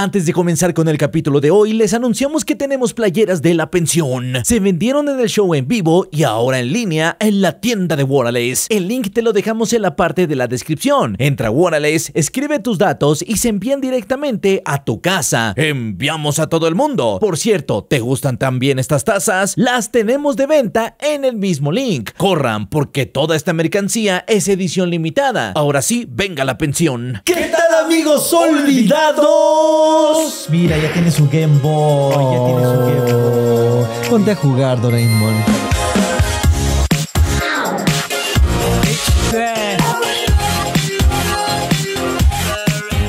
Antes de comenzar con el capítulo de hoy, les anunciamos que tenemos playeras de la pensión. Se vendieron en el show en vivo y ahora en línea en la tienda de Warales. El link te lo dejamos en la parte de la descripción. Entra a Warales, escribe tus datos y se envían directamente a tu casa. Enviamos a todo el mundo. Por cierto, ¿te gustan también estas tazas? Las tenemos de venta en el mismo link. Corran, porque toda esta mercancía es edición limitada. Ahora sí, venga la pensión. ¿Qué tal amigos olvidados? Mira, ya tiene su Game Boy. ya tiene su Game Boy. Oh, ponte a jugar, Doraemon.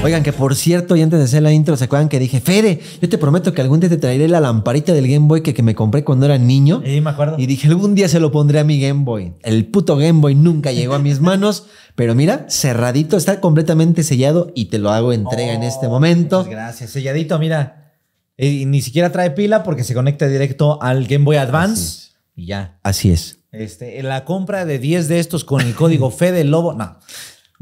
Oigan, que por cierto, y antes de hacer la intro, ¿se acuerdan que dije, Fede, yo te prometo que algún día te traeré la lamparita del Game Boy que, me compré cuando era niño? Sí, me acuerdo. Y dije, algún día se lo pondré a mi Game Boy. El puto Game Boy nunca llegó a mis manos, pero mira, cerradito, está completamente sellado y te lo hago entrega en oh, este momento. gracias, selladito, mira. Eh, y ni siquiera trae pila porque se conecta directo al Game Boy Advance y ya. Así es. Este, la compra de 10 de estos con el código Fede Lobo, no.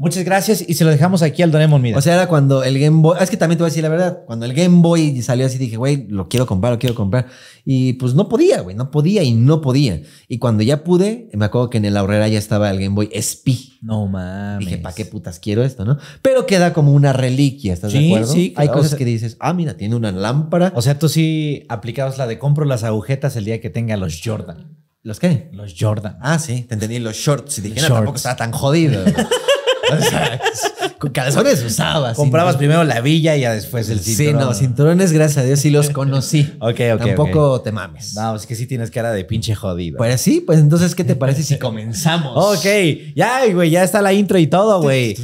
Muchas gracias y se lo dejamos aquí al Don mira. O sea, era cuando el Game Boy, es que también te voy a decir la verdad, cuando el Game Boy salió así dije, güey, lo quiero comprar, lo quiero comprar. Y pues no podía, güey, no podía y no podía. Y cuando ya pude, me acuerdo que en el Aurrera ya estaba el Game Boy SP. No mames. Dije, ¿para qué putas quiero esto, no? Pero queda como una reliquia, ¿estás de acuerdo? Sí, Hay cosas que dices, ah, mira, tiene una lámpara. O sea, tú sí aplicabas la de compro las agujetas el día que tenga los Jordan. ¿Los qué? Los Jordan. Ah, sí, te entendí, los shorts. Y dije, tampoco estaba tan jodido. O con calzones usabas. Comprabas primero la villa y ya después el cinturón. Sí, no, cinturones, gracias a Dios, sí los conocí. ok, ok. Tampoco te mames. No, es que sí tienes cara de pinche jodido. Pues sí, pues entonces, ¿qué te parece si comenzamos? ok, ya, güey, ya está la intro y todo, güey.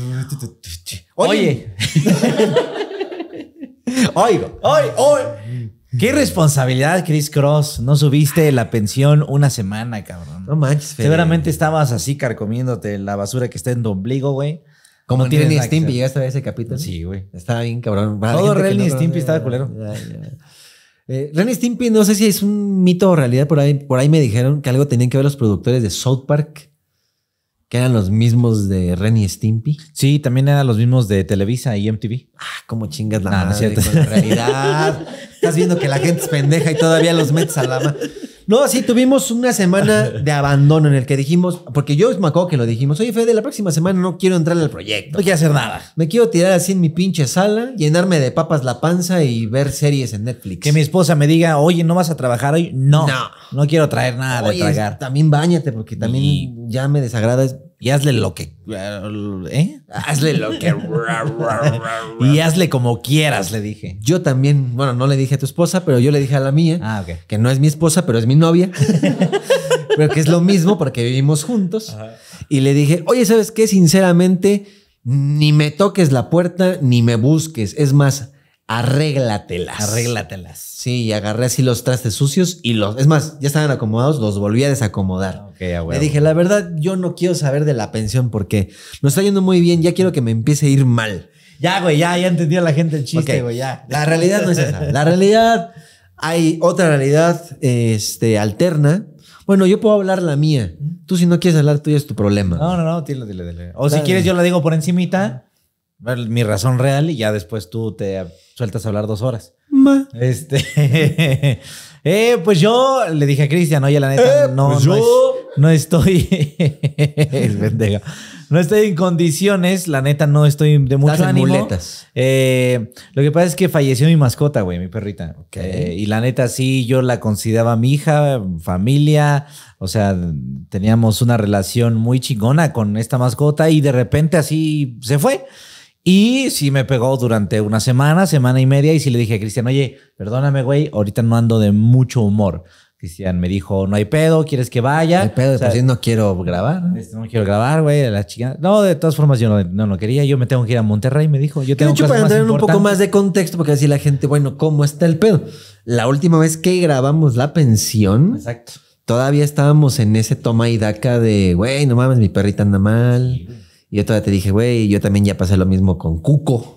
Oye. Oye. Oigo. Oye, oye. Qué responsabilidad, Chris Cross. No subiste la pensión una semana, cabrón. No manches, Fede. Seguramente estabas así carcomiéndote la basura que está en tu ombligo, güey. Como tiene ni Stimpy, ¿llegaste a ver ese capítulo? Sí, güey. Estaba bien, cabrón. Todo Ren y Stimpy estaba culero. Ya, eh, Stimpy, no sé si es un mito o realidad. Por ahí, por ahí me dijeron que algo tenían que ver los productores de South Park que eran los mismos de Ren y Stimpy. Sí, también eran los mismos de Televisa y MTV. Ah, cómo chingas la ah, madre realidad. Estás viendo que la gente es pendeja y todavía los metes a la mano. No, sí, tuvimos una semana de abandono en el que dijimos, porque yo es acuerdo que lo dijimos, oye, Fede, la próxima semana no quiero entrar al proyecto. No quiero hacer nada. Me quiero tirar así en mi pinche sala, llenarme de papas la panza y ver series en Netflix. Que mi esposa me diga, oye, ¿no vas a trabajar hoy? No. No, quiero traer nada de tragar. También bañate, porque también ya me desagrada y hazle lo que. ¿eh? Hazle lo que. y hazle como quieras, le dije. Yo también, bueno, no le dije a tu esposa, pero yo le dije a la mía, ah, que no es mi esposa, pero es mi novia. pero que es lo mismo porque vivimos juntos. Y le dije, oye, ¿sabes qué? Sinceramente, ni me toques la puerta, ni me busques. Es más, arréglatelas. Arréglatelas. Sí, y agarré así los trastes sucios y los. Es más, ya estaban acomodados, los volví a desacomodar. Okay, ya, Le dije, la verdad, yo no quiero saber de la pensión porque No está yendo muy bien, ya quiero que me empiece a ir mal. Ya, güey, ya, ya entendió la gente el chiste, güey, ya. La realidad no es esa. La realidad, hay otra realidad este, alterna. Bueno, yo puedo hablar la mía. Tú si no quieres hablar tuya es tu problema. No, no, no, dile, dile, dile. O si quieres yo la digo por encimita mi razón real y ya después tú te sueltas a hablar dos horas. Este, eh, pues yo le dije a Cristian, oye, la neta, eh, no, pues no, es, no, estoy, no estoy en condiciones, la neta, no estoy de mucho muletas. Eh, lo que pasa es que falleció mi mascota, güey, mi perrita. Eh, y la neta, sí, yo la consideraba mi hija, familia, o sea, teníamos una relación muy chingona con esta mascota y de repente así se fue. Y sí me pegó durante una semana, semana y media, y sí le dije a Cristian, oye, perdóname, güey, ahorita no ando de mucho humor. Cristian me dijo, no hay pedo, ¿quieres que vaya? No hay pedo, o sea, no quiero grabar. Este, no quiero grabar, güey, la chica. No, de todas formas yo no, no, quería, yo me tengo que ir a Monterrey, me dijo. Yo tengo de hecho, para en un poco más de contexto, porque así la gente, bueno, ¿cómo está el pedo? La última vez que grabamos la pensión. Exacto. Todavía estábamos en ese toma y daca de, güey, no mames, mi perrita anda mal. Y yo todavía te dije, güey, yo también ya pasé lo mismo con Cuco.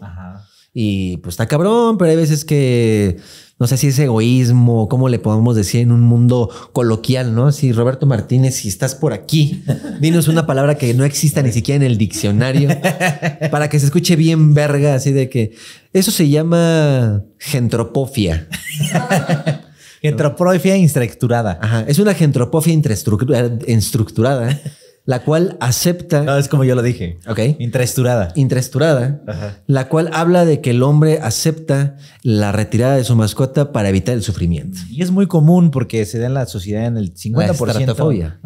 Y pues está cabrón, pero hay veces que no sé si es egoísmo, cómo le podemos decir en un mundo coloquial, ¿no? Si Roberto Martínez, si estás por aquí, dinos una palabra que no exista ni siquiera en el diccionario para que se escuche bien verga, así de que eso se llama gentropofia. Gentropofia instructurada. es una gentropofia instructurada la cual acepta. No, es como yo lo dije. Ok. Intraesturada. Intraesturada. La cual habla de que el hombre acepta la retirada de su mascota para evitar el sufrimiento. Y es muy común porque se da en la sociedad en el 50%. La fobia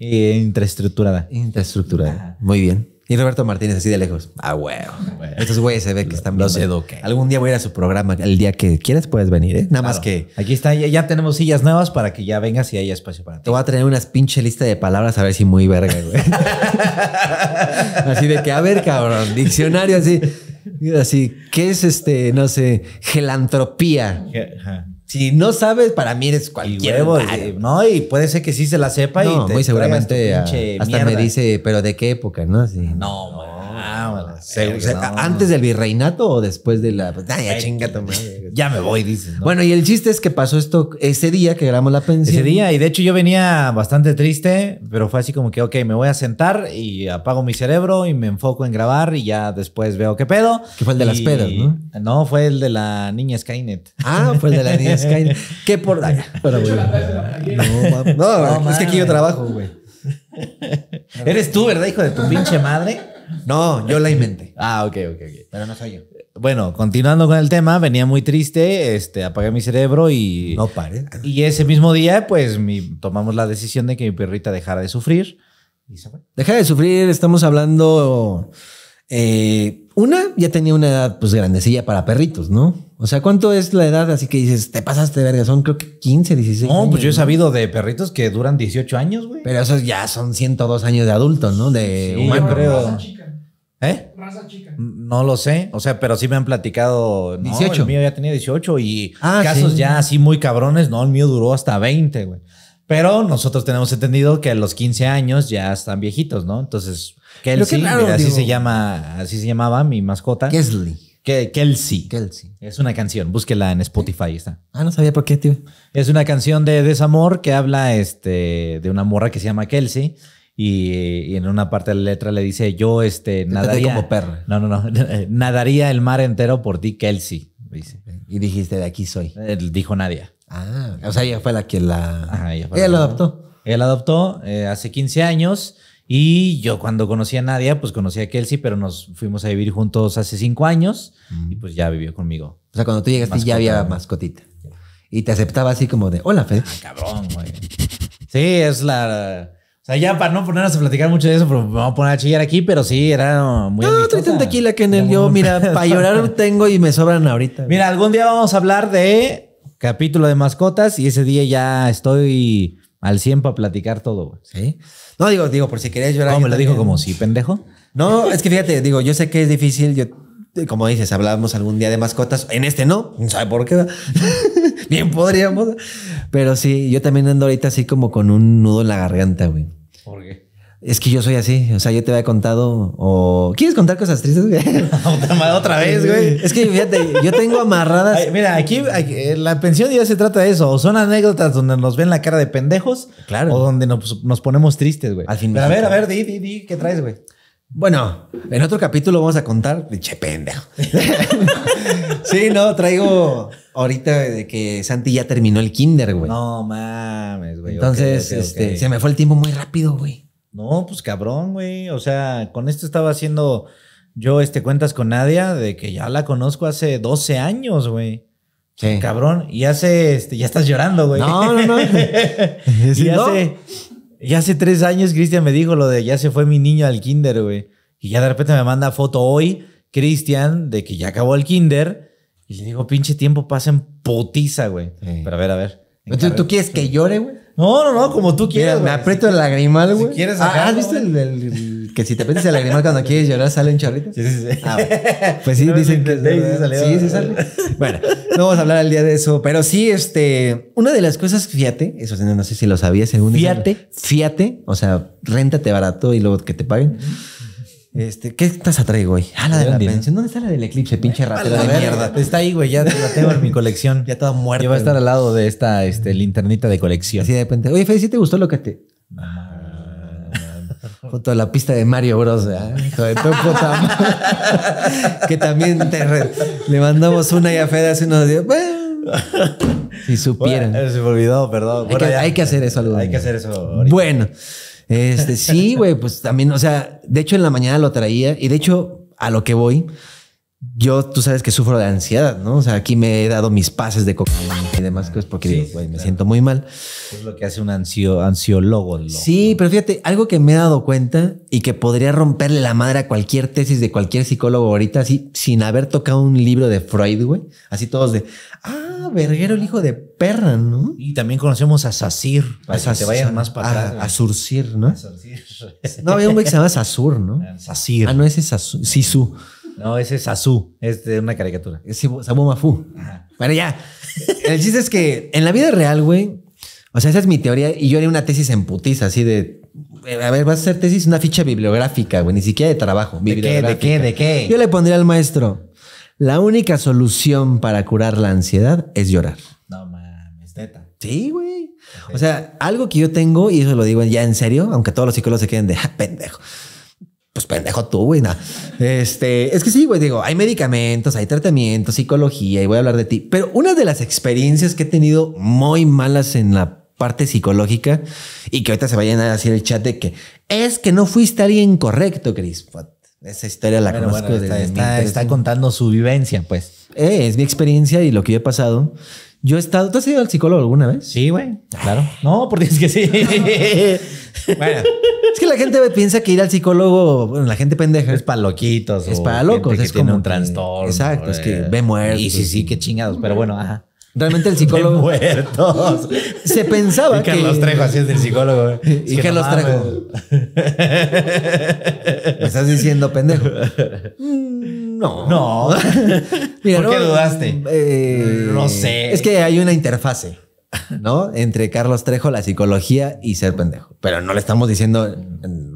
eh, Muy bien. Y Roberto Martínez así de lejos. Ah, huevo. Estos güeyes se ve que están Los Algún día voy a ir a su programa. El día que quieras puedes venir, ¿eh? Nada más que... Aquí está, ya, tenemos sillas nuevas para que ya vengas y haya espacio para ti. Te voy a tener unas pinche lista de palabras a ver si muy verga, güey. así de que, a ver, cabrón, diccionario así. Así, ¿qué es este, no sé, gelantropía? Si no sabes, para mí eres cualquier. Huevo, eh, no, y puede ser que sí se la sepa y te muy seguramente ah, hasta me dice, pero de qué época, ¿no? Sí. No, ¿Antes del virreinato o después de la.? ya me voy, dices. Bueno, y el chiste es que pasó esto ese día que grabamos la pensión. Ese día, y de hecho yo venía bastante triste, pero fue así como que, ok, me voy a sentar y apago mi cerebro y me enfoco en grabar y ya después veo qué pedo. Que fue el de las pedas, ¿no? No, fue el de la niña Skynet. Ah, fue el de la niña Skynet. ¿Qué por.? no, no es que aquí yo trabajo, güey. Eres tú, ¿verdad, hijo de tu pinche madre? No, yo la inventé. ah, ok, ok, ok. Pero no soy yo. Bueno, continuando con el tema, venía muy triste, este, apagué mi cerebro y... No paré. Y ese mismo día, pues, tomamos la decisión de que mi perrita dejara de sufrir. Y Deja de sufrir, estamos hablando... Eh, una ya tenía una edad pues grandecilla para perritos, ¿no? O sea, ¿cuánto es la edad? Así que dices, te pasaste de verga, son creo que 15, 16. No, pues yo he sabido de perritos que duran 18 años, güey. Pero esos ya son 102 años de adulto, ¿no? De un humano. ¿Eh? Raza chica. No lo sé, o sea, pero sí me han platicado. No, El mío ya tenía 18 y ah, casos ya así muy cabrones, no, el mío duró hasta 20, güey. Pero nosotros tenemos entendido que a los 15 años ya están viejitos, ¿no? Entonces, Kelsey, así se llama, así se llamaba mi mascota. Kesley. Kelsey. Kelsey. Es una canción, búsquela en Spotify, está. Ah, no sabía por qué, tío. Es una canción de desamor que habla este, de una morra que se llama Kelsey y, en una parte de la letra le dice, yo este, nadaría... como No, no, no. Nadaría el mar entero por ti, Kelsey. Y dijiste, de aquí soy. dijo Nadia. Ah, o sea, ella fue la que la... ella, la... adoptó. Ella la adoptó eh, hace 15 años. Y yo cuando conocí a Nadia, pues conocí a Kelsey, pero nos fuimos a vivir juntos hace 5 años mm. y pues ya vivió conmigo. O sea, cuando tú llegaste ya había mascotita. Y te aceptaba así como de, hola, Fede. Ah, cabrón, güey. Sí, es la... O sea, ya para no ponernos a platicar mucho de eso, pero me voy a poner a chillar aquí, pero sí, era muy. No, tráete tan tequila que en el yo, mira, para llorar tengo y me sobran ahorita. Mira, algún día vamos a hablar de capítulo de mascotas y ese día ya estoy al 100 para platicar todo. Sí. No, digo, digo, por si querías llorar. No, me lo dijo como sí, pendejo. No, es que fíjate, digo, yo sé que es difícil, yo como dices, hablábamos algún día de mascotas. En este no, no sabe por qué bien podríamos. Pero sí, yo también ando ahorita así como con un nudo en la garganta, güey. ¿Por Es que yo soy así, o sea, yo te había contado o ¿Quieres contar cosas tristes? Güey? otra, vez, güey. Es que fíjate, yo tengo amarradas. mira, aquí, eh, la pensión ya se trata de eso, o son anécdotas donde nos ven la cara de pendejos, claro. o donde nos, ponemos tristes, güey. Al a ver, a ver, di di di qué traes, güey. Bueno, en otro capítulo vamos a contar, che pendejo. sí, no, traigo ahorita de que Santi ya terminó el kinder, güey. No mames, güey. Entonces, este, se me fue el tiempo muy rápido, güey. No, pues cabrón, güey. O sea, con esto estaba haciendo yo este cuentas con Nadia de que ya la conozco hace 12 años, güey. Sí. Cabrón, y hace, este, ya estás llorando, güey. No, no, no. y hace, ya hace tres años Cristian me dijo lo de ya se fue mi niño al kinder, güey. Y ya de repente me manda foto hoy, Cristian, de que ya acabó el kinder. Y le digo, pinche tiempo pasa en potiza, güey. Pero a ver, a ver. ¿tú quieres que llore, güey? No, no, no, como tú quieras. me aprieto el lagrimal, güey. Si quieres ah, ¿Has visto el, que si te aprietas el lagrimal cuando quieres llorar sale un chorrito? Sí, sí, sí. Ah, pues sí, dicen que. Sí, sí sale. Bueno, no vamos a hablar al día de eso. Pero sí, este, una de las cosas, fíjate, eso no sé si lo sabías, según. Fíjate. Fíjate, o sea, réntate barato y luego que te paguen. Este, ¿qué estás traigo hoy? Ah, la de la pensión. ¿Dónde está la del eclipse, pinche ratero de mierda? Está ahí, güey, ya la tengo en mi colección. ya toda muerta. Y va a estar al lado de esta este, linternita de colección. Así de repente, oye, Fede, ¿si te gustó lo que te...? de la pista de Mario Bros. Hijo de puta que también te le mandamos una y a Fede hace unos días. y supieran. se me olvidó, perdón. Hay, que, hacer eso Hay que hacer eso. Bueno, este sí, güey, pues también, o sea, de hecho en la mañana lo traía y de hecho a lo que voy yo, tú sabes que sufro de ansiedad, ¿no? O sea, aquí me he dado mis pases de cocaína y demás cosas porque me siento muy mal. Es lo que hace un ansiólogo. Sí, pero fíjate, algo que me he dado cuenta y que podría romperle la madre a cualquier tesis de cualquier psicólogo ahorita, así, sin haber tocado un libro de Freud, güey. Así todos de, ah, verguero el hijo de perra, ¿no? Y también conocemos a Sassir. para que te vayan más para A, ¿no? No, había un güey que se llama Sassur, ¿no? Sassir. Ah, no, ese es sí Sisu. No, ese es azú, es una caricatura. Es Samu Mafu. Bueno, ya. El chiste es que en la vida real, güey, o sea, esa es mi teoría y yo haría una tesis en putiza, así de. Eh, a ver, vas a hacer tesis, una ficha bibliográfica, güey, ni siquiera de trabajo. ¿De qué? ¿De qué? ¿De qué? Yo le pondría al maestro: la única solución para curar la ansiedad es llorar. No mames, teta. Sí, güey. O sea, algo que yo tengo, y eso lo digo ya en serio, aunque todos los psicólogos se queden de pendejo pues pendejo tú, güey. Este, es que sí, güey, digo, hay medicamentos, hay tratamientos, psicología, y voy a hablar de ti. Pero una de las experiencias que he tenido muy malas en la parte psicológica y que ahorita se vayan a decir el chat de que es que no fuiste alguien correcto, Chris. Esa historia la conozco está, está, contando su vivencia, pues. Eh, es mi experiencia y lo que yo he pasado. Yo he estado. ¿Tú has ido al psicólogo alguna vez? Sí, güey. Claro. No, porque es que sí. bueno. Es que la gente piensa que ir al psicólogo, bueno, la gente pendeja. Es para loquitos. Es para locos. es como un trastorno. Exacto. Es que ve muertos. Y sí, sí, qué chingados. Pero bueno, ajá. Realmente el psicólogo. muertos. Se pensaba y que. Carlos Trejo, así es del psicólogo. y que Carlos Trejo. Me estás diciendo pendejo. No. No. Mira, ¿Por qué dudaste? Eh, no sé. Es que hay una interfase, ¿no? Entre Carlos Trejo, la psicología y ser pendejo. Pero no le estamos diciendo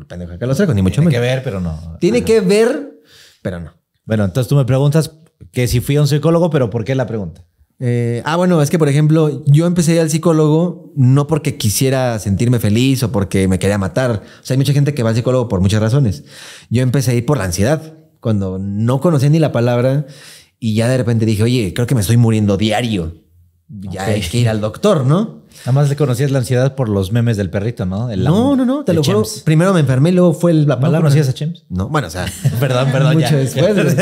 pendejo a Carlos Trejo, ni mucho menos. Tiene que ver, pero no. Tiene que ver, pero no. Bueno, entonces tú me preguntas que si fui a un psicólogo, pero ¿por qué la pregunta? Eh, ah, bueno, es que por ejemplo, yo empecé al psicólogo no porque quisiera sentirme feliz o porque me quería matar. O sea, hay mucha gente que va al psicólogo por muchas razones. Yo empecé a ir por la ansiedad cuando no conocía ni la palabra y ya de repente dije, oye, creo que me estoy muriendo diario. Ya hay que ir al doctor, ¿no? Nada más le conocías la ansiedad por los memes del perrito, ¿no? no, no, no, te lo juro. Primero me enfermé, luego fue la palabra. ¿No conocías a Chems? No, bueno, o sea. perdón, perdón. Mucho después.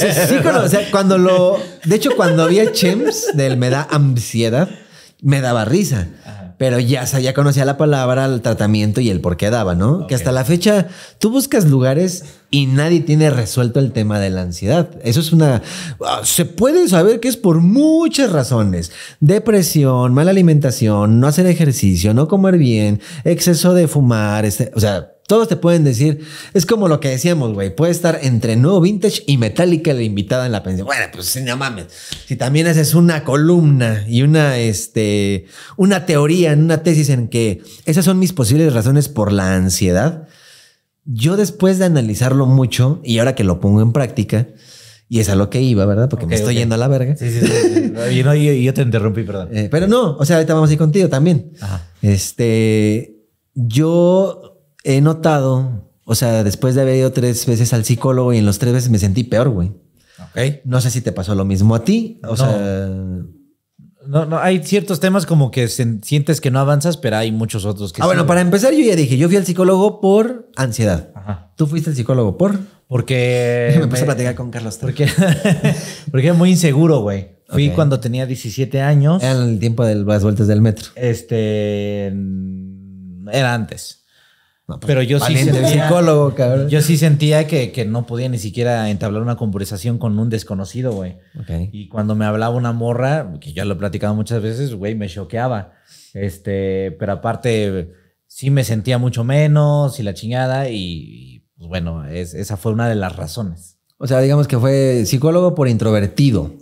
sí, cuando, o sea, cuando lo. De hecho, cuando había Chems, del me da ansiedad, me daba risa. Ajá. Pero ya, ya conocía la palabra, el tratamiento y el por qué daba, ¿no? Que hasta la fecha tú buscas lugares y nadie tiene resuelto el tema de la ansiedad. Eso es una... Ah, se puede saber que es por muchas razones. Depresión, mala alimentación, no hacer ejercicio, no comer bien, exceso de fumar, este, o sea todos te pueden decir, es como lo que decíamos, güey, puede estar entre Nuevo Vintage y metálica la invitada en la pensión. Bueno, pues no mames, si también haces una columna y una, este, una teoría, en una tesis en que esas son mis posibles razones por la ansiedad, yo después de analizarlo mucho y ahora que lo pongo en práctica, y es a lo que iba, ¿verdad? Porque me estoy yendo a la verga. Sí, sí, sí. y, no, yo, te interrumpí, perdón. Eh, pero no, o sea, ahorita vamos a ir contigo también. Este, yo he notado, o sea, después de haber ido tres veces al psicólogo y en los tres veces me sentí peor, güey. Ok. No sé si te pasó lo mismo a ti. O sea. No, no, hay ciertos temas como que sientes que no avanzas, pero hay muchos otros que. Ah, bueno, para empezar, yo ya dije, yo fui al psicólogo por ansiedad. Ajá. Tú fuiste al psicólogo por. Porque. me puse a platicar con Carlos. Porque, porque era muy inseguro, güey. Fui cuando tenía 17 años. Era el tiempo de las vueltas del metro. Este. Era antes. Pues, pero yo sí, sentía, psicólogo, yo sí sentía que, no podía ni siquiera entablar una conversación con un desconocido, güey. Y cuando me hablaba una morra, que ya lo he platicado muchas veces, güey, me choqueaba. Este, pero aparte, sí me sentía mucho menos y la chingada. Y, pues, bueno, esa fue una de las razones. O sea, digamos que fue psicólogo por introvertido.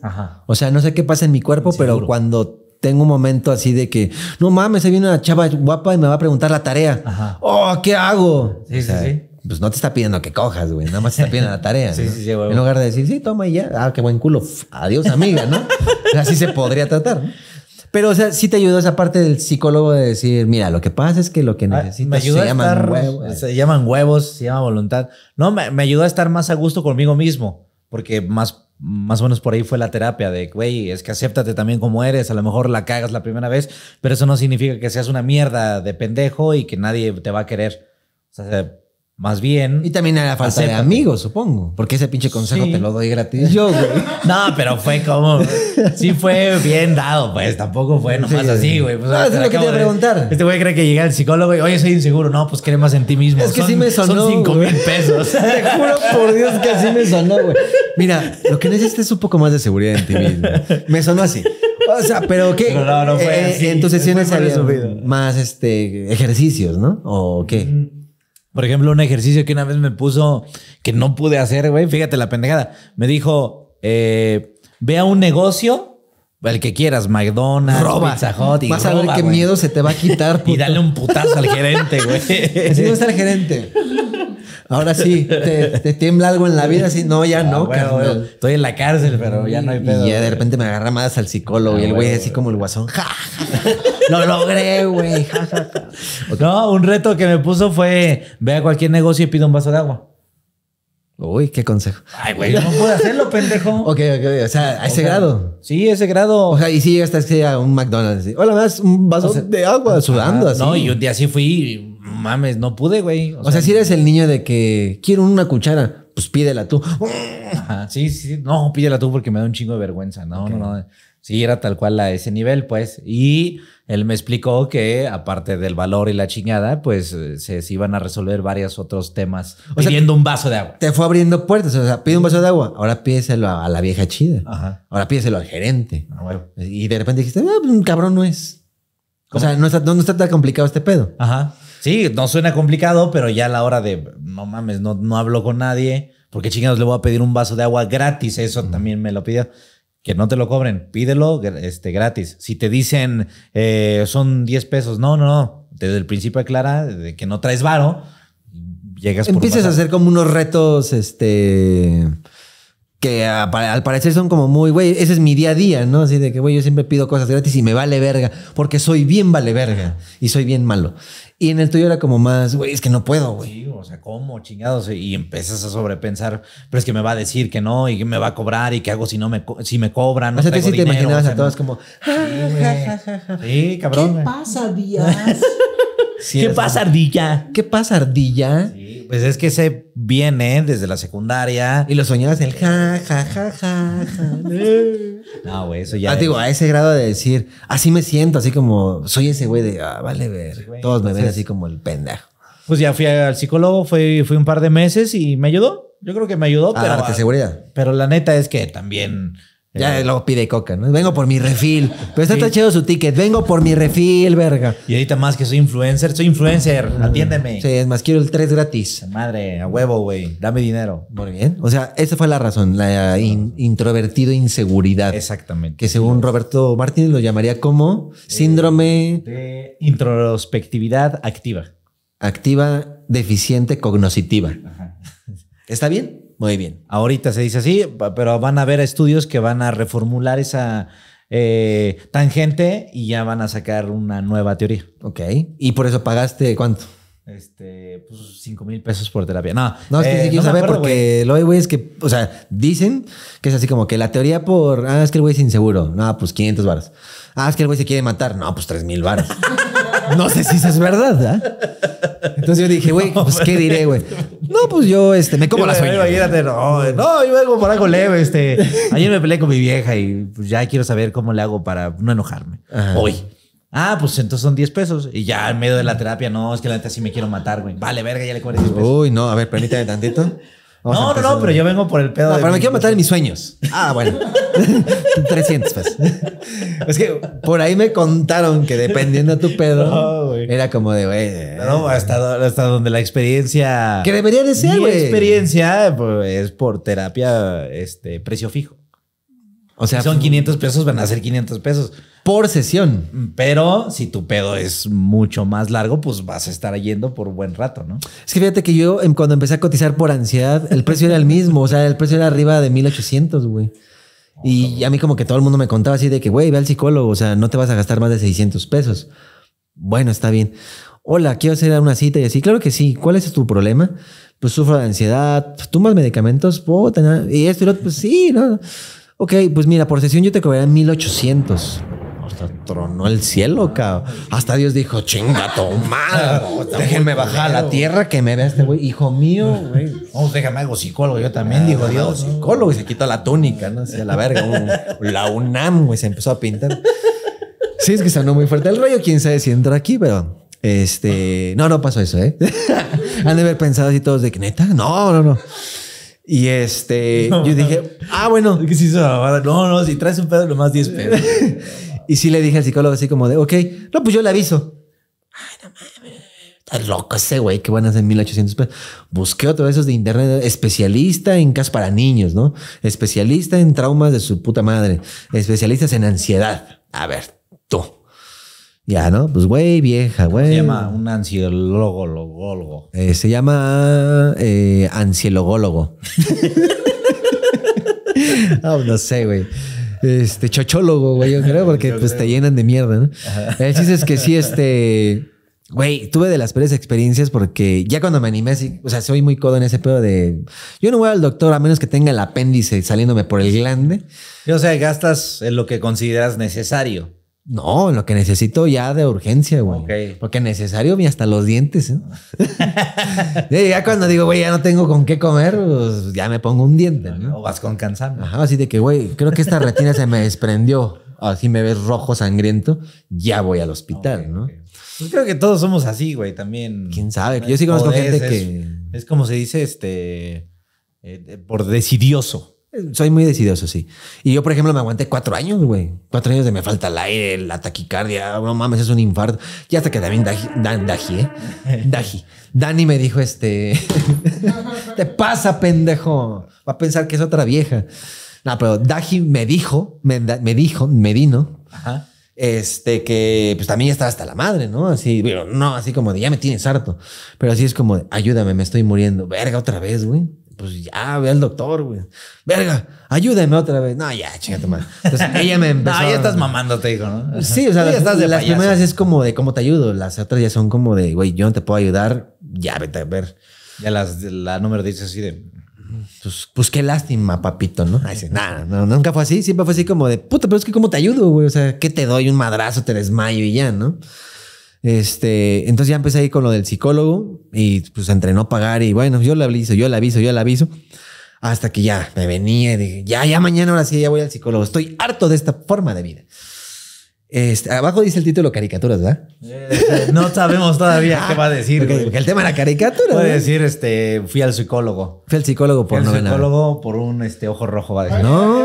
O sea, no sé qué pasa en mi cuerpo, pero cuando tengo un momento así de que, no mames, se viene una chava guapa y me va a preguntar la tarea. Ajá. Oh, ¿qué hago? Sí, sí, sí. Pues no te está pidiendo que cojas, güey. Nada más te está pidiendo la tarea. sí, sí, sí, En lugar de decir, sí, toma y ya. Ah, qué buen culo. Adiós, amiga, ¿no? así se podría tratar. Pero, o sea, sí te ayudó esa parte del psicólogo de decir, mira, lo que pasa es que lo que ah, necesitas se huevos. Se llaman huevos, se llama voluntad. No, me, me ayudó a estar más a gusto conmigo mismo. Porque más más o menos por ahí fue la terapia de, güey, es que acéptate también como eres, a lo mejor la cagas la primera vez, pero eso no significa que seas una mierda de pendejo y que nadie te va a querer. O sea, más bien. Y también a la falta de amigos, supongo. Porque ese pinche consejo te lo doy gratis. Yo, güey. no, pero fue como. Sí, fue bien dado, pues. Tampoco fue nomás así, güey. Pues, no, es lo que te iba a preguntar. Este güey cree que llega el psicólogo y, oye, soy inseguro. No, pues cree más en ti mismo. Es que sí me sonó. Son 5 mil pesos. te juro por Dios que así me sonó, güey. Mira, lo que necesitas es un poco más de seguridad en ti mismo. Me sonó así. O sea, pero ¿qué? Pero no, no fue eh, así. En tus sesiones había más este, ejercicios, ¿no? ¿O qué? Mm. Por ejemplo, un ejercicio que una vez me puso que no pude hacer, güey. Fíjate la pendejada. Me dijo, eh, ve a un negocio el que quieras, McDonald's, Pizza Hut. Vas a ver qué miedo se te va a quitar. y dale un putazo al gerente, güey. Así no está el gerente. Ahora sí, te, tiembla algo en la vida, así, no, ya ah, no, Estoy en la cárcel, pero ya no hay pedo. Y de repente me agarra más al psicólogo ah, y el güey así como el guasón, lo logré, güey. no, un reto que me puso fue, ve a cualquier negocio y pido un vaso de agua. Uy, qué consejo. Ay, güey, no puedo hacerlo, pendejo. Ok, ok, o sea, a ese grado. Sí, ese grado. O sea, y si llegaste a un McDonald's. Hola, das un vaso de agua sudando así. No, y un día sí fui mames, no pude, güey. O, sea, si eres el niño de que quiero una cuchara, pues pídela tú. sí, sí, no, pídela tú porque me da un chingo de vergüenza. No, no, no. Sí, era tal cual a ese nivel, pues. Y él me explicó que, aparte del valor y la chingada, pues eh, se, iban a resolver varios otros temas o pidiendo un vaso de agua. Te fue abriendo puertas. O sea, pide un vaso de agua. Ahora pídeselo a, la vieja chida. Ajá. Ahora pídeselo al gerente. Ah, y de repente dijiste, ah, pues, un cabrón no es. O sea, no está, no está tan complicado este pedo. Ajá. Sí, no suena complicado, pero ya a la hora de, no mames, no, no hablo con nadie, porque chingados le voy a pedir un vaso de agua gratis, eso también me lo pidió. Que no te lo cobren, pídelo este, gratis. Si te dicen eh, son 10 pesos, no, no, no. Desde el principio aclara de que no traes varo, llegas Empiezas a hacer como unos retos, este que al parecer son como muy, güey, ese es mi día a día, ¿no? Así de que, güey, yo siempre pido cosas gratis y me vale verga, porque soy bien vale verga y soy bien malo. Y en el tuyo era como más, güey, es que no puedo, güey. Sí, o sea, ¿cómo chingados? Y empiezas a sobrepensar, pero es que me va a decir que no y me va a cobrar y qué hago si no me, si me cobran. No o sea, sí te imaginabas a todos como, sí, cabrón. ¿Qué pasa, Díaz? ¿Qué pasa, ardilla? ¿Qué pasa, ardilla? Sí. Pues es que se viene desde la secundaria. Y lo soñabas en el ja, ja, ja, ja, ja. no, güey, eso ya. Ah, digo, a ese grado de decir, así me siento, así como soy ese güey de, ah, vale ver. Todos me ven así como el pendejo. Pues ya fui al psicólogo, fui, fui un par de meses y me ayudó. Yo creo que me ayudó. A pero, darte seguridad. Pero la neta es que también ya eh. luego pide coca, ¿no? Vengo por mi refil. Pero está sí. su ticket. Vengo por mi refil, verga. Y ahorita más que soy influencer, soy influencer. Mm. atiéndeme. Sí, es más, quiero el 3 gratis. Madre, a huevo, güey. Dame dinero. Muy bien. O sea, esa fue la razón, la introvertido inseguridad. Exactamente. Que según Roberto Martínez lo llamaría como síndrome de, introspectividad activa. Activa, deficiente, cognoscitiva. ¿Está bien? Muy bien. Ahorita se dice así, pero van a haber estudios que van a reformular esa eh, tangente y ya van a sacar una nueva teoría. Ok. ¿Y por eso pagaste cuánto? Este, pues 5 mil pesos por terapia. No, no es que sí eh, saber porque lo hay, güey, es que, o sea, dicen que es así como que la teoría por, ah, es que el güey es inseguro. No, pues 500 varas. Ah, es que el güey se quiere matar. No, pues 3 mil varas. No sé si eso es verdad. ¿eh? Entonces yo dije, güey, pues qué diré, güey. No, pues yo este, me como las uñas. No, no, yo vengo por algo leve. Este. Ayer me peleé con mi vieja y pues, ya quiero saber cómo le hago para no enojarme. Hoy. Ah, pues entonces son 10 pesos. Y ya en medio de la terapia, no, es que la neta sí me quiero matar, güey. Vale, verga, ya le cobré 10 pesos. Uy, no, a ver, permítame tantito no, no, no, pero yo vengo por el pedo. pero me quiero matar en mis sueños. Ah, bueno. 300 pesos. Es que por ahí me contaron que dependiendo de tu pedo, era como de, güey. No, eh, hasta, donde la experiencia. Que debería de ser, güey. experiencia pues, es por terapia, este, precio fijo. O sea, son 500 pues, pesos, van a ser 500 pesos por sesión. Pero si tu pedo es mucho más largo, pues vas a estar yendo por buen rato, ¿no? Es que fíjate que yo em, cuando empecé a cotizar por ansiedad, el precio era el mismo. O sea, el precio era arriba de 1800, güey. Oh, y a mí como que todo el mundo me contaba así de que, güey, ve al psicólogo, o sea, no te vas a gastar más de 600 pesos. Bueno, está bien. Hola, quiero hacer una cita y así. Claro que sí. ¿Cuál es tu problema? Pues sufro de ansiedad. Pues ¿Tumas medicamentos? ¿Puedo tener? Y esto y lo otro. Pues sí, ¿no? Ok, pues mira, por sesión yo te cobraría 1800. O tronó el cielo, cabrón. Hasta Dios dijo, chinga toma Déjenme bajar a la tierra que me vea este güey. Hijo mío, güey. déjame algo psicólogo. Yo también, ah, digo, Dios. Psicólogo. Y se quitó la túnica, ¿no? Así la verga. la UNAM, güey. Se empezó a pintar. Sí, es que sonó muy fuerte el rollo. Quién sabe si entra aquí, pero... Este, no, no pasó eso, ¿eh? Han de haber pensado así todos de que neta, no, no, no. Y este, yo dije, ah, bueno. No, no, si traes un pedo, más 10 pedos. Y sí le dije al psicólogo así como de, ok, no, pues yo le aviso. Ay, no mames. Está loco ese güey, que van a 1800 pesos. Busqué otro de esos de internet, especialista en casos para niños, ¿no? Especialista en traumas de su puta madre. Especialistas en ansiedad. A ver, tú. Ya, ¿no? Pues güey, vieja, güey. Se llama un ansiologólogo. Eh, se llama eh, ansiologólogo. Ah, no sé, güey este, chochólogo, güey, creo, porque pues te llenan de mierda, ¿no? es que sí, este. Güey, tuve de las peores experiencias porque ya cuando me animé, así, o sea, soy muy codo en ese pedo de. Yo no voy al doctor a menos que tenga el apéndice saliéndome por el glande. O sea, gastas en lo que consideras necesario. No, lo que necesito ya de urgencia, güey. Porque necesario ni hasta los dientes. ya cuando digo, güey, ya no tengo con qué comer, pues, ya me pongo un diente. ¿no? o vas con cansancio. Ajá, así de que, güey, creo que esta retina se me desprendió. Así me ves rojo, sangriento, ya voy al hospital, ¿no? Pues creo que todos somos así, güey, también. ¿Quién sabe? Yo sí conozco gente que... Es como se dice, este, eh, por decidioso. Soy muy decidioso, sí. Y yo, por ejemplo, me aguanté cuatro años, güey. Cuatro años de me falta el aire, la taquicardia, no mames, es un infarto. Y hasta que también ¿eh? Daji, Dani me dijo, este, te pasa, pendejo. Va a pensar que es otra vieja. No, pero Daji me dijo, me, me dijo, me Ajá. este, que pues también estaba hasta la madre, ¿no? Así, pero no, así como de ya me tienes harto. Pero así es como, ayúdame, me estoy muriendo. Verga, otra vez, güey pues ya ve al doctor, güey. Verga, ayúdame otra vez. No, ya, chingate mal. Entonces ella me empezó. no, ya estás mamando, te digo, ¿no? Pues sí, o sea, las, estás las primeras es como de cómo te ayudo. Las otras ya son como de, güey, yo no te puedo ayudar. Ya vete a ver. Ya las, la número dice así de. Pues, pues qué lástima, papito, ¿no? Ahí nada, no, nunca fue así. Siempre fue así como de puta, pero es que cómo te ayudo, güey. O sea, ¿qué te doy? Un madrazo, te desmayo y ya, ¿no? Este, entonces ya empecé ahí con lo del psicólogo y pues entrenó pagar y bueno, yo le aviso, yo le aviso, yo le aviso. Hasta que ya me venía y dije, ya, ya mañana ahora sí, ya voy al psicólogo. Estoy harto de esta forma de vida. Este, abajo dice el título caricaturas, ¿verdad? Eh, no sabemos todavía qué va a decir. el tema era caricatura. Va decir, este, fui al psicólogo. Fui al psicólogo por no psicólogo por un este, ojo rojo, va a decir. No.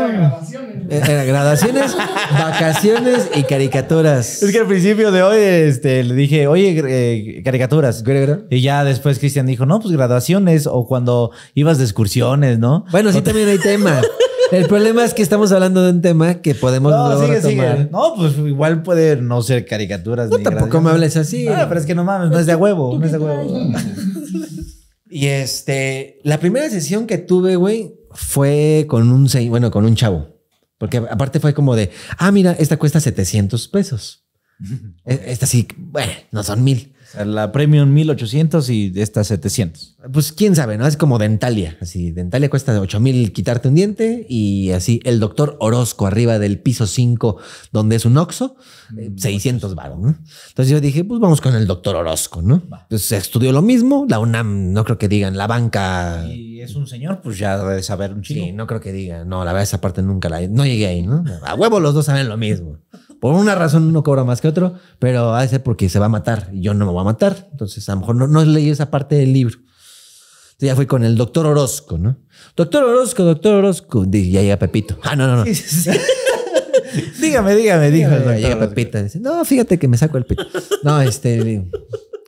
graduaciones. vacaciones y caricaturas. Es que al principio de hoy este, le dije, oye, eh, caricaturas. Y ya después Cristian dijo, no, pues graduaciones o cuando ibas de excursiones, ¿no? Bueno, sí, también hay tema. El problema es que estamos hablando de un tema que podemos no, No, pues igual puede no ser caricaturas. No, tampoco me hables así. No, ah, pero es que no mames, no es de huevo, no es de huevo. Y este, la primera sesión que tuve, güey, fue con un, bueno, con un chavo. Porque aparte fue como de, ah, mira, esta cuesta 700 pesos. E-, esta sí, bueno, no son mil. La Premium 1800 y esta 700. Pues quién sabe, ¿no? Es como Dentalia. Así, Dentalia cuesta 8000 quitarte un diente y así el doctor Orozco arriba del piso 5, donde es un oxo 600 varón Entonces yo dije, pues vamos con el doctor Orozco, ¿no? Entonces pues, estudió lo mismo. La UNAM, no creo que digan, la banca. Y es un señor, pues ya debe saber un chico. Sí, no creo que digan. No, la verdad, esa parte nunca la. No llegué ahí, ¿no? A huevo los dos saben lo mismo. Por una razón uno cobra más que otro, pero va a ser porque se va a matar y yo no me voy a matar. Entonces, a lo mejor no, no leí esa parte del libro. Entonces, ya fui con el doctor Orozco, ¿no? Doctor Orozco, doctor Orozco. Dice, ya llega Pepito. Ah, no, no, no. dígame, dígame, dijo el Llega Pepito. Dice, no, fíjate que me saco el pito. No, este.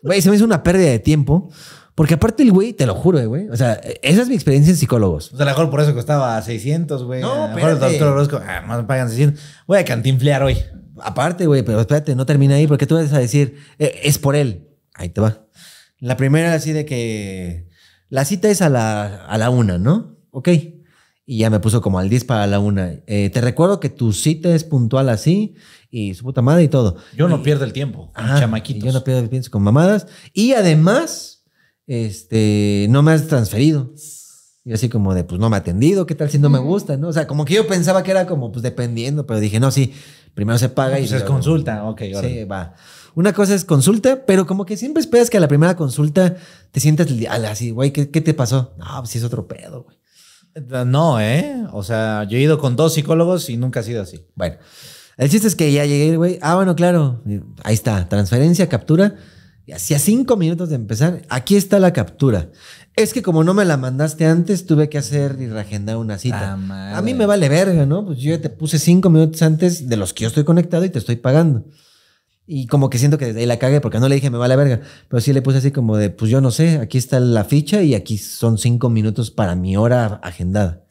Güey, se me hizo una pérdida de tiempo. Porque aparte el güey, te lo juro, eh, güey. O sea, esa es mi experiencia en psicólogos. O sea, a lo mejor por eso costaba 600, güey. No, a mejor el doctor Orozco, ah, más me pagan 600. Voy a cantinflear hoy. Aparte, güey, pero espérate, no termina ahí, porque tú vas a decir, eh, es por él. Ahí te va. La primera, así de que la cita es a la, a la una, ¿no? Ok. Y ya me puso como al 10 para la una. Eh, te recuerdo que tu cita es puntual así y su puta madre y todo. Yo no pierdo el tiempo, con chamaquitos. Yo no pierdo el tiempo con mamadas. Y además, este, no me has transferido y así como de, pues no me ha atendido, ¿qué tal si no me gusta? ¿no? O sea, como que yo pensaba que era como, pues dependiendo, pero dije, no, sí, primero se paga ah, y... se pues, es consulta, ok. Sí, va. Una cosa es consulta, pero como que siempre esperas que a la primera consulta te sientas así, güey, ¿qué, ¿qué, te pasó? No, pues sí es otro pedo, güey. Eh, no, ¿eh? O sea, yo he ido con dos psicólogos y nunca ha sido así. Bueno, el chiste es que ya llegué, güey. Ah, bueno, claro. Ahí está, transferencia, captura. Y hacía cinco minutos de empezar, aquí está la captura. Es que como no me la mandaste antes, tuve que hacer y reagendar una cita. Ah, a mí me vale verga, ¿no? Pues yo ya te puse cinco minutos antes de los que yo estoy conectado y te estoy pagando. Y como que siento que desde ahí la cagué porque no le dije me vale verga. Pero sí le puse así como de, pues yo no sé, aquí está la ficha y aquí son cinco minutos para mi hora agendada.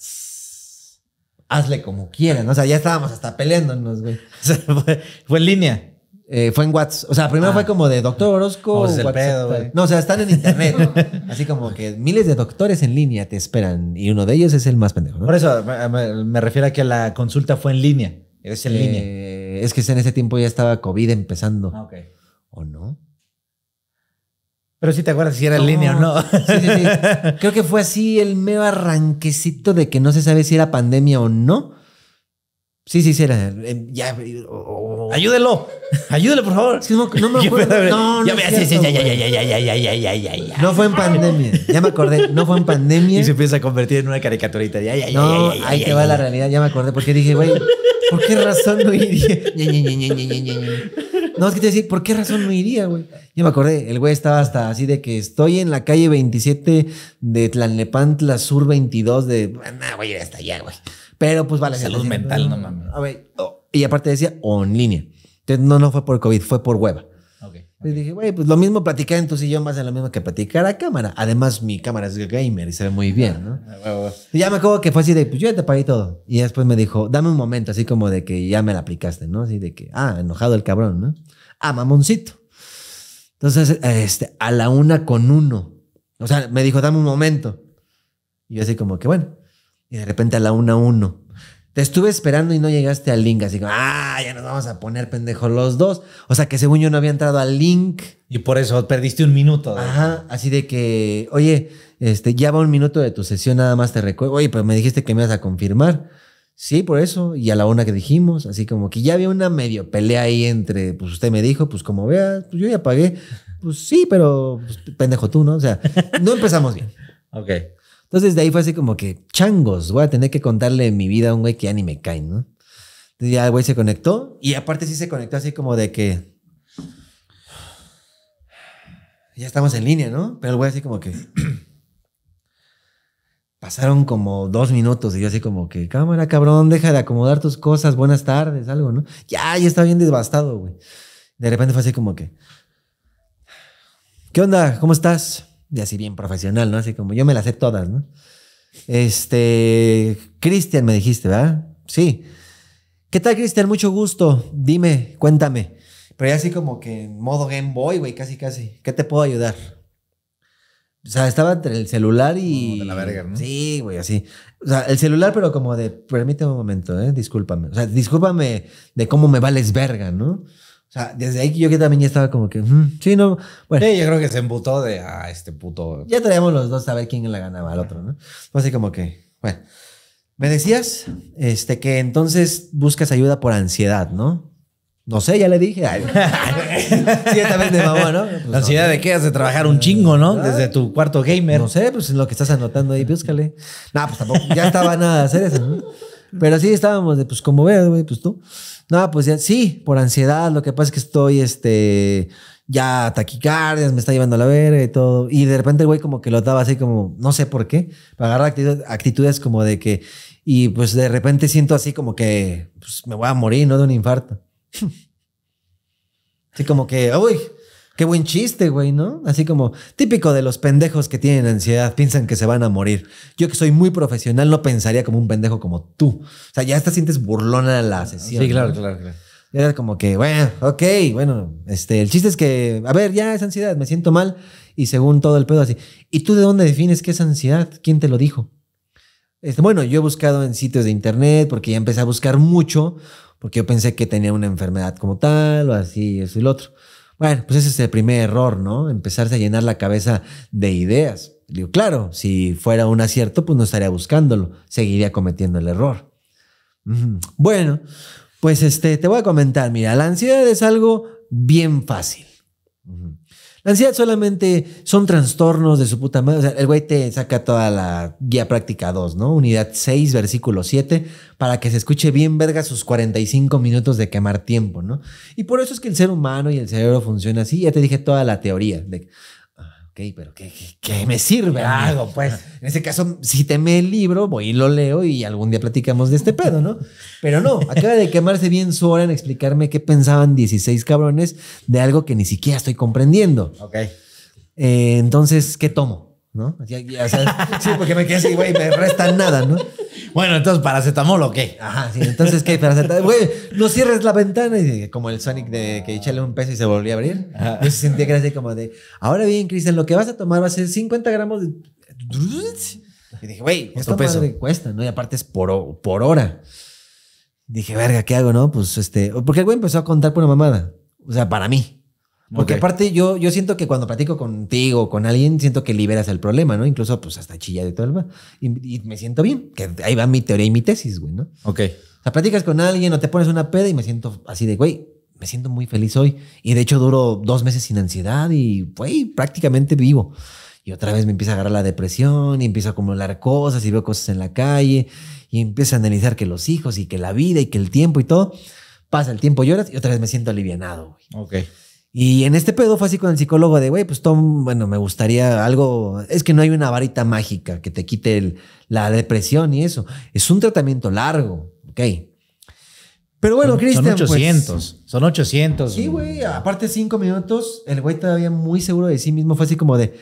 Hazle como quieran. O sea, ya estábamos hasta peleándonos, güey. O sea, fue en línea. Eh, fue en WhatsApp. O sea, primero fue ah. como de Doctor Orozco. no, o sea, están en internet. así como que miles de doctores en línea te esperan y uno de ellos es el más pendejo. ¿no? Por eso me, refiero a que la consulta fue en línea. Es en línea. Eh, es que en ese tiempo ya estaba COVID empezando. Ah, ok. ¿O no? Pero sí te acuerdas si era en línea o no. Creo que fue así el medio arranquecito de que no se sabe si era pandemia o no Sí, sí, sí, era. ya, Ayúdelo. Ayúdelo, por favor. no, me acuerdo. No, no, ya, ya, ya, No fue en pandemia. Ya me acordé. No fue en pandemia. Y se empieza a convertir en una caricaturita. Ya, ya, no, ahí te va la realidad. Ya me acordé. Porque dije, güey, ¿por qué razón no iría? No, es que te decía, ¿por qué razón no iría, güey? Ya me acordé, el güey estaba hasta así de que estoy en la calle 27 de Tlalnepantla Sur 22 de... Nah, güey, hasta allá, güey. Pero pues vale. Salud mental, no, mames. Oh, y aparte decía online. en línea. Entonces, no, no fue por COVID, fue por hueva. Okay, Y dije, güey, pues lo mismo platicar en tu sillón va a ser lo mismo que platicar a cámara. Además, mi cámara es gamer y se ve muy bien, ¿no? Ah, ya me acuerdo que fue así de, pues yo ya te pagué todo. Y después me dijo, dame un momento, así como de que ya me la aplicaste, ¿no? Así de que, ah, enojado el cabrón, ¿no? a Mamoncito. Entonces, este, a la una con uno. O sea, me dijo, dame un momento. Y yo así como que bueno. Y de repente a la una uno. Te estuve esperando y no llegaste al link. Así como, ah, ya nos vamos a poner pendejos los dos. O sea, que según yo no había entrado al link. Y por eso perdiste un minuto. Ajá, así de que, oye, este, ya va un minuto de tu sesión, nada más te recuerdo. Oye, pero me dijiste que me ibas a confirmar. Sí, por eso. Y a la una que dijimos, así como que ya había una medio pelea ahí entre, pues usted me dijo, pues como vea, pues yo ya pagué. Pues sí, pero pues, pendejo tú, ¿no? O sea, no empezamos bien. ok. Entonces de ahí fue así como que, changos, voy a tener que contarle mi vida a un güey que ya ni me cae, ¿no? Entonces ya el güey se conectó y aparte sí se conectó así como de que... Ya estamos en línea, ¿no? Pero el güey así como que... pasaron como dos minutos y yo así como que, cámara, cabrón, deja de acomodar tus cosas, buenas tardes, algo, ¿no? Ya, ya estaba bien devastado, güey. De repente fue así como que, ¿qué onda? ¿Cómo estás? Y así bien profesional, ¿no? Así como yo me las sé todas, ¿no? Este, Cristian me dijiste, ¿verdad? Sí. ¿Qué tal, Cristian? Mucho gusto. Dime, cuéntame. Pero ya así como que en modo Game Boy, güey, casi, casi. ¿Qué te puedo ayudar? O sea, estaba entre el celular y. de la verga, ¿no? Sí, güey, así. O sea, el celular, pero como de, permíteme un momento, ¿eh? Discúlpame. O sea, discúlpame de cómo me vales verga, ¿no? O sea, desde ahí yo que también ya estaba como que, mm, sí, no. Bueno, sí, yo creo que se embutó de, ah, este puto. Ya traíamos los dos a ver quién la ganaba al otro, ¿no? Así como que, bueno. Me decías, este, que entonces buscas ayuda por ansiedad, ¿no? No sé, ya le dije. Ciertamente, mamá, ¿no? ¿La pues, ansiedad de qué? Has de trabajar un chingo, ¿no? Ah. Desde tu cuarto gamer. No sé, pues lo que estás anotando ahí, búscale. No, pues tampoco, ya estaba nada de hacer eso, ¿no? Pero sí estábamos de, pues como veas, güey, pues tú. No, pues ya, sí, por ansiedad. Lo que pasa es que estoy, este, ya taquicardias, me está llevando a la verga y todo. Y de repente güey como que lo daba así como, no sé por qué, para agarrar actitudes como de que, y pues de repente siento así como que pues, me voy a morir, ¿no? De un infarto. Así como que, uy, qué buen chiste, güey, ¿no? Así como típico de los pendejos que tienen ansiedad, piensan que se van a morir. Yo que soy muy profesional no pensaría como un pendejo como tú. O sea, ya hasta sientes burlona la sesión. Sí, claro, claro, claro. Era como que, bueno, ok, bueno, este, el chiste es que, a ver, ya es ansiedad, me siento mal y según todo el pedo así. ¿Y tú de dónde defines qué es ansiedad? ¿Quién te lo dijo? Este, bueno, yo he buscado en sitios de internet porque ya empecé a buscar mucho porque yo pensé que tenía una enfermedad como tal, o así, eso y lo otro. Bueno, pues ese es el primer error, ¿no? Empezarse a llenar la cabeza de ideas. Digo, claro, si fuera un acierto, pues no estaría buscándolo, seguiría cometiendo el error. Bueno, pues este, te voy a comentar, mira, la ansiedad es algo bien fácil. La ansiedad solamente son trastornos de su puta madre. O sea, el güey te saca toda la guía práctica 2, ¿no? Unidad 6, versículo 7, para que se escuche bien verga sus 45 minutos de quemar tiempo, ¿no? Y por eso es que el ser humano y el cerebro funciona así. Ya te dije toda la teoría de ok, pero ¿qué, qué, me sirve? Algo, pues. En ese caso, si teme el libro, voy y lo leo y algún día platicamos de este pedo, ¿no? Pero no, acaba de quemarse bien su hora en explicarme qué pensaban 16 cabrones de algo que ni siquiera estoy comprendiendo. Ok. Eh, entonces, ¿qué tomo? ¿No? sí, porque me quedé así, güey, me resta nada, ¿no? Bueno, entonces paracetamol o qué? Ajá, sí, entonces qué paracetamol. Güey, no cierres la ventana y como el Sonic de que echale un peso y se volvía a abrir. Yo sentía que era así como de, ahora bien, Cristian, lo que vas a tomar va a ser 50 gramos de... Y dije, güey, esto peso? cuesta, ¿no? Y aparte es por, por hora. Dije, verga, ¿qué hago, no? Pues este, porque el güey empezó a contar por una mamada. O sea, para mí. Porque aparte yo, yo siento que cuando platico contigo, con alguien, siento que liberas el problema, ¿no? Incluso pues hasta chilla de todo el... Y, y, me siento bien, que ahí va mi teoría y mi tesis, güey, ¿no? Ok. O sea, platicas con alguien o te pones una peda y me siento así de, güey, me siento muy feliz hoy. Y de hecho duro dos meses sin ansiedad y, güey, prácticamente vivo. Y otra vez me empieza a agarrar la depresión y empiezo a acumular cosas y veo cosas en la calle y empiezo a analizar que los hijos y que la vida y que el tiempo y todo. Pasa el tiempo, lloras y otra vez me siento alivianado, güey. Ok. Y en este pedo fue así con el psicólogo de, güey, pues Tom, bueno, me gustaría algo, es que no hay una varita mágica que te quite la depresión y eso. Es un tratamiento largo, ok. Pero bueno, Son 800, son 800. Pues, sí, güey, aparte cinco minutos, el güey todavía muy seguro de sí mismo fue así como de,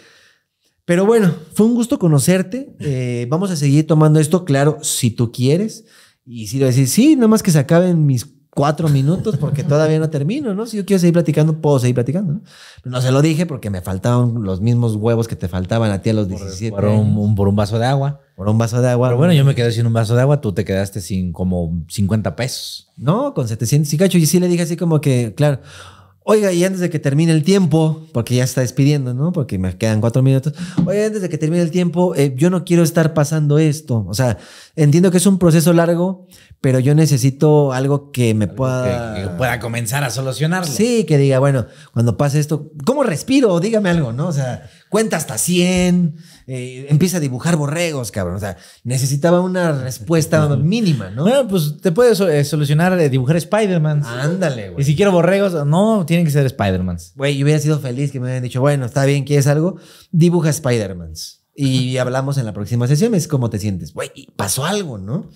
pero bueno, fue un gusto conocerte. Eh, vamos a seguir tomando esto, claro, si tú quieres. Y si lo decís, sí, nada más que se acaben mis cuatro minutos porque todavía no termino, ¿no? Si yo quiero seguir platicando, puedo seguir platicando, ¿no? no se lo dije porque me faltaban los mismos huevos que te faltaban a ti a los 17. Por, un, vaso de agua. Por un vaso de agua. Pero bueno, yo me quedé sin un vaso de agua, tú te quedaste sin como 50 pesos. No, con 700 y cacho. Y sí le dije así como que, claro, Oiga, y antes de que termine el tiempo, porque ya está despidiendo, ¿no? Porque me quedan cuatro minutos. Oiga, antes de que termine el tiempo, eh, yo no quiero estar pasando esto. O sea, entiendo que es un proceso largo, pero yo necesito algo que me pueda... pueda comenzar a solucionarlo. Sí, que diga, bueno, cuando pase esto, ¿cómo respiro? Dígame algo, ¿no? O sea, cuenta hasta 100 eh, empieza a dibujar borregos, cabrón. O sea, necesitaba una respuesta mínima, ¿no? Bueno, pues te puedes eh, solucionar eh, dibujar Spider-Man. Ándale, güey. Y si quiero borregos, no, tienen que ser Spider-Man. Güey, yo hubiera sido feliz que me hubieran dicho, bueno, está bien, ¿quieres algo? Dibuja Spider-Man. Y hablamos en la próxima sesión, es cómo te sientes. Güey, pasó algo, ¿no?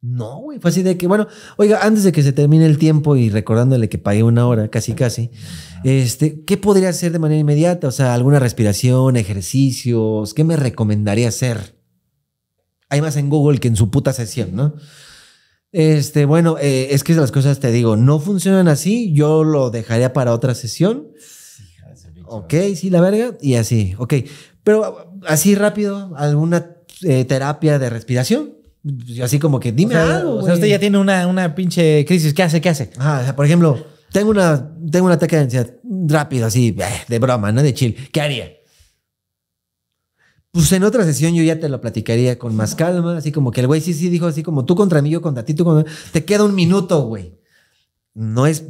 No, güey, fue así de que, bueno, oiga, antes de que se termine el tiempo y recordándole que pagué una hora, casi, casi, este, ¿qué podría hacer de manera inmediata? O sea, alguna respiración, ejercicios, ¿qué me recomendaría hacer? Hay más en Google que en su puta sesión, ¿no? Este, bueno, eh, es que las cosas te digo, no funcionan así, yo lo dejaría para otra sesión. Ok, sí, la verga, y así, ok. Pero así rápido, alguna eh, terapia de respiración así como que dime algo. O sea, usted ya tiene una, una, pinche crisis. ¿Qué hace? ¿Qué hace? o sea, por ejemplo, tengo una, tengo una ataque de ansiedad rápido, así, eh, de broma, ¿no? De chill. ¿Qué haría? Pues en otra sesión yo ya te lo platicaría con más calma, así como que el güey sí, sí dijo así como tú contra mí, yo contra ti, tú contra mí. Te queda un minuto, güey. No es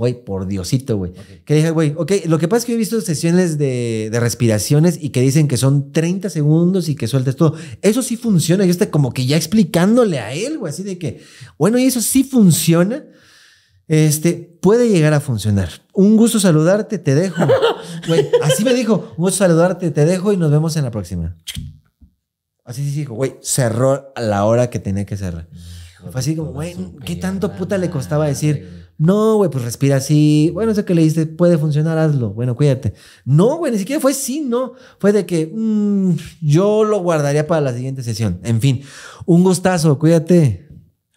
güey, por Diosito, güey. Que dije, güey, ok, lo que pasa es que yo he visto sesiones de, respiraciones y que dicen que son 30 segundos y que sueltas todo. Eso sí funciona. Yo estoy como que ya explicándole a él, güey, así de que, bueno, y eso sí funciona. Este, puede llegar a funcionar. Un gusto saludarte, te dejo. Güey, así me dijo, un gusto saludarte, te dejo y nos vemos en la próxima. Así sí dijo, güey, cerró a la hora que tenía que cerrar. Fue así como, güey, ¿qué tanto puta le costaba decir? No, güey, pues respira así. Bueno, eso que le diste puede funcionar, hazlo. Bueno, cuídate. No, güey, ni siquiera fue sí, no. Fue de que mm, yo lo guardaría para la siguiente sesión. En fin, un gustazo, cuídate.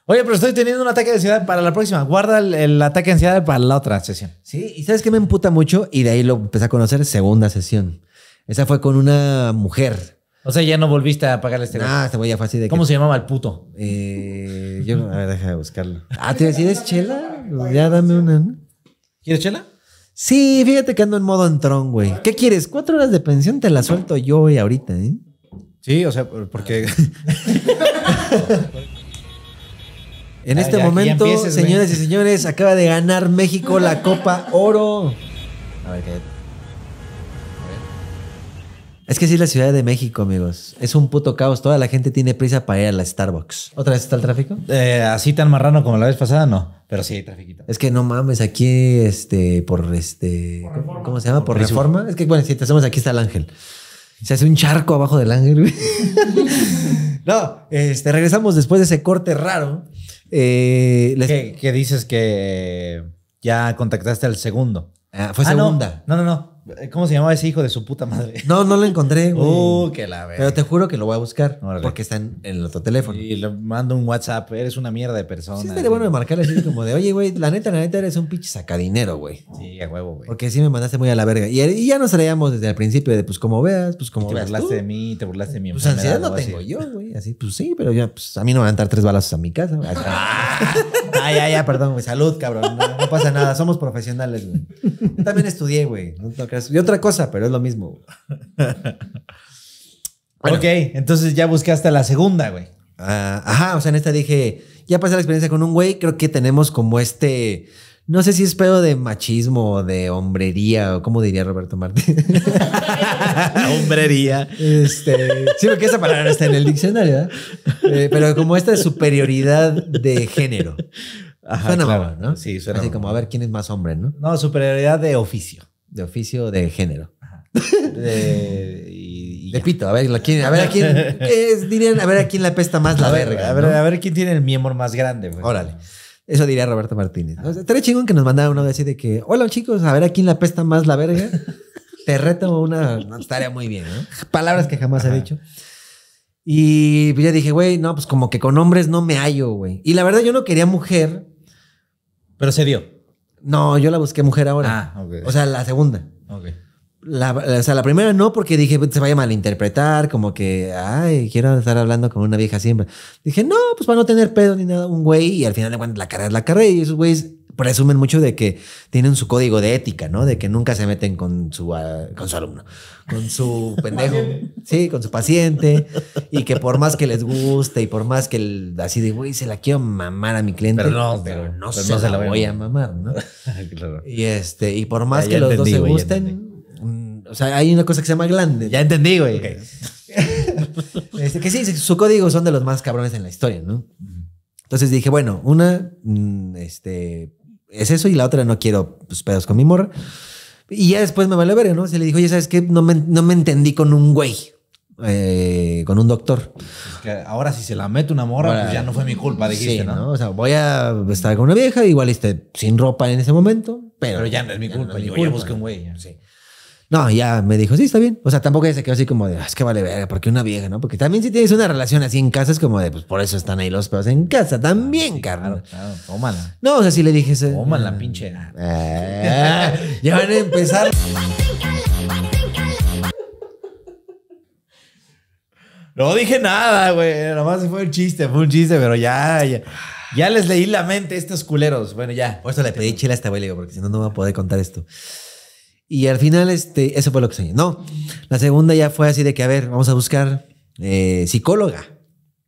Oye, pero estoy teniendo un ataque de ansiedad para la próxima. Guarda el, el ataque de ansiedad para la otra sesión. Sí, y sabes que me emputa mucho y de ahí lo empecé a conocer, segunda sesión. Esa fue con una mujer o sea, ya no volviste a pagarle este Ah, te voy a fácil de. ¿Cómo se llamaba el puto? Eh, a ver, deja de buscarlo. Ah, te decides chela. Ya dame una. ¿Quieres chela? Sí, fíjate que ando en modo entrón, güey. ¿Qué quieres? Cuatro horas de pensión te la suelto yo, hoy ahorita, ¿eh? Sí, o sea, porque. en este momento, señores y señores, acaba de ganar México la Copa Oro. A ver, qué. Es que sí, la Ciudad de México, amigos. Es un puto caos. Toda la gente tiene prisa para ir a la Starbucks. ¿Otra vez está el tráfico? Eh, así tan marrano como la vez pasada, no. Pero sí hay trafiquito. Es que no mames, aquí, este, por este. ¿Cómo se llama? Por, reforma. Es que, bueno, si te hacemos aquí está el ángel. Se hace un charco abajo del ángel, no, este, regresamos después de ese corte raro. Eh, que dices que ya contactaste al segundo? Ah, fue ah, segunda. no, no, no. Eh, ¿Cómo se llamaba ese hijo de su puta madre? No, no lo encontré, güey. Uh, que la verga. Pero te juro que lo voy a buscar porque está en, el otro teléfono. Y le mando un WhatsApp, eres una mierda de persona. Sí, estaría bueno marcarle así como de, oye, güey, la neta, la neta, eres un pinche sacadinero, güey. Sí, a huevo, güey. Porque sí me mandaste muy a la verga. Y, ya nos traíamos desde el principio de, pues, como veas, pues, como veas. Te burlaste de mí, te burlaste de mi Pues ansiedad no tengo yo, güey. Así, pues sí, pero ya, pues, a mí no me van a dar tres balazos a mi casa. ah, ya, ya, perdón, güey. Salud, cabrón. No, pasa nada. Somos profesionales, güey. también estudié, güey. No, y otra cosa, pero es lo mismo. Ok, entonces ya busqué hasta la segunda, güey. Ah, ajá, o sea, en esta dije, ya pasé la experiencia con un güey, creo que tenemos como este, no sé si es pedo de machismo o de hombrería o cómo diría Roberto Martín. hombrería. Este, sí, porque esa palabra no está en el diccionario, ¿eh? Eh, pero como esta superioridad de género. Ajá, claro, ¿no? Sí, suena Así como a ver quién es más hombre, ¿no? No, superioridad de oficio de oficio de género. De, y, pito, a ver, a ver quién dirían, a ver a quién la apesta más la verga. A ver, a quién tiene el miembro más grande. Órale. Eso diría Roberto Martínez. O chingón que nos mandara uno así de que, hola chicos, a ver a quién la apesta más la verga. Te reto una, estaría muy bien, ¿no? Palabras que jamás he dicho. Y pues, ya dije, güey, no, pues como que con hombres no me hallo, güey. Y la verdad yo no quería mujer. Pero se dio. No, yo la busqué mujer ahora. Ah, ok. O sea, la segunda. Ok. La, o sea, la primera no, porque dije, se vaya a malinterpretar, como que, ay, quiero estar hablando con una vieja siempre. Dije, no, pues para no tener pedo ni nada, un güey, y al final de cuentas la carrera es la carrera, y esos güeyes presumen mucho de que tienen su código de ética, ¿no? De que nunca se meten con su, ah, con su alumno, con su pendejo, sí, con su paciente, y que por más que les guste y por más que el, así de, güey, se la quiero mamar a mi cliente, pero no, se, la, voy, a mamar, ¿no? Y este, y por más que los dos se gusten o sea, hay una cosa que se llama glande. Ya entendí, güey. Este, que sí, su código son de los más cabrones en la historia, ¿no? Entonces dije, bueno, una mm, este, es eso y la otra no quiero pues, pedos con mi morra. Y ya después me vale ver, ¿no? Se le dijo, oye, ¿sabes qué? No me, no me entendí con un güey. Eh, con un doctor. ahora si se la mete una morra, pues ya no fue mi culpa, dijiste, ¿no? O sea, voy a estar con una vieja, igual este, sin ropa en ese momento, pero, pero ya no es mi culpa. yo busqué un güey. Sí. No, ya me dijo, sí, está bien. O sea, tampoco se quedó así como de, ah, es que vale verga, porque una vieja, ¿no? Porque también si tienes una relación así en casa es como de, pues por eso están ahí los pedos en casa también, ah, carajo. carnal. Claro, No, o sea, si le dije eso. Tómala, pinche. Eh, ya van a empezar. No dije nada, güey. Nomás fue un chiste, fue un chiste, pero ya, ya, ya les leí la mente a estos culeros. Bueno, ya. Por eso le pedí chela a este güey, porque si no, no va a poder contar esto. Y al final, este, eso fue lo que soñé. No, la segunda ya fue así de que, a ver, vamos a buscar eh, psicóloga,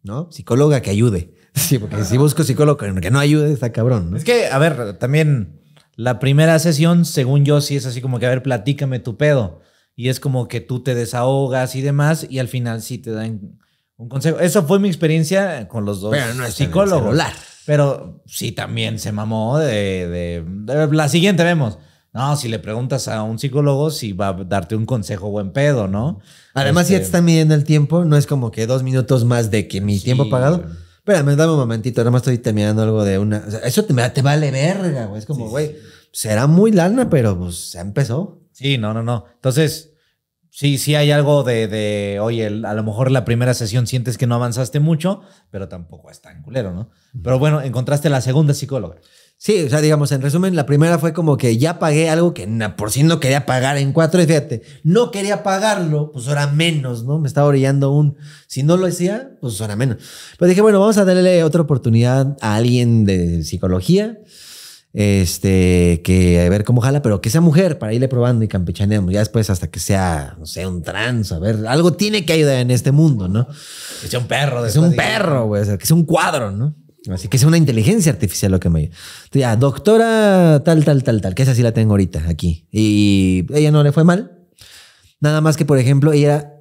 ¿no? Psicóloga que ayude. Sí, porque si busco psicólogo que no ayude, está cabrón. Es que, a ver, también la primera sesión, según yo, sí es así como que, a ver, platícame tu pedo. Y es como que tú te desahogas y demás, y al final sí te dan un consejo. Eso fue mi experiencia con los dos psicólogos. Pero sí, también se mamó de, de la siguiente, vemos. No, si le preguntas a un psicólogo, si va a darte un consejo buen pedo, ¿no? Además, si ya te este, están midiendo el tiempo, no es como que dos minutos más de que mi tiempo pagado. pero Espérame, dame un momentito, nada más estoy terminando algo de una. eso te, vale verga, güey. Es como, güey, será muy lana, pero pues se empezó. Sí, no, no, no. Entonces, sí, sí hay algo de, de oye, a lo mejor la primera sesión sientes que no avanzaste mucho, pero tampoco es tan culero, ¿no? Pero bueno, encontraste la segunda psicóloga. Sí, o sea, digamos, en resumen, la primera fue como que ya pagué algo que por si no quería pagar en cuatro. Y fíjate, no quería pagarlo, pues ahora menos, ¿no? Me estaba orillando un. Si no lo hacía, pues ahora menos. Pero dije, bueno, vamos a darle otra oportunidad a alguien de psicología. Este, que a ver cómo jala, pero que sea mujer para irle probando y campechaneamos. Ya después, hasta que sea, no sé, un trans, a ver, algo tiene que ayudar en este mundo, ¿no? Que sea un perro, que sea un perro, güey, o que sea un cuadro, ¿no? Así que es una inteligencia artificial lo que me... Ya, doctora tal, tal, tal, tal, que esa sí la tengo ahorita aquí. Y ella no le fue mal. Nada más que, por ejemplo, ella era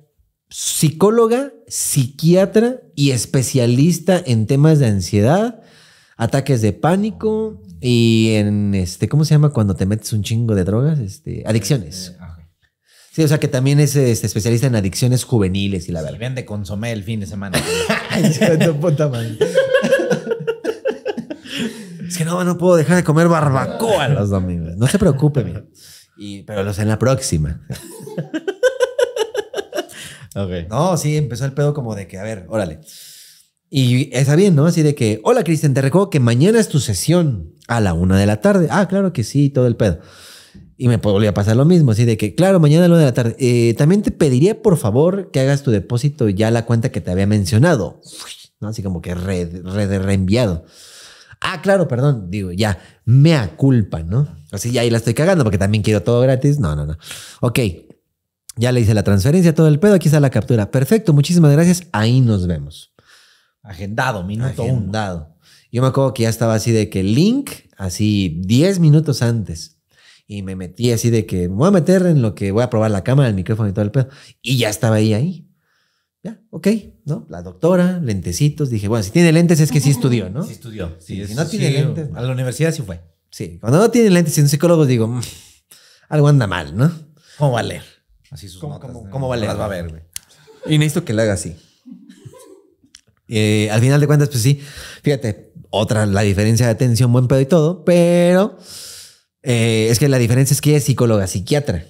psicóloga, psiquiatra y especialista en temas de ansiedad, ataques de pánico y en, este, ¿cómo se llama cuando te metes un chingo de drogas? Este, adicciones. Eh, sí, o sea que también es este, especialista en adicciones juveniles y la verdad. de consomé el fin de semana. puta es que no, no puedo dejar de comer barbacoa los domingos. No se preocupe, mira. Y, pero los en la próxima. No, sí, empezó el pedo como de que, a ver, órale. Y está bien, ¿no? Así de que, hola Cristian, te recuerdo que mañana es tu sesión a la una de la tarde. Ah, claro que sí, todo el pedo. Y me volvió a pasar lo mismo, así de que, claro, mañana a la una de la tarde. Eh, también te pediría, por favor, que hagas tu depósito ya a la cuenta que te había mencionado. ¿No? Así como que re, reenviado. Ah, claro, perdón, digo, ya, mea culpa, ¿no? Así ya ahí la estoy cagando porque también quiero todo gratis. No, no, no. Ok, ya le hice la transferencia, todo el pedo, aquí está la captura. Perfecto, muchísimas gracias, ahí nos vemos. Agendado, minuto Agendado. Yo me acuerdo que ya estaba así de que link, así 10 minutos antes. Y me metí así de que voy a meter en lo que voy a probar la cámara, el micrófono y todo el pedo. Y ya estaba ahí, ahí ya, ok, ¿no? La doctora, lentecitos, dije, bueno, si tiene lentes es que sí estudió, ¿no? Sí estudió, sí. si no tiene lentes, a la universidad sí fue. Sí, cuando no tiene lentes, siendo psicólogo, digo, mm, algo anda mal, ¿no? ¿Cómo va a leer? Así sus ¿Cómo, va a leer? ver, güey. Y necesito que la haga así. Eh, al final de cuentas, pues sí, fíjate, otra, la diferencia de atención, buen pedo y todo, pero eh, es que la diferencia es que es psicóloga, psiquiatra.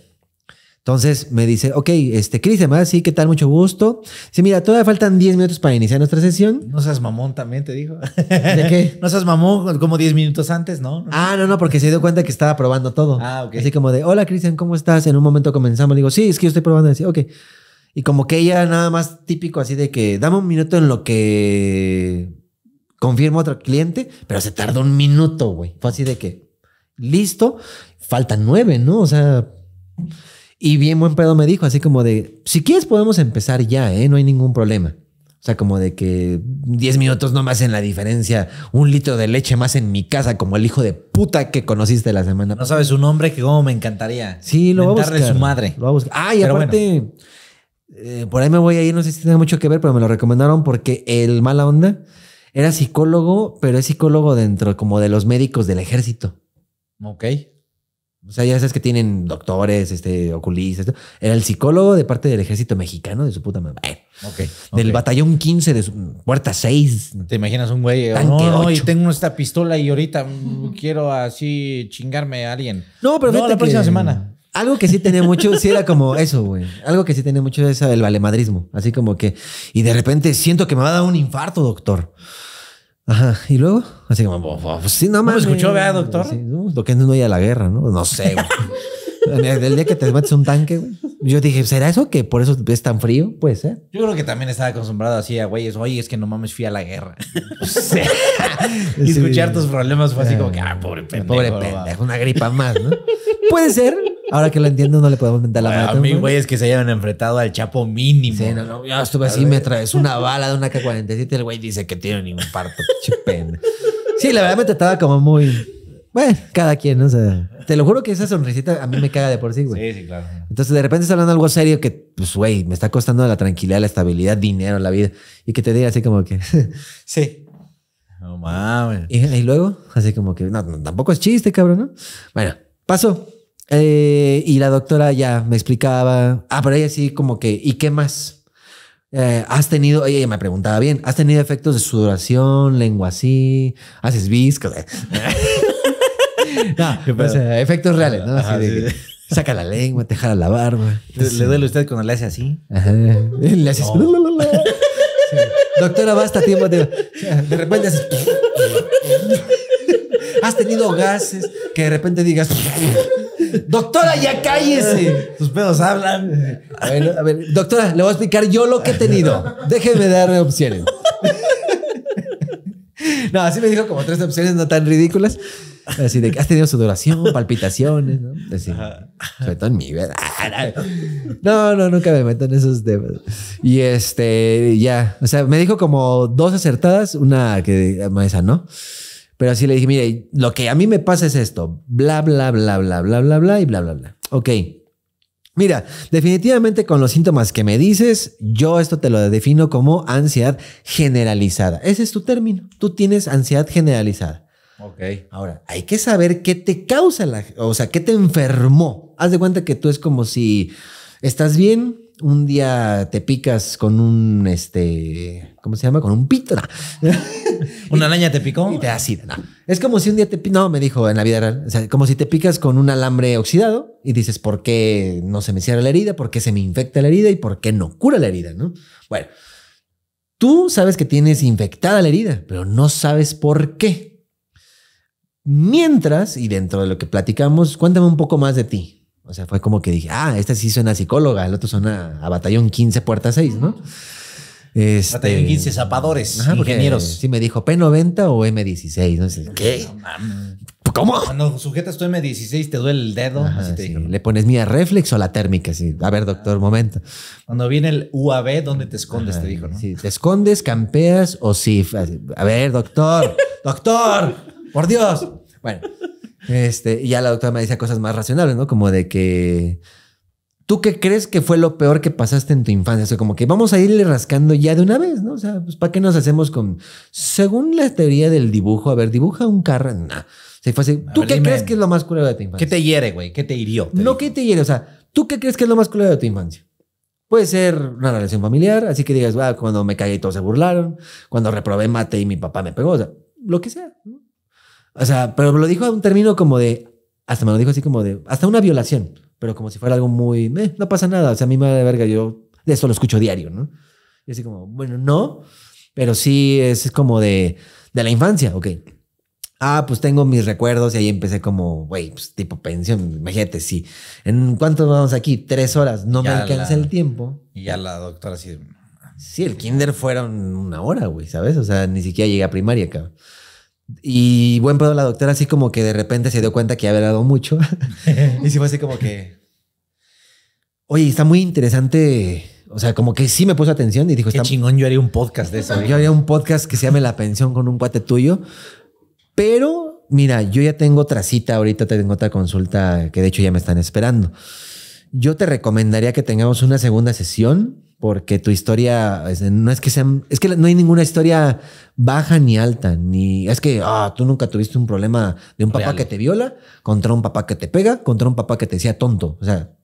Entonces me dice, ok, este, Cris, sí, ¿qué tal? Mucho gusto. Sí, mira, todavía faltan 10 minutos para iniciar nuestra sesión. No seas mamón también, te dijo. ¿De qué? No seas mamón como 10 minutos antes, ¿no? Ah, no, no, porque se dio cuenta que estaba probando todo. Ah, ok. Así como de, hola, Cristian, ¿cómo estás? En un momento comenzamos. Le digo, sí, es que yo estoy probando. Así, ok. Y como que ella nada más típico así de que dame un minuto en lo que confirmo otro cliente, pero se tardó un minuto, güey. Fue así de que, listo, faltan nueve, ¿no? O sea... Y bien buen pedo me dijo, así como de, si quieres podemos empezar ya, ¿eh? No hay ningún problema. O sea, como de que 10 minutos no me hacen la diferencia. Un litro de leche más en mi casa, como el hijo de puta que conociste la semana. No sabes su nombre, que como me encantaría. Sí, lo voy a buscar. su madre. Lo a Ah, y aparte, eh, por ahí me voy a ir. No sé si tiene mucho que ver, pero me lo recomendaron porque el mala onda era psicólogo, pero es psicólogo dentro como de los médicos del ejército. Ok. O sea, ya sabes que tienen doctores, este, oculistas. Era el psicólogo de parte del ejército mexicano de su puta madre. Ok. Del batallón 15 de su, puerta 6. ¿Te imaginas un güey? no, y tengo esta pistola y ahorita quiero así chingarme a alguien. No, pero no, la próxima semana. Algo que sí tenía mucho, sí era como eso, güey. Algo que sí tenía mucho es el valemadrismo. Así como que, y de repente siento que me va a dar un infarto, doctor. Ajá. ¿Y luego? Así como, pues sí, nada más ¿me escuchó, vea, doctor? Sí, lo que no, ir a la guerra, ¿no? No sé, El día que te metes un tanque, güey. Yo dije, ¿será eso que por eso es tan frío? pues, ser. Yo creo que también estaba acostumbrado así a güeyes, oye, es que no mames, fui a la guerra. y escuchar tus problemas fue así como que, ah, ah pobre pendejo. Pobre pendejo, una gripa más, ¿no? Puede ser. Ahora que lo entiendo, no le podemos mentar la mano. A mí, güey, es que se hayan enfrentado al chapo mínimo. Sí, no, no. Yo estuve así, me traes una bala de una K-47 el güey dice que tiene un parto. Sí, la verdad me trataba como muy bueno, cada quien, ¿no? O sea, te lo juro que esa sonrisita a mí me caga de por sí, güey. Sí, sí, claro. Entonces, de repente está hablando algo serio que, pues, güey, me está costando la tranquilidad, la estabilidad, dinero, la vida. Y que te diga así como que, sí. No mames. Y, luego, así como que, no, tampoco es chiste, cabrón, ¿no? Bueno, pasó. Eh, y la doctora ya me explicaba. Ah, pero ella sí, como que, ¿y qué más? Eh, has tenido, ella me preguntaba bien, ¿has tenido efectos de sudoración, lengua así? ¿Haces viscos? no, pues, eh, efectos reales, ¿no? saca la lengua, te jala la barba. le, duele usted cuando le hace así. Le Doctora, basta tiempo de. De repente Has tenido gases que de repente digas. Doctora, ya cállese. Tus pedos hablan. a ver, doctora, le voy a explicar yo lo que he tenido. Déjeme darle opciones. No, así me dijo como tres opciones no tan ridículas. Así de que has tenido sudoración, palpitaciones, ¿no? Así, sobre todo en mi vida. No, no, nunca me meto en esos temas. Y este, ya, o sea, me dijo como dos acertadas, una que esa, ¿no? Pero así le dije, mire, lo que a mí me pasa es esto, bla, bla, bla, bla, bla, bla, bla, y bla, bla, bla. Ok. Mira, definitivamente con los síntomas que me dices, yo esto te lo defino como ansiedad generalizada. Ese es tu término. Tú tienes ansiedad generalizada. Ok. Ahora, hay que saber qué te causa la, o sea, qué te enfermó. Haz de cuenta que tú es como si estás bien, un día te picas con un, este, ¿cómo se llama? Con un pito. ¿Una araña te picó? Y te ha Es como si un día te... No, me dijo en la vida real. O sea, como si te picas con un alambre oxidado y dices, ¿por qué no se me cierra la herida? ¿Por qué se me infecta la herida? ¿Y por qué no cura la herida? ¿no? Bueno, tú sabes que tienes infectada la herida, pero no sabes por qué. Mientras, y dentro de lo que platicamos, cuéntame un poco más de ti. O sea, fue como que dije, ah, esta sí suena psicóloga, el otro suena a batallón 15, puerta 6, ¿no? Este, batallón 15, zapadores, ingenieros. Sí me dijo P90 o M16, ¿Qué? ¿Cómo? Cuando sujetas tu M16 te duele el dedo. así te Le pones mía reflex o la térmica. Sí. A ver, doctor, ah. momento. Cuando viene el UAB, ¿dónde te escondes? te dijo, ¿no? Sí, te escondes, campeas o sí A ver, doctor, doctor, por Dios. Bueno, este, y ya la doctora me dice cosas más racionales, ¿no? Como de que. ¿Tú qué crees que fue lo peor que pasaste en tu infancia? O sea, como que vamos a irle rascando ya de una vez, ¿no? O sea, pues ¿para qué nos hacemos con... Según la teoría del dibujo, a ver, dibuja un carro, No. O sea, ¿tú qué crees que es lo más culo de tu infancia? ¿Qué te hiere, güey? ¿Qué te hirió? no, ¿qué te hiere? O sea, ¿tú qué crees que es lo más cruel de tu infancia? Puede ser una relación familiar, así que digas, ah, cuando me cagué y todos se burlaron, cuando reprobé mate y mi papá me pegó, o sea, lo que sea. O sea, pero lo dijo a un término como de, hasta me lo dijo así como de, hasta una violación, pero como si fuera algo muy, eh, no pasa nada, o sea, a mí me de verga, yo de eso lo escucho diario, ¿no? Y así como, bueno, no, pero sí es como de, la infancia, ok. Ah, pues tengo mis recuerdos y ahí empecé como, güey, pues tipo pensión, imagínate, sí. ¿En cuánto vamos aquí? Tres horas, no me alcanza el tiempo. Y ya la doctora sí. Sí, el kinder fueron una hora, güey, ¿sabes? O sea, ni siquiera llegué a primaria, cabrón. Y buen pedo la doctora, así como que de repente se dio cuenta que había dado mucho. y se fue así como que. Oye, está muy interesante. O sea, como que sí me puso atención y dijo: está... chingón, yo haría un podcast de eso. Yo haría un podcast que se llame La pensión con un cuate tuyo. Pero mira, yo ya tengo otra cita. Ahorita tengo otra consulta que de hecho ya me están esperando. Yo te recomendaría que tengamos una segunda sesión porque tu historia no es que sea, es que no hay ninguna historia baja ni alta, ni es que ah, tú nunca tuviste un problema de un papá que te viola contra un papá que te pega, contra un papá que te decía tonto. O sea,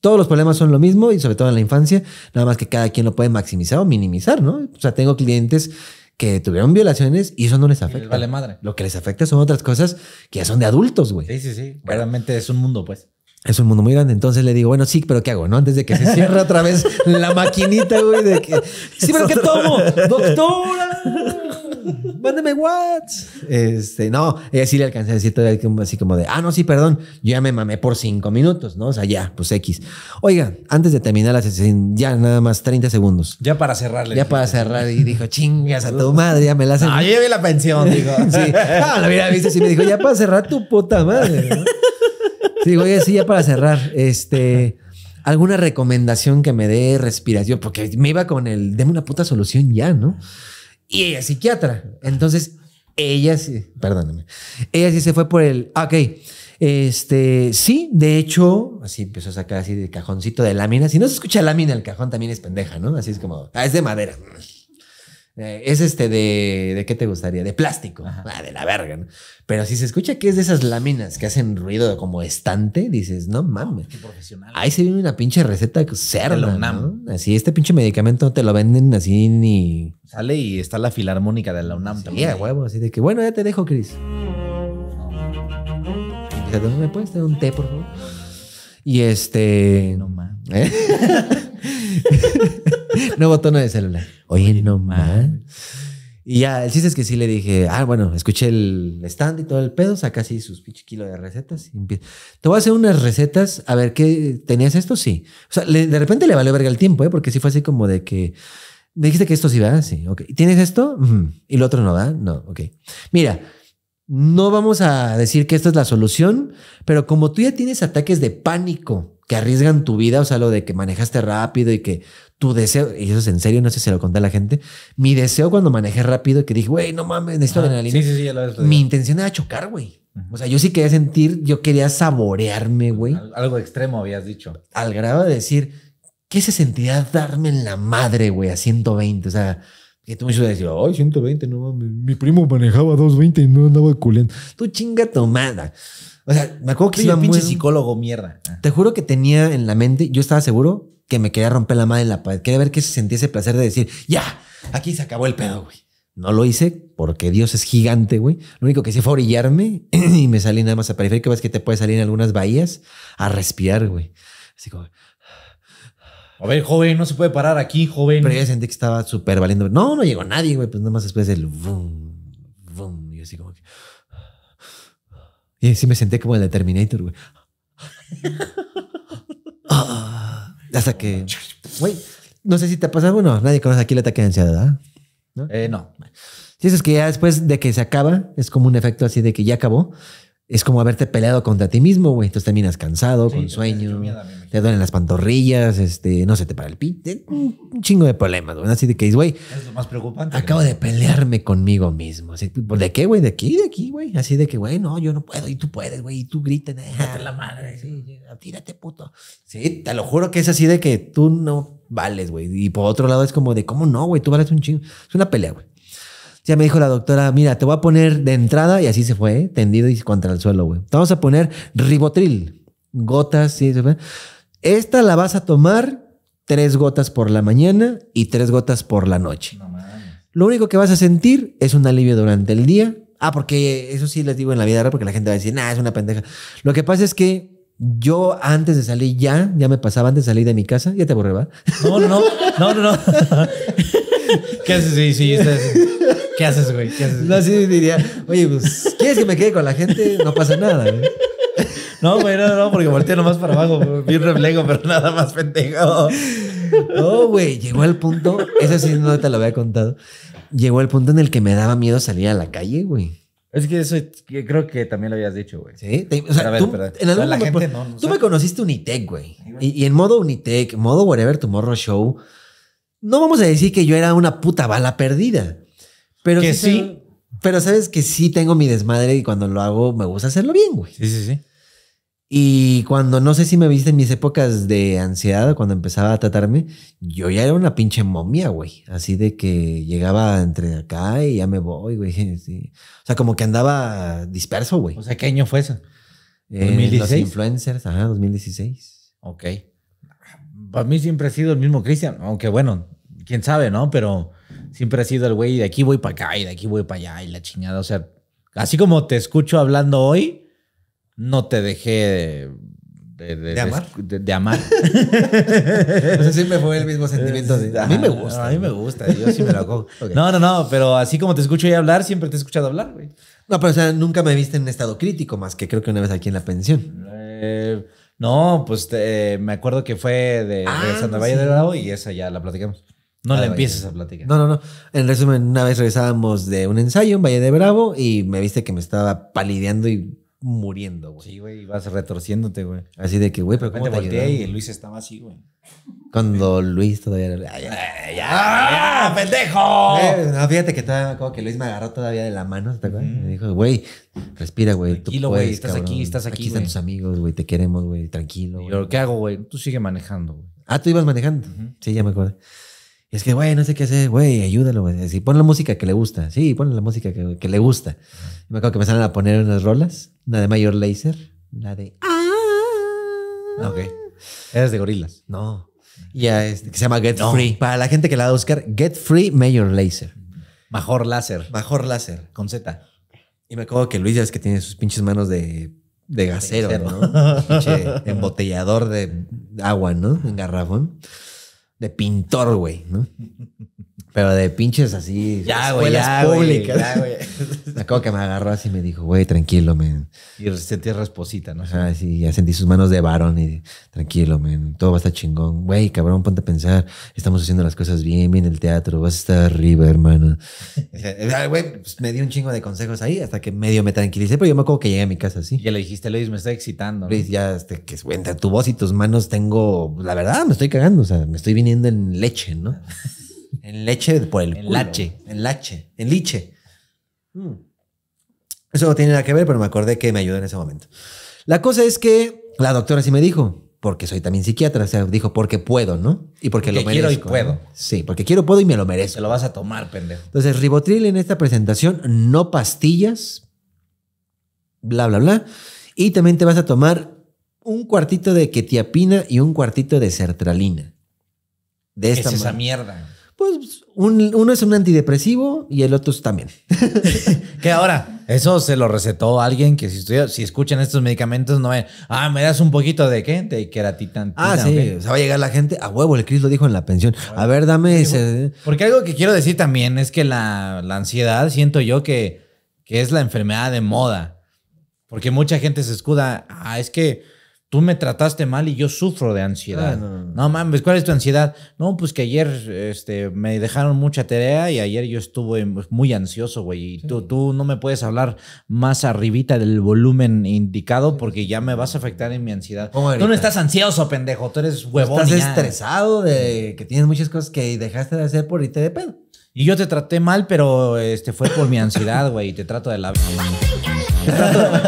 todos los problemas son lo mismo y sobre todo en la infancia, nada más que cada quien lo puede maximizar o minimizar, ¿no? O sea, tengo clientes que tuvieron violaciones y eso no les afecta. vale madre. Lo que les afecta son otras cosas que ya son de adultos, güey. Sí, sí, sí. Realmente es un mundo, pues. Es un mundo muy grande. Entonces le digo, bueno, sí, pero ¿qué hago? ¿No? Antes de que se cierre otra vez la maquinita, güey, de que. Sí, pero ¿qué tomo? ¡Doctora! mándeme watts! Este, no, ella sí le alcancé a decir todo así como de, ah, no, sí, perdón, yo ya me mamé por cinco minutos, ¿no? O sea, ya, pues X. Oiga, antes de terminar la sesión, ya nada más 30 segundos. Ya para cerrarle. Ya para cerrar. Y dijo, chingas a tu madre, ya me la hacen. ahí vi la pensión, dijo. sí. Ah, la hubiera visto, y me dijo, ya para cerrar tu puta madre, Sí, oye, sí, ya para cerrar, este, alguna recomendación que me dé respiración, porque me iba con el, deme una puta solución ya, ¿no? Y ella es psiquiatra. Entonces, ella sí, perdóname, ella sí se fue por el, ah, ok, este, sí, de hecho, así empezó a sacar así de cajoncito de lámina. Si no se escucha lámina, el cajón también es pendeja, ¿no? Así es como, ah, es de madera. Eh, es este de, de. qué te gustaría? De plástico. Ah, de la verga, Pero si se escucha que es de esas láminas que hacen ruido como estante, dices, no mames. Ahí se viene una pinche receta cerda. UNAM. Así, este pinche medicamento te lo venden así ni. Sale y está la filarmónica de la UNAM sí, también. huevo, así de que, bueno, ya te dejo, Cris. ¿Me puedes dar un té, por favor? Y este. No mames. Nuevo tono de celular. Oye, no más. Y ya, el chiste es que sí le dije, ah, bueno, escuché el stand y todo el pedo, saca así sus pinches kilo de recetas. Y empieza. Te voy a hacer unas recetas, a ver, ¿qué tenías esto? Sí. O sea, de repente le valió verga el tiempo, ¿eh? porque sí fue así como de que, me dijiste que esto sí va, sí, ok. ¿Tienes esto? Y lo otro no va, no, ok. Mira, no vamos a decir que esta es la solución, pero como tú ya tienes ataques de pánico que arriesgan tu vida, o sea, lo de que manejaste rápido y que tu deseo, y eso es en serio, no sé si se lo conté a la gente, mi deseo cuando manejé rápido, y que dije, güey, no mames, necesito adrenalina. Sí, sí, sí, ya lo mi intención era chocar, güey. O sea, yo sí quería sentir, yo quería saborearme, güey. Algo extremo habías dicho. Al grado de decir, ¿qué se sentía darme en la madre, güey, a 120? O sea, que tú me ibas decir, ay, 120, no mames, mi primo manejaba 220 y no andaba culiando. Tú chinga tomada. O sea, me acuerdo que iba pinche psicólogo mierda. Ah. Te juro que tenía en la mente, yo estaba seguro que me quería romper la madre en la pared. Quería ver que se sentía ese placer de decir, ya, aquí se acabó el pedo, güey. No lo hice porque Dios es gigante, güey. Lo único que hice fue orillarme y me salí nada más a Que Ves que te puedes salir en algunas bahías a respirar, güey. Así como... A ver, joven, no se puede parar aquí, joven. Pero yo sentí que estaba súper valiendo. No, no llegó nadie, güey. Pues nada más después del... Boom Y sí me senté como el Terminator, güey. Ah, hasta que, güey, no sé si te ha pasado, bueno, nadie conoce aquí la ataque ¿verdad? ¿No? Eh, no. eso es que ya después de que se acaba, es como un efecto así de que ya acabó, es como haberte peleado contra ti mismo, güey. Entonces terminas cansado, con sueño, te duelen las pantorrillas, este, no se te para el pi, Un chingo de problemas, güey. Así de que, güey, es lo más preocupante. Acabo de pelearme conmigo mismo. Así, pues, ¿De qué, güey? De aquí, de aquí, güey. Así de que, güey, no, yo no puedo y tú puedes, güey. Y tú gritas, déjate ah, la madre. Sí, ah, tírate, puto. Sí, te lo juro que es así de que tú no vales, güey. Y por otro lado es como de, ¿cómo no, güey? Tú vales un chingo. Es una pelea, güey. Ya me dijo la doctora, mira, te voy a poner de entrada y así se fue, ¿eh? tendido y contra el suelo, güey. vamos a poner ribotril, gotas, sí, Esta la vas a tomar tres gotas por la mañana y tres gotas por la noche. Lo único que vas a sentir es un alivio durante el día. Ah, porque eso sí les digo en la vida real porque la gente va a decir, no, es una pendeja. Lo que pasa es que yo antes de salir ya, ya me pasaba antes de salir de mi casa, ya te aburre, No, no, no, no, ¿Qué haces? Sí, sí, sí, ¿Qué haces, güey? ¿Qué haces? No, sí diría, oye, pues, ¿quieres que me quede con la gente? No pasa nada, güey. ¿eh? No, güey, no, no, porque volteé nomás para abajo, bien un reflejo, pero nada más pendejo. No, güey, llegó al punto, eso sí no te lo había contado, llegó al punto en el que me daba miedo salir a la calle, güey. Es que eso creo que también lo habías dicho, güey. Sí, te, o sea, tú, en algún momento, tú me conociste Unitec, güey. Y, y, en modo Unitec, modo Whatever Tomorrow Show, no vamos a decir que yo era una puta bala perdida. Pero sí. pero sabes que sí tengo mi desmadre y cuando lo hago me gusta hacerlo bien, güey. Sí, sí, sí. Y cuando no sé si me viste en mis épocas de ansiedad, cuando empezaba a tratarme, yo ya era una pinche momia, güey. Así de que llegaba entre acá y ya me voy, güey. O sea, como que andaba disperso, güey. O sea, ¿qué año fue eso? 2016. Eh, los influencers, ajá, 2016. Ok. Para mí siempre ha sido el mismo Cristian, aunque bueno, quién sabe, ¿no? Pero siempre ha sido el güey de aquí voy para acá y de aquí voy para allá y la chingada. O sea, así como te escucho hablando hoy, no te dejé de, de, amar. De, amar. o me fue el mismo sentimiento A mí me gusta. a mí me gusta. Yo sí me lo cojo. No, no, no, pero así como te escucho hoy hablar, siempre te he escuchado hablar, güey. No, pero o sea, nunca me viste en estado crítico, más que creo que una vez aquí en la pensión. Eh, no, pues eh, me acuerdo que fue de, ah, Santa Valle del Bravo y esa ya la platicamos. No ah, le empieces a platicar. No, no, no. En resumen, una vez regresábamos de un ensayo en Valle de Bravo y me viste que me estaba palideando y muriendo, güey. Sí, güey, ibas retorciéndote, güey. Así de que, güey, pero ¿cómo te volteé y Luis estaba así, güey. Cuando Luis todavía era... ¡Ay, ay, ah pendejo! no, fíjate que estaba como que Luis me agarró todavía de la mano, ¿te acuerdas? Me dijo, güey, respira, güey. Tranquilo, güey, estás aquí, estás aquí, Aquí están tus amigos, güey, te queremos, güey, tranquilo. Pero ¿qué hago, güey? Tú sigue manejando, güey. Ah, tú ibas manejando. Sí, ya me acuerdo es que, güey, no sé qué hacer, güey, ayúdalo, güey. Sí, pon la música que le gusta. Sí, pon la música que, le gusta. me acuerdo que me salen a poner unas rolas, una de Mayor Laser, la de... Ah, ah ok. Eres de gorilas. No. Ya, es este, que se llama Get Free. Para la gente que la va a buscar, Get Free Mayor Laser. Mejor Láser. Mejor Láser, con Z. Y me acuerdo que Luis ya es que tiene sus pinches manos de, de gasero, ¿no? Pinche embotellador de agua, ¿no? En garrafón de pintor, güey, ¿no? Pero de pinches así. Ya, güey. ya, públicas. güey. me acuerdo que me agarró así y me dijo, güey, tranquilo, men. Y sentí resposita, ¿no? Ajá, sí, ya sentí sus manos de varón y tranquilo, men. Todo va a estar chingón. Güey, cabrón, ponte a pensar. Estamos haciendo las cosas bien, bien el teatro. Vas a estar arriba, hermano. Güey, pues, me dio un chingo de consejos ahí hasta que medio me tranquilicé, pero yo me acuerdo que llegué a mi casa así. Ya le dijiste, Luis, me está excitando. Luis, ya, este, que entre tu voz y tus manos tengo, la verdad, me estoy cagando. O sea, me estoy viniendo en leche, ¿no? en leche por el en Lache. En lache. En liche. Hmm. Eso no tiene nada que ver, pero me acordé que me ayudó en ese momento. La cosa es que la doctora sí me dijo, porque soy también psiquiatra, o sea, dijo porque puedo, ¿no? Y porque, lo merezco. quiero y puedo. Sí, porque quiero, puedo y me lo merezco. Te lo vas a tomar, pendejo. Entonces, ribotril en esta presentación, no pastillas, bla, bla, bla. Y también te vas a tomar un cuartito de quetiapina y un cuartito de sertralina de esta esa mierda? Pues uno es un antidepresivo y el otro es también. que ahora, eso se lo recetó alguien que si, si escuchan estos medicamentos no ven, ah, me das un poquito de qué, de queratita. Ah, sí, va a llegar la gente, a huevo, el Cris lo dijo en la pensión, a ver, dame ese. Porque algo que quiero decir también es que la, ansiedad, siento yo que, que es la enfermedad de moda, porque mucha gente se escuda, ah, es que tú me trataste mal y yo sufro de ansiedad. Ah, no, mames, ¿cuál es tu ansiedad? No, pues que ayer este, me dejaron mucha tarea y ayer yo estuve muy ansioso, güey. Y tú, tú no me puedes hablar más arribita del volumen indicado porque ya me vas a afectar en mi ansiedad. Tú no estás ansioso, pendejo. Tú eres pues huevón. Estás estresado de que tienes muchas cosas que dejaste de hacer por irte de pedo. Y yo te traté mal, pero este, fue por mi ansiedad, güey. Y te trato de la...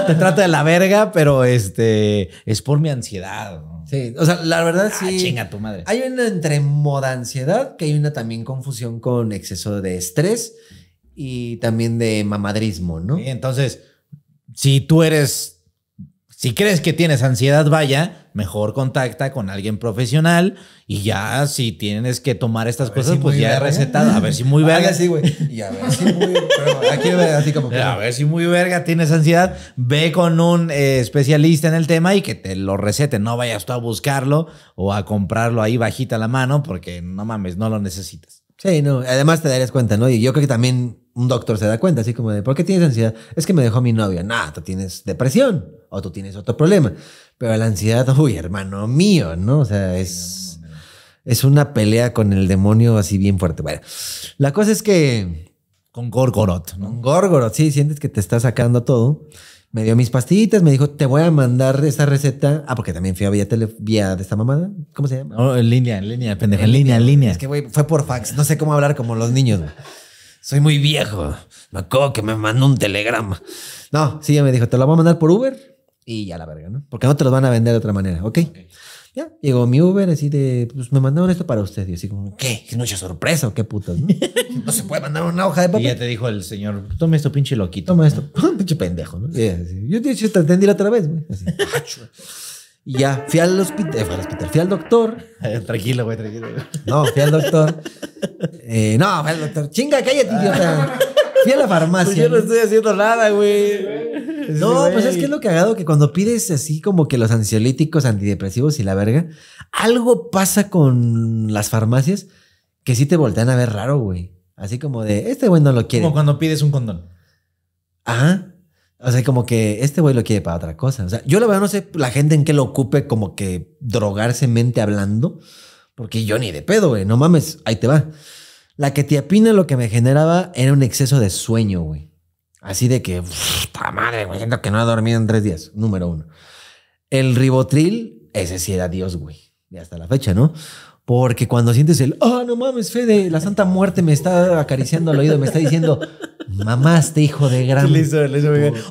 Te trato, de la verga, pero este es por mi ansiedad. Sí, o sea, la verdad ah, sí. Chinga tu madre. Hay una entre moda ansiedad que hay una también confusión con exceso de estrés y también de mamadrismo, ¿no? Sí, entonces, si tú eres si crees que tienes ansiedad, vaya, mejor contacta con alguien profesional y ya si tienes que tomar estas cosas, pues ya he recetado. A ver si muy verga. a ver si muy así como A ver si muy verga tienes ansiedad, ve con un eh, especialista en el tema y que te lo recete. No vayas tú a buscarlo o a comprarlo ahí bajita la mano porque no mames, no lo necesitas. Sí, no. Además te darías cuenta, ¿no? Y yo creo que también un doctor se da cuenta, así como de, ¿por qué tienes ansiedad? Es que me dejó mi novia. nada tú tienes depresión o tú tienes otro problema. Pero la ansiedad, uy, hermano mío, ¿no? O sea, es, es una pelea con el demonio así bien fuerte. Bueno, la cosa es que... Con Gorgorot, ¿no? Con Gorgorot, sí, sientes que te está sacando todo. Me dio mis pastillitas, me dijo, te voy a mandar esa receta. Ah, porque también fui a vía, tele, vía de esta mamada. ¿Cómo se llama? Oh, en línea, en línea, pendejo. En, línea, en línea. Es que, fue por fax. No sé cómo hablar como los niños, soy muy viejo. Me acuerdo que me mandó un telegrama. No, sí, ya me dijo, te lo voy a mandar por Uber y ya la verga, ¿no? Porque no te los van a vender de otra manera, ¿ok? Ya, llegó mi Uber así de, pues me mandaron esto para usted. Y así como, ¿qué? ¿Qué mucha sorpresa o qué puto ¿no? se puede mandar una hoja de papel. Y ya te dijo el señor, tome esto pinche loquito. Toma esto, pinche pendejo, ¿no? Sí, yo, yo te entendí la otra vez, güey. Así. Ah, y ya, fui al hospital, eh, fui al, hospital, fui al doctor. tranquilo, güey, tranquilo. No, fui al doctor. Eh, no, fui al doctor. Chinga, cállate, idiota. Fui a la farmacia. Pues yo no estoy haciendo nada, güey. No, pues es que es lo cagado que cuando pides así como que los ansiolíticos, antidepresivos y la verga, algo pasa con las farmacias que sí te voltean a ver raro, güey. Así como de, este güey no lo quiere. Como cuando pides un condón. Ajá. O sea, como que este güey lo quiere para otra cosa. O sea, yo la verdad no sé la gente en qué lo ocupe como que drogarse mente hablando, porque yo ni de pedo, güey. No mames, ahí te va. La que te apina lo que me generaba era un exceso de sueño, güey. Así de que, ¡Para madre, güey, siento que no he dormido en tres días. Número uno. El ribotril, ese sí era Dios, güey. Y hasta la fecha, ¿no? Porque cuando sientes el, oh, no mames, Fede, la Santa Muerte me está acariciando al oído, me está diciendo, Mamaste, hijo de gran.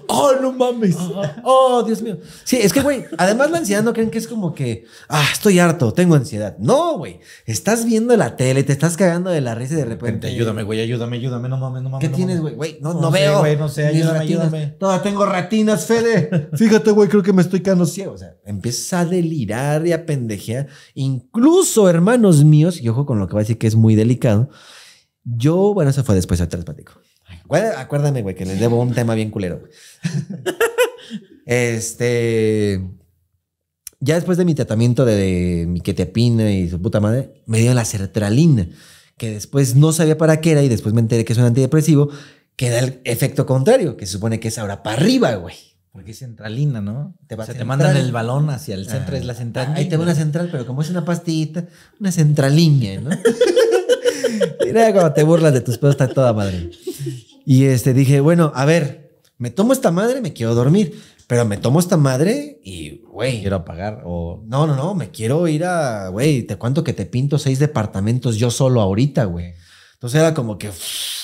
Oh, no mames. Oh, Dios mío. Sí, es que, güey, además la ansiedad no creen que es como que, ah, estoy harto, tengo ansiedad. No, güey. Estás viendo la tele, te estás cagando de la risa y de repente. Ayúdame, güey, ayúdame, ayúdame, no mames, no mames. ¿Qué tienes, güey? no, no, no sé, veo. Güey, no sé, ayúdame, ayúdame. Toda tengo ratinas, Fede. Fíjate, güey, creo que me estoy quedando ciego. O sea, empieza a delirar y a pendejear. Incluso, hermanos míos, y ojo con lo que va a decir que es muy delicado. Yo, bueno, eso fue después, de telepático. Acuérdame, güey, que les debo un tema bien culero. este. Ya después de mi tratamiento de, mi quetepina y su puta madre, me dio la sertralina, que después no sabía para qué era y después me enteré que es un antidepresivo, que da el efecto contrario, que se supone que es ahora para arriba, güey. Porque es centralina, ¿no? Te te mandan el balón hacia el centro, ah, es la ah, central. Ahí te va una central, pero como es una pastita, una centralina, ¿no? Mira, cuando te burlas de tus pedos, está toda madre. Y este, dije, bueno, a ver, me tomo esta madre, me quiero dormir. Pero me tomo esta madre y, güey. Quiero apagar o. No, no, no, me quiero ir a. Güey, te cuento que te pinto seis departamentos yo solo ahorita, güey. Entonces era como que,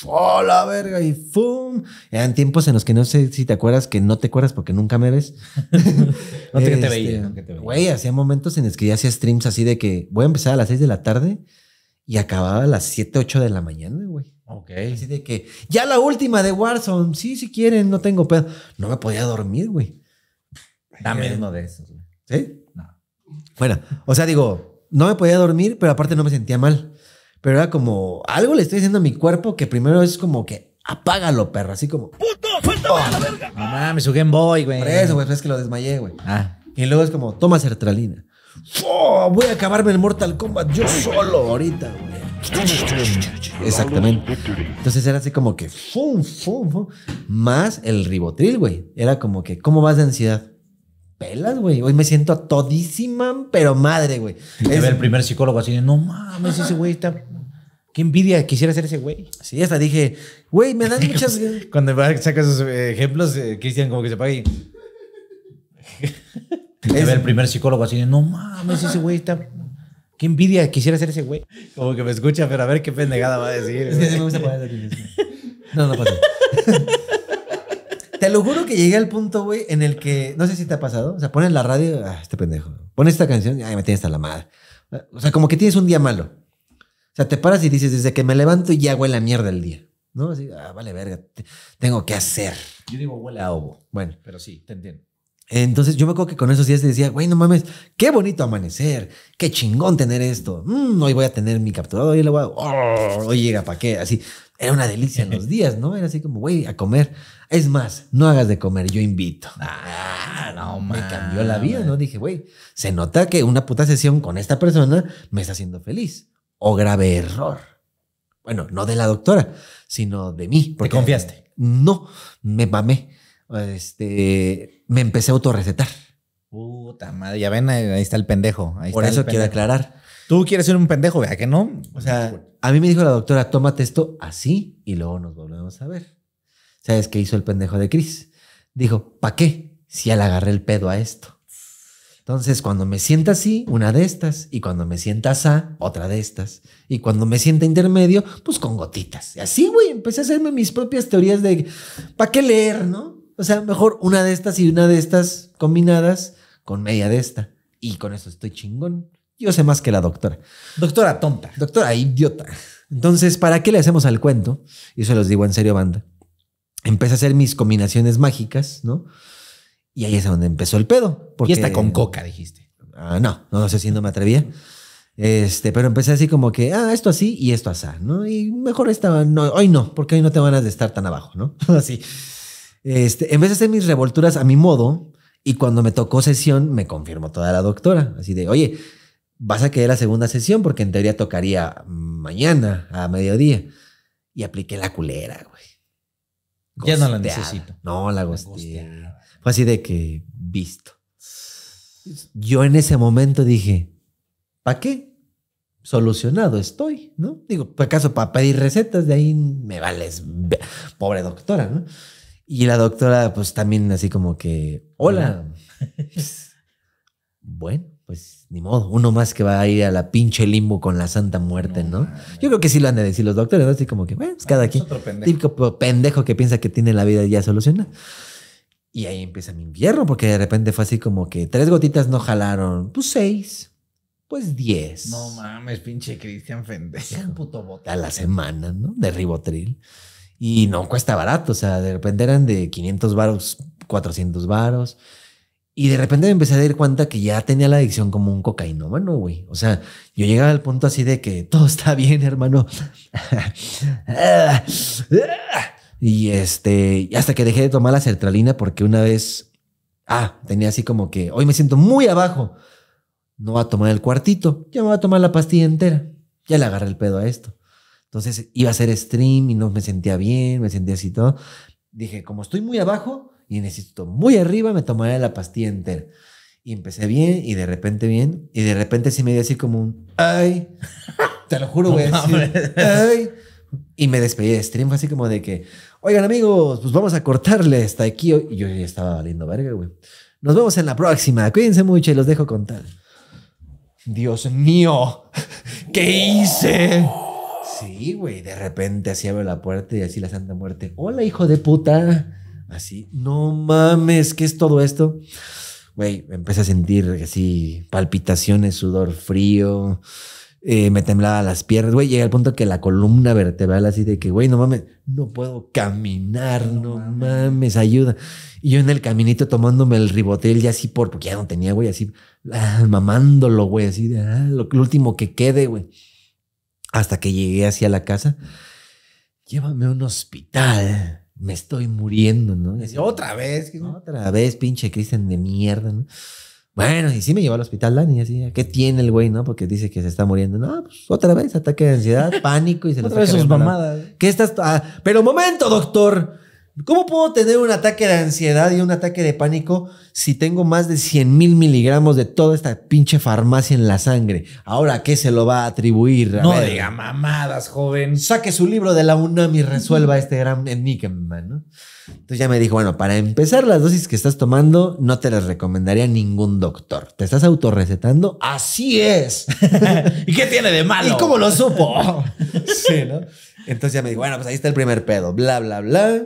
¡oh, verga! Y ¡fum! Eran tiempos en los que no sé si te acuerdas, que no te acuerdas porque nunca me ves. no, te, este, te veía, no Güey, hacía momentos en los que ya hacía streams así de que voy a empezar a las 6 de la tarde y acababa a las siete, ocho de la mañana, güey. Ok. Así de que, ya la última de Warzone, sí, si quieren, no tengo pedo. No me podía dormir, güey. Dame eh, uno de esos, güey. ¿Sí? No. Bueno, o sea, digo, no me podía dormir, pero aparte no me sentía mal. Pero era como, algo le estoy diciendo a mi cuerpo que primero es como que apágalo, perro. Así como, ¡puto! ¡Suéltame a la ¡Oh! verga! No mames, Boy, güey. Por eso, güey, pues es que lo desmayé, güey. Ah. Y luego es como, toma sertralina. ¡Oh! voy a acabarme el Mortal Kombat yo solo ahorita, güey. Exactamente. Entonces era así como que Más el ribotril, güey. Era como que, ¿cómo vas de ansiedad? Pelas, güey. Hoy me siento todísima, pero madre, güey. el primer psicólogo así de, no mames, ese güey está Qué envidia quisiera ser ese güey. así hasta dije, güey, me dan muchas. Cuando saca esos eh, ejemplos, eh, Cristian como que se paga y. es... El primer psicólogo así no mames, ese güey está. Qué envidia quisiera ser ese güey. Como que me escucha, pero a ver qué pendejada va a decir. No, no pasa. Te lo juro que llegué al punto, güey, en el que, no sé si te ha pasado, o sea, pones la radio, ah, este pendejo, pones esta canción, ay, me tienes hasta la madre. O sea, como que tienes un día malo. O sea, te paras y dices, desde que me levanto ya huele la mierda el día. ¿No? Así, ah, vale, verga, tengo que hacer. Yo digo huele a ovo. Bueno. Pero sí, te entiendo. Entonces yo me acuerdo que con esos días decía, güey, no mames, qué bonito amanecer, qué chingón tener esto. Mm, hoy voy a tener mi capturado, hoy le voy a... Oh, llega para qué, así. Era una delicia en los días, ¿no? Era así como, güey, a comer. Es más, no hagas de comer, yo invito. Ah, no, mames. Me cambió la vida, ¿no? Dije, güey, se nota que una puta sesión con esta persona me está haciendo feliz. O grave error. Bueno, no de la doctora, sino de mí. Porque ¿Te confiaste? No, me mamé este, me empecé a autorrecetar. Puta madre, ya ven, ahí, está el pendejo. Por eso quiero aclarar. Tú quieres ser un pendejo, vea que no. O sea, a mí me dijo la doctora, tómate esto así y luego nos volvemos a ver. ¿Sabes qué hizo el pendejo de Cris? Dijo, ¿Para qué? Si ya le agarré el pedo a esto. Entonces, cuando me sienta así, una de estas, y cuando me sienta a otra de estas, y cuando me sienta intermedio, pues con gotitas. Y así, güey, empecé a hacerme mis propias teorías de, ¿para qué leer, no? O sea, mejor una de estas y una de estas combinadas con media de esta. Y con eso estoy chingón. Yo sé más que la doctora. Doctora tonta. Doctora idiota. Entonces, ¿para qué le hacemos al cuento? Y eso los digo en serio, banda. Empecé a hacer mis combinaciones mágicas, ¿no? Y ahí es donde empezó el pedo. Porque, y está con coca, dijiste. Ah, no, no, sé si no me atrevía. Este, pero empecé así como que, ah, esto así y esto así, ¿no? Y mejor estaba, no, hoy no, porque hoy no te van a estar tan abajo, ¿no? así. Este, en vez de hacer mis revolturas a mi modo, y cuando me tocó sesión, me confirmó toda la doctora, así de, oye, vas a quedar la segunda sesión porque en teoría tocaría mañana a mediodía. Y apliqué la culera, güey. Ya no la necesito. No, la hostia. Fue así de que, visto. Yo en ese momento dije, ¿para qué? Solucionado estoy, ¿no? Digo, ¿acaso para pedir recetas? De ahí me vales, pobre doctora, ¿no? Y la doctora, pues también así como que, hola. bueno, pues ni modo, uno más que va a ir a la pinche limbo con la santa muerte, ¿no? Yo creo que sí lo han de decir los doctores, ¿no? Así como que, bueno, pues, es cada quien. Típico pendejo que piensa que tiene la vida ya solucionada. Y ahí empieza mi invierno, porque de repente fue así como que tres gotitas no jalaron, pues seis, pues diez. No mames, pinche Cristian Fendez. puto bote. A la semana, ¿no? De ribotril y no cuesta barato, o sea, de repente eran de 500 varos, 400 varos. Y de repente me empecé a dar cuenta que ya tenía la adicción como un cocainómano, güey. O sea, yo llegaba al punto así de que todo está bien, hermano. y este, hasta que dejé de tomar la sertralina porque una vez, ah, tenía así como que hoy me siento muy abajo. No va a tomar el cuartito, ya me va a tomar la pastilla entera. Ya le agarré el pedo a esto. Entonces iba a hacer stream y no me sentía bien, me sentía así todo. Dije, como estoy muy abajo y necesito muy arriba, me tomaré la pastilla entera. Y empecé bien y de repente bien y de repente sí me dio así como un, ay, te lo juro, güey, ay. Y me despedí de stream, fue así como de que, oigan amigos, pues vamos a cortarle hasta aquí. Y yo ya estaba valiendo verga, güey. Nos vemos en la próxima. Cuídense mucho y los dejo contar. Dios mío, ¿qué hice? Sí, güey, de repente así abre la puerta y así la Santa Muerte, hola hijo de puta, así, no mames, ¿qué es todo esto? Güey, empecé a sentir así palpitaciones, sudor frío, eh, me temblaba las piernas, güey, llegué al punto que la columna vertebral así de que, güey, no mames, no puedo caminar, no, mames. ayuda. Y yo en el caminito tomándome el ribotel ya así por, porque ya no tenía, güey, así, ah, mamándolo, güey, así de, ah, lo último que quede, güey hasta que llegué hacia la casa. Llévame a un hospital, me estoy muriendo, ¿no? Y decía, otra vez, otra vez, pinche Cristian de mierda, ¿no? Bueno, y sí me llevó al hospital Dani, así, ¿qué tiene el güey, no? Porque dice que se está muriendo. No, pues otra vez, ataque de ansiedad, pánico y se lo Otra vez sus mamadas. ¿Qué estás? Ah, pero momento, doctor. ¿Cómo puedo tener un ataque de ansiedad y un ataque de pánico si tengo más de 100 mil miligramos de toda esta pinche farmacia en la sangre? Ahora, ¿qué se lo va a atribuir? no diga mamadas, joven. Saque su libro de la UNAM y resuelva este gran enigma, ¿no? Entonces ya me dijo, bueno, para empezar las dosis que estás tomando no te las recomendaría ningún doctor. ¿Te estás autorrecetando? Así es. ¿Y qué tiene de malo? ¿Y cómo lo supo? sí, ¿no? Entonces ya me dijo, bueno, pues ahí está el primer pedo, bla, bla, bla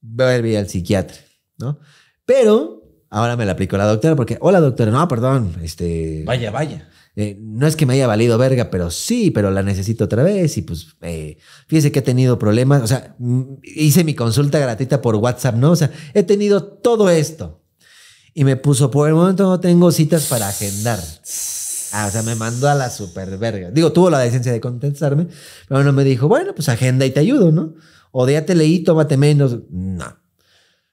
voy al psiquiatra, ¿no? Pero ahora me la aplicó la doctora porque, hola doctora, no, perdón, este... Vaya, vaya. Eh, no es que me haya valido verga, pero sí, pero la necesito otra vez y pues eh, fíjese que he tenido problemas, o sea, mm, hice mi consulta gratuita por WhatsApp, ¿no? O sea, he tenido todo esto. Y me puso, por el momento no tengo citas para agendar. Ah, o sea, me mandó a la super verga. Digo, tuvo la decencia de contestarme, pero no me dijo, bueno, pues agenda y te ayudo, ¿no? O de te leí, tómate menos. No.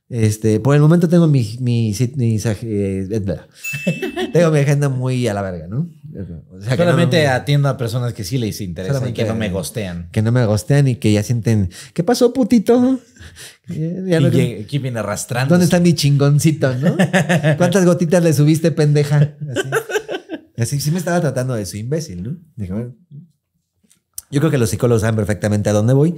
Este, por el momento tengo mi, mi, eh, eh, tengo mi agenda muy a la verga, ¿no? Solamente atiendo a personas que sí les interesan y que no me gostean. Que no me gostean y que ya sienten, ¿qué pasó, putito? ya viene arrastrando. ¿Dónde está mi chingoncito, no? ¿Cuántas gotitas le subiste, pendeja? Así. sí me estaba tratando de su imbécil, ¿no? yo creo que los psicólogos saben perfectamente a dónde voy.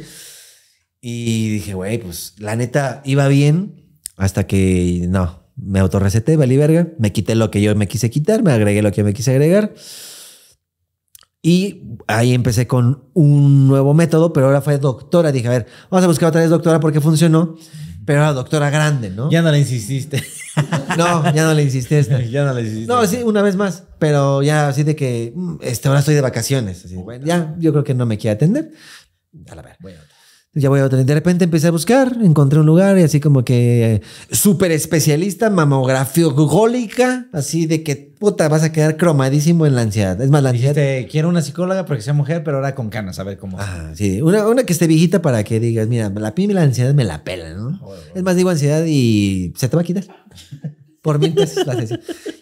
Y dije, güey, pues la neta iba bien hasta que no, me autorreceté, valí verga, me quité lo que yo me quise quitar, me agregué lo que me quise agregar. Y ahí empecé con un nuevo método, pero ahora fue doctora. Dije, a ver, vamos a buscar otra vez doctora porque funcionó, pero era doctora grande, ¿no? Ya no le insististe. no, ya no le insististe. ya no le insististe. No, sí, una vez más, pero ya así de que mm, este, ahora estoy de vacaciones. Así, bueno, ya, yo creo que no me quiere atender. A la ver. Bueno ya voy a tener. De repente empecé a buscar, encontré un lugar y así como que eh, súper especialista, mamografía así de que puta, vas a quedar cromadísimo en la ansiedad. Es más, la ansiedad. quiero una psicóloga porque sea mujer, pero ahora con canas, a ver cómo. Ah, sí, una, una que esté viejita para que digas, mira, la pime la ansiedad me la pela, ¿no? Oh, es más, digo ansiedad y se te va a quitar. Por mil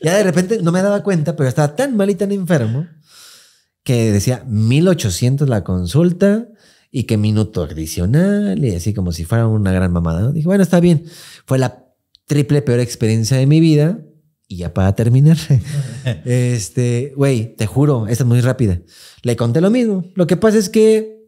Ya de repente no me daba cuenta, pero estaba tan mal y tan enfermo que decía 1800 la consulta, y qué minuto adicional, y así como si fuera una gran mamada. ¿no? Dije, bueno, está bien. Fue la triple peor experiencia de mi vida. Y ya para terminar, este, güey, te juro, esta es muy rápida. Le conté lo mismo. Lo que pasa es que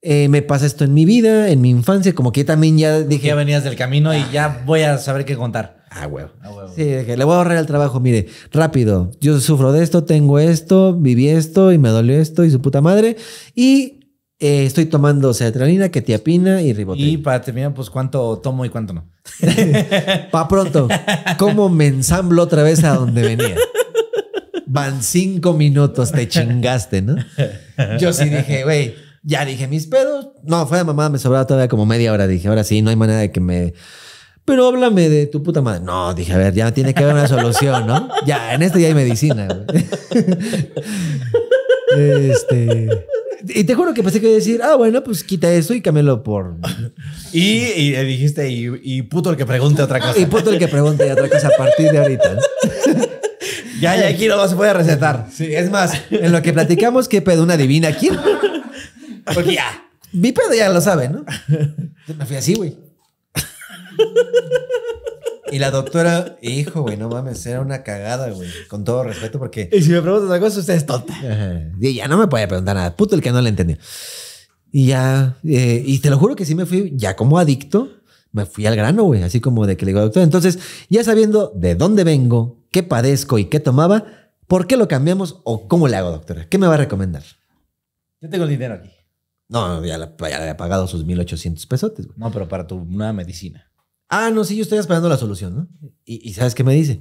eh, me pasa esto en mi vida, en mi infancia, como que también ya dije. Ya venías del camino y ya ah. voy a saber qué contar. Ah, güey. Ah, Sí, le voy a ahorrar el trabajo. Mire, rápido, yo sufro de esto, tengo esto, viví esto y me dolió esto y su puta madre. Y eh, estoy tomando sertralina, ketiapina y ribotina. Y para terminar, pues cuánto tomo y cuánto no. pa pronto, ¿cómo me ensamblo otra vez a donde venía? Van cinco minutos, te chingaste, ¿no? Yo sí dije, güey, ya dije mis pedos. No, fue de mamada, me sobraba todavía como media hora. Dije, ahora sí, no hay manera de que me. Pero háblame de tu puta madre. No, dije, a ver, ya tiene que haber una solución, ¿no? Ya, en este ya hay medicina, este. Y te juro que pensé que iba a decir, ah, bueno, pues quita eso y cámbialo por. y, dijiste, y, y, puto el que pregunte otra cosa. Y puto el que pregunte otra cosa a partir de ahorita. ya, ya, aquí no se puede recetar. Sí, es más, en lo que platicamos, ¿qué pedo? ¿Una divina aquí Porque ya. Mi pedo ya lo sabe, ¿no? Me fui así, güey. Y la doctora, hijo, güey, no mames, era una cagada, güey. Con todo respeto, porque. Y si me preguntas otra cosa, usted es tonta. Y ya no me podía preguntar nada. Puto el que no le entendió. Y ya, eh, y te lo juro que sí me fui, ya como adicto, me fui al grano, güey. Así como de que le digo, doctora. entonces, ya sabiendo de dónde vengo, qué padezco y qué tomaba, ¿por qué lo cambiamos o cómo le hago, doctora? ¿Qué me va a recomendar? Yo tengo el dinero aquí. No, ya, le, he pagado sus 1800 pesotes, No, pero para tu nueva medicina. Ah, no, sí, yo estoy esperando la solución, ¿no? Y, ¿sabes qué me dice?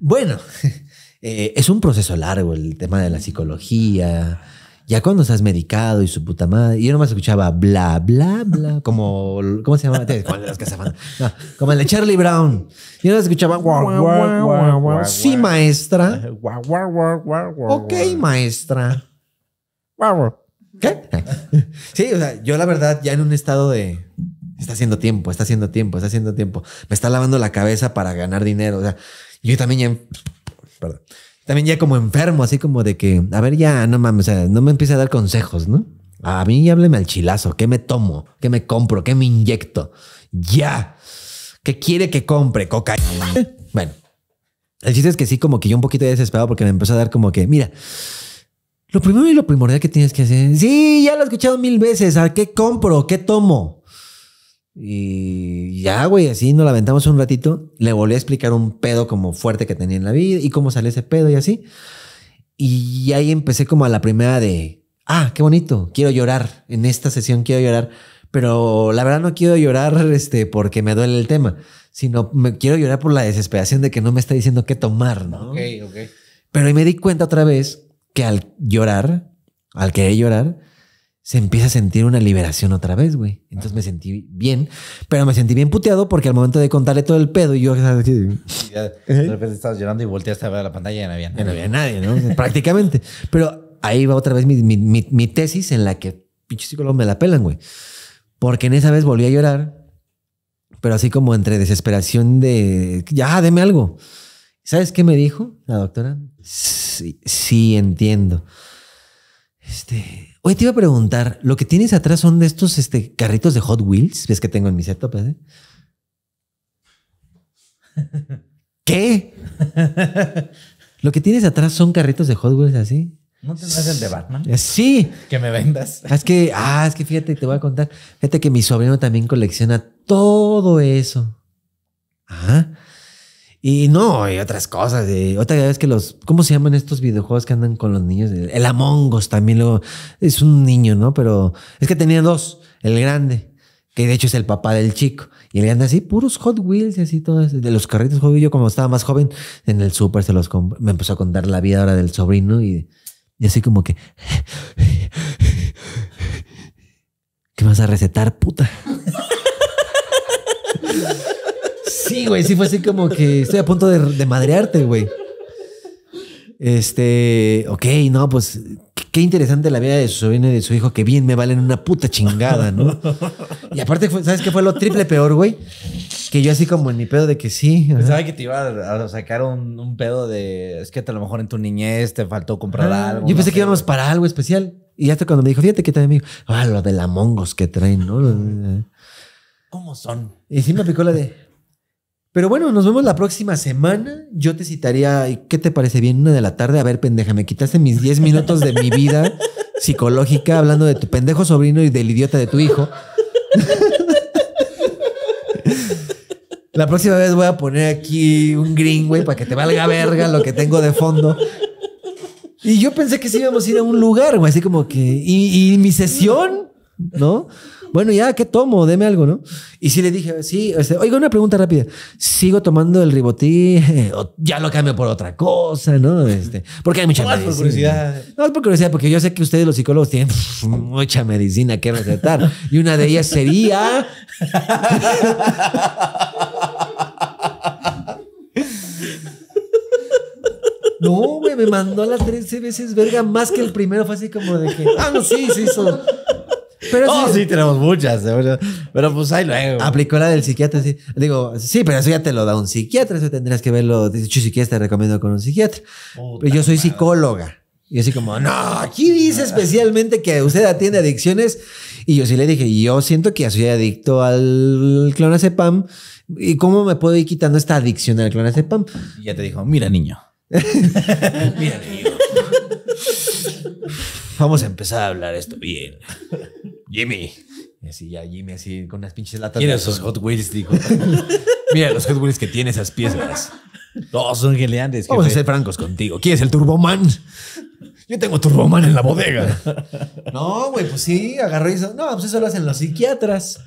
Bueno, eh, es un proceso largo el tema de la psicología. Ya cuando estás medicado y su puta madre. Y yo nomás escuchaba bla, bla, bla. Como, ¿cómo se llama? Como de las no, como el de Charlie Brown. Yo nomás escuchaba. sí, maestra. ok, maestra. ¿Qué? Sí, o sea, yo la verdad ya en un estado de Está haciendo tiempo, está haciendo tiempo, está haciendo tiempo. Me está lavando la cabeza para ganar dinero. O sea, yo también ya, perdón, también ya como enfermo, así como de que, a ver, ya no mames, o sea, no me empiece a dar consejos, ¿no? A mí hábleme al chilazo, ¿qué me tomo? ¿Qué me compro? ¿Qué me inyecto? Ya. ¿Qué quiere que compre? cocaína? Bueno, el chiste es que sí, como que yo un poquito desesperado porque me empezó a dar como que, mira, lo primero y lo primordial que tienes que hacer, sí, ya lo he escuchado mil veces, qué compro? ¿Qué tomo? Y ya, güey, así nos lamentamos un ratito. Le volví a explicar un pedo como fuerte que tenía en la vida y cómo sale ese pedo y así. Y ahí empecé como a la primera de, ah, qué bonito, quiero llorar. En esta sesión quiero llorar. Pero la verdad no quiero llorar este, porque me duele el tema, sino me quiero llorar por la desesperación de que no me está diciendo qué tomar, ¿no? Ok, ok. Pero ahí me di cuenta otra vez que al llorar, al querer llorar, se empieza a sentir una liberación otra vez, güey. Entonces me sentí bien, pero me sentí bien puteado porque al momento de contarle todo el pedo, yo así, de estabas llorando y volteaste a ver la pantalla y no había nadie. no había nadie, ¿no? Prácticamente. Pero ahí va otra vez mi, tesis en la que pinches psicólogos me la pelan, güey. Porque en esa vez volví a llorar, pero así como entre desesperación de, ya, deme algo. ¿Sabes qué me dijo la doctora? sí entiendo. Este Oye, te iba a preguntar, lo que tienes atrás son de estos este, carritos de Hot Wheels, ves que tengo en mi setup, ¿eh? ¿Qué? lo que tienes atrás son carritos de Hot Wheels así. ¿No tendrás el de Batman? Eh, sí. Que me vendas. Ah, es que, ah, es que fíjate, te voy a contar. Fíjate que mi sobrino también colecciona todo eso. Ajá. ¿Ah? Y no, y otras cosas. Y otra vez que los. ¿Cómo se llaman estos videojuegos que andan con los niños? El Among Us también luego. Es un niño, ¿no? Pero es que tenía dos. El grande, que de hecho es el papá del chico. Y le anda así, puros Hot Wheels y así todo. Eso. De los carritos juego. Yo, como estaba más joven, en el súper se los Me empezó a contar la vida ahora del sobrino y, y así como que. ¿Qué vas a recetar, puta? Sí, güey, sí fue así como que estoy a punto de, madrearte, güey. Este, ok, no, pues qué interesante la vida de su sobrino y de su hijo, que bien me valen una puta chingada, ¿no? y aparte, ¿sabes qué fue lo triple peor, güey? Que yo así como en mi pedo de que sí. Pensaba que te iba a sacar un, pedo de, es que a lo mejor en tu niñez te faltó comprar ah, algo. Yo pensé que íbamos para algo especial. Y hasta cuando me dijo, fíjate que también me dijo, ah, lo de la mongos que traen, ¿no? ¿Cómo son? Y sí me picó la de, pero bueno, nos vemos la próxima semana. Yo te citaría, ¿qué te parece bien? Una de la tarde. A ver, pendeja, me quitaste mis 10 minutos de mi vida psicológica hablando de tu pendejo sobrino y del idiota de tu hijo. La próxima vez voy a poner aquí un green, para que te valga verga lo que tengo de fondo. Y yo pensé que sí íbamos a ir a un lugar, güey, así como que. y mi sesión, ¿no? Bueno, ya, ¿qué tomo? Deme algo, ¿no? Y sí le dije, sí, este, oiga, una pregunta rápida. ¿Sigo tomando el ribotí? ¿O ya lo cambio por otra cosa, ¿no? Este, porque hay mucha no, es por curiosidad. No, es por curiosidad, porque yo sé que ustedes, los psicólogos, tienen mucha medicina que recetar. y una de ellas sería. No, güey, me mandó las 13 veces verga más que el primero. Fue así como de que, ah, no, sí, sí, eso. Pero oh, sí, tenemos muchas. Pero, pues ahí luego. Aplicó la del psiquiatra, sí. Digo, sí, pero eso ya te lo da un psiquiatra. Eso tendrías que verlo. Dice, psiquiatra, te recomiendo con un psiquiatra. pero yo soy psicóloga. Y así como, no, aquí dice especialmente que usted atiende adicciones. Y yo sí le dije, yo siento que soy adicto al clonazepam. ¿Y cómo me puedo ir quitando esta adicción al clonazepam? Y ya te dijo, mira niño. mira niño. Vamos a empezar a hablar esto bien. Jimmy. Y así ya Jimmy, así con unas pinches latas. Mira esos Hot Wheels, dijo. Mira los Hot Wheels que tiene esas piezas. Todos son geniales. Vamos a ser francos contigo. ¿Quién es el Turboman? Yo tengo Turboman en la bodega. no, güey, pues sí, agarró eso. No, pues eso lo hacen los psiquiatras.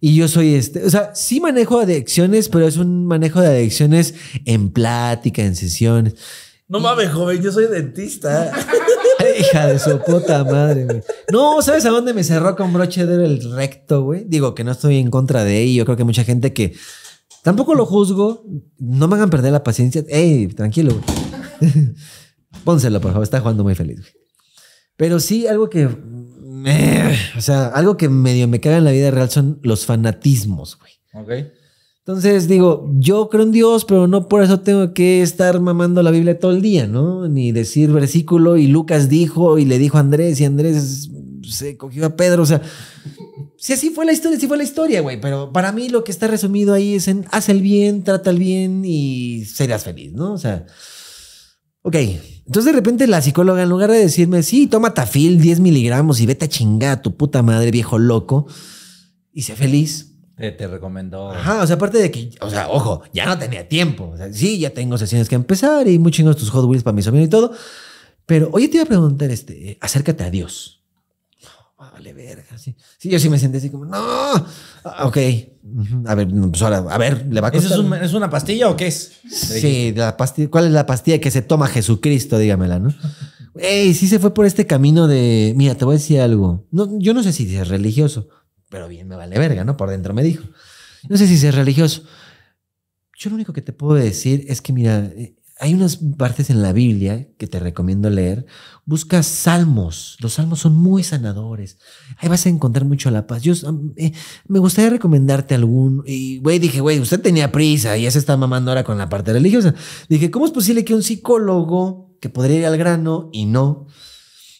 Y yo soy este, o sea, sí manejo adicciones, pero es un manejo de adicciones en plática, en sesiones. No mames, joven, yo soy dentista. Hija de su puta madre, güey. No, ¿sabes a dónde me cerró con broche el recto, güey? Digo que no estoy en contra de él. Yo Creo que mucha gente que tampoco lo juzgo. No me hagan perder la paciencia. Ey, tranquilo, güey. Pónselo, por favor. Está jugando muy feliz, güey. Pero sí, algo que. o sea, algo que medio me caga en la vida real son los fanatismos, güey. Ok. Entonces digo, yo creo en Dios, pero no por eso tengo que estar mamando la Biblia todo el día, ¿no? Ni decir versículo y Lucas dijo y le dijo a Andrés y Andrés se cogió a Pedro, o sea, si así fue la historia, si fue la historia, güey, pero para mí lo que está resumido ahí es en haz el bien, trata el bien y serás feliz, ¿no? O sea, ok, entonces de repente la psicóloga en lugar de decirme, sí, toma tafil 10 miligramos y vete a chingar a tu puta madre viejo loco y sé feliz eh, te recomendó. Ajá, o sea, aparte de que, o sea, ojo, ya no tenía tiempo. sí, ya tengo sesiones que empezar y muy chingos tus Hot Wheels para mi sobrino y todo. Pero hoy te iba a preguntar, este, acércate a Dios. Ah, vale, verga, sí. yo sí me senté así como, no, ah, ok. A ver, pues ahora, a ver, le va a costar. es, una pastilla o qué es? Sí, la pastilla, ¿cuál es la pastilla que se toma Jesucristo? Dígamela, ¿no? Ey, sí se fue por este camino de, mira, te voy a decir algo. No, yo no sé si es religioso, pero bien me vale verga, ¿no? Por dentro me dijo. No sé si es religioso. Yo lo único que te puedo decir es que, mira, eh, hay unas partes en la Biblia que te recomiendo leer. Busca salmos. Los salmos son muy sanadores. Ahí vas a encontrar mucho la paz. Yo mm, eh, me gustaría recomendarte algún. Y, güey, dije, güey, usted tenía prisa y ya se está mamando ahora con la parte religiosa. Dije, ¿cómo es posible que un psicólogo que podría ir al grano y no,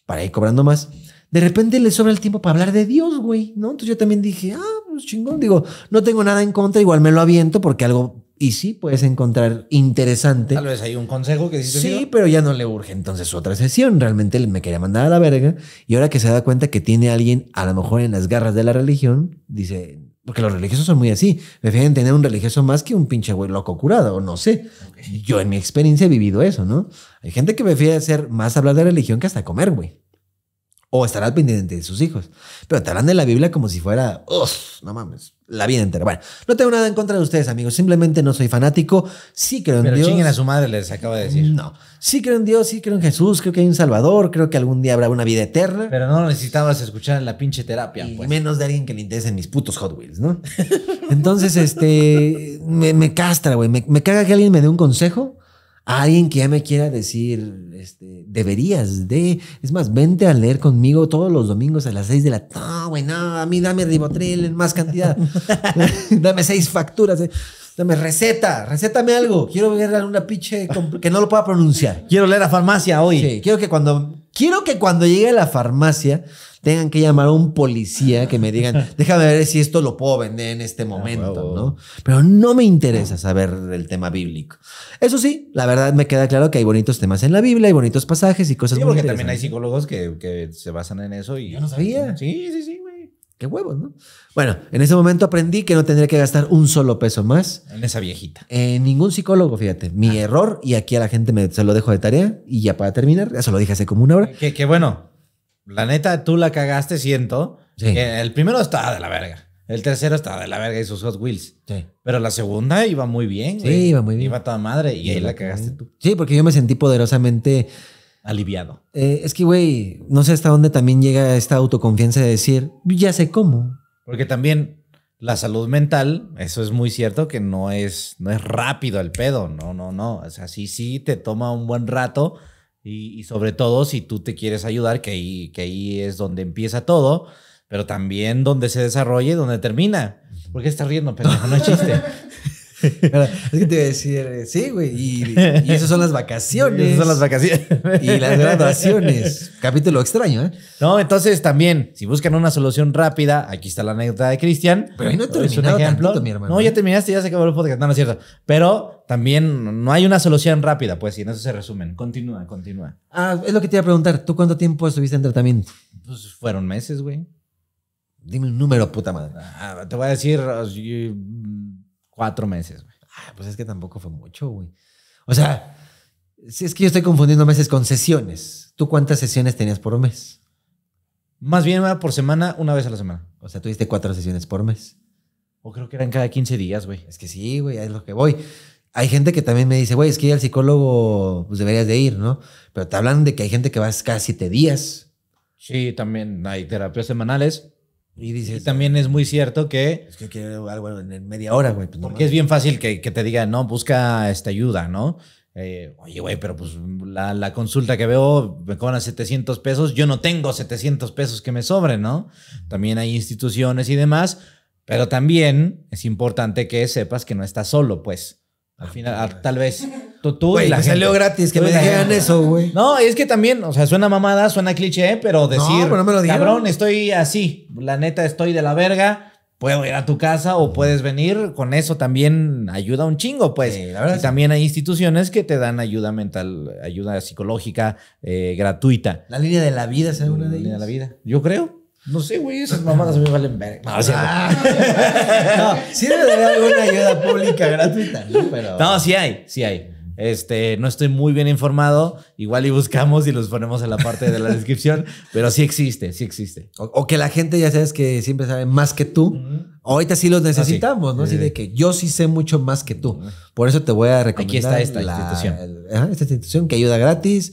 para ir cobrando más, de repente le sobra el tiempo para hablar de Dios, güey, ¿no? Entonces yo también dije, ah, pues chingón, digo, no tengo nada en contra, igual me lo aviento porque algo y sí puedes encontrar interesante. Tal vez hay un consejo que sí. Sí, pero ya no le urge entonces otra sesión. Realmente me quería mandar a la verga y ahora que se da cuenta que tiene a alguien a lo mejor en las garras de la religión, dice, porque los religiosos son muy así. Prefieren tener un religioso más que un pinche güey loco curado, o no sé. Yo en mi experiencia he vivido eso, ¿no? Hay gente que prefiere hacer más hablar de religión que hasta comer, güey. O estará al pendiente de sus hijos. Pero te hablan de la Biblia como si fuera, uff, no mames, la vida entera. Bueno, no tengo nada en contra de ustedes, amigos. Simplemente no soy fanático. Sí creo en Dios. Pero a su madre, les acaba de decir. No. Sí creo en Dios, sí creo en Jesús, creo que hay un Salvador, creo que algún día habrá una vida eterna. Pero no necesitabas escuchar la pinche terapia. Pues. menos de alguien que le en mis putos Hot Wheels, ¿no? Entonces, este, me, castra, güey. me caga que alguien me dé un consejo alguien que ya me quiera decir, este, deberías de, es más, vente a leer conmigo todos los domingos a las 6 de la tarde, no, a mí dame ribotril en más cantidad, dame seis facturas, eh. dame receta, recétame algo, quiero ver una piche que no lo pueda pronunciar. Quiero leer a farmacia hoy. Sí, quiero que cuando Quiero que cuando llegue a la farmacia tengan que llamar a un policía que me digan, déjame ver si esto lo puedo vender en este momento, ¿no? Pero no me interesa saber del tema bíblico. Eso sí, la verdad me queda claro que hay bonitos temas en la Biblia, hay bonitos pasajes y cosas sí, muy porque también hay psicólogos que, que, se basan en eso y... Yo no sabía. Sí, sí, sí qué huevos, ¿no? Bueno, en ese momento aprendí que no tendría que gastar un solo peso más. En esa viejita. En ningún psicólogo, fíjate. Mi ah. error, y aquí a la gente me, se lo dejo de tarea, y ya para terminar, se lo dije hace como una hora. Que, bueno, la neta, tú la cagaste, siento. el primero estaba de la verga. El tercero estaba de la verga y sus Hot Wheels. Sí. Pero la segunda iba muy bien. Sí, iba muy bien. Iba toda madre y ahí la cagaste tú. Sí, porque yo me sentí poderosamente aliviado. Eh, es que, güey, no sé hasta dónde también llega esta autoconfianza de decir, ya sé cómo. Porque también la salud mental, eso es muy cierto, que no es, no es rápido el pedo, no, no, no. O sea, sí, sí, te toma un buen rato y, sobre todo si tú te quieres ayudar, que ahí, que ahí es donde empieza todo, pero también donde se desarrolla y donde termina. Porque está estás riendo, pero No es chiste. es que te iba a decir, sí, güey, y, esas son las vacaciones. Esas son las vacaciones. y las graduaciones. Capítulo extraño, ¿eh? No, entonces también, si buscan una solución rápida, aquí está la anécdota de Cristian. Pero no he terminado tan pronto mi hermano. No, ya ¿eh? terminaste, ya se acabó el podcast. No, no es cierto. Pero también no hay una solución rápida, pues, y en eso se resumen. Continúa, continúa. Ah, es lo que te iba a preguntar. ¿Tú cuánto tiempo estuviste en tratamiento? Pues fueron meses, güey. Dime un número, puta madre. Ah, te voy a decir Cuatro meses, güey. Ah, pues es que tampoco fue mucho, güey. O sea, es que yo estoy confundiendo meses con sesiones. ¿Tú cuántas sesiones tenías por mes? Más bien por semana, una vez a la semana. O sea, tuviste cuatro sesiones por mes. O creo que eran cada 15 días, güey. Es que sí, güey, es lo que voy. Hay gente que también me dice, güey, es que ir al psicólogo, pues deberías de ir, ¿no? Pero te hablan de que hay gente que vas cada siete días. Sí, también hay terapias semanales. Y también es muy cierto que... Es que quiero algo en media hora, güey. Pues, porque es bien fácil que, te digan, no, busca esta ayuda, ¿no? Eh, oye, güey, pero pues la, consulta que veo me cobran 700 pesos. Yo no tengo 700 pesos que me sobren, ¿no? También hay instituciones y demás. Pero también es importante que sepas que no estás solo, pues. Al ah, final, tal vez y la salió gratis, que me digan eso, güey. No, es que también, o sea, suena mamada, suena cliché, pero decir, cabrón, estoy así, la neta estoy de la verga, puedo ir a tu casa o puedes venir, con eso también ayuda un chingo, pues. y también hay instituciones que te dan ayuda mental, ayuda psicológica eh, gratuita. La línea de la vida La línea de la vida, yo creo. No sé, güey, esas mamadas me valen verga. No, ah. sí, alguna ayuda pública gratuita, Pero... No, sí hay, sí hay. Este, no estoy muy bien informado, igual y buscamos y los ponemos en la parte de la descripción, pero sí existe, sí existe. O, que la gente ya sabes que siempre sabe más que tú. Ahorita sí los ah, necesitamos, ¿no? Así de que yo sí sé mucho más que tú. Por eso te voy a recomendar. Aquí está esta institución. esta institución que ayuda gratis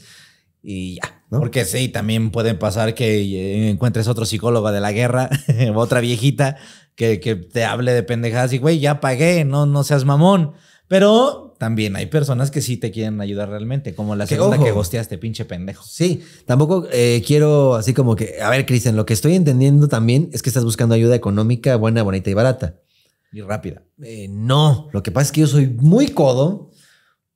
y ya. ¿no? Porque sí, también puede pasar que eh, encuentres otro psicólogo de la guerra, otra viejita que, te hable de pendejadas y, güey, ya pagué, no, no seas mamón. Pero también hay personas que sí te quieren ayudar realmente, como la segunda que gosteaste, pinche pendejo. Sí, tampoco eh, quiero así como que, a ver, Cristian, lo que estoy entendiendo también es que estás buscando ayuda económica, buena, bonita y barata. Y rápida. Eh, no, lo que pasa es que yo soy muy codo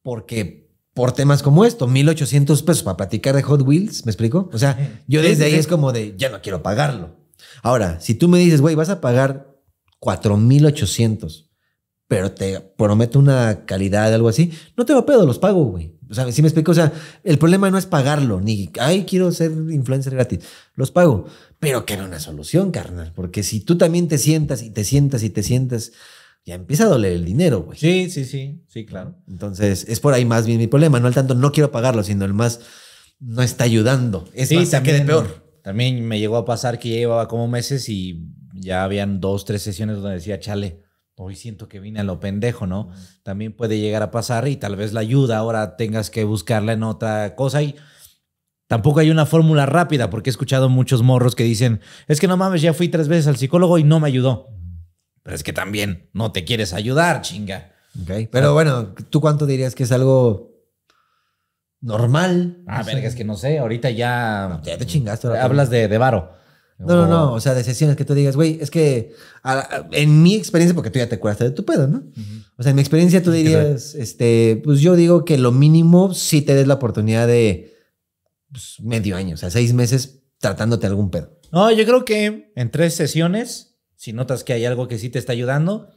porque por temas como esto, 1800 pesos para platicar de Hot Wheels, ¿me explico? O sea, yo desde ahí es como de, ya no quiero pagarlo. Ahora, si tú me dices, güey, vas a pagar 4800 pero te prometo una calidad, algo así, no te va pedo, los pago, güey. O sea, si me explico, o sea, el problema no es pagarlo, ni, ay, quiero ser influencer gratis, los pago, pero que era una solución, carnal, porque si tú también te sientas y te sientas y te sientas, ya empieza a doler el dinero, güey. Sí, sí, sí, sí, claro. Entonces, es por ahí más bien mi problema, no al tanto no quiero pagarlo, sino el más no está ayudando. sí, peor. También me llegó a pasar que ya llevaba como meses y ya habían dos, tres sesiones donde decía, chale, hoy siento que vine a lo pendejo, ¿no? También puede llegar a pasar y tal vez la ayuda ahora tengas que buscarla en otra cosa y tampoco hay una fórmula rápida porque he escuchado muchos morros que dicen, es que no mames, ya fui tres veces al psicólogo y no me ayudó. Pero es que también no te quieres ayudar, chinga. Okay. Pero bueno, ¿tú cuánto dirías que es algo normal? Ah, es que no sé, ahorita ya... te chingaste. Hablas de, de varo. No, no, no. O sea, de sesiones que tú digas, güey, es que en mi experiencia, porque tú ya te acuerdas de tu pedo, ¿no? O sea, en mi experiencia tú dirías, este, pues yo digo que lo mínimo sí te des la oportunidad de pues, medio año, o sea, seis meses tratándote algún pedo. No, yo creo que en tres sesiones, si notas que hay algo que sí te está ayudando,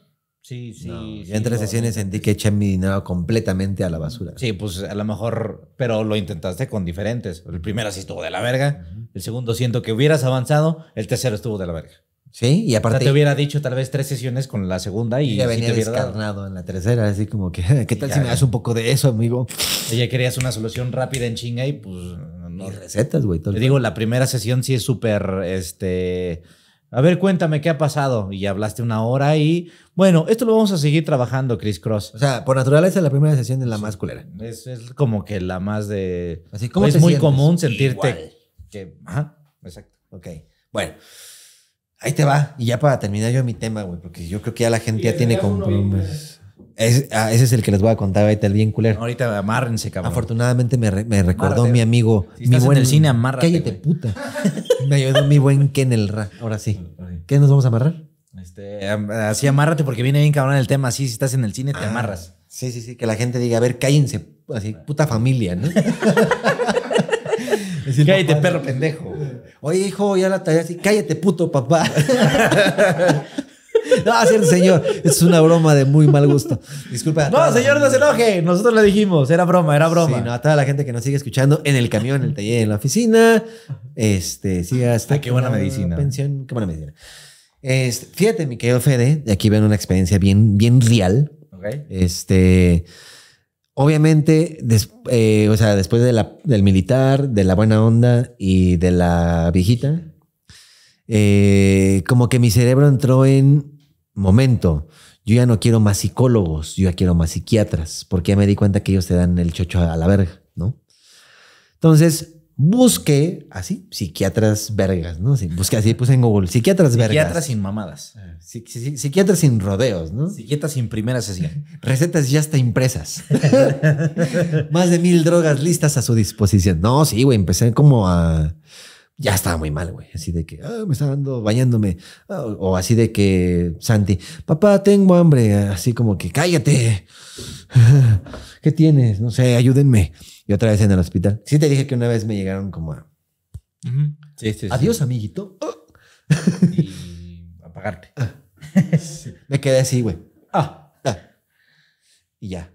Sí, sí. en sesiones sentí que eché mi dinero completamente a la basura. Sí, pues a lo mejor, pero lo intentaste con diferentes. El primero sí estuvo de la verga, el segundo siento que hubieras avanzado, el tercero estuvo de la verga. Sí, y aparte. O te hubiera dicho tal vez tres sesiones con la segunda y. Ya venía descarnado en la tercera, así como que, ¿qué tal si me das un poco de eso, amigo? Ella querías una solución rápida en chinga y pues. No. recetas, güey. Te digo, la primera sesión sí es súper, este a ver, cuéntame qué ha pasado. Y hablaste una hora y bueno, esto lo vamos a seguir trabajando, Chris Cross. O sea, por naturaleza la primera sesión es la más culera. Es, como que la más de... Así como es muy común sentirte que... Ajá, exacto. Ok, bueno. Ahí te va. Y ya para terminar yo mi tema, güey, porque yo creo que ya la gente ya tiene como... Ah, ese es el que les voy a contar ahorita, el bien culero. Ahorita amárrense, cabrón. Afortunadamente me, recordó mi amigo. mi buen, el cine, amárrate, Cállate, puta. me ayudó mi buen Kenelra el Ahora sí. ¿Qué nos vamos a amarrar? Este, así amárrate porque viene bien cabrón el tema. Así, si estás en el cine, te ah, amarras. Sí, sí, sí. Que la gente diga, a ver, cállense. Así, puta familia, ¿no? Cállate, perro pendejo. Oye, hijo, ya la tarea así. Cállate, puto papá. No, señor. Es una broma de muy mal gusto. Disculpa. No, señor, no se enoje. Nosotros lo dijimos. Era broma, era broma. a toda la gente que nos sigue escuchando en el camión, en el taller, en la oficina. Este, sí hasta. qué buena medicina. Pensión, qué buena medicina. Este, fíjate, mi querido Fede, aquí ven una experiencia bien, bien real. Este. Obviamente, eh, o sea, después de del militar, de la buena onda y de la viejita, eh, como que mi cerebro entró en momento, yo ya no quiero más psicólogos, yo ya quiero más psiquiatras, porque ya me di cuenta que ellos te dan el chocho a la verga, ¿no? Entonces, busqué así, psiquiatras vergas, ¿no? Sí, busqué así, puse en Google, psiquiatras vergas. Psiquiatras sin mamadas. Eh, psiquiatras sin rodeos, ¿no? Psiquiatras sin primera sesión. Recetas ya está impresas. Más de mil drogas listas a su disposición. No, sí, güey, empecé como a ya estaba muy mal, güey. Así de que, ah, me está dando, bañándome. Ah, o así de que, Santi, papá, tengo hambre. Así como que, cállate. ¿Qué tienes? No sé, ayúdenme. Y otra vez en el hospital. Sí te dije que una vez me llegaron como a... Adiós, amiguito. y apagarte. Ah. me quedé así, güey. Ah, Y ya.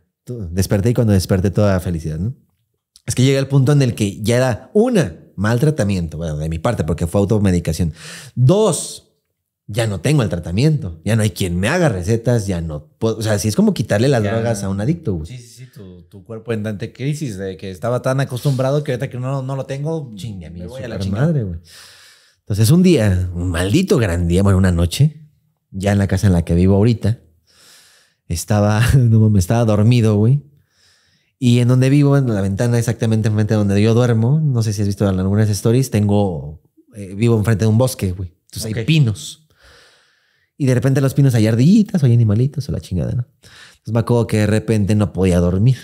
Desperté y cuando desperté toda felicidad, ¿no? Es que llegué al punto en el que ya era una mal tratamiento, bueno, de mi parte, porque fue automedicación. Dos, ya no tengo el tratamiento, ya no hay quien me haga recetas, ya no puedo, o sea, sí es como quitarle las drogas a un adicto. Güey. Sí, sí, sí, tu, cuerpo en tanta crisis de que estaba tan acostumbrado que ahorita que no, no lo tengo, chingue a güey. Entonces un día, un maldito gran día, bueno, una noche, ya en la casa en la que vivo ahorita, estaba, no me estaba dormido, güey, y en donde vivo, en la ventana exactamente enfrente de donde yo duermo, no sé si has visto algunas stories, tengo, eh, vivo enfrente de un bosque, güey. Entonces hay pinos. Y de repente los pinos hay ardillitas, o hay animalitos, o la chingada, ¿no? Entonces me acuerdo que de repente no podía dormir.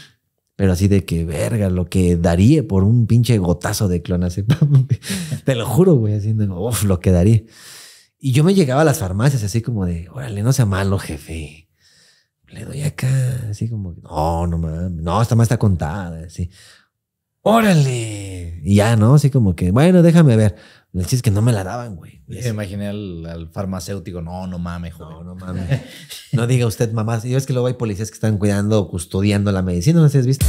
Pero así de que, verga, lo que daría por un pinche gotazo de clonazepam. Te lo juro, güey, así de, uff, lo que daría. Y yo me llegaba a las farmacias así como de, órale, no sea malo, jefe le doy acá, así como, no, no mames, no, esta más está contada, así. ¡Órale! Y ya, ¿no? Así como que, bueno, déjame ver. El chiste es que no me la daban, güey. me imaginé al, farmacéutico, no, no mames, No, no mames. no diga usted mamá Yo es que luego hay policías que están cuidando custodiando la medicina, ¿no sé si has visto?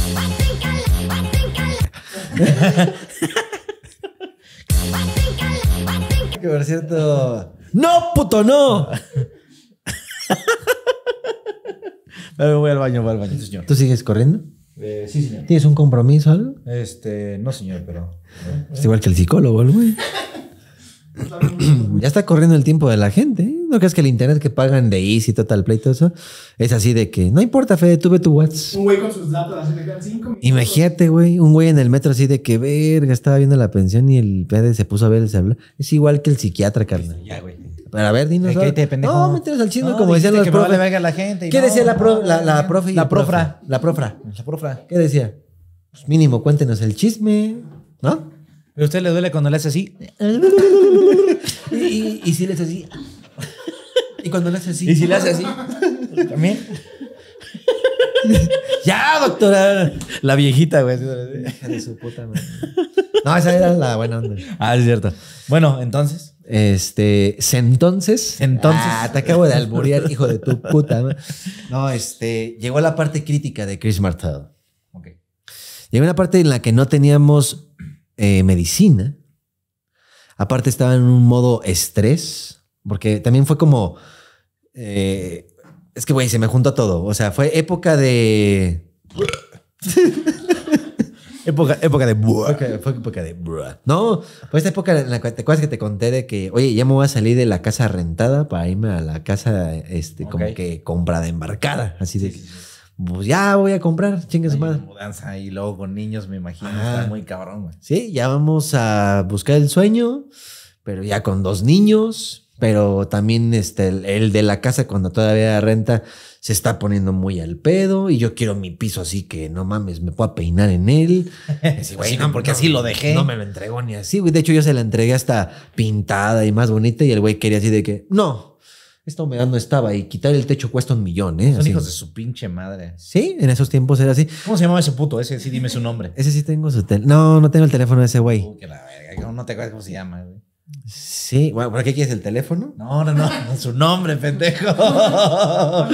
que por cierto... ¡No, puto, no! voy al baño, voy al baño, señor. ¿Tú sigues corriendo? Eh, sí, señor. ¿Tienes un compromiso algo? Este, no, señor, pero. Eh. Es igual que el psicólogo, el güey. ya está corriendo el tiempo de la gente. ¿eh? ¿No crees que el internet que pagan de Easy, Total Play, todo eso? Es así de que no importa, Fede, tuve tu WhatsApp. Un güey con sus datos, así le quedan ah, cinco Imagínate, güey, un güey en el metro así de que verga, estaba viendo la pensión y el Fede se puso a ver el celular. Es igual que el psiquiatra, carnal. Ya, güey a ver, dinos. No, meteros al chisme, como decían los profes. la gente ¿Qué decía la, la, profe? La profra. La profra. La profra. ¿Qué decía? Pues mínimo, cuéntenos el chisme, ¿no? Pero a usted le duele cuando le hace así. y, si le hace así. Y cuando le hace así. Y si le hace así. También. ya, doctora. La viejita, güey. de su puta madre. No, esa era la buena onda. Ah, es cierto. Bueno, entonces. Este, entonces. Entonces. Ah, te acabo de alburear, hijo de tu puta. ¿no? este, llegó la parte crítica de Chris Martel. Llegó Llegó una parte en la que no teníamos eh, medicina. Aparte, estaba en un modo estrés, porque también fue como. Eh, es que, güey, se me juntó todo. O sea, fue época de. Época, época de fue época de No, fue pues esta época la te acuerdas que te conté de que, oye, ya me voy a salir de la casa rentada para irme a la casa, este, como que comprada, embarcada. Así de pues ya voy a comprar, chingue madre. Mudanza y luego con niños, me imagino, está muy cabrón, güey. Sí, ya vamos a buscar el sueño, pero ya con dos niños pero también este, el, de la casa cuando todavía renta se está poniendo muy al pedo y yo quiero mi piso así que no mames, me puedo peinar en él. no, porque así lo dejé. No me lo entregó ni así, De hecho yo se la entregué hasta pintada y más bonita y el güey quería así de que, no, esta humedad no estaba y quitar el techo cuesta un millón, ¿eh? Son hijos de su pinche madre. Sí, en esos tiempos era así. ¿Cómo se llamaba ese puto? Ese sí, dime su nombre. Ese sí tengo su teléfono. No, no tengo el teléfono de ese güey. la verga No te acuerdas cómo se llama, güey. Sí, bueno, ¿por qué quieres el teléfono? No, no, no, su nombre, pendejo. A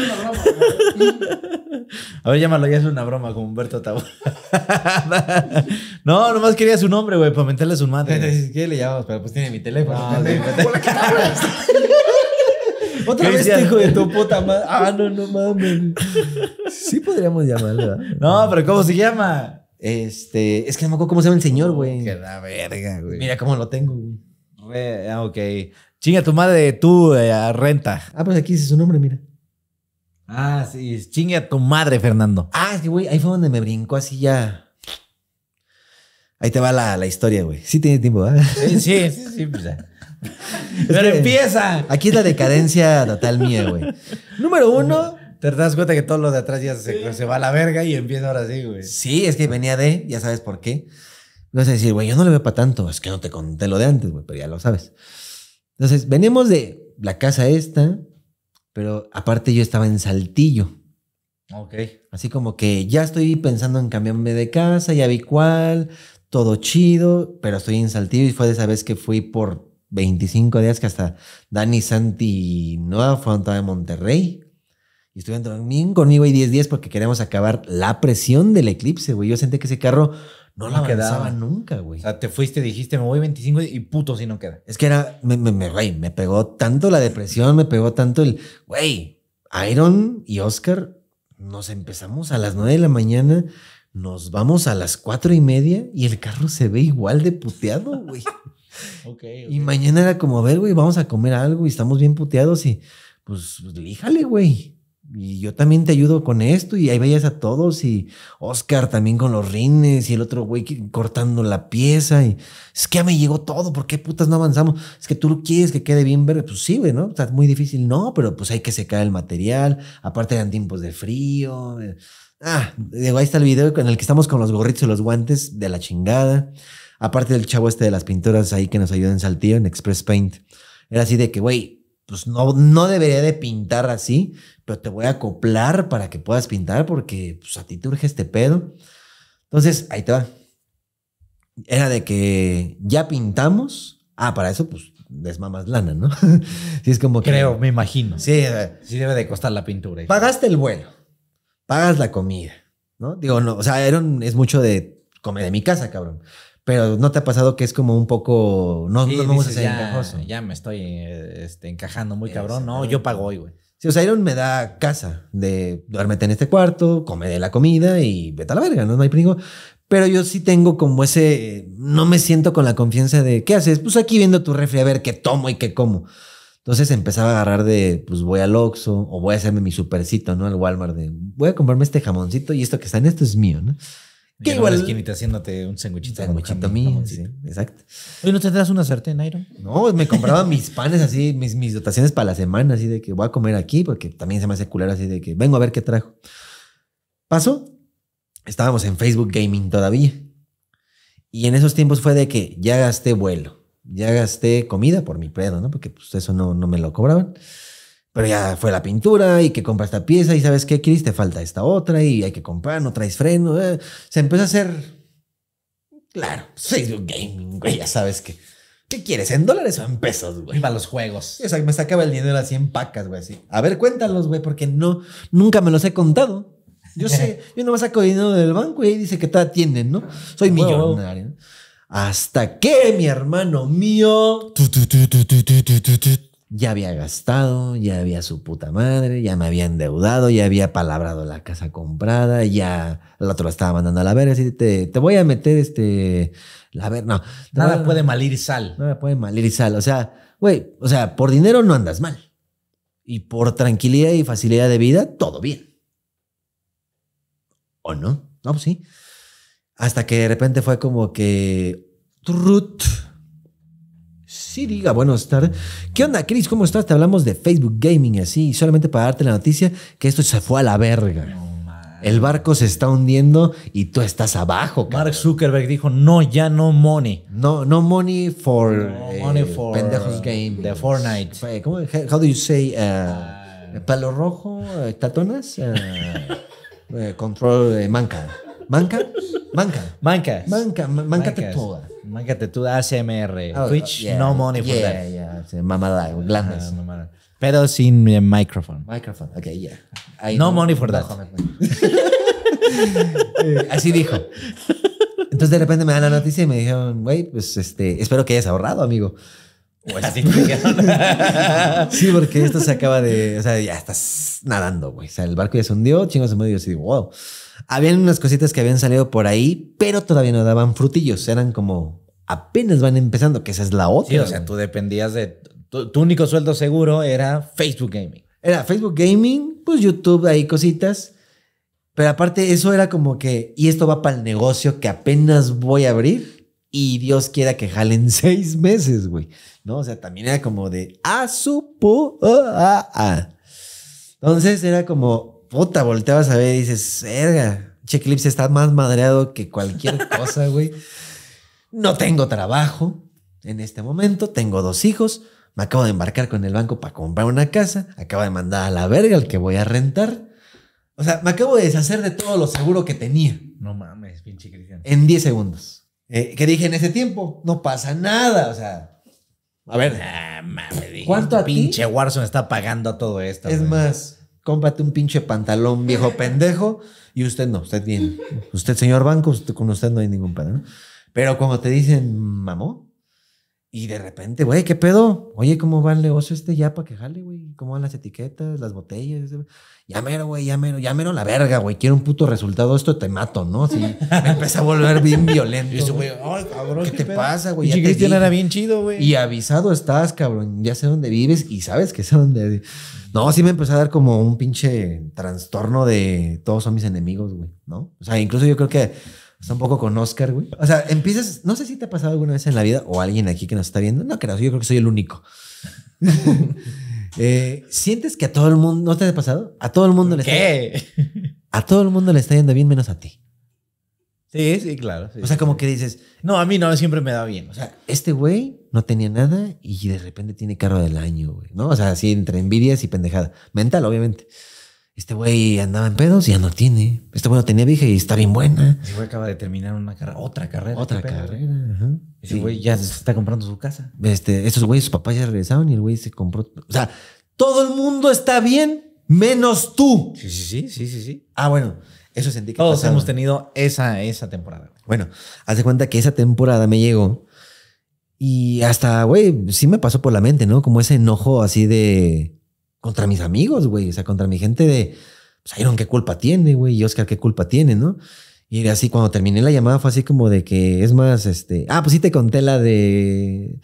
ver, llámalo, ya es una broma con Humberto Tabo. no, nomás quería su nombre, güey, para meterle a su madre. ¿Qué le llamamos? Pero pues tiene mi teléfono. Otra vez, hijo de tu puta madre. Ah, no, no mames. Sí podríamos llamarlo ¿verdad? No, pero ¿cómo se llama? Este, es que no me acuerdo cómo se llama el señor, güey. Que la verga, güey. Mira cómo lo tengo, güey. Ah, ok. Chinga tu madre, tú, eh, renta. Ah, pues aquí dice su nombre, mira. Ah, sí, chingue a tu madre, Fernando. Ah, sí, güey, ahí fue donde me brincó así ya. Ahí te va la, la historia, güey. Sí tiene tiempo, ¿verdad? Sí, sí, sí, pues Pero empieza. Aquí es la decadencia total mía, güey. Número uno. Te das cuenta que todo lo de atrás ya se, se va a la verga y empieza ahora sí, güey. Sí, es que venía de, ya sabes por qué. Vas a decir, güey, yo no le veo para tanto. Es que no te conté lo de antes, güey, pero ya lo sabes. Entonces, venimos de la casa esta, pero aparte yo estaba en Saltillo. Ok. Así como que ya estoy pensando en cambiarme de casa, ya vi cuál, todo chido, pero estoy en Saltillo y fue de esa vez que fui por 25 días que hasta Dani, Santi Nueva a fueron en Monterrey. Y estuvieron también conmigo y 10 días porque queremos acabar la presión del eclipse, güey. Yo senté que ese carro no la quedaba. nunca, güey. O sea, te fuiste, dijiste, me voy 25 y puto si no queda. Es que era, me, me, me, me pegó tanto la depresión, me pegó tanto el, güey, Iron y Oscar, nos empezamos a las 9 de la mañana, nos vamos a las cuatro y media y el carro se ve igual de puteado, güey. okay, Y mañana era como, a ver, güey, vamos a comer algo y estamos bien puteados y pues, pues líjale, güey y yo también te ayudo con esto y ahí vayas a todos y Oscar también con los rines y el otro güey cortando la pieza y es que ya me llegó todo, ¿por qué putas no avanzamos? Es que tú quieres que quede bien verde, pues sí, güey, ¿no? O sea, es muy difícil, no, pero pues hay que secar el material, aparte eran tiempos de frío. Eh. Ah, ahí está el video en el que estamos con los gorritos y los guantes de la chingada. Aparte del chavo este de las pinturas ahí que nos ayuda en Saltillo, en Express Paint. Era así de que, güey, pues no, no debería de pintar así, te voy a acoplar para que puedas pintar porque pues, a ti te urge este pedo. Entonces, ahí te va. Era de que ya pintamos. Ah, para eso, pues desmamas lana, ¿no? sí, es como que. Creo, me imagino. Sí, sí debe de costar la pintura. Pagaste el vuelo, pagas la comida, ¿no? Digo, no, o sea, es mucho de comer de mi casa, cabrón. Pero ¿no te ha pasado que es como un poco... No, sí, no vamos ya, me estoy este, encajando muy cabrón. No, yo pago hoy, güey. Si o me da casa de duérmete en este cuarto, come de la comida y vete a la verga, ¿no? No hay pringo. Pero yo sí tengo como ese, no me siento con la confianza de, ¿qué haces? Pues aquí viendo tu refri a ver qué tomo y qué como. Entonces empezaba a agarrar de, pues voy al Oxxo o voy a hacerme mi supercito, ¿no? Al Walmart de, voy a comprarme este jamoncito y esto que está en esto es mío, ¿no? Que igual. Es esquinita haciéndote un sándwichito. sándwichito mío, sí, exacto. Oye, ¿no tendrás una sartén, Iron? No, me compraba mis panes así, mis, mis dotaciones para la semana, así de que voy a comer aquí, porque también se me hace cular así de que vengo a ver qué trajo. Paso, Estábamos en Facebook Gaming todavía. Y en esos tiempos fue de que ya gasté vuelo, ya gasté comida por mi pedo, ¿no? Porque pues eso no, no me lo cobraban. Pero ya fue la pintura y que compra esta pieza y sabes qué quieres, te falta esta otra y hay que comprar, no traes freno. Se empieza a hacer. Claro, Facebook Gaming, güey, ya sabes que. ¿Qué quieres? ¿En dólares o en pesos, güey? Para los juegos. o sea, me sacaba el dinero así en pacas, güey, así. A ver, cuéntalos, güey, porque no, nunca me los he contado. Yo sé, yo no me saco dinero del banco y ahí dice que te atienden, ¿no? Soy millonario. Hasta que mi hermano mío ya había gastado, ya había su puta madre, ya me había endeudado, ya había palabrado la casa comprada, ya el otro la estaba mandando a la verga, así te, te voy a meter este, la ver, no. Nada puede malir sal. Nada puede malir sal, o sea, güey, o sea, por dinero no andas mal. Y por tranquilidad y facilidad de vida, todo bien. ¿O no? No, pues sí. Hasta que de repente fue como que sí diga buenas tardes. ¿Qué onda, Chris? ¿Cómo estás? Te hablamos de Facebook Gaming así, solamente para darte la noticia que esto se fue a la verga. El barco se está hundiendo y tú estás abajo. Mark Zuckerberg dijo, no, ya no money. No, no money for, eh, pendejos game. The Fortnite. ¿Cómo? How do eh, ah. palo rojo, eh, tatonas, control, manca. ¿Manca? Manca. Manca. Manca, manca toda. Imagínate tú ASMR. Oh, oh, Twitch, no money for that. Yeah, sí, mamada, ah, glandes. Pero sin eh, micrófono. Micrófono, ok, yeah. no, money for that. Eh, así dijo. Entonces de repente me dan la noticia y me dijeron, güey, pues este, espero que hayas ahorrado, amigo. Pues, sí, porque esto se acaba de. O sea, ya estás nadando, güey. O sea, el barco ya se hundió, chingos de medio. Y digo, wow. Habían unas cositas que habían salido por ahí, pero todavía no daban frutillos. Eran como apenas van empezando, que esa es la otra. Sí, o sea, tú dependías de. Tu, único sueldo seguro era Facebook Gaming. Era Facebook Gaming, pues YouTube, ahí cositas. Pero aparte, eso era como que. Y esto va para el negocio que apenas voy a abrir. Y Dios quiera que jalen seis meses, güey. ¿No? O sea, también era como de. A ah, su ah, ah, Entonces era como. Puta, volteabas a ver y dices, verga, Checlips está más madreado que cualquier cosa, güey. No tengo trabajo en este momento, tengo dos hijos, me acabo de embarcar con el banco para comprar una casa, acabo de mandar a la verga al que voy a rentar. O sea, me acabo de deshacer de todo lo seguro que tenía. No mames, pinche Cristian. En 10 segundos. Eh, que dije en ese tiempo, no pasa nada, o sea. A ver, ah, mames, ¿cuánto a pinche Warzone está pagando todo esto? Es más, cómprate un pinche pantalón viejo pendejo y usted no, usted bien. Usted, señor banco, usted, con usted no hay ningún problema. Pero cuando te dicen, mamó, y de repente, güey, ¿qué pedo? Oye, ¿cómo va el negocio este ya para que jale, güey? ¿Cómo van las etiquetas, las botellas? Ya mero, güey, ya mero, ya la verga, güey. Quiero un puto resultado, esto te mato, ¿no? Sí, me empieza a volver bien violento. Y güey, ¿qué, te pasa, güey? Y era bien chido, güey. Y avisado estás, cabrón. Ya sé dónde vives y sabes que sé dónde. No, sí me empezó a dar como un pinche trastorno de todos son mis enemigos, güey, ¿no? O sea, incluso yo creo que Está pues un poco con Oscar, güey. O sea, empiezas, no sé si te ha pasado alguna vez en la vida o alguien aquí que nos está viendo, no creo, yo creo que soy el único. Eh, ¿Sientes que a todo el mundo, no te ha pasado? A todo el mundo le ¿Qué? está... A todo el mundo le está yendo bien menos a ti. Sí, sí, claro. o sea, como que dices, no, a mí no, siempre me da bien. O sea, este güey no tenía nada y de repente tiene carro del año, güey, ¿no? O sea, así entre envidias y pendejada. Mental, obviamente este güey andaba en pedos y ya no tiene. Este güey no tenía vieja y está bien buena. Este güey acaba de terminar una carrera, otra carrera. Otra carrera, Este güey ya se está comprando su casa. Este, esos güeyes, sus papás ya regresaron y el güey se compró. O sea, todo el mundo está bien, menos tú. Sí, sí, sí, sí, sí, Ah, bueno, eso sentí que Todos hemos tenido esa, esa temporada. Bueno, hace cuenta que esa temporada me llegó y hasta, güey, sí me pasó por la mente, ¿no? Como ese enojo así de contra mis amigos, güey, o sea, contra mi gente de, pues, ¿qué culpa tiene, güey? Y Oscar, ¿qué culpa tiene, no? Y así, cuando terminé la llamada fue así como de que, es más, este, ah, pues sí te conté la de,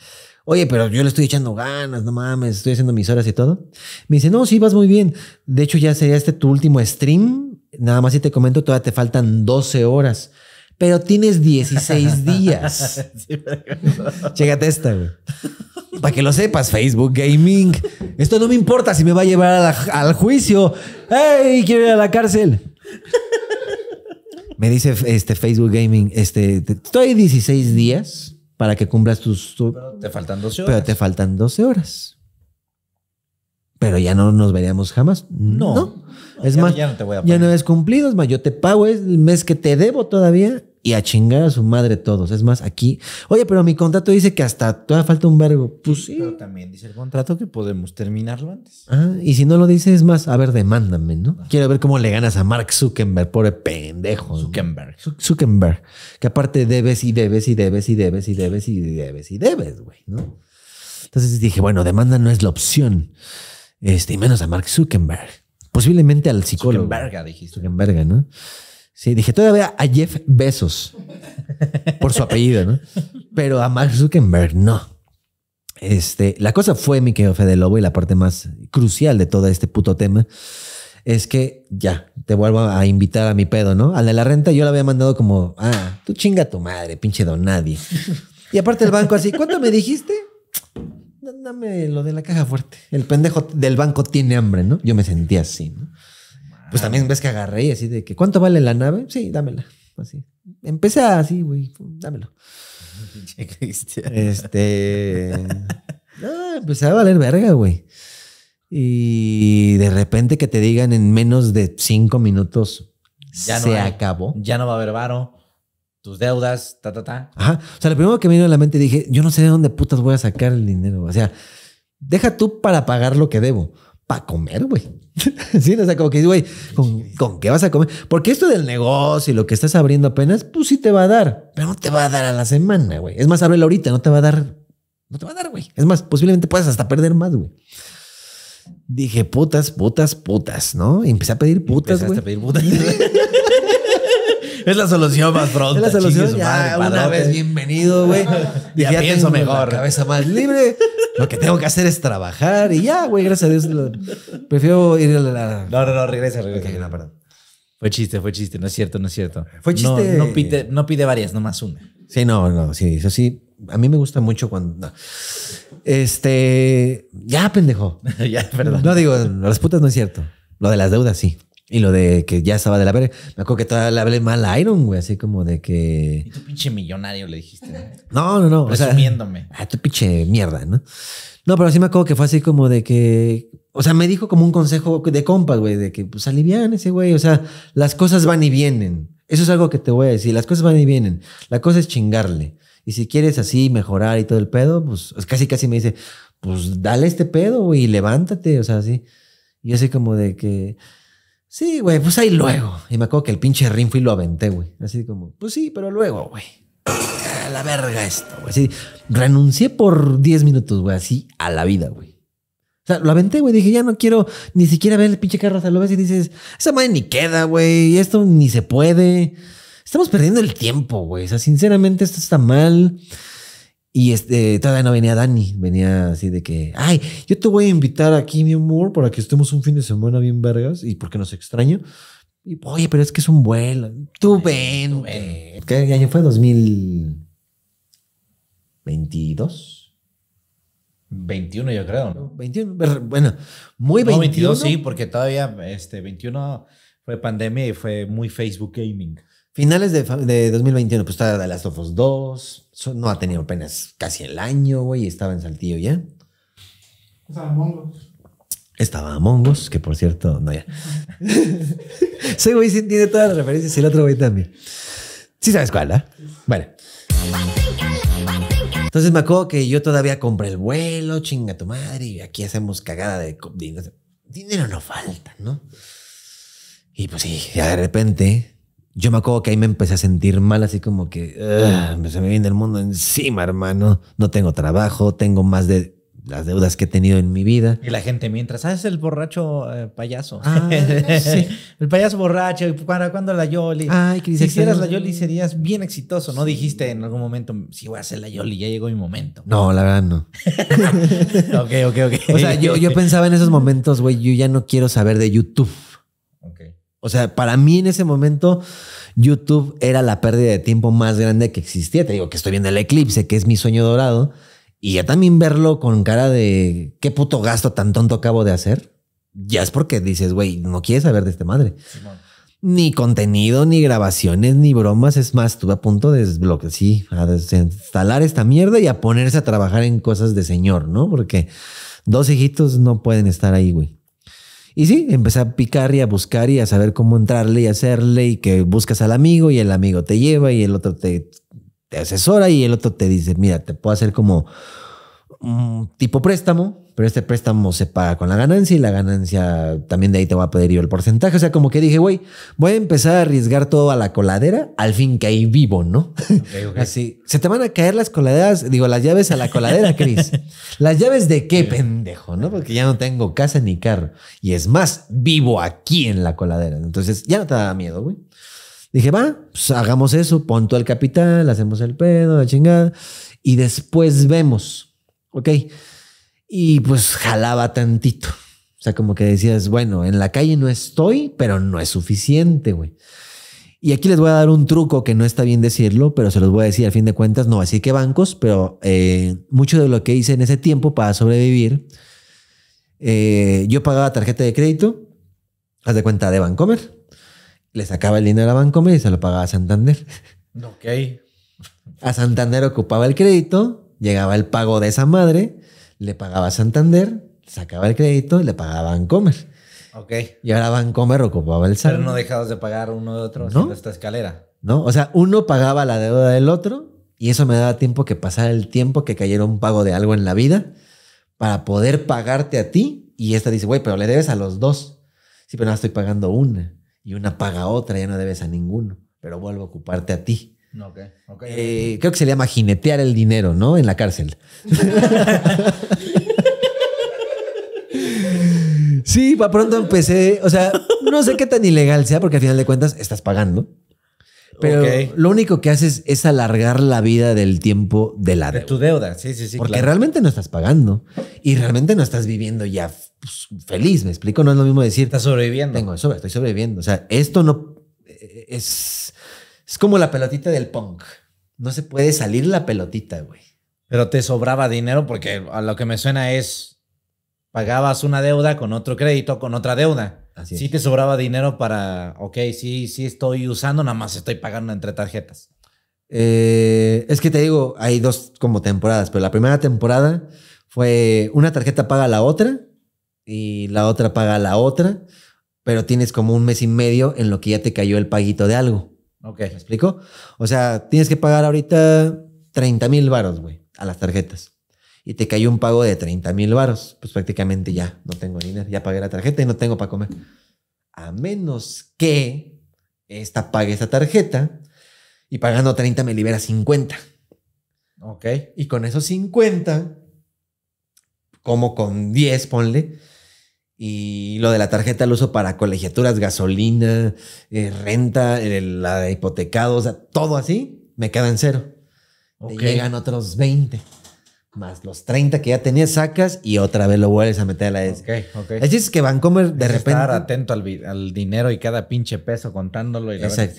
oye, pero yo le estoy echando ganas, no mames, estoy haciendo mis horas y todo. Me dice, no, sí, vas muy bien. De hecho, ya sería este tu último stream. Nada más si te comento, todavía te faltan 12 horas pero tienes 16 días. chégate esta, güey. Para que lo sepas, Facebook Gaming. Esto no me importa si me va a llevar al juicio. ¡Ey! Quiero ir a la cárcel. Me dice este Facebook Gaming, este, estoy 16 días para que cumplas tus... pero te faltan 12 horas. Pero te faltan 12 horas. Pero ya no nos veríamos jamás. No. Es más, ya no, te ya no es cumplido. Es más, yo te pago el mes que te debo todavía y a chingar a su madre todos. Es más, aquí, oye, pero mi contrato dice que hasta todavía falta un vergo. Pues sí. Pero también dice el contrato que podemos terminarlo antes. Ah, y si no lo dice, es más, a ver, demándame, ¿no? Quiero ver cómo le ganas a Mark Zuckerberg, pobre pendejo. Zuckerberg. Zuckerberg. Que aparte debes y debes y debes y debes y debes y debes y debes, güey, ¿no? Entonces dije, bueno, demanda no es la opción. Este, y menos a Mark Zuckerberg. Posiblemente al psicólogo. Zuckerberg, dijiste. Zuckerberg, ¿no? Sí, dije todavía a Jeff Besos por su apellido, ¿no? Pero a Mark Zuckerberg no. Este, la cosa fue, mi querido Fede Lobo, y la parte más crucial de todo este puto tema es que ya te vuelvo a invitar a mi pedo, ¿no? Al de la renta yo le había mandado como, ah, tú chinga tu madre, pinche don nadie. Y aparte el banco así, ¿cuánto me dijiste? Dame lo de la caja fuerte. El pendejo del banco tiene hambre, ¿no? Yo me sentía así, ¿no? Pues también ves que agarré y así de que, ¿cuánto vale la nave? Sí, dámela. Así. Empecé así, güey, dámelo. este. No, empecé pues, a valer verga, güey. Y de repente que te digan en menos de cinco minutos, ya no se acabó. Ya no va a haber varo, tus deudas, ta, ta, ta. Ajá. O sea, lo primero que me vino a la mente dije, yo no sé de dónde putas voy a sacar el dinero. O sea, deja tú para pagar lo que debo para comer, güey. sí, o sea, como que, güey, ¿con, qué vas a comer? Porque esto del negocio y lo que estás abriendo apenas, pues sí te va a dar, pero no te va a dar a la semana, güey. Es más, ábrelo ahorita, no te va a dar, no te va a dar, güey. Es más, posiblemente puedas hasta perder más, güey. Dije, putas, putas, putas, ¿no? Y empecé a pedir putas, güey. a pedir putas. es la solución más pronta. Es la solución. una vez bienvenido, güey. Ya, pienso mejor. cabeza más libre. Lo que tengo que hacer es trabajar y ya, güey, gracias a Dios. prefiero ir a la. No, no, no, regresa, regresa. perdón. Fue chiste, fue chiste. No es cierto, no es cierto. Fue chiste. No, pide, no pide varias, nomás una. Sí, no, no, sí, eso sí. A mí me gusta mucho cuando. Este. Ya, pendejo. ya, perdón. No digo, las putas no es cierto. Lo de las deudas, sí. Y lo de que ya estaba de la verga. Me acuerdo que todavía le hablé mal a Iron, güey, así como de que. Y tu pinche millonario le dijiste. No, no, no. no Resumiéndome. O sea, a ah, tu pinche mierda, ¿no? No, pero sí me acuerdo que fue así como de que. O sea, me dijo como un consejo de compas, güey, de que pues alivian ese güey. O sea, las cosas van y vienen. Eso es algo que te voy a decir. Las cosas van y vienen. La cosa es chingarle. Y si quieres así mejorar y todo el pedo, pues casi, casi me dice, pues dale este pedo, güey, y levántate. O sea, así. Y así como de que. Sí, güey, pues ahí luego. Y me acuerdo que el pinche rinfo y lo aventé, güey. Así como, pues sí, pero luego, güey. A la verga esto, güey. Así, renuncié por 10 minutos, güey, así a la vida, güey. O sea, lo aventé, güey. Dije, ya no quiero ni siquiera ver el pinche carro. O lo y dices, esa madre ni queda, güey. Esto ni se puede. Estamos perdiendo el tiempo, güey. O sea, sinceramente, esto está mal. Y este, todavía no venía Dani, venía así de que, ay, yo te voy a invitar aquí, mi amor, para que estemos un fin de semana bien vergas y porque nos extraño. Y, oye, pero es que es un vuelo. Tú ven, güey. ¿Qué año fue? ¿2022? 21 yo creo, ¿no? 21, bueno, muy no, 22 sí, porque todavía este 21 fue pandemia y fue muy Facebook Gaming. Finales de, 2021, pues estaba The Last of Us 2. no ha tenido apenas casi el año, güey. Estaba en Saltillo ya. Estaba Mongos. Estaba Among que por cierto, no ya. Soy güey sí tiene todas las referencias y el otro güey también. Sí sabes cuál, ¿eh? Vale. Entonces me acuerdo que yo todavía compré el vuelo, chinga tu madre, y aquí hacemos cagada de dinero. Dinero no falta, ¿no? Y pues sí, ya de repente yo me acuerdo que ahí me empecé a sentir mal, así como que se me viene el mundo encima, hermano. No tengo trabajo, tengo más de las deudas que he tenido en mi vida. Y la gente mientras, hace ah, el borracho eh, payaso. Ah, el payaso borracho, ¿y para cuándo la Yoli? si hicieras la Yoli serías bien exitoso, ¿no? Dijiste en algún momento, si voy a hacer la Yoli, ya llegó mi momento. No, la verdad no. ok, ok, ok. O sea, yo, yo pensaba en esos momentos, güey, yo ya no quiero saber de YouTube. O sea, para mí en ese momento YouTube era la pérdida de tiempo más grande que existía. Te digo que estoy viendo el eclipse, que es mi sueño dorado, y ya también verlo con cara de qué puto gasto tan tonto acabo de hacer. Ya es porque dices, güey, no quieres saber de este madre. Ni contenido, ni grabaciones, ni bromas. Es más, estuve a punto de desbloquear, sí, a desinstalar esta mierda y a ponerse a trabajar en cosas de señor, ¿no? Porque dos hijitos no pueden estar ahí, güey. Y sí, empecé a picar y a buscar y a saber cómo entrarle y hacerle y que buscas al amigo y el amigo te lleva y el otro te, te asesora y el otro te dice, mira, te puedo hacer como un mm, tipo préstamo pero este préstamo se paga con la ganancia y la ganancia también de ahí te va a poder ir el porcentaje. O sea, como que dije, güey, voy a empezar a arriesgar todo a la coladera, al fin que ahí vivo, ¿no? Así, se te van a caer las coladeras, digo, las llaves a la coladera, Cris. ¿Las llaves de qué, pendejo? ¿No? Porque ya no tengo casa ni carro. Y es más, vivo aquí en la coladera. Entonces, ya no te da miedo, güey. Dije, va, pues, hagamos eso, pon el capital, hacemos el pedo, la chingada. Y después vemos, ok y pues jalaba tantito. O sea, como que decías, bueno, en la calle no estoy, pero no es suficiente, güey. Y aquí les voy a dar un truco que no está bien decirlo, pero se los voy a decir. A fin de cuentas, no así que bancos, pero eh, mucho de lo que hice en ese tiempo para sobrevivir, eh, yo pagaba tarjeta de crédito, haz de cuenta de Bancomer, le sacaba el dinero a Bancomer y se lo pagaba a Santander. Ok. A Santander ocupaba el crédito, llegaba el pago de esa madre le pagaba Santander, sacaba el crédito y le pagaba Bancomer. Ok. Y ahora Bancomer ocupaba el saldo. Pero no dejabas de pagar uno de otro ¿No? esta escalera. No, o sea, uno pagaba la deuda del otro y eso me daba tiempo que pasara el tiempo que cayera un pago de algo en la vida para poder pagarte a ti. Y esta dice, güey, pero le debes a los dos. Sí, pero no estoy pagando una. Y una paga otra, ya no debes a ninguno. Pero vuelvo a ocuparte a ti. Eh, creo que se le llama jinetear el dinero, ¿no? En la cárcel. sí, para pronto empecé. O sea, no sé qué tan ilegal sea, porque al final de cuentas estás pagando. Pero lo único que haces es alargar la vida del tiempo de la deuda. De tu deuda, sí, sí, sí. Porque realmente no estás pagando y realmente no estás viviendo ya pues, feliz, me explico. No es lo mismo decir. Estás sobreviviendo. Tengo, eso, estoy sobreviviendo. O sea, esto no eh, es es como la pelotita del punk. No se puede salir la pelotita, güey. Pero te sobraba dinero porque a lo que me suena es pagabas una deuda con otro crédito, con otra deuda. Así sí te sobraba dinero para, ok, sí, sí estoy usando, nada más estoy pagando entre tarjetas. Eh, es que te digo, hay dos como temporadas, pero la primera temporada fue una tarjeta paga la otra y la otra paga la otra, pero tienes como un mes y medio en lo que ya te cayó el paguito de algo. Ok. ¿Me explico? O sea, tienes que pagar ahorita 30 mil varos, güey, a las tarjetas. Y te cayó un pago de 30 mil varos. Pues prácticamente ya no tengo dinero. Ya pagué la tarjeta y no tengo para comer. A menos que esta pague esa tarjeta y pagando 30 me libera 50. Ok. Y con esos 50, como con 10, ponle, y lo de la tarjeta lo uso para colegiaturas, gasolina, eh, renta, la de hipotecado, o sea, todo así, me queda en cero. llegan otros 20, más los 30 que ya tenías, sacas y otra vez lo vuelves a meter a la S. Ok, ok. Así es que Vancomer de repente... Estar atento al, dinero y cada pinche peso contándolo. Y la Verdad,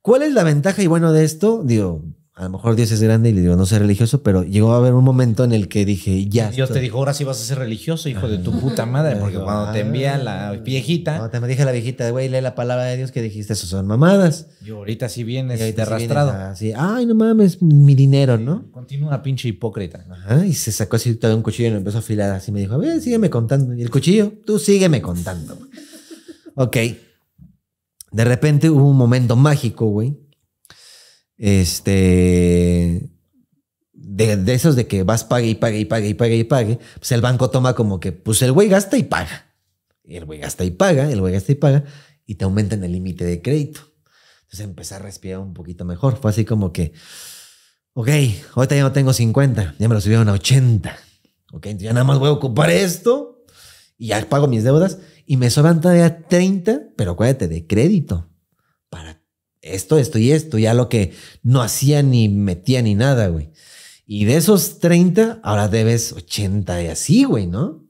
¿Cuál es la ventaja y bueno de esto? Digo, a lo mejor Dios es grande y le digo, no sé religioso, pero llegó a haber un momento en el que dije, ya. Dios te dijo, ahora sí vas a ser religioso, hijo de tu ah, puta madre, porque cuando te envía la ah, viejita. Cuando te me dije la viejita, güey, lee la palabra de Dios que dijiste, eso son mamadas. Y ahorita sí vienes y te arrastrado. Ah, ay, no mames, mi dinero, ¿no? Continúa pinche hipócrita. Ajá, y se sacó así todo un cuchillo y lo empezó a afilar. Así me dijo, a ver, sígueme contando. Y el cuchillo, tú sígueme contando. ok. De repente hubo un momento mágico, güey este, de, esos de que vas pague y pague y pague y pague y pague, pues el banco toma como que, pues el güey gasta y paga. Y el güey gasta y paga, el güey gasta y paga, y te aumentan el límite de crédito. Entonces empecé a respirar un poquito mejor. Fue así como que, ok, ahorita ya no tengo 50, ya me lo subieron a 80. Ok, entonces ya nada más voy a ocupar esto y ya pago mis deudas y me sobran todavía 30, pero acuérdate de crédito esto, esto y esto, ya lo que no hacía ni metía ni nada, güey. Y de esos 30, ahora debes 80 y así, güey, ¿no?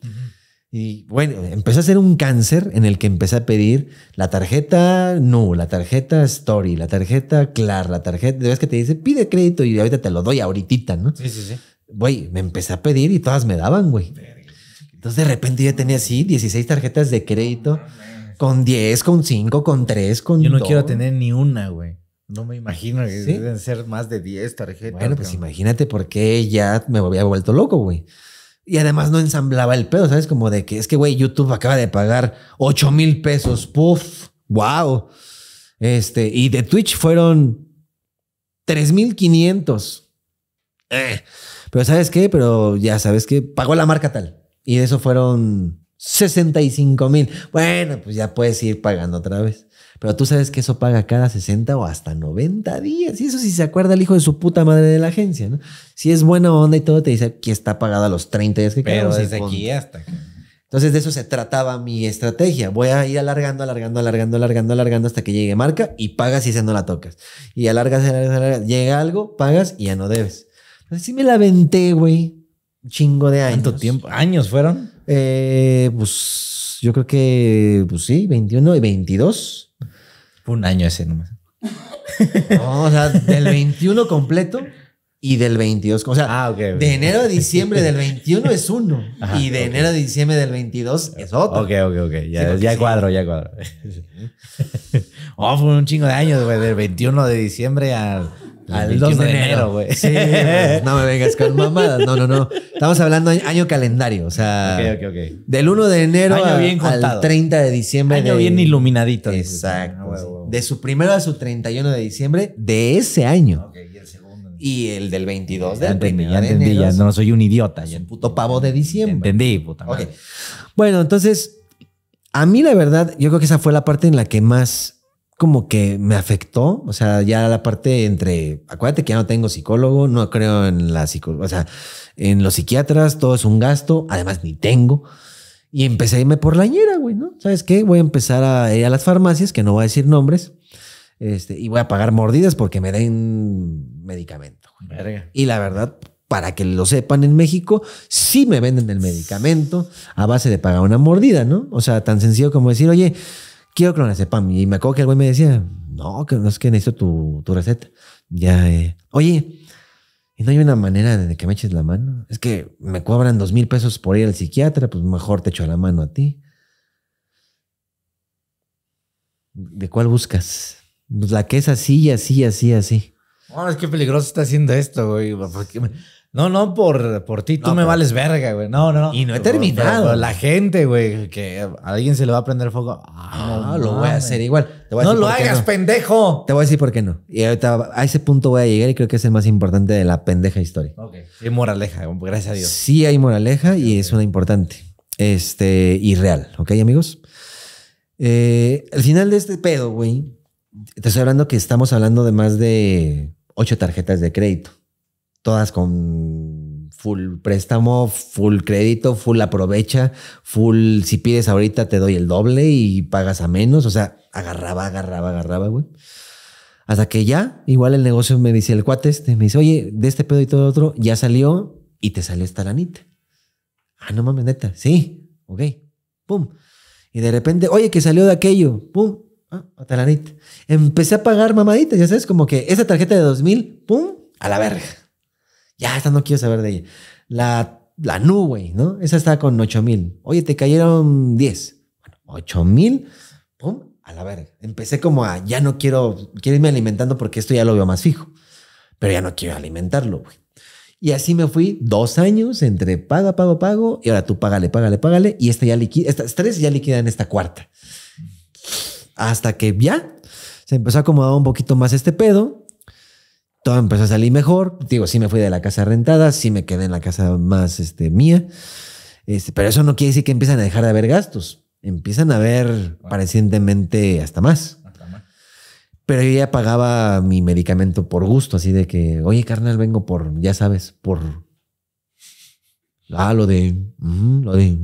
Y bueno, empezó a ser un cáncer en el que empecé a pedir la tarjeta No, la tarjeta Story, la tarjeta Clar, la tarjeta. De vez que te dice pide crédito y ahorita te lo doy ahorita, ¿no? Sí, sí, sí. Güey, me empecé a pedir y todas me daban, güey. Entonces de repente ya tenía así 16 tarjetas de crédito. Con 10, con 5, con 3, con Yo no quiero tener ni una, güey. No me imagino que deben ser más de 10 tarjetas. Bueno, pues imagínate por qué ya me había vuelto loco, güey. Y además no ensamblaba el pedo, ¿sabes? Como de que es que, güey, YouTube acaba de pagar 8 mil pesos. Puf, wow. Este, y de Twitch fueron 3500. Eh. Pero ¿sabes qué? Pero ya sabes que pagó la marca tal. Y de eso fueron 65 mil. Bueno, pues ya puedes ir pagando otra vez. Pero tú sabes que eso paga cada 60 o hasta 90 días. Y eso si se acuerda el hijo de su puta madre de la agencia, ¿no? Si es buena onda y todo, te dice que está pagada los 30 días que Pero desde aquí hasta Entonces de eso se trataba mi estrategia. Voy a ir alargando, alargando, alargando, alargando, alargando hasta que llegue marca y pagas y esa no la tocas. Y alargas, alargas, alargas. Llega algo, pagas y ya no debes. Así me la venté, güey. Chingo de años. ¿Cuánto tiempo? ¿Años fueron? Eh, pues yo creo que, pues sí, 21 y 22. Fue un año ese nomás. no, o sea, del 21 completo y del 22. O sea, ah, de enero a diciembre del 21 es uno y de enero a diciembre del 22 es otro. Ok, ok, ok. Ya, ya cuadro, ya cuadro. Oh, fue un chingo de años, güey, del 21 de diciembre al al 2 de enero, güey. Sí, no me vengas con mamadas. No, no, no. Estamos hablando año, calendario. O sea, del 1 de enero al 30 de diciembre. Año bien iluminadito. Exacto. Ah, de su primero a su 31 de diciembre de ese año. y el segundo. Y el del 22 de ya entendí, ya entendí, no soy un idiota. puto pavo de diciembre. Entendí, puta madre. Bueno, entonces, a mí la verdad, yo creo que esa fue la parte en la que más como que me afectó, o sea, ya la parte entre, acuérdate que ya no tengo psicólogo, no creo en la psicóloga, o sea, en los psiquiatras todo es un gasto, además ni tengo. Y empecé a irme por la ñera, güey, ¿no? ¿Sabes qué? Voy a empezar a ir a las farmacias, que no voy a decir nombres, este, y voy a pagar mordidas porque me den medicamento. Verga. Y la verdad, para que lo sepan en México, sí me venden el medicamento a base de pagar una mordida, ¿no? O sea, tan sencillo como decir, oye, quiero que lo clonazepam. Y me acuerdo que el güey me decía, no, que no es que necesito tu, receta. Ya, eh, oye, ¿y no hay una manera de que me eches la mano? Es que me cobran dos mil pesos por ir al psiquiatra, pues mejor te echo la mano a ti. ¿De cuál buscas? Pues la que es así, así, así, así. No, es que peligroso está haciendo esto, güey. No, no, por, por ti, tú me vales verga, güey. No, no, Y no he terminado. la gente, güey, que a alguien se le va a prender fuego. Ah, ah lo voy a hacer igual. no lo hagas, pendejo. Te voy a decir por qué no. Y ahorita a ese punto voy a llegar y creo que es el más importante de la pendeja historia. Ok. Hay moraleja, gracias a Dios. Sí hay moraleja y es una importante. Este, y real, ¿ok, amigos? Eh, al final de este pedo, güey, te estoy hablando que estamos hablando de más de ocho tarjetas de crédito todas con full préstamo, full crédito, full aprovecha, full si pides ahorita te doy el doble y pagas a menos. O sea, agarraba, agarraba, agarraba, güey. Hasta que ya, igual el negocio me dice el cuate este, me dice, oye, de este pedo y todo otro, ya salió y te salió esta lanita. Ah, no mames, neta, sí, ok, pum. Y de repente, oye, que salió de aquello, pum, ah, otra lanita. Empecé a pagar mamadita, ya sabes, como que esa tarjeta de 2000, pum, a la verga. Ya, esta no quiero saber de ella. La, la Nu, güey, ¿no? Esa está con 8000. Oye, te cayeron 10. Bueno, 8000, pum, a la verga. Empecé como a, ya no quiero, quiero irme alimentando porque esto ya lo veo más fijo. Pero ya no quiero alimentarlo, güey. Y así me fui dos años entre paga, pago, pago. Y ahora tú págale, págale, págale. Y esta ya liquida, estas tres ya en esta cuarta. Hasta que ya se empezó a acomodar un poquito más este pedo todo empezó a salir mejor. Digo, sí me fui de la casa rentada, sí me quedé en la casa más este, mía. Este, pero eso no quiere decir que empiezan a dejar de haber gastos. Empiezan a haber parecientemente hasta más. Pero yo ya pagaba mi medicamento por gusto, así de que, oye, carnal, vengo por, ya sabes, por. Ah, lo de. lo de.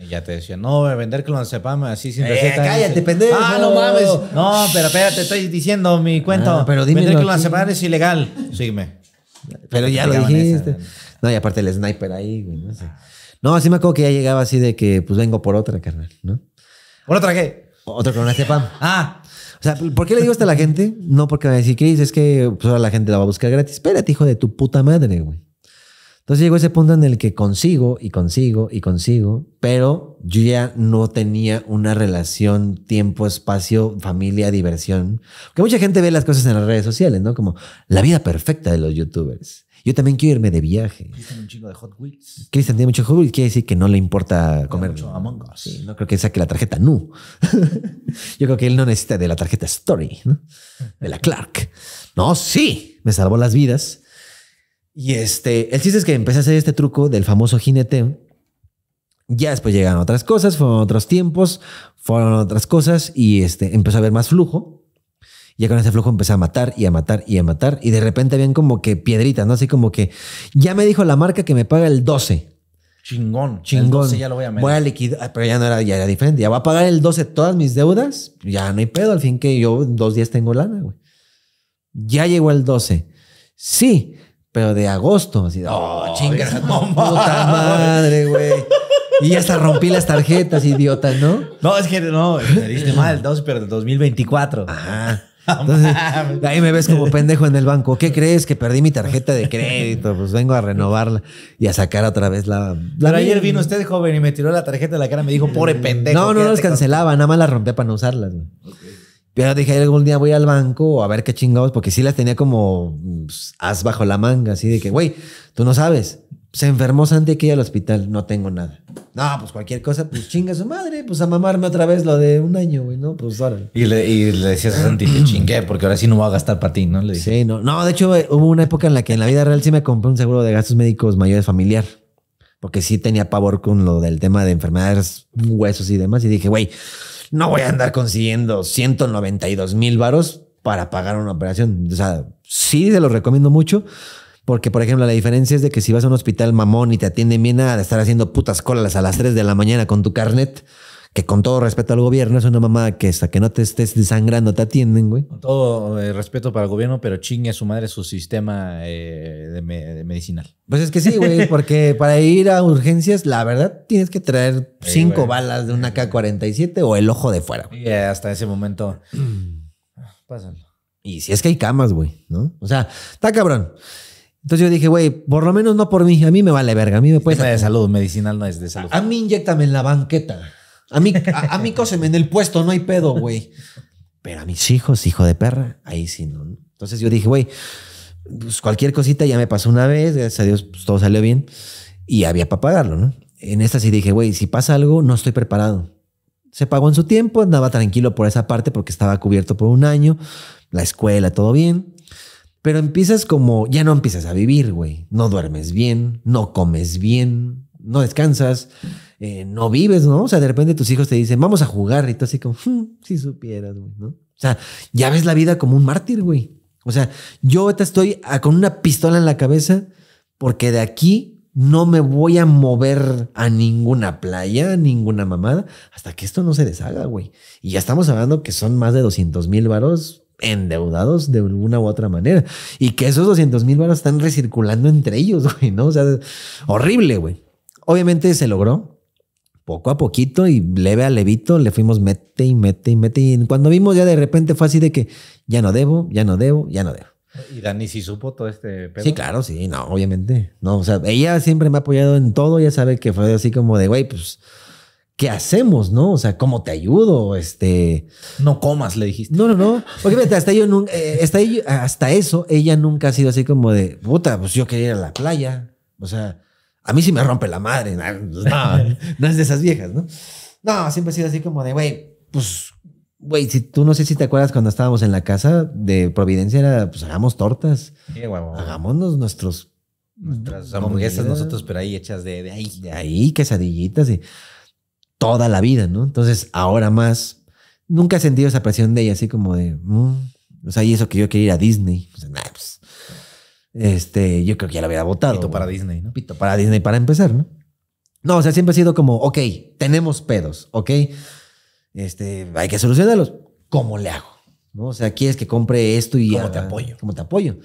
Y ya te decía, no, vender clonazepam así sin eh, receta. cállate, pendejo. Ah, no mames. No, pero espérate, estoy diciendo mi cuento. Ah, pero dime. Vender clonazepam es ilegal. Sígueme. Pero ya lo dijiste. no, y aparte el sniper ahí, güey. No, sé. no, así me acuerdo que ya llegaba así de que, pues vengo por otra, carnal, ¿no? ¿Por otra qué? Otro clonazepam. Ah. O sea, ¿por qué le digo esto a la gente? No porque me decís, Chris, es que pues, ahora la gente la va a buscar gratis. Espérate, hijo de tu puta madre, güey. Entonces llegó ese punto en el que consigo y consigo y consigo, pero yo ya no tenía una relación tiempo, espacio, familia, diversión. Que mucha gente ve las cosas en las redes sociales, ¿no? Como la vida perfecta de los youtubers. Yo también quiero irme de viaje. Cristian un Hot Wheels. Cristian tiene mucho Hot Wheels, quiere decir que no le importa comer. Mucho Among Us. no creo que saque la tarjeta NU. yo creo que él no necesita de la tarjeta Story, ¿no? De la Clark. No, sí, me salvó las vidas y este, el chiste es que empecé a hacer este truco del famoso jinete. Ya después llegaron otras cosas, fueron otros tiempos, fueron otras cosas y este, empezó a haber más flujo. Ya con ese flujo empecé a matar y a matar y a matar. Y de repente habían como que piedritas, ¿no? Así como que ya me dijo la marca que me paga el 12. Chingón. Chingón. ya lo voy a meter. Voy a liquidar, ah, pero ya no era, ya diferente. Ya voy a pagar el 12 todas mis deudas. Ya no hay pedo. Al fin que yo dos días tengo lana, güey. Ya llegó el 12. Sí, pero de agosto. Así, oh, oh chingas, puta madre, güey. Y hasta rompí las tarjetas, idiota, ¿no? No, es que no, me diste mal, dos, pero 2024. Ajá. Entonces, ahí me ves como pendejo en el banco. ¿Qué crees? Que perdí mi tarjeta de crédito. Pues vengo a renovarla y a sacar otra vez la. la Pero ayer vino usted, joven, y me tiró la tarjeta de la cara. y Me dijo, pobre pendejo. No, no, las cancelaba. Nada más las rompí para no usarlas. Okay. Pero dije, algún día voy al banco a ver qué chingados, porque sí las tenía como mm, pues, as bajo la manga, así de que, güey, tú no sabes. Se enfermó Santi iba al hospital, no tengo nada. No, pues cualquier cosa, pues chinga su madre, pues a mamarme otra vez lo de un año, güey, ¿no? Pues ahora... Y le, y decías a Santi, te chingué, porque ahora sí no voy a gastar para ti, ¿no? Le dije. Sí, no. No, de hecho, eh, hubo una época en la que en la vida real sí me compré un seguro de gastos médicos mayores familiar porque sí tenía pavor con lo del tema de enfermedades, huesos y demás. Y dije, güey, no voy a andar consiguiendo 192 mil varos para pagar una operación. O sea, sí se los recomiendo mucho. Porque, por ejemplo, la diferencia es de que si vas a un hospital mamón y te atienden bien a estar haciendo putas colas a las 3 de la mañana con tu carnet, que con todo respeto al gobierno es una mamá que hasta que no te estés desangrando te atienden, güey. Con todo eh, respeto para el gobierno, pero chingue a su madre su sistema eh, medicinal. Pues es que sí, güey, porque para ir a urgencias, la verdad, tienes que traer cinco balas de una K-47 o el ojo de fuera. Y hasta ese momento. Pásalo. Y si es que hay camas, güey, ¿no? O sea, está cabrón. Entonces yo dije, güey, por lo menos no por mí. A mí me vale verga. A mí me puede. de salud medicinal no es de salud. A mí inyectame en la banqueta. A mí, a, cóseme en el puesto, no hay pedo, güey. Pero a mis hijos, hijo de perra, ahí sí no. Entonces yo dije, güey, pues cualquier cosita ya me pasó una vez, gracias a Dios pues, todo salió bien y había para pagarlo, ¿no? En esta sí dije, güey, si pasa algo, no estoy preparado. Se pagó en su tiempo, andaba tranquilo por esa parte porque estaba cubierto por un año, la escuela, todo bien. Pero empiezas como, ya no empiezas a vivir, güey. No duermes bien, no comes bien, no descansas. Eh, no vives, ¿no? O sea, de repente tus hijos te dicen, vamos a jugar, y tú así como, hmm, si supieras, güey, ¿no? O sea, ya ves la vida como un mártir, güey. O sea, yo ahorita estoy ah, con una pistola en la cabeza porque de aquí no me voy a mover a ninguna playa, a ninguna mamada, hasta que esto no se deshaga, güey. Y ya estamos hablando que son más de 200 mil varos endeudados de alguna u otra manera. Y que esos 200 mil varos están recirculando entre ellos, güey, ¿no? O sea, horrible, güey. Obviamente se logró poco a poquito y leve a levito le fuimos mete y mete y mete. Y cuando vimos ya de repente fue así de que ya no debo, ya no debo, ya no debo. ¿Y Dani sí supo todo este pedo? Sí, claro, sí, no, obviamente. No, o sea, ella siempre me ha apoyado en todo, ya sabe que fue así como de, güey, pues, ¿qué hacemos, no? O sea, ¿cómo te ayudo? Este... No comas, le dijiste. No, no, no. Porque hasta, yo nunca, eh, hasta eso, ella nunca ha sido así como de, puta, pues yo quería ir a la playa. O sea, a mí sí me rompe la madre. No, pues, no es de esas viejas, ¿no? No, siempre ha sido así como de, güey, pues, güey, si tú no sé si te acuerdas cuando estábamos en la casa de Providencia, era, pues, hagamos tortas. Sí, hagámonos nuestros... Nuestras hamburguesas nosotros, pero ahí hechas de, ahí. De ahí, quesadillitas y toda la vida, ¿no? Entonces, ahora más, nunca he sentido esa presión de ella, así como de, mm". o sea, y eso que yo quería ir a Disney. pues, pues, este, yo creo que ya la hubiera votado. Pito para Disney, ¿no? Pito para Disney para empezar, ¿no? No, o sea, siempre ha sido como, ok, tenemos pedos, ok, este, hay que solucionarlos. ¿Cómo le hago? ¿No? O sea, quieres que compre esto y... ¿Cómo te apoyo? ¿Cómo te apoyo?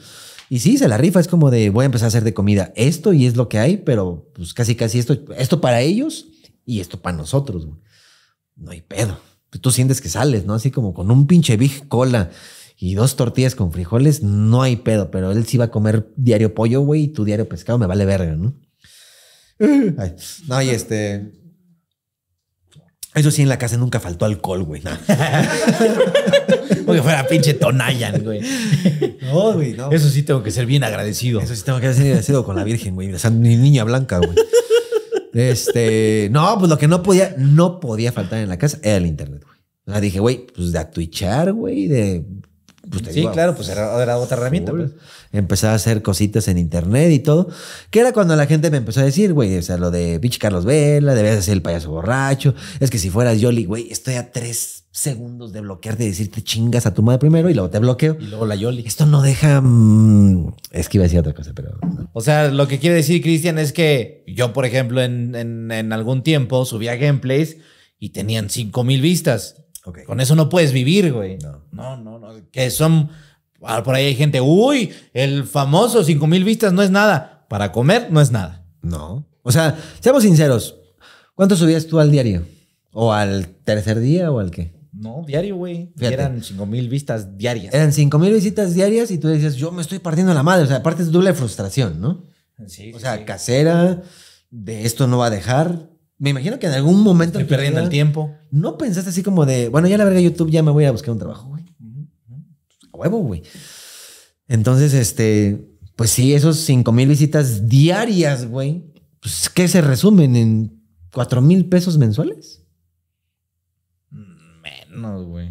Y sí, se la rifa, es como de, voy a empezar a hacer de comida esto y es lo que hay, pero pues casi, casi esto, esto para ellos y esto para nosotros, No hay pedo. Tú sientes que sales, ¿no? Así como con un pinche big cola y dos tortillas con frijoles, no hay pedo, pero él sí iba a comer diario pollo, güey, y tu diario pescado me vale verga, ¿no? Ay, no, y este. Eso sí, en la casa nunca faltó alcohol, güey. Porque fuera pinche Tonayan, güey. No, güey, no. Eso sí tengo que ser bien agradecido. Eso sí tengo que ser agradecido con la Virgen, güey. O sea, niña blanca, güey. Este, no, pues lo que no podía, no podía faltar en la casa era el internet, güey. O sea, dije, güey, pues de atuichar, güey, de pues, sí, claro, pues era, otra herramienta. Pues. Empezaba a hacer cositas en internet y todo. Que era cuando la gente me empezó a decir, güey, o sea, lo de pinche Carlos Vela, debes hacer el payaso borracho. Es que si fueras Yoli, güey, estoy a tres segundos de bloquearte y decirte chingas a tu madre primero y luego te bloqueo. Y luego la Yoli. Esto no deja. Mm, es que iba a decir otra cosa, pero. O sea, lo que quiere decir, Cristian, es que yo, por ejemplo, en, en algún tiempo subía gameplays y tenían cinco mil vistas. Con eso no puedes vivir, güey. No. no, no, Que son. Ah, por ahí hay gente, uy, el famoso 5 mil vistas no es nada. Para comer no es nada. No. O sea, seamos sinceros. ¿Cuánto subías tú al diario? ¿O al tercer día o al qué? No, diario, güey. Eran cinco mil vistas diarias. Eran cinco mil visitas diarias y tú decías, yo me estoy partiendo la madre. O sea, aparte es doble frustración, ¿no? Sí. O sea, casera, de esto no va a dejar. Me imagino que en algún momento. Estoy perdiendo el tiempo. No pensaste así como de, bueno, ya la verga YouTube, ya me voy a buscar un trabajo, güey. A huevo, güey. Entonces, este, pues sí, esos cinco mil visitas diarias, güey, pues ¿qué se resumen en cuatro mil pesos mensuales?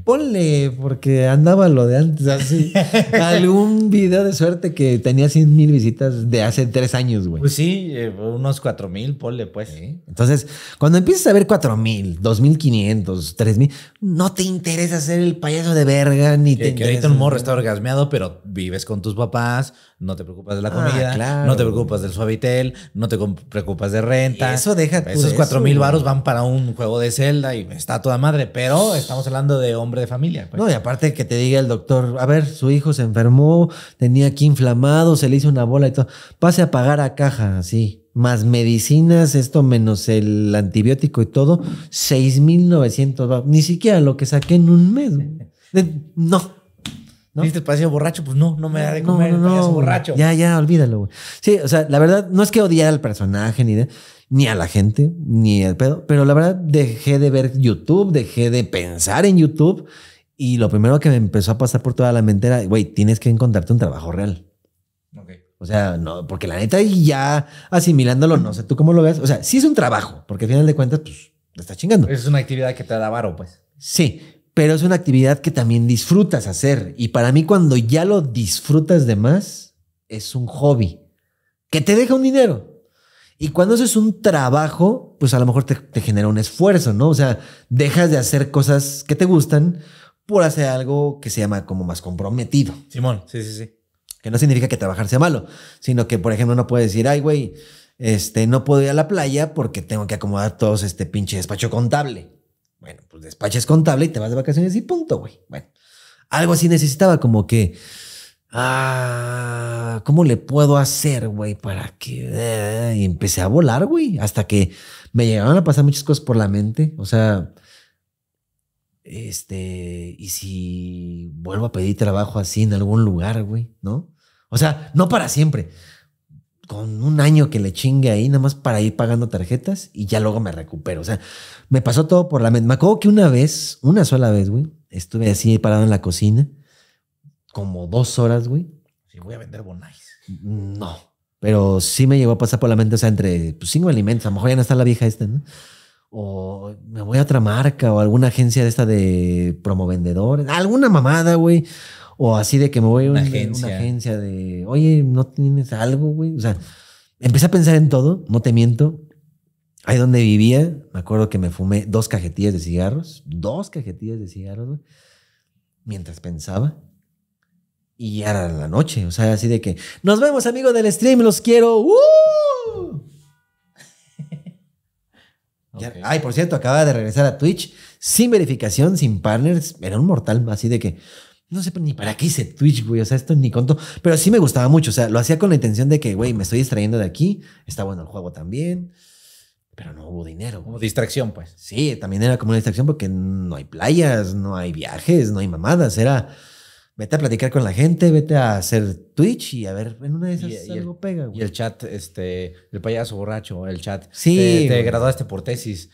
ponle, porque andaba lo de antes, así. Algún video de suerte que tenía 100 mil visitas de hace tres años, güey. Pues sí, eh, unos 4 mil, ponle, pues. Entonces, cuando empiezas a ver 4 mil, 2.500, 3 mil, no te interesa ser el payaso de verga, ni te... interesa ahorita un morro está orgasmeado, pero vives con tus papás, no te preocupas de la ah, comida, no te preocupas del suavitel, no te preocupas de renta. eso deja Esos pues, cuatro mil varos van para un juego de celda y está toda madre, pero estamos hablando de hombre de familia. Pues. No, y aparte que te diga el doctor, a ver, su hijo se enfermó, tenía aquí inflamado, se le hizo una bola y todo. Pase a pagar a caja, así más medicinas, esto menos el antibiótico y todo, 6.900, ni siquiera lo que saqué en un mes. No. ¿No? ¿Viste decir borracho? Pues no, no me da de comer no, borracho. Ya, ya, olvídalo, güey. Sí, o sea, la verdad, no es que odiara al personaje ni ni a la gente, ni al pedo, pero la verdad dejé de ver YouTube, dejé de pensar en YouTube y lo primero que me empezó a pasar por toda la mente era, güey, tienes que encontrarte un trabajo real. Ok. O sea, no, porque la neta ya asimilándolo, no sé tú cómo lo ves. O sea, sí es un trabajo, porque al final de cuentas, pues, te estás chingando. Es una actividad que te da varo, pues. Sí, pero es una actividad que también disfrutas hacer. Y para mí cuando ya lo disfrutas de más, es un hobby que te deja un dinero. Y cuando eso es un trabajo, pues a lo mejor te, genera un esfuerzo, ¿no? O sea, dejas de hacer cosas que te gustan por hacer algo que se llama como más comprometido. Simón, sí, sí, sí. Que no significa que trabajar sea malo, sino que, por ejemplo, no puedes decir, ay, güey, este, no puedo ir a la playa porque tengo que acomodar todos este pinche despacho contable. Bueno, pues despaches contable y te vas de vacaciones y punto, güey. Bueno, algo así necesitaba, como que. Ah, ¿cómo le puedo hacer, güey? Para que. y eh, empecé a volar, güey. Hasta que me llegaron a pasar muchas cosas por la mente. O sea. Este. Y si vuelvo a pedir trabajo así en algún lugar, güey, ¿no? O sea, no para siempre con un año que le chingue ahí, nada más para ir pagando tarjetas y ya luego me recupero. O sea, me pasó todo por la mente. Me acuerdo que una vez, una sola vez, güey, estuve así parado en la cocina, como dos horas, güey. Sí, voy a vender bonais. No, pero sí me llegó a pasar por la mente, o sea, entre pues, cinco alimentos, a lo mejor ya no está la vieja esta, ¿no? O me voy a otra marca o alguna agencia de esta de promovendedores, alguna mamada, güey. O así de que me voy a una, agencia. de, oye, ¿no tienes algo, güey? O sea, empecé a pensar en todo, no te miento. Ahí donde vivía, me acuerdo que me fumé dos cajetillas de cigarros, dos cajetillas de cigarros, güey, mientras pensaba. Y ya era la noche, o sea, así de que, nos vemos amigos del stream, los quiero. ¡Uh! Ay, por cierto, acaba de regresar a Twitch sin verificación, sin partners. Era un mortal, así de que no sé ni para qué hice Twitch, güey. O sea, esto ni conto. Pero sí me gustaba mucho. O sea, lo hacía con la intención de que, güey, me estoy distrayendo de aquí. Está bueno el juego también. Pero no hubo dinero. distracción, pues. Sí, también era como una distracción porque no hay playas, no hay viajes, no hay mamadas. Era vete a platicar con la gente, vete a hacer Twitch y a ver, en una de esas y, algo pega, güey. Y el chat, este, el payaso borracho, el chat. Sí. Te, te graduaste por tesis.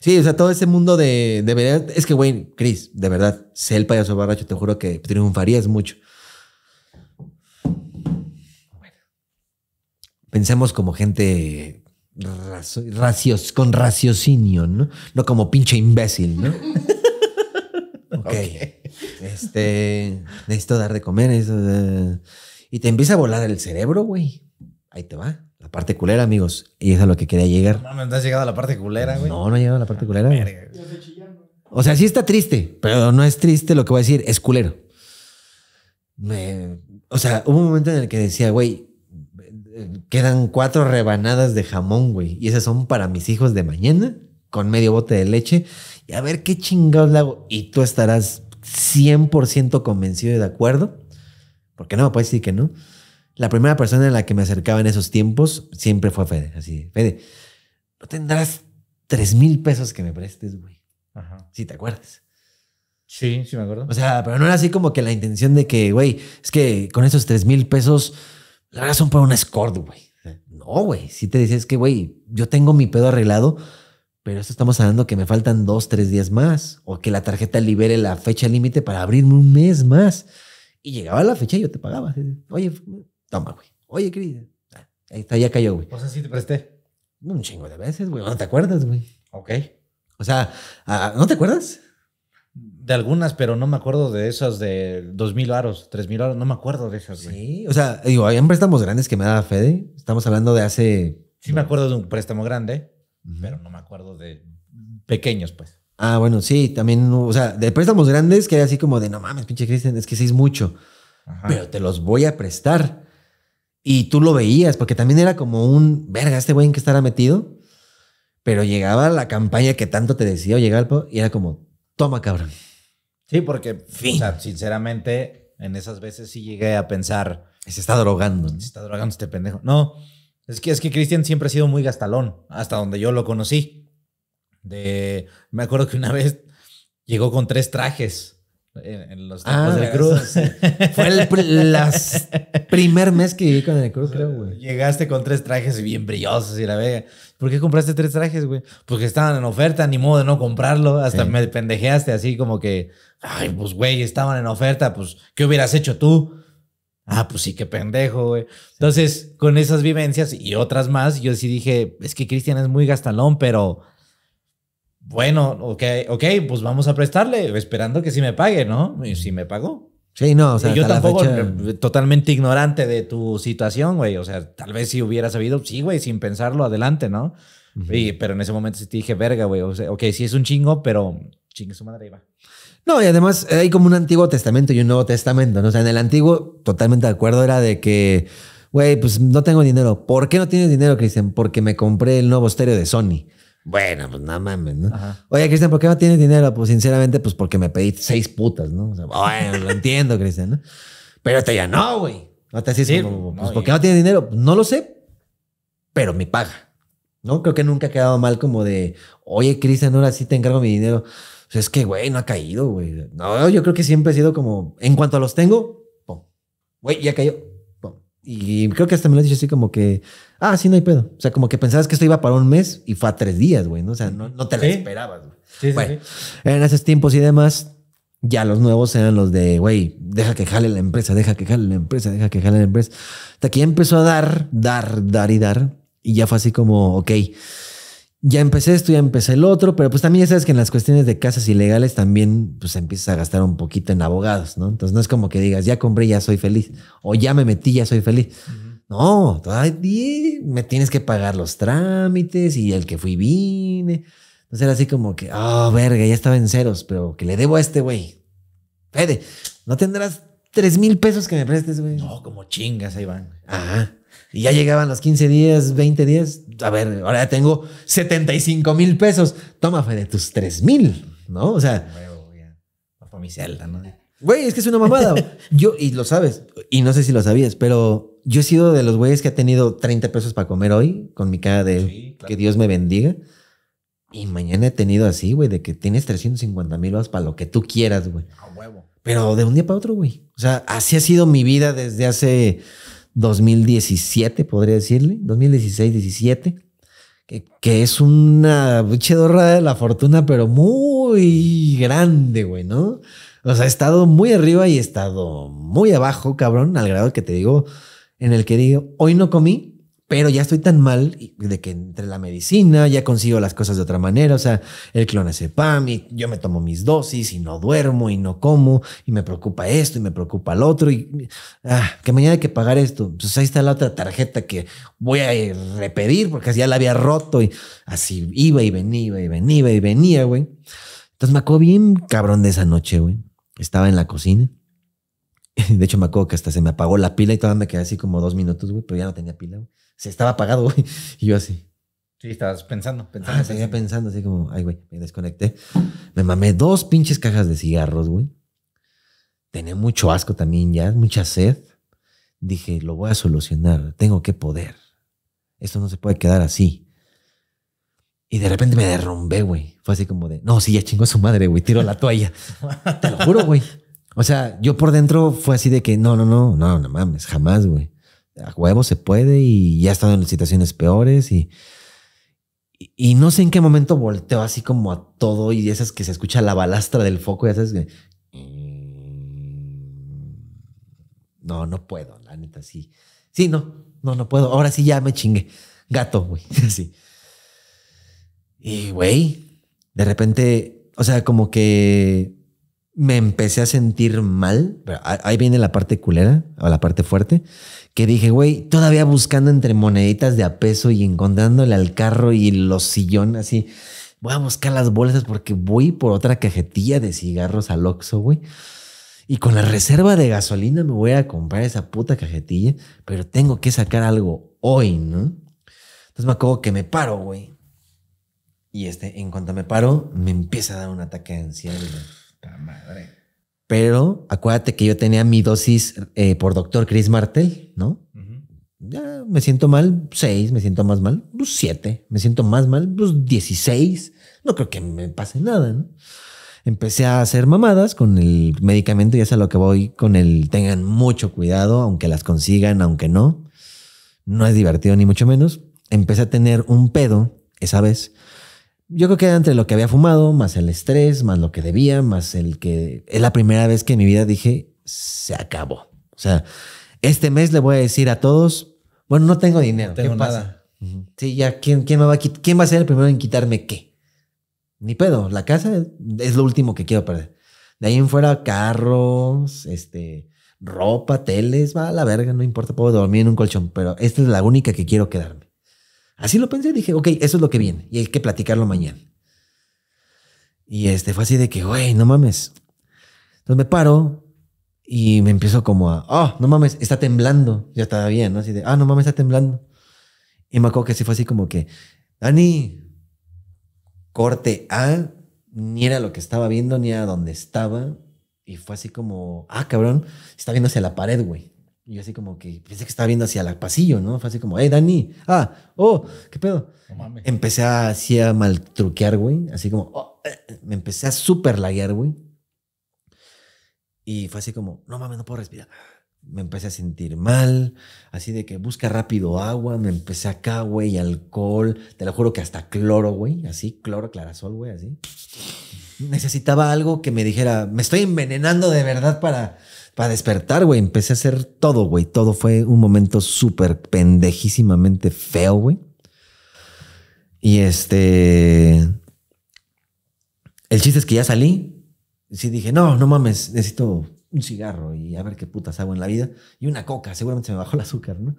Sí, o sea, todo ese mundo de, verdad. Es que, güey, Chris, de verdad, sé el payaso barracho, te juro que triunfarías mucho. Pensemos como gente racios, con raciocinio, ¿no? No como pinche imbécil, ¿no? ok. Este, necesito dar de comer. Eh, y te empieza a volar el cerebro, güey. Ahí te va. La parte culera, amigos. Y es a lo que quería llegar. No, no has llegado a la parte culera, güey. No, no he llegado a la parte culera. O sea, sí está triste, pero no es triste lo que voy a decir, es culero. o sea, hubo un momento en el que decía, güey, quedan cuatro rebanadas de jamón, güey, y esas son para mis hijos de mañana, con medio bote de leche, y a ver qué chingados le hago. Y tú estarás 100% convencido y de acuerdo, porque no me puedes decir que no la primera persona en la que me acercaba en esos tiempos siempre fue Fede. Así, Fede, no tendrás tres mil pesos que me prestes, güey. Si te acuerdas. Sí, sí me acuerdo. O sea, pero no era así como que la intención de que, güey, es que con esos tres mil pesos, la verdad son para un escort, güey. No, güey. Si te decías que, güey, yo tengo mi pedo arreglado, pero esto estamos hablando que me faltan dos, tres días más, o que la tarjeta libere la fecha límite para abrirme un mes más. Y llegaba la fecha y yo te pagaba. Oye, Toma, güey. Oye, Cris. Ah, ahí está, ya cayó, güey. O sea, sí te presté. Un chingo de veces, güey. No te acuerdas, güey. Ok. O sea, ah, ¿no te acuerdas? De algunas, pero no me acuerdo de esas de 2.000 aros, 3.000 aros, no me acuerdo de esas. Güey. Sí, o sea, digo, hay préstamos grandes que me daba Fede. ¿eh? Estamos hablando de hace... Sí me acuerdo de un préstamo grande, pero no me acuerdo de pequeños, pues. Ah, bueno, sí, también, o sea, de préstamos grandes que era así como de, no mames, pinche Cristian, es que seis es mucho, pero te los voy a prestar. Y tú lo veías, porque también era como un verga, este güey en que estará metido. Pero llegaba la campaña que tanto te decía llegar llegaba y era como, toma cabrón. Sí, porque, sinceramente, en esas veces sí llegué a pensar. Se está drogando. Se está drogando este pendejo. No, es que, es que Cristian siempre ha sido muy gastalón, hasta donde yo lo conocí. De, me acuerdo que una vez llegó con tres trajes en, los ah, del Cruz. Fue el primer mes que viví con el Cruz, creo, güey. Llegaste con tres trajes bien brillosos y la vega. ¿Por qué compraste tres trajes, güey? Porque estaban en oferta, ni modo de no comprarlo. Hasta me pendejeaste así como que, ay, pues, güey, estaban en oferta, pues, ¿qué hubieras hecho tú? Ah, pues sí, qué pendejo, güey. Entonces, con esas vivencias y otras más, yo sí dije, es que Cristian es muy gastalón, pero bueno, ok, ok, pues vamos a prestarle, esperando que sí me pague, ¿no? Y sí me pagó. Sí, no, o sea, yo tampoco, eh, totalmente ignorante de tu situación, güey. O sea, tal vez si hubiera sabido, sí, güey, sin pensarlo, adelante, ¿no? y, pero en ese momento sí te dije, verga, güey. O sea, ok, sí es un chingo, pero chingue su madre, va. No, y además eh, hay como un Antiguo Testamento y un Nuevo Testamento, ¿no? O sea, en el Antiguo, totalmente de acuerdo, era de que, güey, pues no tengo dinero. ¿Por qué no tienes dinero, Cristian? Porque me compré el nuevo estéreo de Sony. Bueno, pues nada mames, ¿no? Oye, Cristian, ¿por qué no tienes dinero? Pues sinceramente, pues porque me pedí seis putas, ¿no? O sea, bueno, lo entiendo, Cristian, ¿no? Pero hasta ya no, güey. te así, sí, como, pues, no, ¿por no tienes dinero? no lo sé, pero me paga, ¿no? Creo que nunca ha quedado mal como de, oye, Cristian, ahora sí te encargo mi dinero. O es que, güey, no ha caído, güey. No, yo creo que siempre he sido como, en cuanto los tengo, güey, ya cayó y creo que hasta me lo has dicho así como que, ah, sí, no hay pedo. O sea, como que pensabas que esto iba para un mes y fue a tres días, güey, ¿no? O sea, no, te lo esperabas, bueno, en esos tiempos y demás, ya los nuevos eran los de, güey, deja que jale la empresa, deja que jale la empresa, deja que jale la empresa. Hasta que empezó a dar, dar, dar y dar. Y ya fue así como, ok, ya empecé esto, ya empecé el otro, pero pues también ya sabes que en las cuestiones de casas ilegales también pues empiezas a gastar un poquito en abogados, ¿no? Entonces no es como que digas, ya compré, ya soy feliz, o ya me metí, ya soy feliz. No, todavía me tienes que pagar los trámites y el que fui vine. Entonces era así como que, oh, verga, ya estaba en ceros, pero que le debo a este güey. Fede, ¿no tendrás tres mil pesos que me prestes, güey? No, como chingas, ahí van. Ajá. Y ya llegaban los 15 días, 20 días. A ver, ahora ya tengo 75 mil pesos. Toma, de tus 3 mil, ¿no? O sea. fue mi celda, ¿no? Güey, es que es una mamada. yo, y lo sabes, y no sé si lo sabías, pero yo he sido de los güeyes que ha tenido 30 pesos para comer hoy, con mi cara de que Dios me bendiga. Y mañana he tenido así, güey, de que tienes 350 mil para lo que tú quieras, güey. A huevo. Pero de un día para otro, güey. O sea, así ha sido mi vida desde hace 2017, podría decirle, 2016, 17, que, que es una chedorra de la fortuna, pero muy grande, güey, ¿no? O sea, ha estado muy arriba y he estado muy abajo, cabrón, al grado que te digo, en el que digo, hoy no comí, pero ya estoy tan mal de que entre la medicina ya consigo las cosas de otra manera, o sea, el pam y yo me tomo mis dosis y no duermo y no como y me preocupa esto y me preocupa el otro y ah, que mañana hay que pagar esto. Pues ahí está la otra tarjeta que voy a repetir porque ya la había roto y así iba y venía y venía y venía, güey. Entonces me acuerdo bien cabrón de esa noche, güey. Estaba en la cocina. De hecho, me acuerdo que hasta se me apagó la pila y todavía me quedé así como dos minutos, güey, pero ya no tenía pila, güey se estaba apagado, güey. Y yo así. Sí, estabas pensando, pensando. Ah, seguía pensando así como, ay, güey, me desconecté. Me mamé dos pinches cajas de cigarros, güey. Tenía mucho asco también ya, mucha sed. Dije, lo voy a solucionar, tengo que poder. Esto no se puede quedar así. Y de repente me derrumbé, güey. Fue así como de, no, sí, ya chingó su madre, güey, tiro la toalla. Te lo juro, güey. O sea, yo por dentro fue así de que, no, no, no, no, no mames, jamás, güey a huevo se puede y ya he estado en situaciones peores y, y, no sé en qué momento volteó así como a todo y esas que se escucha la balastra del foco y esas que... Mm, no, no puedo, la neta, sí. Sí, no, no, no puedo. Ahora sí ya me chingué. Gato, güey, así. Y, güey, de repente, o sea, como que me empecé a sentir mal. Pero ahí viene la parte culera o la parte fuerte, que dije, güey, todavía buscando entre moneditas de a peso y encontrándole al carro y los sillones así. Voy a buscar las bolsas porque voy por otra cajetilla de cigarros al Oxxo, güey. Y con la reserva de gasolina me voy a comprar esa puta cajetilla, pero tengo que sacar algo hoy, ¿no? Entonces me acuerdo que me paro, güey. Y este, en cuanto me paro, me empieza a dar un ataque de ansiedad. ¡La madre. Pero acuérdate que yo tenía mi dosis eh, por doctor Chris Martel, ¿no? Ya me siento mal, seis, me siento más mal, los pues siete, me siento más mal, los pues dieciséis. No creo que me pase nada, ¿no? Empecé a hacer mamadas con el medicamento y es a lo que voy con el tengan mucho cuidado, aunque las consigan, aunque no. No es divertido ni mucho menos. Empecé a tener un pedo esa vez yo creo que era entre lo que había fumado, más el estrés, más lo que debía, más el que es la primera vez que en mi vida dije, se acabó. O sea, este mes le voy a decir a todos, bueno, no tengo dinero. No tengo nada. Sí, ya, ¿quién, va a ¿quién va a ser el primero en quitarme qué? Ni pedo, la casa es lo último que quiero perder. De ahí en fuera, carros, este, ropa, teles, va a la verga, no importa, puedo dormir en un colchón, pero esta es la única que quiero quedarme. Así lo pensé, dije, ok, eso es lo que viene y hay que platicarlo mañana. Y este fue así de que, güey, no mames. Entonces me paro y me empiezo como a, oh, no mames, está temblando. Ya estaba bien, ¿no? Así de, ah, no mames, está temblando. Y me acuerdo que así fue así como que, Dani, corte A, ah, ni era lo que estaba viendo, ni era donde estaba. Y fue así como, ah, cabrón, está viendo hacia la pared, güey. Y así como que pensé que estaba viendo hacia el pasillo, ¿no? Fue así como, hey, Dani, ah, oh, ¿qué pedo? No mames. Empecé así a maltruquear, güey. Así como, oh, eh", me empecé a super laguear, güey. Y fue así como, no mames, no puedo respirar. Me empecé a sentir mal, así de que busca rápido agua, me empecé acá, güey, alcohol, te lo juro que hasta cloro, güey, así, cloro, clarasol, güey, así. Necesitaba algo que me dijera, me estoy envenenando de verdad para, para despertar, güey, empecé a hacer todo, güey. Todo fue un momento súper pendejísimamente feo, güey. Y este... El chiste es que ya salí. Y sí dije, no, no mames, necesito un cigarro y a ver qué putas hago en la vida. Y una coca, seguramente se me bajó el azúcar, ¿no?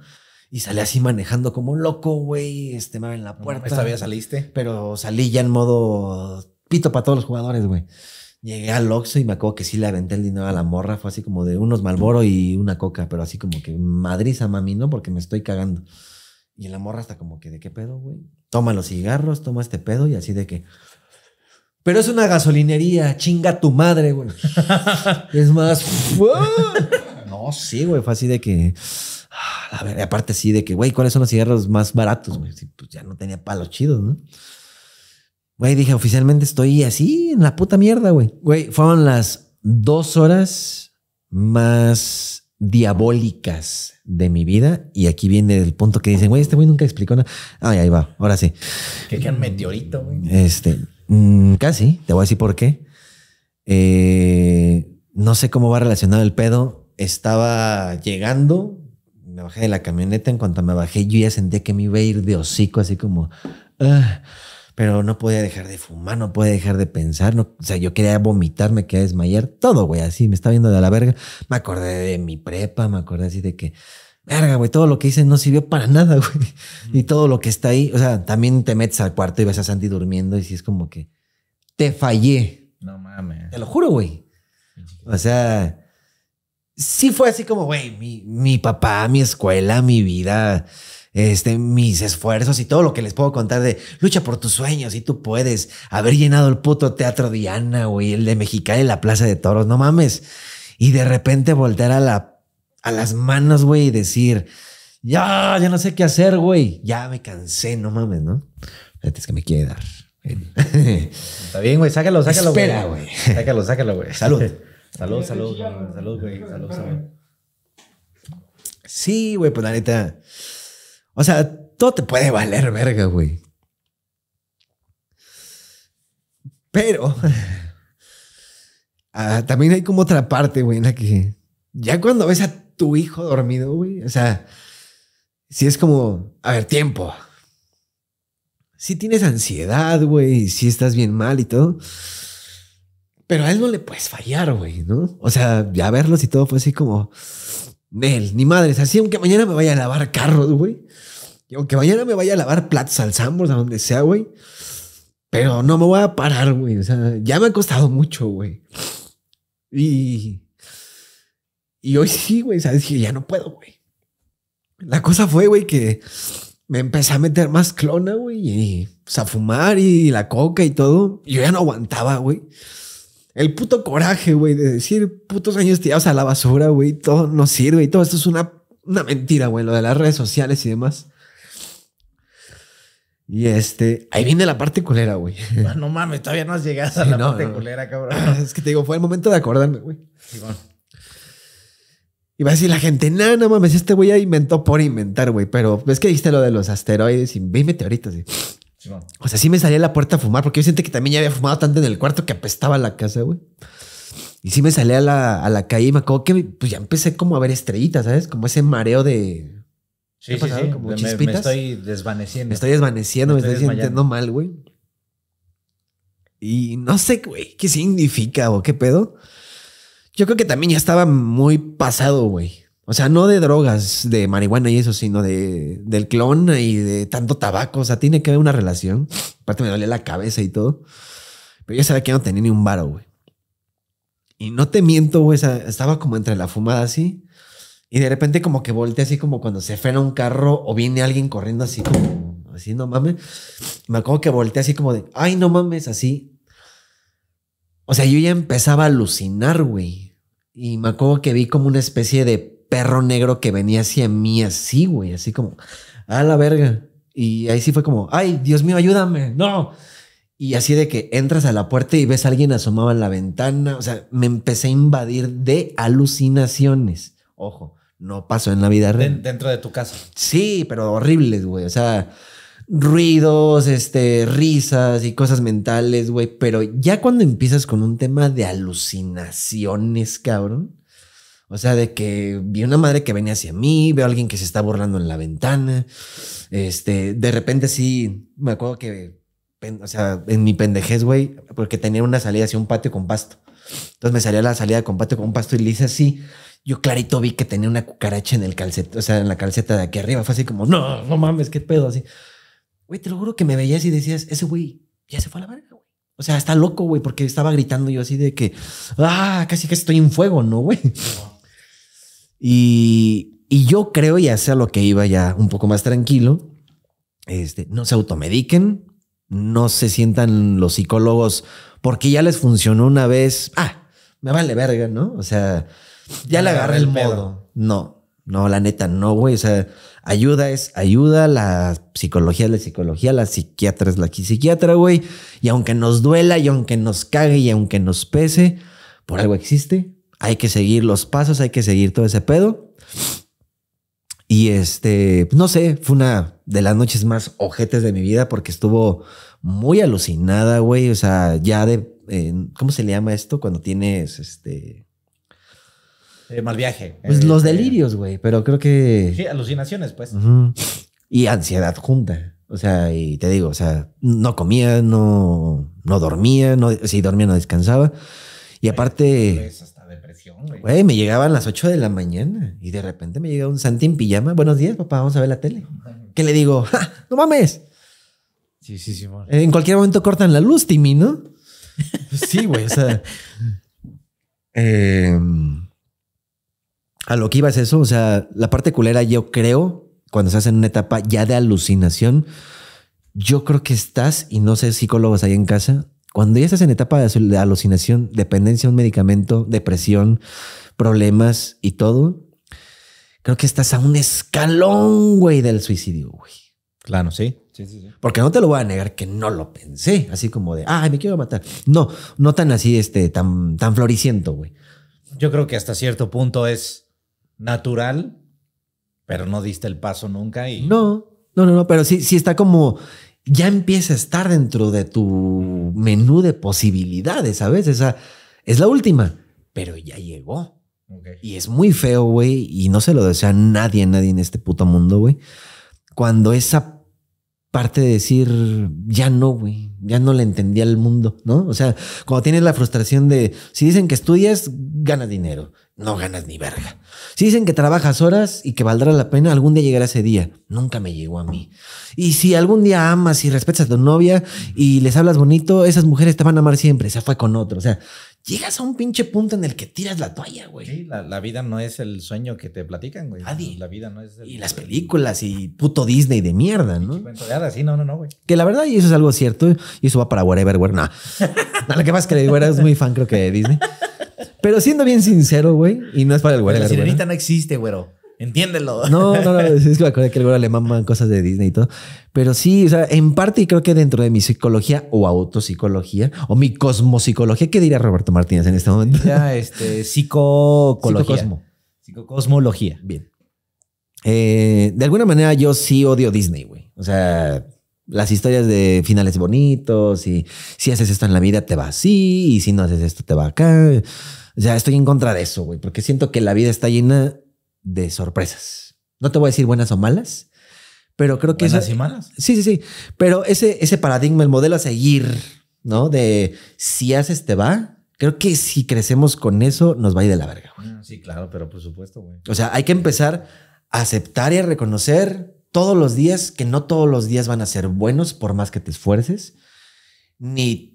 Y salí así manejando como un loco, güey. Este, me en la puerta. Esta vez saliste. Pero salí ya en modo pito para todos los jugadores, güey. Llegué al Oxxo y me acuerdo que sí le aventé el dinero a la morra. Fue así como de unos Malboro y una coca, pero así como que madriza, mami, ¿no? Porque me estoy cagando. Y la morra está como que, ¿de qué pedo, güey? Toma los cigarros, toma este pedo y así de que... Pero es una gasolinería, chinga tu madre, güey. es más... no, sí, güey, fue así de que... Ah, a ver, aparte sí de que, güey, ¿cuáles son los cigarros más baratos, güey? Pues ya no tenía palos chidos, ¿no? Güey, dije, oficialmente estoy así en la puta mierda, güey. Güey, fueron las dos horas más diabólicas de mi vida. Y aquí viene el punto que dicen, güey, este güey nunca explicó nada. Ay, ahí va, ahora sí. Que quedan meteorito, güey. Este, mm, casi, te voy a decir por qué. Eh, no sé cómo va relacionado el pedo. Estaba llegando, me bajé de la camioneta. En cuanto me bajé, yo ya sentía que me iba a ir de hocico, así como. Ah, pero no podía dejar de fumar, no podía dejar de pensar, no, o sea, yo quería vomitar, me quería desmayar, todo, güey, así, me estaba viendo de la verga, me acordé de mi prepa, me acordé así de que, verga, güey, todo lo que hice no sirvió para nada, güey, y todo lo que está ahí, o sea, también te metes al cuarto y ves a Santi durmiendo y si es como que, te fallé. No mames. Te lo juro, güey. O sea, sí fue así como, güey, mi, mi papá, mi escuela, mi vida, este, mis esfuerzos y todo lo que les puedo contar de lucha por tus sueños y tú puedes haber llenado el puto teatro Diana, güey, el de Mexicali, la Plaza de Toros, no mames. Y de repente voltear a, la, a las manos, güey, y decir, ya, ya no sé qué hacer, güey, ya me cansé, no mames, ¿no? es que me quiere dar. Está bien, güey, sácalo, sácalo, güey. Espera, güey. Sácalo, sácalo, güey. Salud. Salud, salud, salud, güey. Salud, salud. Sí, güey, pues la neta. O sea, todo te puede valer verga, güey. Pero ah, también hay como otra parte, güey, en la que ya cuando ves a tu hijo dormido, güey, o sea, si es como, a ver, tiempo. Si tienes ansiedad, güey, si estás bien mal y todo, pero a él no le puedes fallar, güey, ¿no? O sea, ya verlos y todo fue así como, Nel, ni madres. Así, aunque mañana me vaya a lavar carros, güey. Y aunque mañana me vaya a lavar platos al Sambors, a donde sea, güey. Pero no me voy a parar, güey. O sea, ya me ha costado mucho, güey. Y. Y hoy sí, güey. O sea, ya no puedo, güey. La cosa fue, güey, que me empecé a meter más clona, güey. Y pues, a fumar y la coca y todo. Yo ya no aguantaba, güey el puto coraje, güey, de decir putos años tirados a la basura, güey, todo no sirve y todo esto es una, una mentira, güey, lo de las redes sociales y demás. Y este, ahí viene la parte culera, güey. Ah, no, mames, todavía no has llegado a la parte culera, cabrón. Es que te digo, fue el momento de acordarme, güey. Y va a decir la gente, no, no mames, este güey ya inventó por inventar, güey. Pero es que dijiste lo de los asteroides y vi meteoritos. O sea, sí me salía a la puerta a fumar, porque yo siento que también ya había fumado tanto en el cuarto que apestaba la casa, güey. Y sí me salí a la, a la calle y me acuerdo que pues ya empecé como a ver estrellitas, ¿sabes? Como ese mareo de... Sí, sí, sí. Como me, me, estoy desvaneciendo. Me estoy desvaneciendo, me estoy, sintiendo mal, güey. Y no sé, güey, qué significa o qué pedo. Yo creo que también ya estaba muy pasado, güey. O sea, no de drogas, de marihuana y eso, sino de, del clon y de tanto tabaco. O sea, tiene que haber una relación. Aparte me dolía la cabeza y todo. Pero yo sabía que no tenía ni un varo, güey. Y no te miento, güey. Estaba como entre la fumada así. Y de repente como que volteé así como cuando se frena un carro o viene alguien corriendo así como... Así, no mames. me acuerdo que volteé así como de... Ay, no mames, así. O sea, yo ya empezaba a alucinar, güey. Y me acuerdo que vi como una especie de perro negro que venía hacia mí así, güey, así como, a la verga. Y ahí sí fue como, ay, Dios mío, ayúdame, no. Y así de que entras a la puerta y ves a alguien asomado en la ventana. O sea, me empecé a invadir de alucinaciones. Ojo, no pasó en la vida Dentro de tu casa. Sí, pero horribles, güey. O sea, ruidos, este, risas y cosas mentales, güey. Pero ya cuando empiezas con un tema de alucinaciones, cabrón, o sea, de que vi una madre que venía hacia mí, veo a alguien que se está burlando en la ventana. Este, de repente sí, me acuerdo que, o sea, en mi pendejez, güey, porque tenía una salida hacia un patio con pasto. Entonces me salía la salida con patio con pasto y le hice así. Yo clarito vi que tenía una cucaracha en el calcet, o sea, en la calceta de aquí arriba. Fue así como, no, no mames, qué pedo, así. Güey, te lo juro que me veías y decías, ese güey ya se fue a la verga, güey. O sea, está loco, güey, porque estaba gritando yo así de que, ah, casi que estoy en fuego, ¿no, güey? Y, yo creo, y sea lo que iba ya un poco más tranquilo, este, no se automediquen, no se sientan los psicólogos porque ya les funcionó una vez. Ah, me vale verga, ¿no? O sea, ya, le agarré el modo. No, no, la neta, no, güey. O sea, ayuda es ayuda, la psicología es la psicología, la psiquiatra es la psiquiatra, güey. Y aunque nos duela y aunque nos cague y aunque nos pese, por algo existe, hay que seguir los pasos, hay que seguir todo ese pedo. Y este, no sé, fue una de las noches más ojetes de mi vida porque estuvo muy alucinada, güey. O sea, ya de, ¿cómo se le llama esto? Cuando tienes este... Eh, mal viaje. Pues eh, los eh, delirios, güey, pero creo que... Sí, alucinaciones, pues. Y ansiedad junta. O sea, y te digo, o sea, no comía, no, dormía, no, si dormía no descansaba. Y aparte... Pues, güey. me llegaban las 8 de la mañana y de repente me llega un Santi en pijama. Buenos días, papá, vamos a ver la tele. ¿Qué le digo? ¡No mames! Sí, sí, sí. En cualquier momento cortan la luz, Timmy, ¿no? sí, güey, o sea. Em, a lo que ibas eso, o sea, la parte culera yo creo, cuando estás en una etapa ya de alucinación, yo creo que estás, y no sé, psicólogos ahí en casa, cuando ya estás en etapa de alucinación, dependencia de un medicamento, depresión, problemas y todo, creo que estás a un escalón, güey, del suicidio, güey. Claro, sí. Sí, sí, Porque no te lo voy a negar que no lo pensé, así como de, ay, me quiero matar. No, no tan así, este, tan, tan floriciento, güey. Yo creo que hasta cierto punto es natural, pero no diste el paso nunca y... No, no, no, no, pero sí, sí está como ya empieza a estar dentro de tu menú de posibilidades, ¿sabes? Esa es la última, pero ya llegó. Y es muy feo, güey, y no se lo desea nadie, nadie en este puto mundo, güey. Cuando esa parte de decir, ya no, güey, ya no le entendía al mundo, ¿no? O sea, cuando tienes la frustración de, si dicen que estudias, ganas dinero no ganas ni verga. Si dicen que trabajas horas y que valdrá la pena, algún día llegará ese día. Nunca me llegó a mí. Y si algún día amas y respetas a tu novia y les hablas bonito, esas mujeres te van a amar siempre. Se fue con otro. O sea, llegas a un pinche punto en el que tiras la toalla, güey. Sí, la, vida no es el sueño que te platican, güey. Nadie. La vida no es Y las películas y puto Disney de mierda, ¿no? sí, no, no, no, güey. Que la verdad, y eso es algo cierto, y eso va para Whatever, güey. No. Nada, lo que pasa es que güey, es muy fan, creo que, de Disney. Pero siendo bien sincero, güey, y no es para el güero. La sirenita no existe, güero. Entiéndelo. No, no, no. Es que me acuerdo que el güero le maman cosas de Disney y todo. Pero sí, o sea, en parte creo que dentro de mi psicología o autopsicología o mi cosmopsicología, ¿qué diría Roberto Martínez en este momento? Ya, este, psicocología. Psicocosmo. Psicocosmología. Bien. Eh, de alguna manera yo sí odio Disney, güey. O sea, las historias de finales bonitos y si haces esto en la vida te va así y si no haces esto te va acá. O sea, estoy en contra de eso, güey, porque siento que la vida está llena de sorpresas. No te voy a decir buenas o malas, pero creo que... Buenas y malas. Sí, sí, sí. Pero ese, ese paradigma, el modelo a seguir, ¿no? De si haces, te va. Creo que si crecemos con eso, nos va a ir de la verga, güey. Ah, sí, claro, pero por supuesto, güey. O sea, hay que empezar a aceptar y a reconocer todos los días que no todos los días van a ser buenos por más que te esfuerces, ni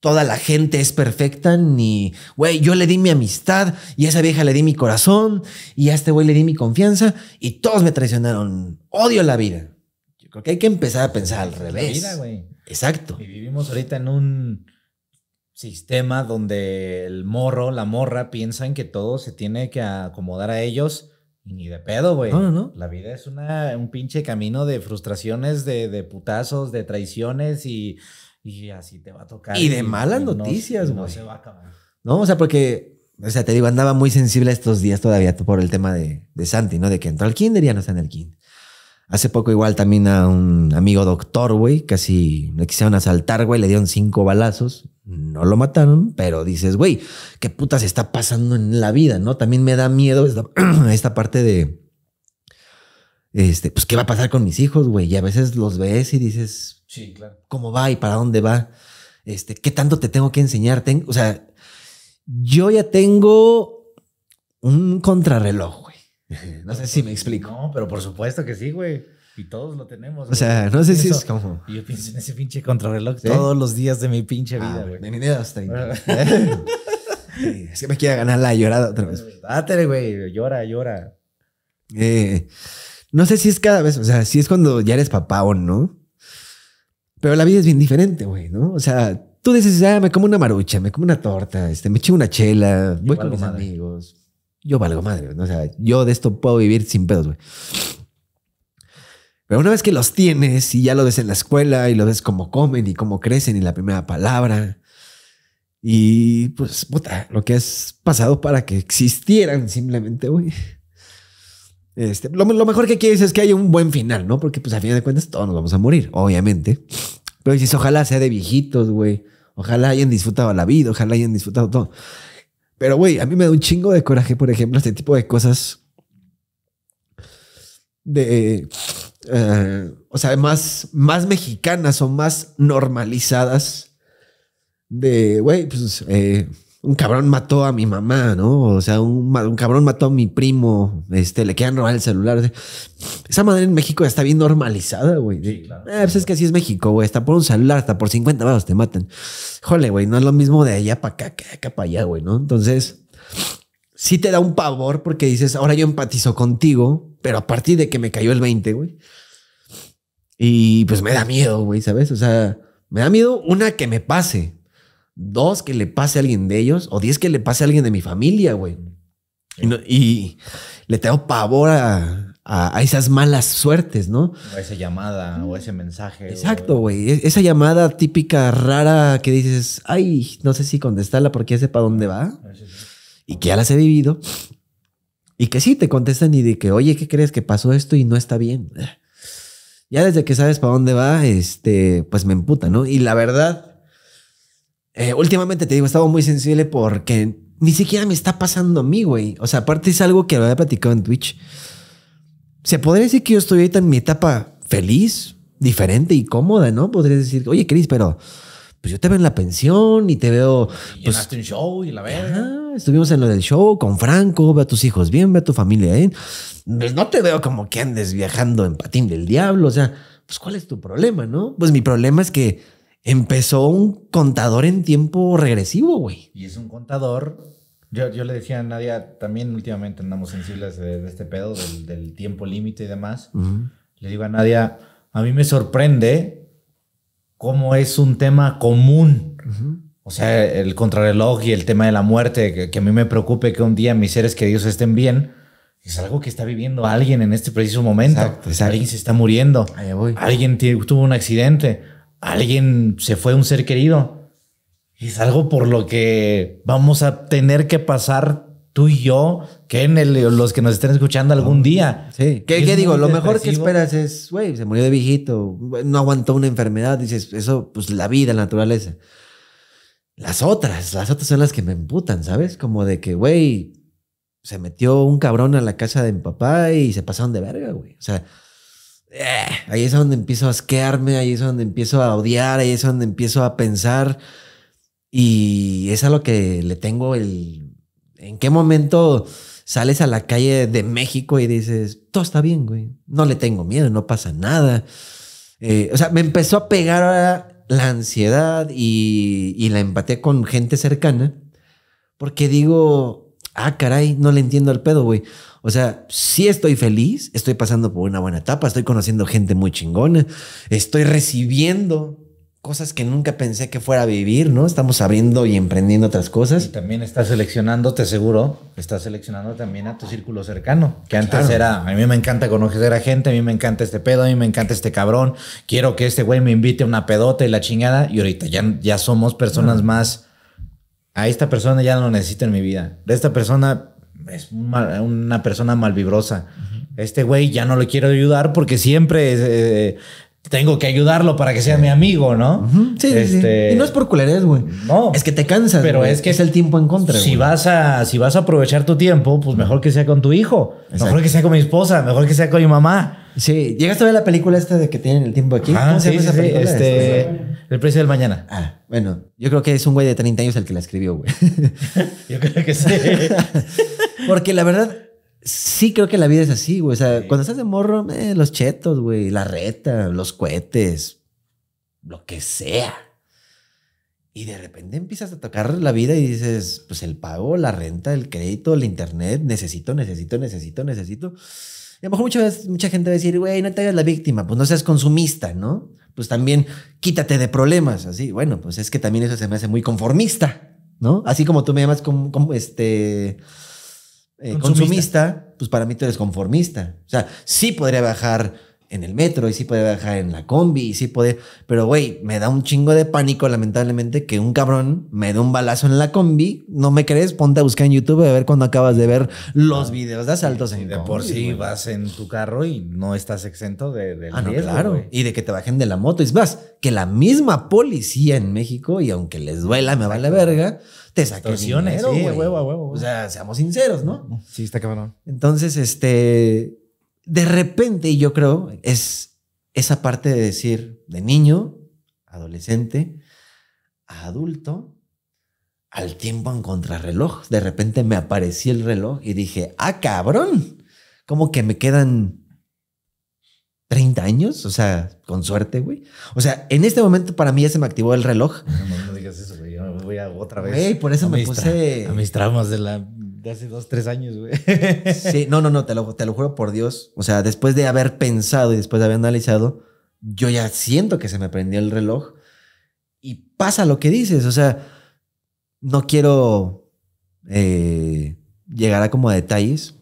toda la gente es perfecta, ni, güey, yo le di mi amistad y a esa vieja le di mi corazón y a este güey le di mi confianza y todos me traicionaron. Odio la vida. Yo creo que hay que empezar a pensar al revés. La vida, güey. Exacto. Y vivimos ahorita en un sistema donde el morro, la morra piensan que todo se tiene que acomodar a ellos. ni de pedo, güey. No, no, no. La vida es una, un pinche camino de frustraciones, de putazos, de traiciones y y así te va a tocar. Y, de malas noticias, güey. No, se va a acabar. No, o sea, porque, o sea, te digo, andaba muy sensible estos días todavía por el tema de, de Santi, ¿no? De que entró al kinder y ya no está en el kinder. Hace poco igual también a un amigo doctor, güey, casi le quisieron asaltar, güey, le dieron cinco balazos, no lo mataron, pero dices, güey, qué se está pasando en la vida, ¿no? También me da miedo esta, esta parte de, este, pues, ¿qué va a pasar con mis hijos, güey? Y a veces los ves y dices, Sí, claro. ¿Cómo va y para dónde va? Este, ¿Qué tanto te tengo que enseñar? o sea, yo ya tengo un contrarreloj, güey. No sé si me explico. No, pero por supuesto que sí, güey. Y todos lo tenemos. O sea, no sé si es como. Yo pienso en ese pinche contrarreloj todos los días de mi pinche vida, ah, güey. De mi vida hasta Es que me quiero ganar la llorada otra vez. Dátele, güey. Llora, llora. Eh, no sé si es cada vez, o sea, si es cuando ya eres papá o no. Pero la vida es bien diferente, güey, ¿no? O sea, tú dices, ah, me como una marucha, me como una torta, este, me echo una chela, voy con mis amigos. Yo valgo madre, ¿no? O sea, yo de esto puedo vivir sin pedos, güey. Pero una vez que los tienes y ya lo ves en la escuela y lo ves cómo comen y cómo crecen y la primera palabra y pues puta, lo que has pasado para que existieran simplemente, güey. Este, lo, mejor que quieres es que haya un buen final, ¿no? Porque pues a fin de cuentas todos nos vamos a morir, obviamente. Pero dices, ojalá sea de viejitos, güey. Ojalá hayan disfrutado la vida, ojalá hayan disfrutado todo. Pero, güey, a mí me da un chingo de coraje, por ejemplo, este tipo de cosas de... Eh, o sea, más, más mexicanas o más normalizadas de, güey, pues... Eh, un cabrón mató a mi mamá, ¿no? O sea, un, cabrón mató a mi primo, este, le quedan robar el celular. esa madre en México está bien normalizada, güey. Sí, claro. Ah, pues es que así es México, güey. Está por un celular, hasta por 50 baros te matan. Jole, güey, no es lo mismo de allá para acá, que acá para allá, güey, ¿no? Entonces, sí te da un pavor porque dices, ahora yo empatizo contigo, pero a partir de que me cayó el 20, güey. Y pues me da miedo, güey, ¿sabes? O sea, me da miedo una que me pase, dos que le pase a alguien de ellos o diez que le pase a alguien de mi familia, güey. Y, le tengo pavor a, a, esas malas suertes, ¿no? O esa llamada o ese mensaje. Exacto, güey. E, esa llamada típica, rara, que dices, ay, no sé si contestarla porque ya sé para dónde va. Ah, y que ya las he vivido. Y que sí, te contestan y de que, oye, ¿qué crees que pasó esto y no está bien? Ya desde que sabes para dónde va, este, pues me emputa, ¿no? Y la verdad, eh, últimamente te digo, estaba muy sensible porque ni siquiera me está pasando a mí, güey. O sea, aparte es algo que lo había platicado en Twitch. Se podría decir que yo estoy ahorita en mi etapa feliz, diferente y cómoda, ¿no? Podrías decir, oye, Cris, pero pues yo te veo en la pensión y te veo. Y pues, un show y la verga. Estuvimos en lo del show con Franco, ve a tus hijos bien, ve a tu familia bien. Pues no te veo como que andes viajando en patín del diablo. O sea, pues cuál es tu problema, ¿no? Pues mi problema es que empezó un contador en tiempo regresivo, güey. Y es un contador. Yo, yo le decía a Nadia, también últimamente andamos sensibles de, este pedo, del, tiempo límite y demás. Le digo a Nadia, a mí me sorprende cómo es un tema común. O sea, el contrarreloj y el tema de la muerte, que, a mí me preocupe que un día mis seres queridos estén bien, es algo que está viviendo alguien en este preciso momento. Alguien se está muriendo. Alguien tuvo un accidente alguien se fue un ser querido. Es algo por lo que vamos a tener que pasar tú y yo, que en los que nos estén escuchando algún día. Sí. ¿Qué, digo? Lo mejor que esperas es, güey, se murió de viejito, no aguantó una enfermedad. Dices, eso, pues la vida, la naturaleza. Las otras, las otras son las que me emputan, ¿sabes? Como de que, güey, se metió un cabrón a la casa de mi papá y se pasaron de verga, güey. O sea, eh. ahí es donde empiezo a asquearme, ahí es donde empiezo a odiar, ahí es donde empiezo a pensar. Y es a lo que le tengo el... ¿En qué momento sales a la calle de México y dices, todo está bien, güey? No le tengo miedo, no pasa nada. Eh, o sea, me empezó a pegar la ansiedad y, y la empaté con gente cercana, porque digo, ah, caray, no le entiendo al pedo, güey. O sea, sí estoy feliz, estoy pasando por una buena etapa, estoy conociendo gente muy chingona, estoy recibiendo cosas que nunca pensé que fuera a vivir, ¿no? Estamos abriendo y emprendiendo otras cosas. Y también estás seleccionando, te seguro, estás seleccionando también a tu círculo cercano, que antes era, a mí me encanta conocer a gente, a mí me encanta este pedo, a mí me encanta este cabrón, quiero que este güey me invite a una pedota y la chingada, y ahorita ya, ya somos personas más a esta persona ya no lo necesito en mi vida. Esta persona es una persona malvibrosa. Este güey ya no le quiero ayudar porque siempre eh, tengo que ayudarlo para que sea mi amigo, ¿no? Sí, sí, sí, este, Y no es por culerés, güey. No. Es que te cansas. Pero es que es el tiempo en contra. Si vas a si vas a aprovechar tu tiempo, pues mejor que sea con tu hijo, mejor que sea con mi esposa, mejor que sea con mi mamá. Sí, llegaste a ver la película esta de que tienen el tiempo aquí. Ah, sí, sí, este, este, el precio del mañana. Ah, bueno, yo creo que es un güey de 30 años el que la escribió, güey. yo creo que sí. Porque la verdad, sí creo que la vida es así, güey. O sea, cuando estás de morro, eh, los chetos, güey, la reta, los cohetes, lo que sea. Y de repente empiezas a tocar la vida y dices, pues el pago, la renta, el crédito, el internet, necesito, necesito, necesito. necesito a lo mejor mucha gente va a decir, güey, no te hagas la víctima, pues no seas consumista, ¿no? Pues también quítate de problemas, así. Bueno, pues es que también eso se me hace muy conformista, ¿no? Así como tú me llamas como, este... Eh, consumista. consumista, pues para mí tú eres conformista. O sea, sí podría bajar en el metro y si puede viajar en la combi y sí puede... pero güey, me da un chingo de pánico lamentablemente que un cabrón me dé un balazo en la combi, ¿no me crees? Ponte a buscar en YouTube a ver cuando acabas de ver los ah, videos de asaltos y de por si sí, vas en tu carro y no estás exento de, del ah, riesgo, claro, y de que te bajen de la moto y vas que la misma policía en México y aunque les duela me vale verga, te saquen dinero, huevo, O sea, seamos sinceros, ¿no? Sí, está cabrón. Entonces, este de repente, yo creo, es esa parte de decir de niño, adolescente, adulto, al tiempo en contrarreloj. De repente me apareció el reloj y dije, ah, cabrón, como que me quedan 30 años, o sea, con suerte, güey. O sea, en este momento para mí ya se me activó el reloj. No, digas eso, güey. Yo voy a otra vez. Güey, por eso me puse. A mis traumas de la de hace dos, tres años, güey. Sí, no, no, no, te lo, te lo juro por Dios. O sea, después de haber pensado y después de haber analizado, yo ya siento que se me prendió el reloj y pasa lo que dices. O sea, no quiero eh, llegar a como detalles,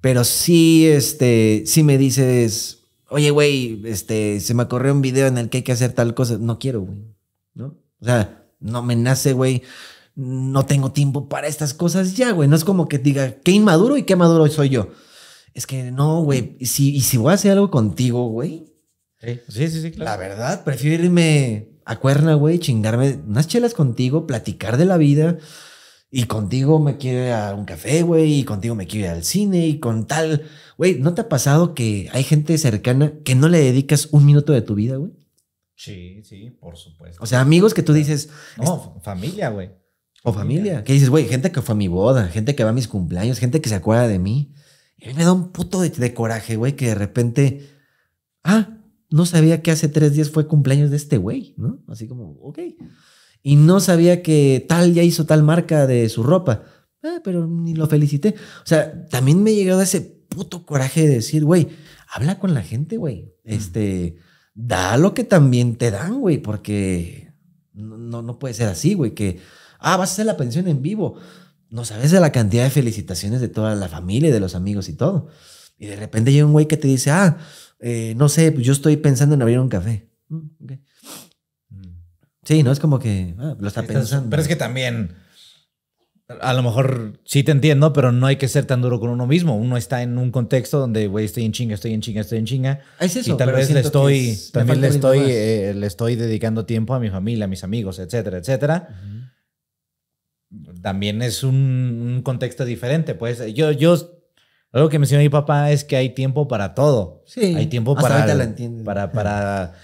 pero sí, este, sí me dices, oye, güey, este, se me ocurrió un video en el que hay que hacer tal cosa. No quiero, güey, ¿no? O sea, no me nace, güey no tengo tiempo para estas cosas ya, güey. No es como que diga, qué inmaduro y qué maduro soy yo. Es que no, güey. Y si, si voy a hacer algo contigo, güey. Sí, sí, sí, La verdad, prefiero irme a cuerna, güey, chingarme unas chelas contigo, platicar de la vida. Y contigo me quiero ir a un café, güey, y contigo me quiero ir al cine, y con tal. Güey, ¿no te ha pasado que hay gente cercana que no le dedicas un minuto de tu vida, güey? Sí, sí, por supuesto. O sea, amigos que tú dices. No, familia, güey familia. Que dices, güey, gente que fue a mi boda, gente que va a mis cumpleaños, gente que se acuerda de mí. Y me da un puto de, coraje, güey, que de repente, ah, no sabía que hace tres días fue cumpleaños de este güey, ¿no? Así como, ok. Y no sabía que tal ya hizo tal marca de su ropa. Ah, pero ni lo felicité. O sea, también me llegado ese puto coraje de decir, güey, habla con la gente, güey. Este, da lo que también te dan, güey, porque no, no puede ser así, güey, que Ah, vas a hacer la pensión en vivo. No sabes de la cantidad de felicitaciones de toda la familia de los amigos y todo. Y de repente llega un güey que te dice, ah, eh, no sé, pues yo estoy pensando en abrir un café. Mm, sí, no es como que ah, lo está pensando. Pero es que también, a lo mejor sí te entiendo, pero no hay que ser tan duro con uno mismo. Uno está en un contexto donde, güey, estoy en chinga, estoy en chinga, estoy en chinga. y tal vez le estoy, también le estoy, eh, le estoy dedicando tiempo a mi familia, a mis amigos, etcétera, etcétera también es un, contexto diferente. Pues yo, yo, algo que mencionó mi papá es que hay tiempo para todo. Sí. Hay tiempo para, para, para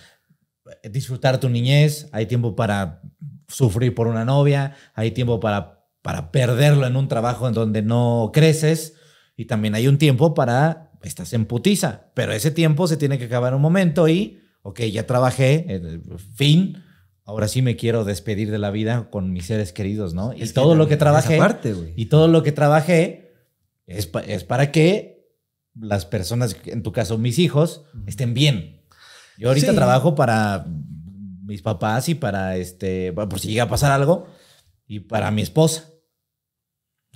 disfrutar tu niñez, hay tiempo para sufrir por una novia, hay tiempo para, para perderlo en un trabajo en donde no creces y también hay un tiempo para, estás en putiza, pero ese tiempo se tiene que acabar un momento y, ok, ya trabajé, eh, fin, ahora sí me quiero despedir de la vida con mis seres queridos, ¿no? Y todo lo que trabajé. y todo lo que trabajé es, para que las personas, en tu caso mis hijos, estén bien. Yo ahorita trabajo para mis papás y para este, por si llega a pasar algo, y para mi esposa.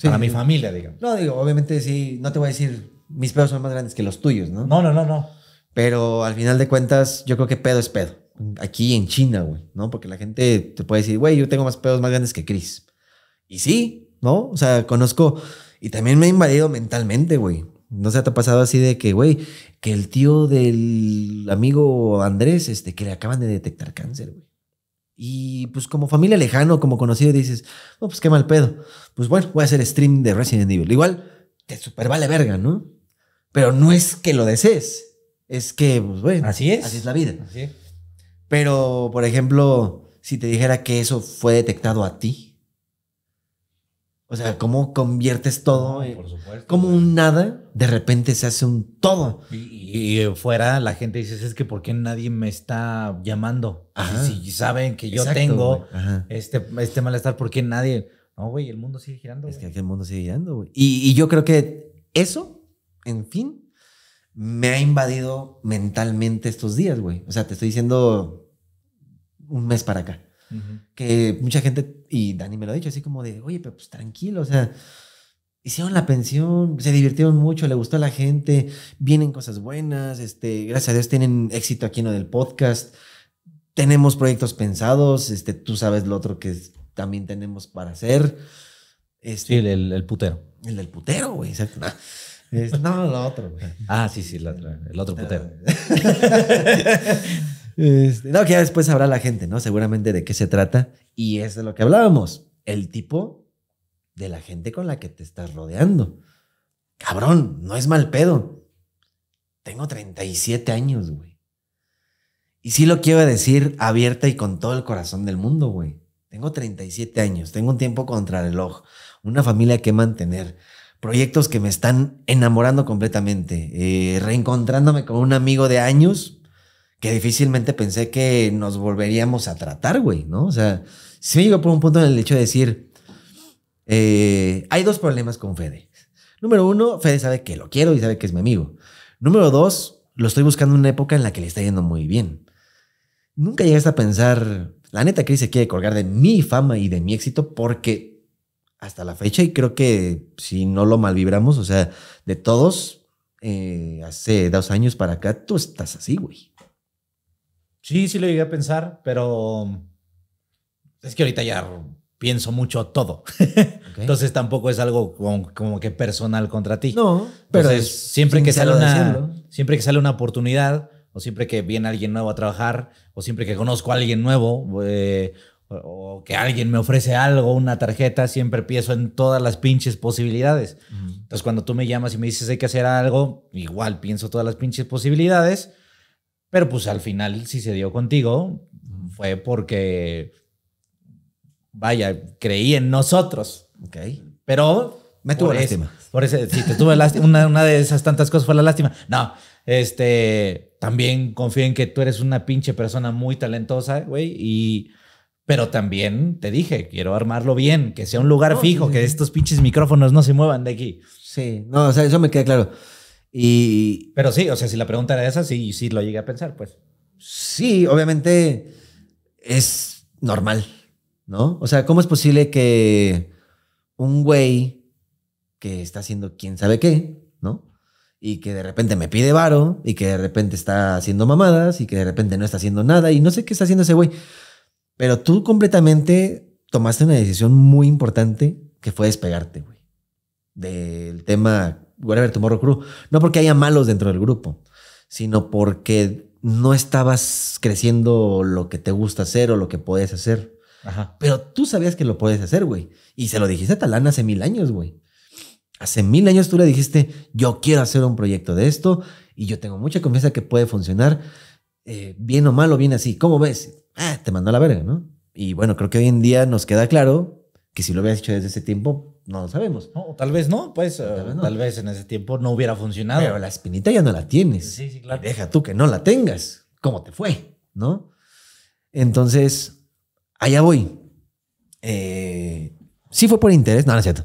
para mi familia, digamos. No, digo, obviamente sí, no te voy a decir, mis pedos son más grandes que los tuyos, ¿no? No, no, no, no. Pero al final de cuentas, yo creo que pedo es pedo aquí en China, güey, ¿no? Porque la gente te puede decir, güey, yo tengo más pedos más grandes que Chris. Y sí, ¿no? O sea, conozco. Y también me ha invadido mentalmente, güey. ¿No se te ha pasado así de que, güey, que el tío del amigo Andrés, este, que le acaban de detectar cáncer, güey? Y pues como familia lejano, como conocido, dices, no, pues qué mal pedo. Pues bueno, voy a hacer stream de Resident Evil. Igual, te super vale verga, ¿no? Pero no es que lo desees, es que, pues bueno, así es. Así es la vida. Así es. Pero, por ejemplo, si te dijera que eso fue detectado a ti, o sea, ¿cómo conviertes todo? por supuesto. Como un nada, de repente se hace un todo. Y, eh, fuera la gente dice, es que ¿por qué nadie me está llamando? Si saben que yo tengo este, este, malestar, ¿por qué nadie? No, güey, el mundo sigue girando. Es que el mundo sigue girando, güey. y yo creo que eso, en fin, me ha invadido mentalmente estos días, güey. O sea, te estoy diciendo un mes para acá. Que mucha gente, y Dani me lo ha dicho, así como de, oye, pero pues tranquilo, o sea, hicieron la pensión, se divirtieron mucho, le gustó a la gente, vienen cosas buenas, este, gracias a Dios tienen éxito aquí en lo del podcast, tenemos proyectos pensados, este, tú sabes lo otro que también tenemos para hacer. Este, el, el, putero. El del putero, güey, exacto no, el otro, Ah, sí, sí, el otro putero. Este, no, que ya después sabrá la gente, ¿no? Seguramente de qué se trata. Y es de lo que hablábamos. El tipo de la gente con la que te estás rodeando. Cabrón, no es mal pedo. Tengo 37 años, güey. Y sí lo quiero decir abierta y con todo el corazón del mundo, güey. Tengo 37 años, tengo un tiempo contra el reloj, una familia que mantener proyectos que me están enamorando completamente, eh, reencontrándome con un amigo de años que difícilmente pensé que nos volveríamos a tratar, güey, ¿no? O sea, sí me llegó por un punto en el hecho de decir, eh, hay dos problemas con Fede. Número uno, Fede sabe que lo quiero y sabe que es mi amigo. Número dos, lo estoy buscando en una época en la que le está yendo muy bien. Nunca llegaste a pensar, la neta, que se quiere colgar de mi fama y de mi éxito porque hasta la fecha y creo que si no lo malvibramos, o sea, de todos, eh, hace dos años para acá, tú estás así, güey. Sí, sí lo llegué a pensar, pero um, es que ahorita ya pienso mucho todo. Entonces tampoco es algo como, como, que personal contra ti. No, pero es siempre que sale una, siempre que sale una oportunidad o siempre que viene alguien nuevo a trabajar o siempre que conozco a alguien nuevo eh, o que alguien me ofrece algo, una tarjeta, siempre pienso en todas las pinches posibilidades. Entonces, cuando tú me llamas y me dices hay que hacer algo, igual pienso todas las pinches posibilidades, pero pues al final, si se dio contigo, fue porque, vaya, creí en nosotros, ¿ok? Pero... Me tuvo lástima. por ese, si te tuve lástima, una, una de esas tantas cosas fue la lástima. No, este, también confío en que tú eres una pinche persona muy talentosa, güey, y pero también te dije, quiero armarlo bien, que sea un lugar fijo, que estos pinches micrófonos no se muevan de aquí. Sí, no, o sea, eso me queda claro. Y... Pero sí, o sea, si la pregunta era esa, sí, sí lo llegué a pensar, pues. Sí, obviamente es normal, ¿no? O sea, ¿cómo es posible que un güey que está haciendo quién sabe qué, ¿no? Y que de repente me pide varo, y que de repente está haciendo mamadas, y que de repente no está haciendo nada, y no sé qué está haciendo ese güey. Pero tú completamente tomaste una decisión muy importante que fue despegarte, güey. Del tema Whatever Tomorrow Crew. No porque haya malos dentro del grupo, sino porque no estabas creciendo lo que te gusta hacer o lo que puedes hacer. Pero tú sabías que lo puedes hacer, güey. Y se lo dijiste a Talán hace mil años, güey. Hace mil años tú le dijiste, yo quiero hacer un proyecto de esto y yo tengo mucha confianza que puede funcionar, eh, bien o mal o bien así. ¿Cómo ves? ah, te mandó a la verga, ¿no? Y bueno, creo que hoy en día nos queda claro que si lo hubieras hecho desde ese tiempo, no lo sabemos. No, tal vez no, pues tal vez, en ese tiempo no hubiera funcionado. Pero la espinita ya no la tienes. Sí, sí, claro. Deja tú que no la tengas. ¿Cómo te fue? ¿No? Entonces, allá voy. Eh, sí fue por interés, no, no es cierto.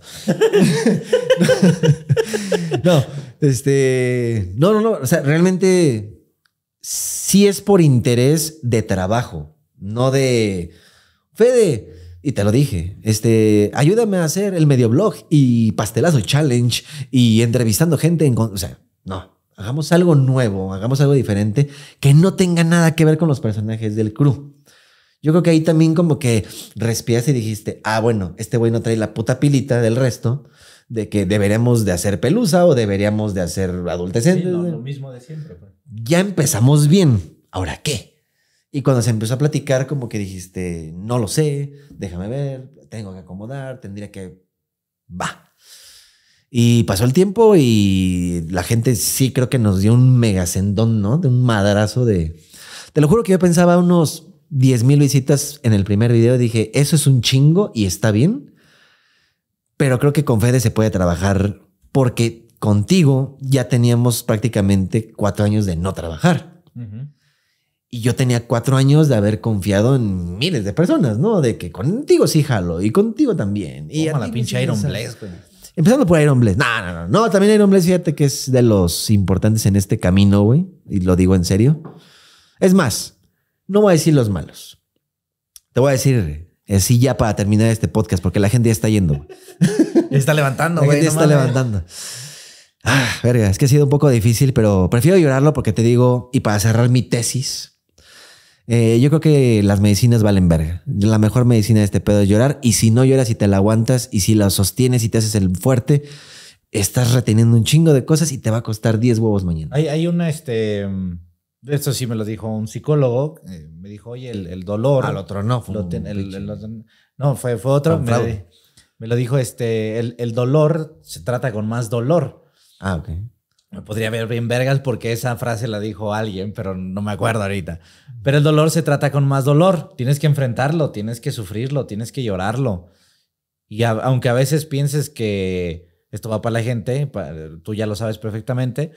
no, este, no, no, no, o sea, realmente sí es por interés de trabajo no de Fede. Y te lo dije, este, ayúdame a hacer el medio blog y pastelazo challenge y entrevistando gente. En, o sea, no, hagamos algo nuevo, hagamos algo diferente que no tenga nada que ver con los personajes del crew. Yo creo que ahí también como que respiraste y dijiste, ah, bueno, este güey no trae la puta pilita del resto de que deberíamos de hacer pelusa o deberíamos de hacer adultecentes. lo mismo de siempre. Pues". Ya empezamos bien. ¿Ahora qué? Y cuando se empezó a platicar, como que dijiste, no lo sé, déjame ver, tengo que acomodar, tendría que... Va. Y pasó el tiempo y la gente sí creo que nos dio un mega sendón, ¿no? De un madrazo de... Te lo juro que yo pensaba unos 10 mil visitas en el primer video. Dije, eso es un chingo y está bien. Pero creo que con Fede se puede trabajar porque contigo ya teníamos prácticamente cuatro años de no trabajar. Y yo tenía cuatro años de haber confiado en miles de personas, ¿no? De que contigo sí jalo y contigo también. Y Como la pinche Iron Blaze, Empezando por Iron Blaze. No, no, no. No, también Iron Blaze, fíjate que es de los importantes en este camino, güey. Y lo digo en serio. Es más, no voy a decir los malos. Te voy a decir así eh, ya para terminar este podcast, porque la gente ya está yendo. está levantando, güey. La gente está levantando. Ah, verga, es que ha sido un poco difícil, pero prefiero llorarlo porque te digo, y para cerrar mi tesis, eh, yo creo que las medicinas valen verga. La mejor medicina de este pedo es llorar. Y si no lloras y te la aguantas y si la sostienes y te haces el fuerte, estás reteniendo un chingo de cosas y te va a costar 10 huevos mañana. Hay, una, este, esto sí me lo dijo un psicólogo. Eh, me dijo, oye, el, dolor. Al otro no. Fue no, fue, fue otro. Me, me, lo dijo, este, el, dolor se trata con más dolor. Ah, ok. Me podría ver bien vergas porque esa frase la dijo alguien, pero no me acuerdo ahorita. Pero el dolor se trata con más dolor. Tienes que enfrentarlo, tienes que sufrirlo, tienes que llorarlo. Y aunque a veces pienses que esto va para la gente, tú ya lo sabes perfectamente,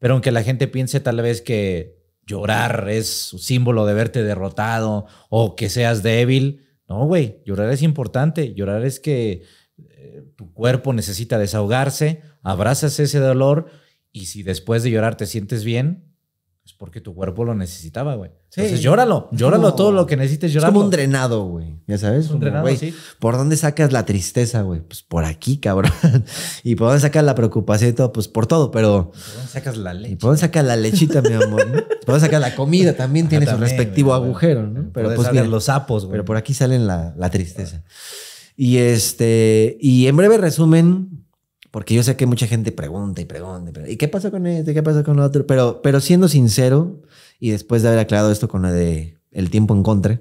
pero aunque la gente piense tal vez que llorar es un símbolo de verte derrotado o que seas débil, no, güey, llorar es importante. Llorar es que eh, tu cuerpo necesita desahogarse, abrazas ese dolor y si después de llorar te sientes bien, es porque tu cuerpo lo necesitaba, güey. Entonces llóralo, llóralo todo lo que necesites llorar. Es como un drenado, güey. Ya sabes, un drenado, güey. ¿Por dónde sacas la tristeza, güey? Pues por aquí, cabrón. ¿Y por dónde sacas la preocupación y todo? Pues por todo, pero. ¿Por dónde sacas la leche? ¿Y por dónde sacas la lechita, mi amor? ¿Por dónde sacas la comida? También ah, tiene su respectivo agujero, ¿no? Pero pues bien los sapos, güey. Pero por aquí salen la, tristeza. Y este, y en breve resumen, porque yo sé que mucha gente pregunta y pregunta y, qué pasa con este? ¿Qué pasa con el otro? Pero, pero siendo sincero, y después de haber aclarado esto con la de el tiempo en contra,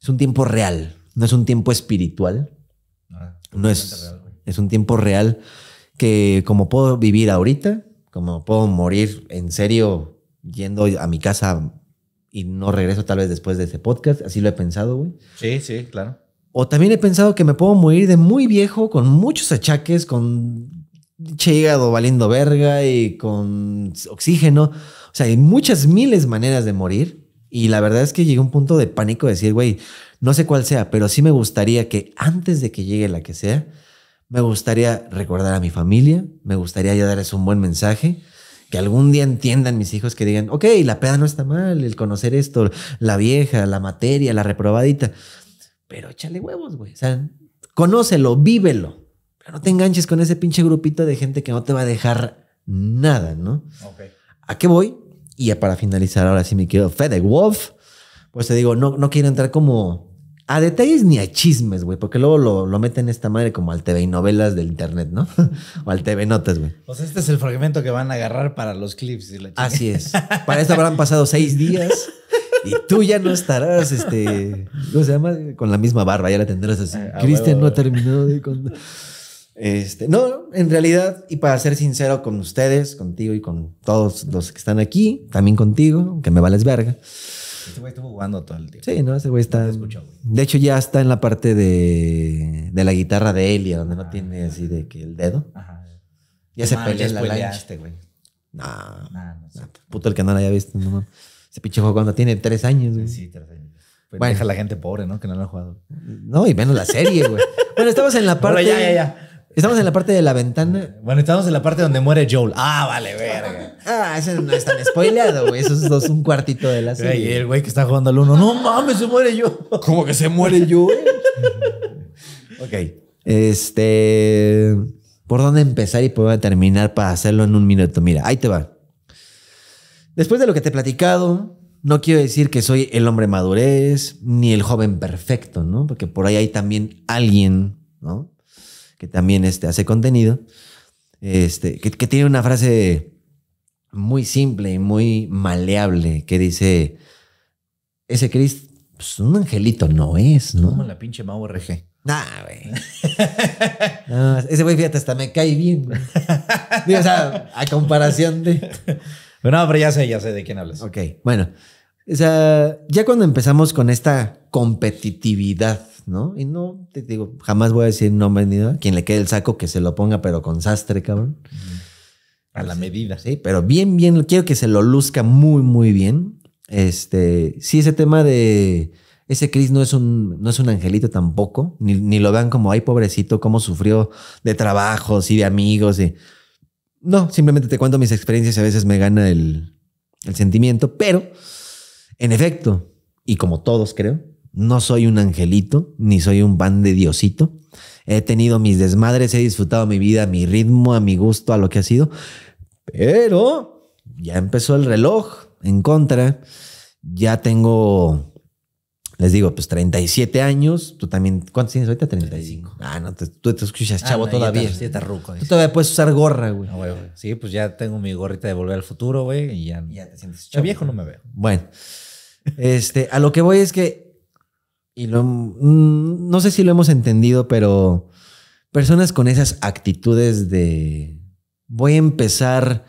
es un tiempo real, no es un tiempo espiritual. Ah, no es, es un tiempo real que como puedo vivir ahorita, como puedo morir en serio yendo a mi casa y no regreso tal vez después de ese podcast, así lo he pensado, güey. Sí, sí, claro. O también he pensado que me puedo morir de muy viejo, con muchos achaques, con che hígado valiendo verga y con oxígeno. O sea, hay muchas miles maneras de morir. Y la verdad es que llegué a un punto de pánico de decir, güey, no sé cuál sea, pero sí me gustaría que antes de que llegue la que sea, me gustaría recordar a mi familia, me gustaría ya darles un buen mensaje, que algún día entiendan mis hijos que digan, ok, la peda no está mal, el conocer esto, la vieja, la materia, la reprobadita pero échale huevos, güey. O sea, conócelo, vívelo. Pero no te enganches con ese pinche grupito de gente que no te va a dejar nada, ¿no? ¿A qué voy? Y para finalizar, ahora sí, me quedo Fede Wolf, pues te digo, no, no quiero entrar como a detalles ni a chismes, güey, porque luego lo, lo, meten esta madre como al TV y novelas del internet, ¿no? o al TV notas, güey. O este es el fragmento que van a agarrar para los clips. Así es. Para esto habrán pasado seis días. Y tú ya no estarás, este, ¿cómo se llama? Con la misma barba, ya la tendrás así. Eh, Cristian no ha terminado de con... Este, no, en realidad, y para ser sincero con ustedes, contigo y con todos los que están aquí, también contigo, que me vales verga. Este güey estuvo jugando todo el tiempo. Sí, no, ese güey está. De hecho, ya está en la parte de, de la guitarra de Elia, donde no ah, tiene así de que el dedo. Ajá. Ya se peleó en la güey. No, nah, no, puto el que no la haya visto, no ese cuando tiene tres años, güey. Sí, tres años. Pues bueno. Deja la gente pobre, ¿no? Que no lo ha jugado. No, y menos la serie, güey. bueno, estamos en la parte. ya, ya, ya. Estamos en la parte de la ventana. Bueno, estamos en la parte donde muere Joel. Ah, vale, verga. Ah, eso no es tan spoileado, güey. Eso es dos, un cuartito de la serie. Y el güey que está jugando al uno. No mames, se muere yo. ¿Cómo que se muere yo? ok. Este. ¿Por dónde empezar y por dónde terminar para hacerlo en un minuto? Mira, ahí te va. Después de lo que te he platicado, no quiero decir que soy el hombre madurez ni el joven perfecto, ¿no? Porque por ahí hay también alguien, ¿no? Que también este, hace contenido, este, que, tiene una frase muy simple y muy maleable que dice, ese Chris, pues un angelito no es, ¿no? Como la pinche Mau RG. ese güey, fíjate, hasta me cae bien. o sea, a comparación de... Bueno, pero ya sé, ya sé de quién hablas. Ok, bueno. O sea, ya cuando empezamos con esta competitividad, ¿no? Y no, te digo, jamás voy a decir no, ni nada. Quien le quede el saco, que se lo ponga, pero con sastre, cabrón. A la medida. Sí, pero bien, bien, quiero que se lo luzca muy, muy bien. Este, sí, ese tema de ese Chris no es un, no es un angelito tampoco, ni, ni lo vean como, ay, pobrecito, cómo sufrió de trabajos y de amigos. Y, no, simplemente te cuento mis experiencias y a veces me gana el, sentimiento, pero en efecto, y como todos creo, no soy un angelito, ni soy un van de diosito. He tenido mis desmadres, he disfrutado mi vida, mi ritmo, a mi gusto, a lo que ha sido. Pero ya empezó el reloj en contra. Ya tengo les digo, pues 37 años, tú también, ¿cuántos tienes ahorita? 35. Ah, no, tú te escuchas chavo ah, todavía. tú todavía puedes usar gorra, ah, güey. Sí, pues ya tengo mi gorrita de volver al futuro, güey, y ya, ya te sientes chavo. viejo no me veo. Bueno, este, a lo que voy es que, y mm, no sé si lo hemos entendido, pero personas con esas actitudes de voy a empezar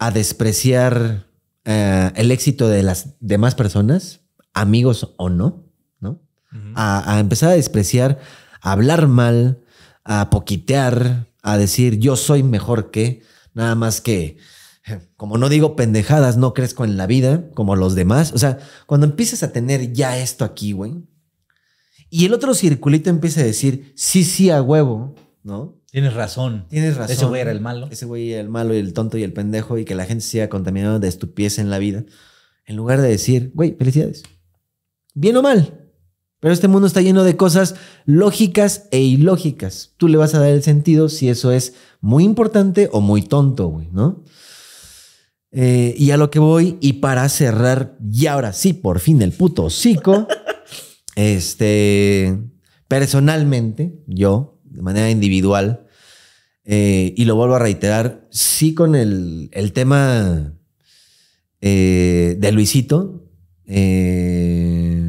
a despreciar eh, el éxito de las demás personas, amigos o no, a, empezar a despreciar, a hablar mal, a poquitear, a decir yo soy mejor que, nada más que, eh, como no digo pendejadas, no crezco en la vida como los demás. O sea, cuando empiezas a tener ya esto aquí, güey, y el otro circulito empieza a decir sí, sí, a huevo, ¿no? Tienes razón. Tienes razón. Ese güey era el malo. Ese güey era el malo y el tonto y el pendejo y que la gente siga contaminado de estupidez en la vida. En lugar de decir, güey, felicidades. Bien o mal. Pero este mundo está lleno de cosas lógicas e ilógicas. Tú le vas a dar el sentido si eso es muy importante o muy tonto, güey, ¿no? Eh, y a lo que voy, y para cerrar, y ahora sí, por fin el puto hocico, este, personalmente, yo, de manera individual, eh, y lo vuelvo a reiterar, sí con el, tema eh, de Luisito, eh,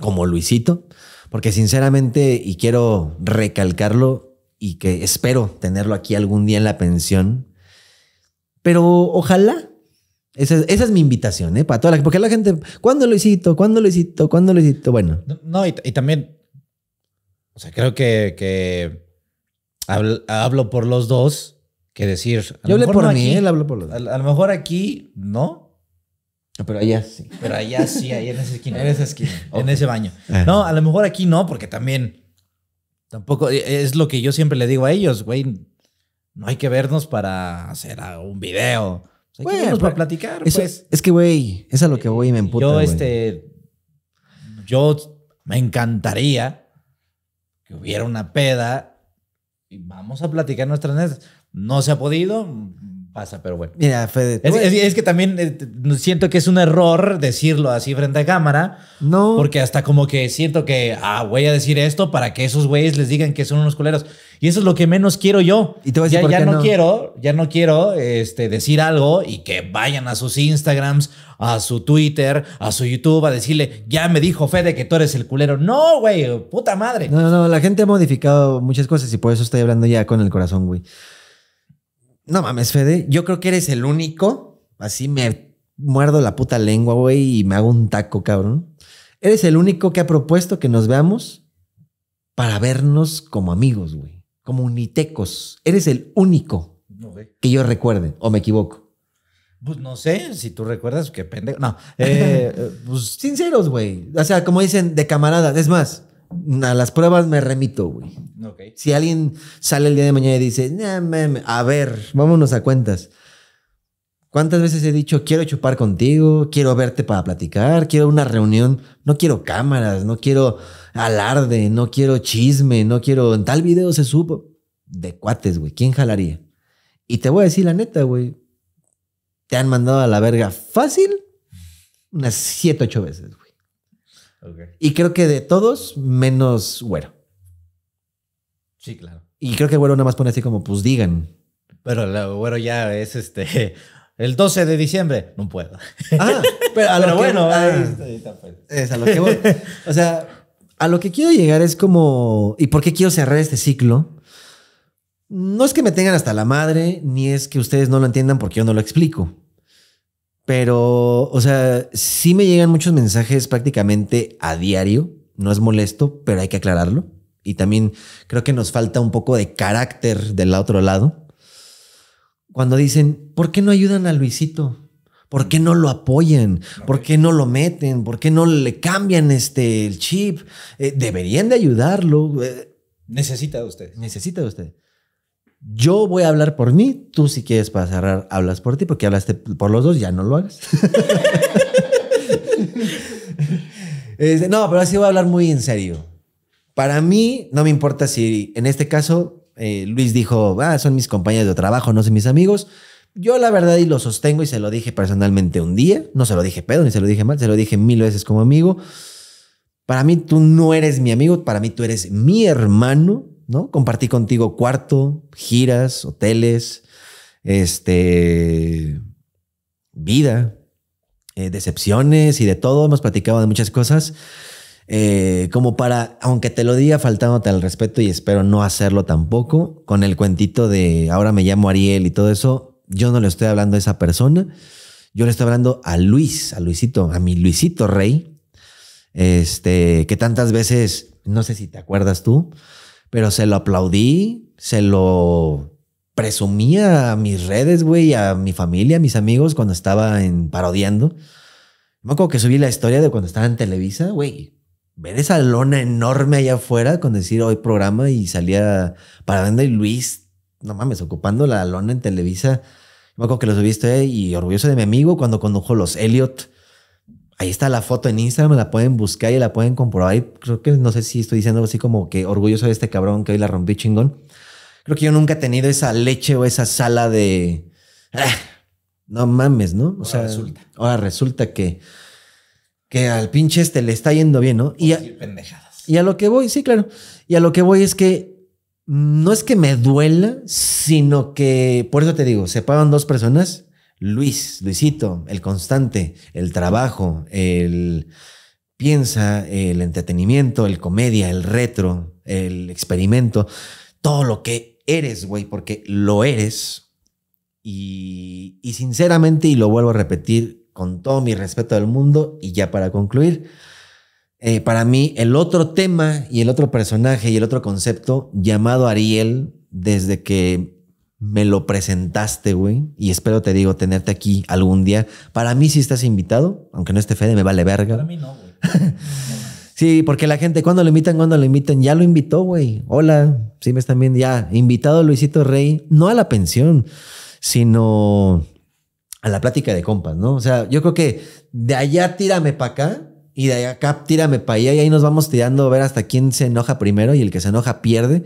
como Luisito, porque sinceramente, y quiero recalcarlo y que espero tenerlo aquí algún día en la pensión, pero ojalá. Esa es, mi invitación, ¿eh? Para toda la Porque la gente, ¿cuándo Luisito? ¿Cuándo Luisito? ¿Cuándo Luisito? Bueno. No, y, también, o sea, creo que, hablo, por los dos que decir. Yo hablé por mí, por los dos. a lo mejor aquí, ¿no? Pero allá sí. Pero allá sí, ahí en esa esquina. en esa esquina, en ese baño. Ah. No, a lo mejor aquí no, porque también tampoco eh, es lo que yo siempre le digo a ellos, güey. No hay que vernos para hacer un video. hay que vernos para platicar. pues. Es que, güey, es a lo que voy y me eh, emputa. Yo, este. Yo me encantaría que hubiera una peda y vamos a platicar nuestras necesidades. No se ha podido, pasa, pero bueno. Mira, Fede. Es, que también eh, siento que es un error decirlo así frente a cámara. No. Porque hasta como que siento que, ah, voy a decir esto para que esos güeyes les digan que son unos culeros. Y eso es lo que menos quiero yo. Y te voy ya, ya no, quiero, ya no quiero este, decir algo y que vayan a sus Instagrams, a su Twitter, a su YouTube a decirle, ya me dijo Fede que tú eres el culero. No, güey, puta madre. No, no, la gente ha modificado muchas cosas y por eso estoy hablando ya con el corazón, güey. No mames, Fede. Yo creo que eres el único. Así me muerdo la puta lengua, güey, y me hago un taco, cabrón. Eres el único que ha propuesto que nos veamos para vernos como amigos, güey. Como unitecos. Eres el único que yo recuerde, o me equivoco. Pues no sé, si tú recuerdas, qué pendejo. No, eh, eh, pues sinceros, güey. O sea, como dicen, de camarada, Es más, a las pruebas me remito, güey. Si alguien sale el día de mañana y dice, a ver, vámonos a cuentas. ¿Cuántas veces he dicho, quiero chupar contigo, quiero verte para platicar, quiero una reunión, no quiero cámaras, no quiero alarde, no quiero chisme, no quiero, en tal video se supo. De cuates, güey, ¿quién jalaría? Y te voy a decir la neta, güey, te han mandado a la verga fácil unas siete, ocho veces, güey. Y creo que de todos, menos Güero. Sí, claro. Y creo que Güero nada más pone así como, pues digan. Pero la, Güero ya es este. El 12 de diciembre, no puedo. Ah, pero, a lo bueno, ah. pues. es a lo que voy. O sea, a lo que quiero llegar es como. ¿Y por qué quiero cerrar este ciclo? No es que me tengan hasta la madre, ni es que ustedes no lo entiendan porque yo no lo explico. Pero, o sea, sí me llegan muchos mensajes prácticamente a diario. No es molesto, pero hay que aclararlo. Y también creo que nos falta un poco de carácter del otro lado. Cuando dicen, ¿por qué no ayudan a Luisito? ¿Por qué no lo apoyan? ¿Por qué no lo meten? ¿Por qué no le cambian este, el chip? Eh, deberían de ayudarlo. Eh". necesita usted. Necesita de usted. Yo voy a hablar por mí, tú si quieres para cerrar, hablas por ti, porque hablaste por los dos, ya no lo hagas. Este, no, pero así voy a hablar muy en serio. Para mí, no me importa si en este caso eh, Luis dijo, ah, son mis compañeros de trabajo, no son mis amigos. Yo la verdad y lo sostengo y se lo dije personalmente un día, no se lo dije pedo ni se lo dije mal, se lo dije mil veces como amigo. Para mí tú no eres mi amigo, para mí tú eres mi hermano ¿no? Compartí contigo cuarto, giras, hoteles, este, vida, eh, decepciones y de todo. Hemos platicado de muchas cosas. Eh, como para, aunque te lo diga faltándote al respeto y espero no hacerlo tampoco, con el cuentito de ahora me llamo Ariel y todo eso, yo no le estoy hablando a esa persona, yo le estoy hablando a Luis, a Luisito, a mi Luisito Rey, este, que tantas veces, no sé si te acuerdas tú, pero se lo aplaudí, se lo presumía a mis redes, güey, a mi familia, a mis amigos cuando estaba parodiando. Me acuerdo que subí la historia de cuando estaba en Televisa, güey. Ver esa lona enorme allá afuera con decir hoy programa y salía parodiando y Luis, no mames, ocupando la lona en Televisa. Me acuerdo que lo subí estoy eh, y orgulloso de mi amigo cuando condujo los Elliot Ahí está la foto en Instagram, la pueden buscar y la pueden comprobar. creo que no sé si estoy diciendo así como que orgulloso de este cabrón que hoy la rompí chingón. Creo que yo nunca he tenido esa leche o esa sala de. Ah, no mames, ¿no? O sea, resulta. ahora resulta que, que al pinche este le está yendo bien, ¿no? Y y a lo que voy, sí, claro. Y a lo que voy es que no es que me duela, sino que, por eso te digo, se pagan dos personas Luis, Luisito, el constante, el trabajo, el piensa, el entretenimiento, el comedia, el retro, el experimento, todo lo que eres, güey, porque lo eres. Y, sinceramente, y lo vuelvo a repetir con todo mi respeto del mundo, y ya para concluir, eh, para mí el otro tema y el otro personaje y el otro concepto llamado Ariel, desde que me lo presentaste, güey, y espero, te digo, tenerte aquí algún día. Para mí, si estás invitado, aunque no esté Fede, me vale verga. Para mí no, güey. sí, porque la gente, cuando lo invitan, cuando lo invitan, ya lo invitó, güey. Hola, sí me están viendo, ya. Invitado Luisito Rey, no a la pensión, sino a la plática de compas, ¿no? O sea, yo creo que de allá tírame para acá y de acá tírame para allá y ahí nos vamos tirando a ver hasta quién se enoja primero y el que se enoja pierde.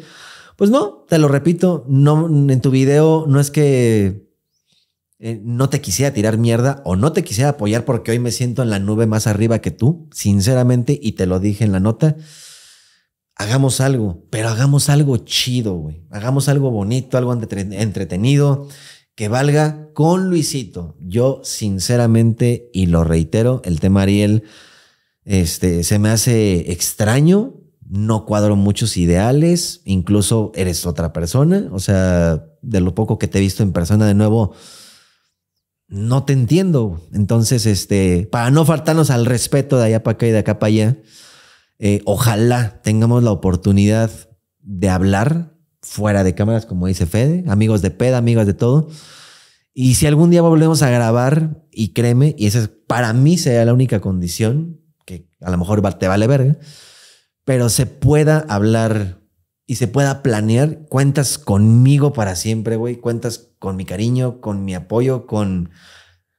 Pues no, te lo repito, no, en tu video no es que eh, no te quisiera tirar mierda o no te quisiera apoyar porque hoy me siento en la nube más arriba que tú, sinceramente, y te lo dije en la nota. Hagamos algo, pero hagamos algo chido, güey. Hagamos algo bonito, algo entretenido, que valga con Luisito. Yo, sinceramente, y lo reitero, el tema Ariel este, se me hace extraño no cuadro muchos ideales, incluso eres otra persona, o sea, de lo poco que te he visto en persona de nuevo, no te entiendo. Entonces, este, para no faltarnos al respeto de allá para acá y de acá para allá, eh, ojalá tengamos la oportunidad de hablar fuera de cámaras, como dice Fede, amigos de peda, amigos de todo. Y si algún día volvemos a grabar, y créeme, y esa es, para mí sea la única condición, que a lo mejor te vale verga, pero se pueda hablar y se pueda planear, cuentas conmigo para siempre, güey. Cuentas con mi cariño, con mi apoyo, con,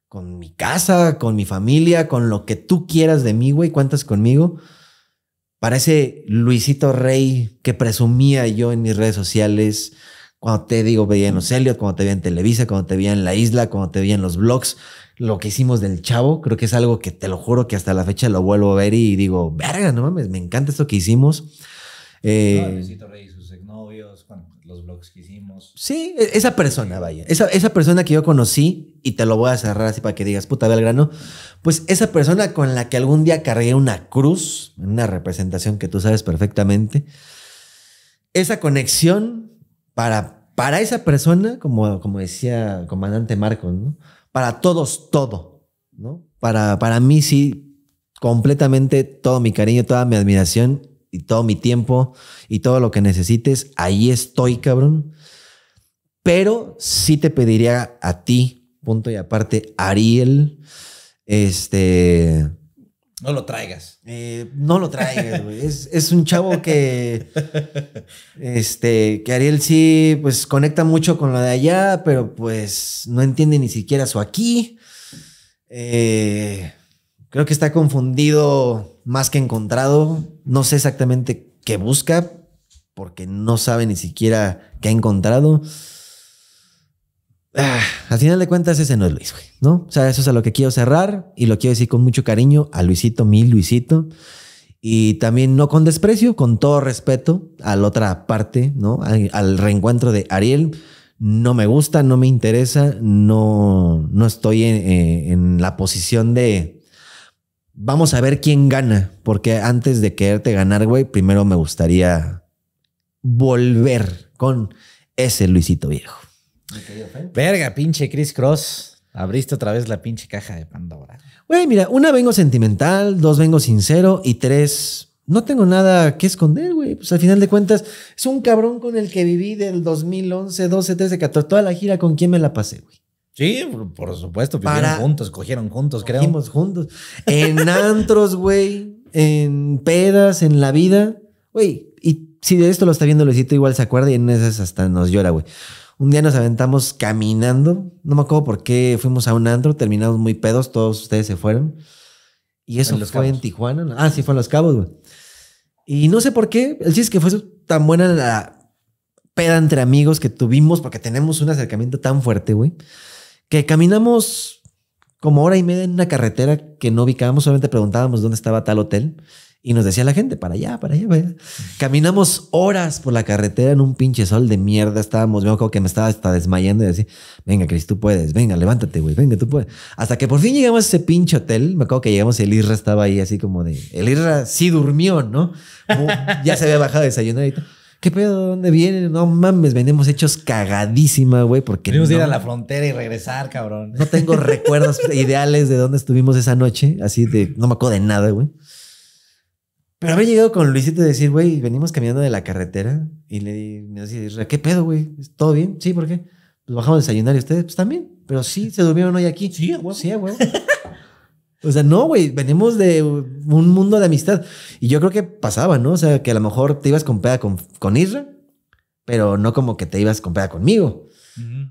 con mi casa, con mi familia, con lo que tú quieras de mí, güey. Cuentas conmigo. Para ese Luisito Rey que presumía yo en mis redes sociales, cuando te digo, veía en Elliot, cuando te veía en Televisa, cuando te veía en La Isla, cuando te veía en los blogs, lo que hicimos del chavo, creo que es algo que te lo juro que hasta la fecha lo vuelvo a ver y digo, verga, no mames, me encanta esto que hicimos. Eh, Rey y sus exnovios, los blogs que hicimos. Sí, e-, esa persona, vaya. Esa, persona que yo conocí, y te lo voy a cerrar así para que digas, puta, ve Pues esa persona con la que algún día cargué una cruz, una representación que tú sabes perfectamente. Esa conexión para, para esa persona, como, como decía comandante Marcos, ¿no? para todos todo, ¿no? Para, para mí sí, completamente todo mi cariño, toda mi admiración y todo mi tiempo y todo lo que necesites, ahí estoy, cabrón. Pero sí te pediría a ti, punto y aparte, Ariel, este no lo traigas. Eh, no lo traigas, güey. es, un chavo que. Este, que Ariel sí, pues conecta mucho con lo de allá, pero pues no entiende ni siquiera su aquí. Eh, creo que está confundido más que encontrado. No sé exactamente qué busca, porque no sabe ni siquiera qué ha encontrado. Ah, al final de cuentas, ese no es Luis, güey, ¿no? O sea, eso es a lo que quiero cerrar y lo quiero decir con mucho cariño a Luisito, mi Luisito. Y también no con desprecio, con todo respeto a la otra parte, ¿no? Al, reencuentro de Ariel. No me gusta, no me interesa, no, no estoy en, eh, en la posición de vamos a ver quién gana, porque antes de quererte ganar, güey, primero me gustaría volver con ese Luisito viejo. Verga, pinche Chris Cross. Abriste otra vez la pinche caja de Pandora. Güey, mira, una vengo sentimental, dos vengo sincero y tres no tengo nada que esconder, güey. Pues al final de cuentas, es un cabrón con el que viví del 2011, 12, 13, 14, toda la gira con quien me la pasé, güey. Sí, por supuesto, vivieron juntos, cogieron juntos, creo. juntos. En antros, güey, en pedas, en la vida, güey. Y si de esto lo está viendo Luisito, igual se acuerda y en esas hasta nos llora, güey. Un día nos aventamos caminando, no me acuerdo por qué fuimos a un antro, terminamos muy pedos, todos ustedes se fueron. Y eso fue en Tijuana. Ah, sí, fue en Los Cabos, güey. Y no sé por qué, el chiste es que fue tan buena la peda entre amigos que tuvimos, porque tenemos un acercamiento tan fuerte, güey, que caminamos como hora y media en una carretera que no ubicábamos, solamente preguntábamos dónde estaba tal hotel y nos decía la gente, para allá, para allá, para allá. Caminamos horas por la carretera en un pinche sol de mierda. Estábamos, me acuerdo que me estaba hasta desmayando y decía, venga, Cris, tú puedes, venga, levántate, güey, venga, tú puedes. Hasta que por fin llegamos a ese pinche hotel. Me acuerdo que llegamos y el Irra estaba ahí así como de, el Irra sí durmió, ¿no? ya se había bajado a desayunar y todo. ¿Qué pedo? ¿Dónde viene No mames, venimos hechos cagadísima, güey, porque... Venimos que ir a la frontera y regresar, cabrón. No tengo recuerdos ideales de dónde estuvimos esa noche, así de... No me acuerdo de nada, güey. Pero haber llegado con Luisito y decir, güey, venimos caminando de la carretera y le me decía, ¿qué pedo, güey? ¿Todo bien? Sí, ¿por qué? Pues bajamos a desayunar y ustedes, pues también. Pero sí, se durmieron hoy aquí. Sí, güey. Sí, güey. o sea, no, güey, venimos de un mundo de amistad. Y yo creo que pasaba, ¿no? O sea, que a lo mejor te ibas con peda con, con Isra, pero no como que te ibas con peda conmigo.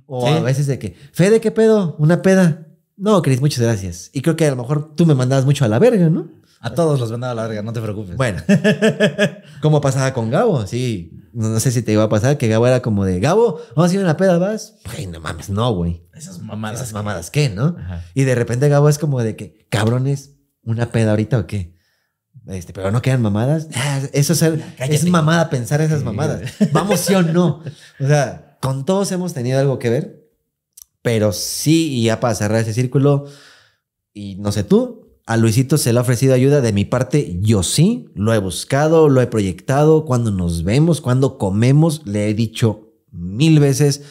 O a veces de que, Fede, ¿qué pedo? Una peda. No, Cris, muchas gracias. Y creo que a lo mejor tú me mandabas mucho a la verga, ¿no? A todos los mandaba a la larga, no te preocupes. Bueno, como pasaba con Gabo, sí. No, sé si te iba a pasar que Gabo era como de Gabo, vamos a ir a una peda, vas. no mames, no, güey. Esas mamadas. Esas mamadas, ¿qué, no? Y de repente Gabo es como de que, cabrones, una peda ahorita o qué. Este, pero no quedan mamadas. Ah, eso es, es mamada pensar esas mamadas. Vamos sí o no. O sea, con todos hemos tenido algo que ver, pero sí, y ya para cerrar ese círculo, y no sé tú, a Luisito se le ha ofrecido ayuda de mi parte, yo sí, lo he buscado, lo he proyectado, cuando nos vemos, cuando comemos, le he dicho mil veces,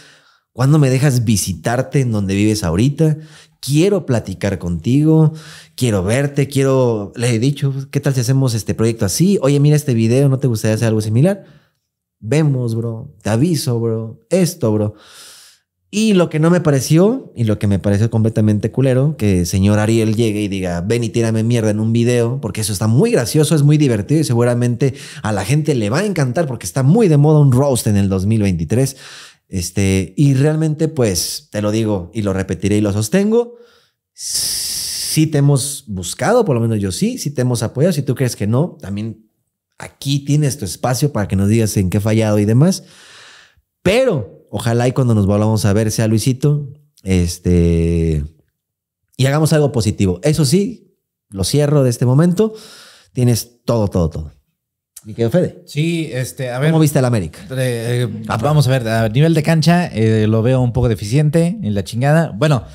cuando me dejas visitarte en donde vives ahorita, quiero platicar contigo, quiero verte, quiero, le he dicho, pues, ¿qué tal si hacemos este proyecto así? Oye, mira este video, ¿no te gustaría hacer algo similar? Vemos, bro, te aviso, bro, esto, bro. Y lo que no me pareció, y lo que me pareció completamente culero, que señor Ariel llegue y diga, ven y tírame mierda en un video, porque eso está muy gracioso, es muy divertido y seguramente a la gente le va a encantar porque está muy de moda un roast en el 2023. Este, y realmente, pues, te lo digo y lo repetiré y lo sostengo. Si te hemos buscado, por lo menos yo sí, si te hemos apoyado, si tú crees que no, también aquí tienes tu espacio para que nos digas en qué he fallado y demás. Pero Ojalá y cuando nos volvamos a ver sea Luisito. Este. Y hagamos algo positivo. Eso sí, lo cierro de este momento. Tienes todo, todo, todo. ¿Y qué, Fede. Sí, este, a ver. ¿Cómo viste al América? Eh, eh, vamos a ver, a nivel de cancha eh, lo veo un poco deficiente en la chingada. Bueno,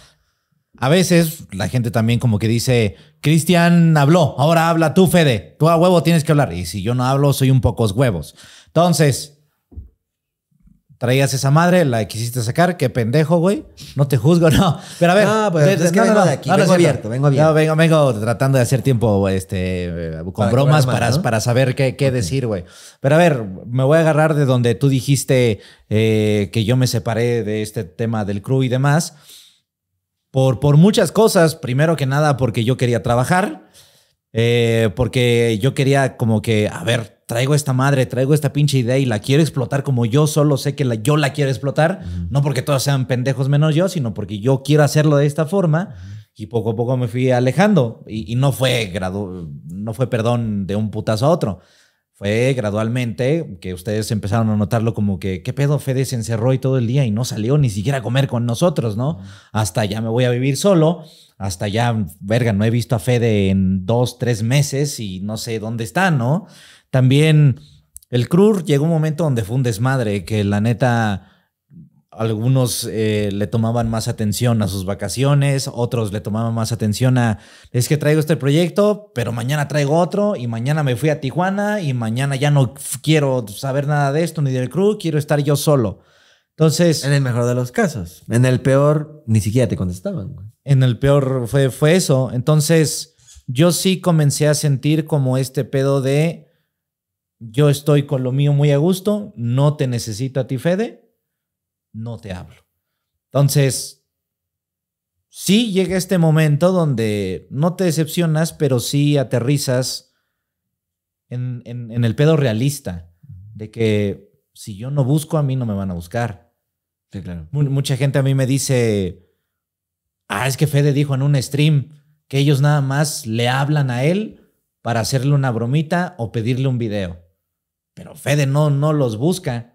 a veces la gente también como que dice, Cristian habló, ahora habla tú, Fede. Tú a huevo tienes que hablar. Y si yo no hablo, soy un pocos huevos. Entonces, traías esa madre, la quisiste sacar, qué pendejo, güey. No te juzgo, no. Pero a ver, pues, es vengo de aquí, vengo abierto, vengo abierto. vengo, tratando de hacer tiempo este, eh, con bromas para, saber qué, qué decir, güey. Pero a ver, me voy a agarrar de donde tú dijiste eh, que yo me separé de este tema del crew y demás. Por, por muchas cosas, primero que nada porque yo quería trabajar, eh, porque yo quería como que, a ver, traigo esta madre, traigo esta pinche idea y la quiero explotar como yo solo sé que la, yo la quiero explotar, no porque todos sean pendejos menos yo, sino porque yo quiero hacerlo de esta forma. Y poco a poco me fui alejando y, no fue no fue perdón de un putazo a otro. Fue gradualmente que ustedes empezaron a notarlo como que, ¿qué pedo? Fede se encerró y todo el día y no salió ni siquiera a comer con nosotros, ¿no? Hasta ya me voy a vivir solo, hasta ya, verga, no he visto a Fede en dos, tres meses y no sé dónde está, ¿no? También el CRUR llegó un momento donde fue un desmadre, que la neta algunos eh, le tomaban más atención a sus vacaciones, otros le tomaban más atención a, es que traigo este proyecto, pero mañana traigo otro, y mañana me fui a Tijuana, y mañana ya no quiero saber nada de esto ni del crew, quiero estar yo solo. Entonces... En el mejor de los casos. En el peor, ni siquiera te contestaban. En el peor fue, fue eso. Entonces, yo sí comencé a sentir como este pedo de yo estoy con lo mío muy a gusto, no te necesito a ti, Fede, no te hablo. Entonces, sí llega este momento donde no te decepcionas, pero sí aterrizas en, el pedo realista, de que si yo no busco, a mí no me van a buscar. Mucha gente a mí me dice, ah, es que Fede dijo en un stream que ellos nada más le hablan a él para hacerle una bromita o pedirle un video pero Fede no, no los busca.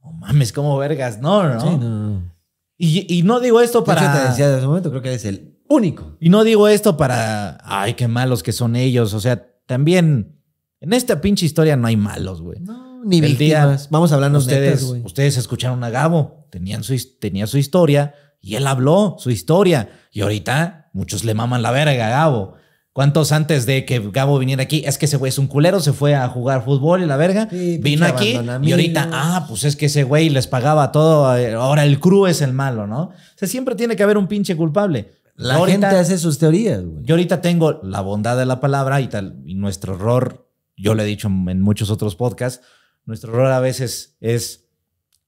o mames, como vergas, no, ¿no? Y, no digo esto para. Te decía momento, creo que es el único. Y no digo esto para. Ay, qué malos que son ellos. O sea, también. En esta pinche historia no hay malos, güey. No, ni víctimas. Vamos a hablar ustedes. ustedes escucharon a Gabo. Tenían su, tenía su historia y él habló su historia. Y ahorita muchos le maman la verga a Gabo. ¿Cuántos antes de que Gabo viniera aquí? Es que ese güey es un culero, se fue a jugar fútbol y la verga. vino aquí y ahorita, ah, pues es que ese güey les pagaba todo. Eh, ahora el Cru es el malo, ¿no? O sea, siempre tiene que haber un pinche culpable. La gente hace sus teorías, güey. Yo ahorita tengo la bondad de la palabra y tal. Y nuestro error, yo lo he dicho en muchos otros podcasts, nuestro error a veces es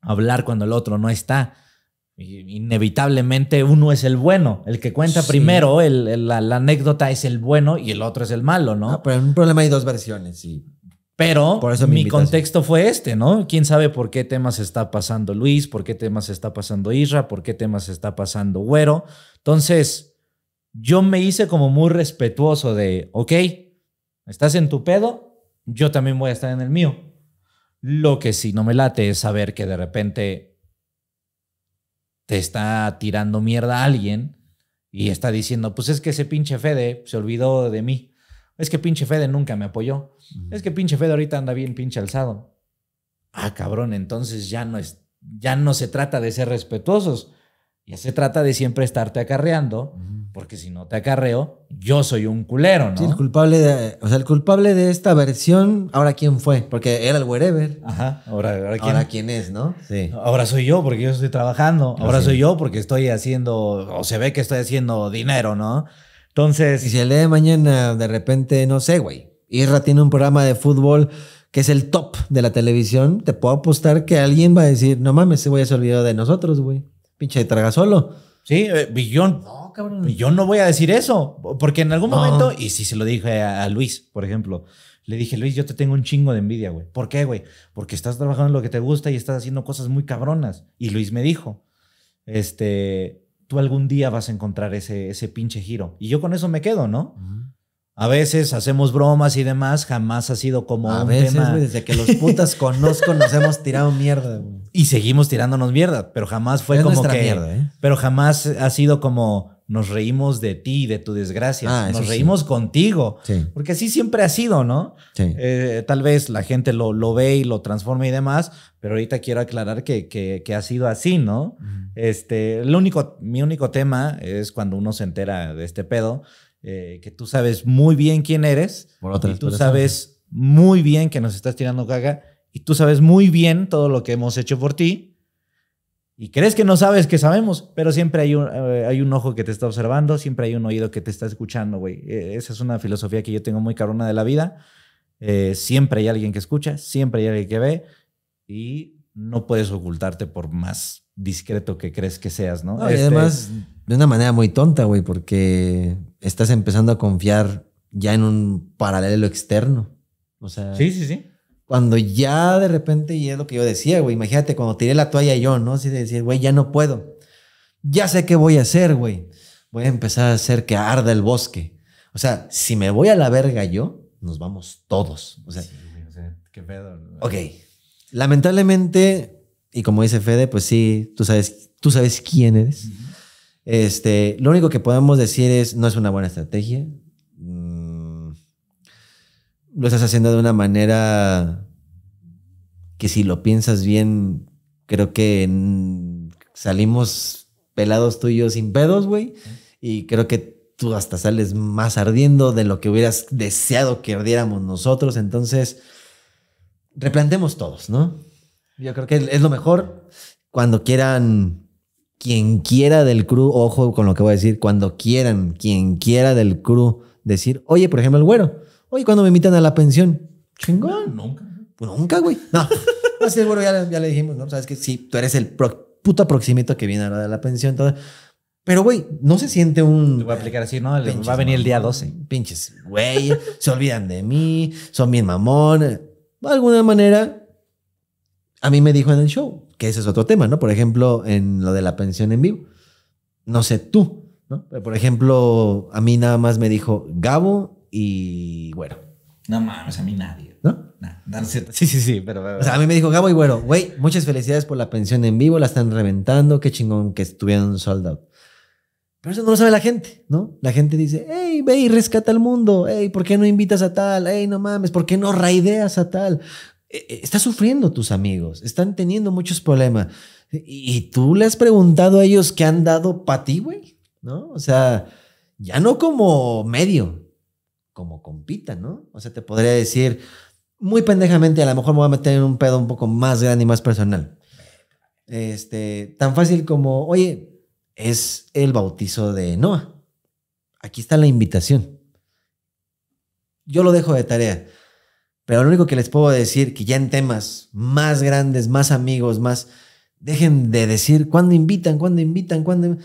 hablar cuando el otro no está inevitablemente uno es el bueno, el que cuenta primero, el, la, anécdota es el bueno y el otro es el malo, ¿no? Ah, pero en un problema hay dos versiones sí Pero por eso mi, mi contexto fue este, ¿no? ¿Quién sabe por qué temas está pasando Luis, por qué temas está pasando Isra, por qué temas está pasando Güero? Entonces, yo me hice como muy respetuoso de, ok, estás en tu pedo, yo también voy a estar en el mío. Lo que sí no me late es saber que de repente te está tirando mierda a alguien y está diciendo, pues es que ese pinche Fede se olvidó de mí. Es que pinche Fede nunca me apoyó. Es que pinche Fede ahorita anda bien pinche alzado. Ah, cabrón, entonces ya no, es, ya no se trata de ser respetuosos. Ya se trata de siempre estarte acarreando porque si no te acarreo, yo soy un culero, ¿no? Sí, el culpable de, o sea, el culpable de esta versión, ahora quién fue, porque era el wherever. Ajá, ahora, quién, es, ¿no? Sí. Ahora soy yo porque yo estoy trabajando, ah, ahora soy yo porque estoy haciendo, o se ve que estoy haciendo dinero, ¿no? Entonces... Y si el día de mañana de repente, no sé, güey, Irra tiene un programa de fútbol que es el top de la televisión, te puedo apostar que alguien va a decir, no mames, ese güey se olvidó de nosotros, güey. Pinche traga solo. Sí, eh, Billón, no cabrón. Yo no voy a decir eso, porque en algún momento, y si se lo dije a, Luis, por ejemplo, le dije, Luis, yo te tengo un chingo de envidia, güey. ¿Por qué, güey? Porque estás trabajando en lo que te gusta y estás haciendo cosas muy cabronas. Y Luis me dijo, este, tú algún día vas a encontrar ese, ese pinche giro. Y yo con eso me quedo, ¿no? A veces hacemos bromas y demás, jamás ha sido como a un veces, tema. desde que los putas conozco nos hemos tirado mierda. Y seguimos tirándonos mierda, pero jamás fue como que ¿eh? pero jamás ha sido como nos reímos de ti, de tu desgracia, ah, nos reímos contigo, porque así siempre ha sido, ¿no? Eh, tal vez la gente lo, ve y lo transforma y demás, pero ahorita quiero aclarar que, que, ha sido así, ¿no? Este, único, mi único tema es cuando uno se entera de este pedo, eh, que tú sabes muy bien quién eres, y tú sabes muy bien que nos estás tirando caga, y tú sabes muy bien todo lo que hemos hecho por ti, y crees que no sabes que sabemos, pero siempre hay un, eh, hay un ojo que te está observando, siempre hay un oído que te está escuchando, güey. E, esa es una filosofía que yo tengo muy carona de la vida. Eh, siempre hay alguien que escucha, siempre hay alguien que ve y no puedes ocultarte por más discreto que crees que seas, ¿no? Este, además, de una manera muy tonta, güey, porque estás empezando a confiar ya en un paralelo externo. O sea, sí, sí, sí. Cuando ya de repente, y es lo que yo decía, güey, imagínate cuando tiré la toalla yo, ¿no? Así de decir, güey, ya no puedo. Ya sé qué voy a hacer, güey. Voy a empezar a hacer que arda el bosque. O sea, si me voy a la verga yo, nos vamos todos. O sea, qué pedo. Ok. Lamentablemente, y como dice Fede, pues sí, tú sabes, tú sabes quién eres. Este, lo único que podemos decir es, no es una buena estrategia, lo estás haciendo de una manera que si lo piensas bien, creo que salimos pelados tú y yo sin pedos, güey. Y creo que tú hasta sales más ardiendo de lo que hubieras deseado que ardiéramos nosotros. Entonces, replantemos todos, ¿no? Yo creo que es lo mejor cuando quieran, quien quiera del crew, ojo con lo que voy a decir, cuando quieran, quien quiera del crew decir, oye, por ejemplo, el güero Oye, ¿cuándo me invitan a la pensión? Chingón. nunca. Pues nunca, güey. No. Así bueno ya, ya, le dijimos, ¿no? Sabes que sí, tú eres el puto aproximito que viene ahora de la pensión. Todo. Pero, güey, no se siente un. Te voy a aplicar así, ¿no? va a venir el día 12. Pinches, güey. se olvidan de mí. Son bien mamón. De alguna manera, a mí me dijo en el show, que ese es otro tema, ¿no? Por ejemplo, en lo de la pensión en vivo. No sé tú, ¿no? por ejemplo, a mí nada más me dijo, Gabo, y güero. No mames, a mí nadie. ¿No? No, no Sí, sí, sí, pero, O sea, a mí me dijo Gabo y güero, güey, muchas felicidades por la pensión en vivo, la están reventando, qué chingón que estuvieron sold Pero eso no lo sabe la gente, ¿no? La gente dice, hey, ve y rescata al mundo, hey, ¿por qué no invitas a tal? Hey, no mames, ¿por qué no raideas a tal? E, e, está sufriendo tus amigos, están teniendo muchos problemas. E, ¿Y tú le has preguntado a ellos qué han dado para ti, güey? ¿No? O sea, ya no como medio, como compita, ¿no? O sea, te podría decir, muy pendejamente, a lo mejor me voy a meter en un pedo un poco más grande y más personal. Este, tan fácil como, oye, es el bautizo de Noah. Aquí está la invitación. Yo lo dejo de tarea. Pero lo único que les puedo decir, que ya en temas más grandes, más amigos, más, dejen de decir cuándo invitan, cuándo invitan, cuándo...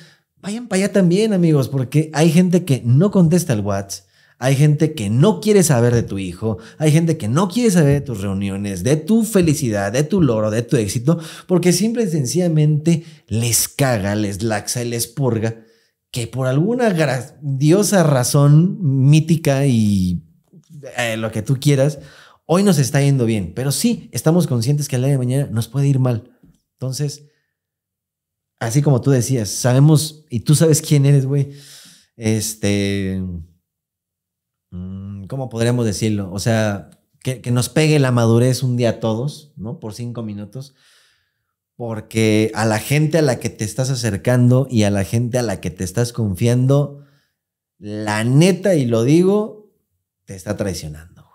Vayan para allá también, amigos, porque hay gente que no contesta el WhatsApp hay gente que no quiere saber de tu hijo, hay gente que no quiere saber de tus reuniones, de tu felicidad, de tu logro, de tu éxito, porque simple y sencillamente les caga, les laxa y les purga que por alguna grandiosa razón mítica y eh, lo que tú quieras, hoy nos está yendo bien, pero sí estamos conscientes que el día de mañana nos puede ir mal. Entonces, así como tú decías, sabemos y tú sabes quién eres, güey. Este, Mm, ¿cómo podríamos decirlo? O sea, que, nos pegue la madurez un día a todos, ¿no? Por cinco minutos. Porque a la gente a la que te estás acercando y a la gente a la que te estás confiando, la neta, y lo digo, te está traicionando.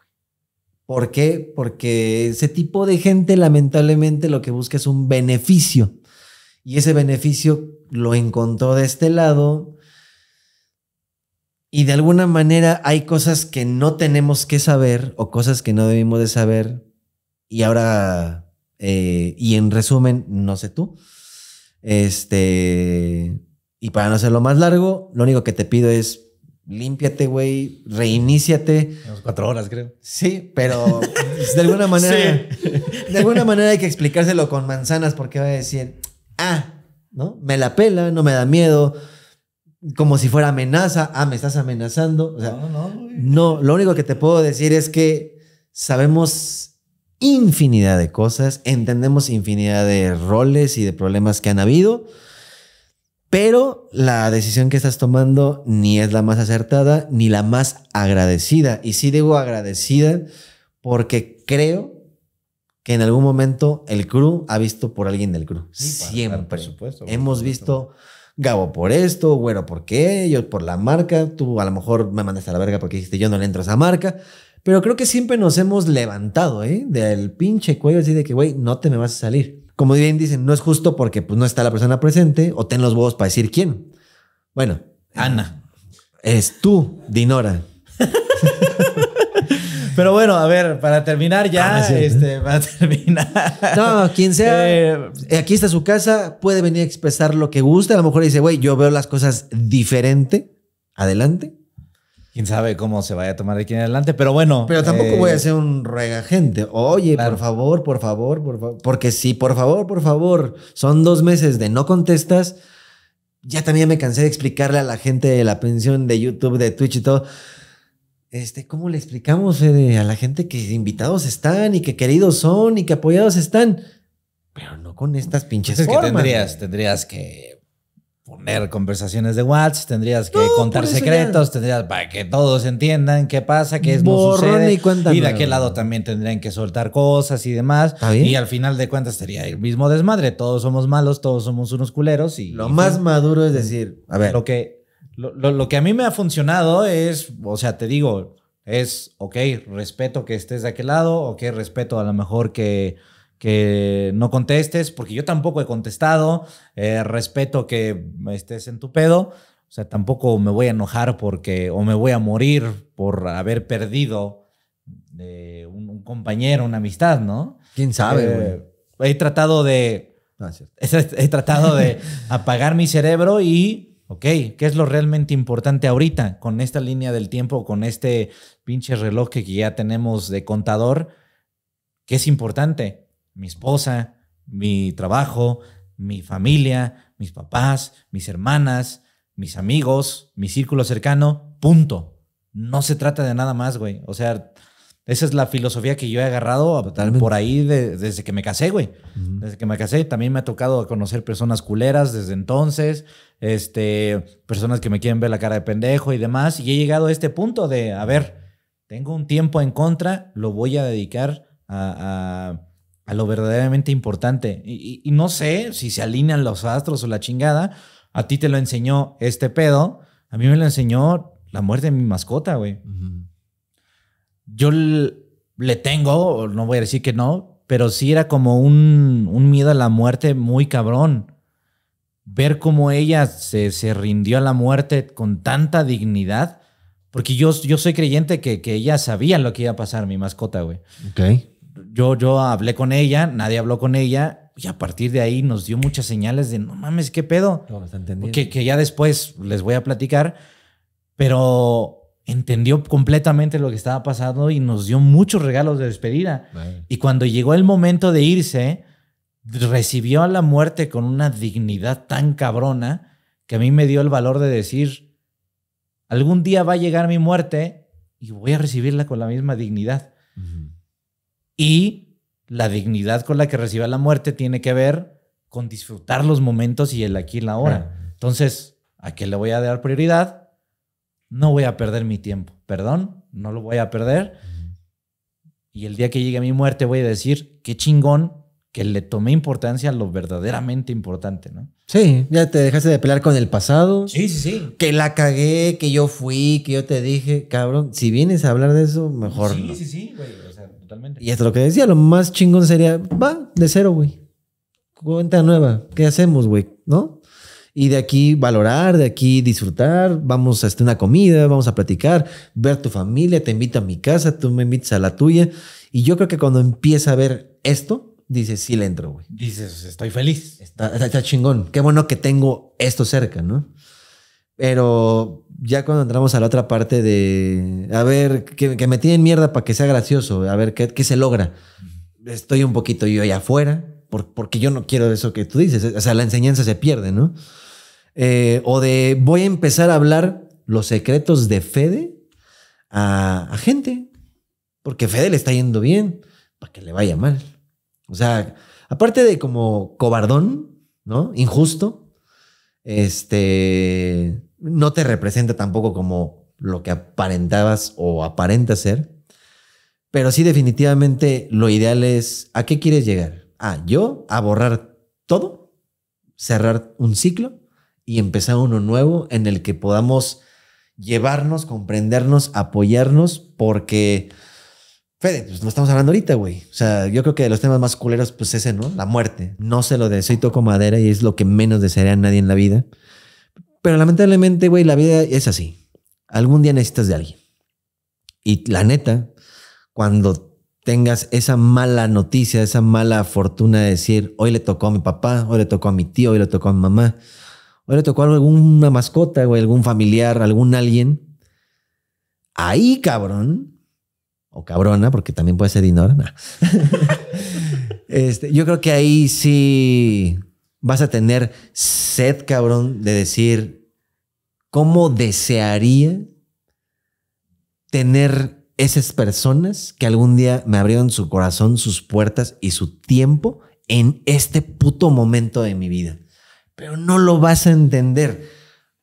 ¿Por qué? Porque ese tipo de gente lamentablemente lo que busca es un beneficio. Y ese beneficio lo encontró de este lado y de alguna manera hay cosas que no tenemos que saber o cosas que no debimos de saber. Y ahora, eh, y en resumen, no sé tú. Este, y para no hacerlo más largo, lo único que te pido es límpiate, güey, reiníciate. Unas cuatro horas, creo. Sí, pero pues, de alguna manera, de alguna manera hay que explicárselo con manzanas porque va a decir, ah, ¿no? Me la pela, no me da miedo como si fuera amenaza. Ah, me estás amenazando. no, no, no, lo único que te puedo decir es que sabemos infinidad de cosas, entendemos infinidad de roles y de problemas que han habido, pero la decisión que estás tomando ni es la más acertada ni la más agradecida. Y sí digo agradecida porque creo que en algún momento el crew ha visto por alguien del crew. Siempre. Por supuesto, Hemos visto Gabo por esto, Güero por qué, yo por la marca, tú a lo mejor me mandaste a la verga porque dijiste yo no le entro a esa marca, pero creo que siempre nos hemos levantado, ¿eh? Del pinche cuello así de que, güey, no te me vas a salir. Como bien dicen, no es justo porque pues no está la persona presente o ten los huevos para decir quién. Bueno. Ana. Es tú, Dinora. Pero bueno, a ver, para terminar ya, ah, ¿eh? este, para terminar. No, quien sea, eh, aquí está su casa, puede venir a expresar lo que guste. A lo mejor dice, güey, yo veo las cosas diferente. Adelante. Quién sabe cómo se vaya a tomar de aquí en adelante, pero bueno. Pero tampoco voy a eh, ser un regagente. Oye, por favor, por favor, por favor. Porque si, por favor, por favor, son dos meses de no contestas, ya también me cansé de explicarle a la gente de la pensión de YouTube, de Twitch y todo este, ¿cómo le explicamos a la gente que invitados están y que queridos son y que apoyados están? Pero no con estas pinches es Que tendrías, tendrías que poner conversaciones de WhatsApp, tendrías que contar secretos, tendrías para que todos entiendan qué pasa, qué es lo sucede. Y, cuéntame. y de aquel lado también tendrían que soltar cosas y demás. Y al final de cuentas sería el mismo desmadre. Todos somos malos, todos somos unos culeros. Y, lo más maduro es decir, a ver, lo que lo, que a mí me ha funcionado es, o sea, te digo, es, ok, respeto que estés de aquel lado, ok, respeto a lo mejor que, que no contestes, porque yo tampoco he contestado, eh, respeto que estés en tu pedo, o sea, tampoco me voy a enojar porque, o me voy a morir por haber perdido de eh, un, compañero, una amistad, ¿no? ¿Quién sabe? Eh, he tratado de... he tratado de apagar mi cerebro y ok, ¿qué es lo realmente importante ahorita con esta línea del tiempo, con este pinche reloj que ya tenemos de contador? ¿Qué es importante? Mi esposa, mi trabajo, mi familia, mis papás, mis hermanas, mis amigos, mi círculo cercano, punto. No se trata de nada más, güey. O sea, esa es la filosofía que yo he agarrado por ahí desde que me casé, güey. Desde que me casé también me ha tocado conocer personas culeras desde entonces este, personas que me quieren ver la cara de pendejo y demás. Y he llegado a este punto de, a ver, tengo un tiempo en contra, lo voy a dedicar a, lo verdaderamente importante. Y, no sé si se alinean los astros o la chingada. A ti te lo enseñó este pedo, a mí me lo enseñó la muerte de mi mascota, güey. Yo le tengo, no voy a decir que no, pero sí era como un, un miedo a la muerte muy cabrón ver cómo ella se, rindió a la muerte con tanta dignidad. Porque yo, yo soy creyente que, ella sabía lo que iba a pasar, mi mascota, güey. Ok. Yo, yo hablé con ella, nadie habló con ella. Y a partir de ahí nos dio muchas señales de, no mames, ¿qué pedo? que, que ya después les voy a platicar. Pero entendió completamente lo que estaba pasando y nos dio muchos regalos de despedida. Y cuando llegó el momento de irse, recibió a la muerte con una dignidad tan cabrona que a mí me dio el valor de decir, algún día va a llegar mi muerte y voy a recibirla con la misma dignidad. Y la dignidad con la que recibe la muerte tiene que ver con disfrutar los momentos y el aquí y la ahora. Entonces, ¿a qué le voy a dar prioridad? No voy a perder mi tiempo, perdón, no lo voy a perder. Y el día que llegue mi muerte voy a decir, qué chingón que le tomé importancia a lo verdaderamente importante, ¿no? Sí, ya te dejaste de pelear con el pasado. Sí, sí, sí. Que la cagué, que yo fui, que yo te dije, cabrón, si vienes a hablar de eso, mejor. Sí, sí, sí, güey, o sea, totalmente. Y es lo que decía, lo más chingón sería, va, de cero, güey. Cuenta nueva, ¿qué hacemos, güey? ¿No? y de aquí valorar, de aquí disfrutar, vamos a hacer este, una comida, vamos a platicar, ver tu familia, te invito a mi casa, tú me invitas a la tuya. Y yo creo que cuando empieza a ver esto, dices, sí le entro, güey. Dices, estoy feliz. Está, chingón. Qué bueno que tengo esto cerca, ¿no? Pero ya cuando entramos a la otra parte de, a ver, que, me tienen mierda para que sea gracioso, a ver qué, se logra. Estoy un poquito yo allá afuera, porque yo no quiero eso que tú dices. O sea, la enseñanza se pierde, ¿no? Eh, o de voy a empezar a hablar los secretos de Fede a gente, porque Fede le está yendo bien, para que le vaya mal. O sea, aparte de como cobardón, ¿no? Injusto, este, no te representa tampoco como lo que aparentabas o aparenta ser. Pero sí, definitivamente lo ideal es, ¿a qué quieres llegar? A yo, a borrar todo, cerrar un ciclo y empezar uno nuevo en el que podamos llevarnos, comprendernos, apoyarnos, porque Fede, pues no estamos hablando ahorita, güey. O sea, yo creo que de los temas más culeros, pues ese, ¿no? La muerte. No se lo deseo y toco madera y es lo que menos desearía a nadie en la vida. Pero lamentablemente, güey, la vida es así. Algún día necesitas de alguien. Y la neta, cuando tengas esa mala noticia, esa mala fortuna de decir, hoy le tocó a mi papá, hoy le tocó a mi tío, hoy le tocó a mi mamá, hoy le tocó a alguna mascota, güey, algún familiar, algún alguien. Ahí, cabrón, o cabrona, porque también puede ser ignorana. este, yo creo que ahí sí vas a tener sed, cabrón, de decir cómo desearía tener esas personas que algún día me abrieron su corazón, sus puertas y su tiempo en este puto momento de mi vida. Pero no lo vas a entender.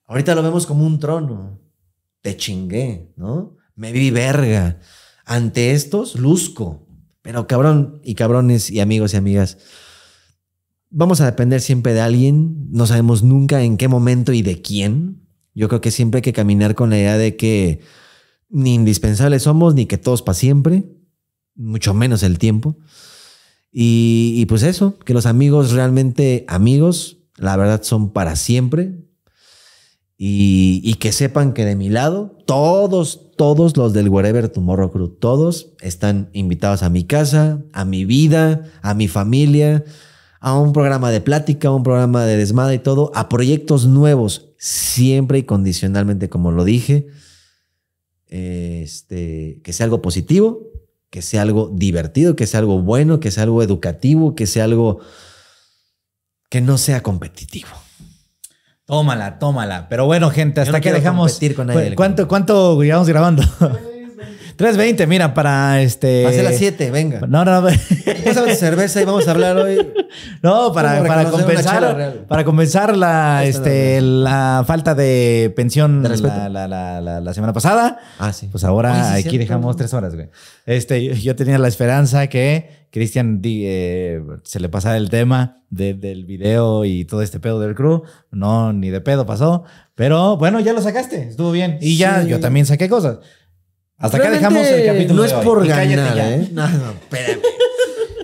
Ahorita lo vemos como un trono. Te chingué, ¿no? Me vi verga ante estos luzco. Pero cabrón y cabrones y amigos y amigas, vamos a depender siempre de alguien, no sabemos nunca en qué momento y de quién. Yo creo que siempre hay que caminar con la idea de que ni indispensables somos, ni que todos para siempre, mucho menos el tiempo. Y, y pues eso, que los amigos realmente amigos, la verdad son para siempre, y, que sepan que de mi lado, todos, todos los del Wherever Tomorrow Crew, todos están invitados a mi casa, a mi vida, a mi familia, a un programa de plática, a un programa de desmada y todo, a proyectos nuevos, siempre y condicionalmente, como lo dije, este, que sea algo positivo, que sea algo divertido, que sea algo bueno, que sea algo educativo, que sea algo que no sea competitivo. Tómala, tómala. Pero bueno, gente, hasta que dejamos. Con ¿Cuánto, ¿Cuánto llevamos grabando? 3.20, mira, para este. hace las 7, venga. No, no, no. Pásame cerveza y vamos a hablar hoy. No, para, para compensar. Para compensar la, este, la falta de pensión la, la, la, semana pasada. Ah, sí. Pues ahora aquí dejamos tres horas, güey. Este, yo tenía la esperanza que Cristian eh, se le pasara el tema del video y todo este pedo del crew. No, ni de pedo pasó. Pero bueno, ya lo sacaste. Estuvo bien. Y ya yo también saqué cosas. Hasta acá dejamos el capítulo. No es por ganar, ¿eh? No, no, espérame.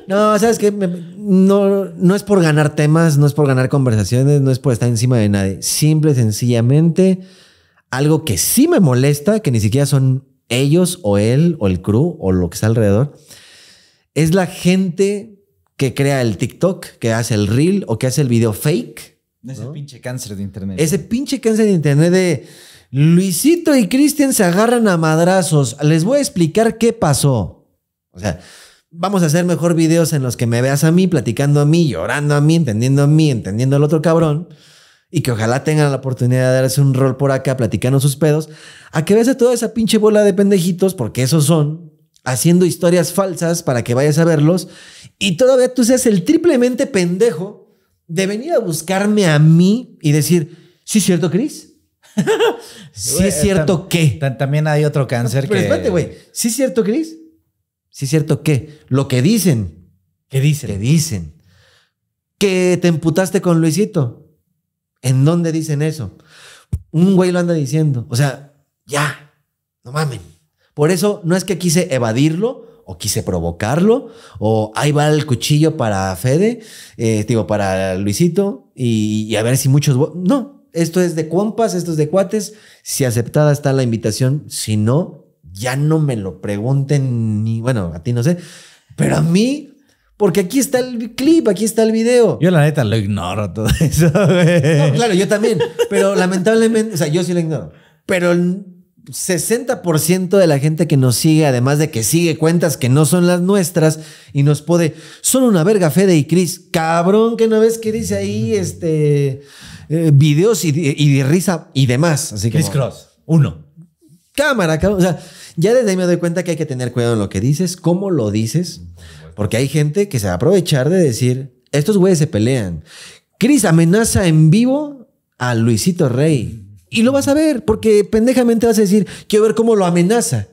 No, sabes que no, no es por ganar temas, no es por ganar conversaciones, no es por estar encima de nadie. Simple, sencillamente, algo que sí me molesta, que ni siquiera son ellos o él o el crew o lo que está alrededor, es la gente que crea el TikTok, que hace el reel o que hace el video fake. Ese pinche cáncer de internet. Ese pinche cáncer de internet de Luisito y Cristian se agarran a madrazos. Les voy a explicar qué pasó. O sea, vamos a hacer mejor videos en los que me veas a mí, platicando a mí, llorando a mí, entendiendo a mí, entendiendo al otro cabrón. Y que ojalá tengan la oportunidad de darse un rol por acá, platicando sus pedos. A que veas a toda esa pinche bola de pendejitos, porque esos son, haciendo historias falsas para que vayas a verlos. Y todavía tú seas el triplemente pendejo de venir a buscarme a mí y decir, sí, cierto, Cris sí es eh, cierto que. también hay otro cáncer pero que. espérate, güey. Sí es cierto, Cris. Sí es cierto que. Lo que dicen. ¿Qué dicen? Que dicen. Que te emputaste con Luisito. ¿En dónde dicen eso? Un güey lo anda diciendo. O sea, ya. No mamen. Por eso no es que quise evadirlo o quise provocarlo, o ahí va el cuchillo para Fede, eh, digo, para Luisito, y, a ver si muchos... No, esto es de compas, esto es de cuates. Si aceptada está la invitación, si no, ya no me lo pregunten ni, bueno, a ti no sé, pero a mí, porque aquí está el clip, aquí está el video. Yo la neta lo ignoro todo eso. No, claro, yo también, pero lamentablemente, o sea, yo sí lo ignoro, pero el 60% de la gente que nos sigue, además de que sigue cuentas que no son las nuestras y nos puede, son una verga Fede y Cris, cabrón, que no ves que dice ahí, este... Eh, videos y risa y demás. Así Cross, uno. Cámara, cámara. O sea, ya desde ahí me doy cuenta que hay que tener cuidado en lo que dices, cómo lo dices, porque hay gente que se va a aprovechar de decir: estos güeyes se pelean. Cris amenaza en vivo a Luisito Rey. Y lo vas a ver, porque pendejamente vas a decir, quiero ver cómo lo amenaza.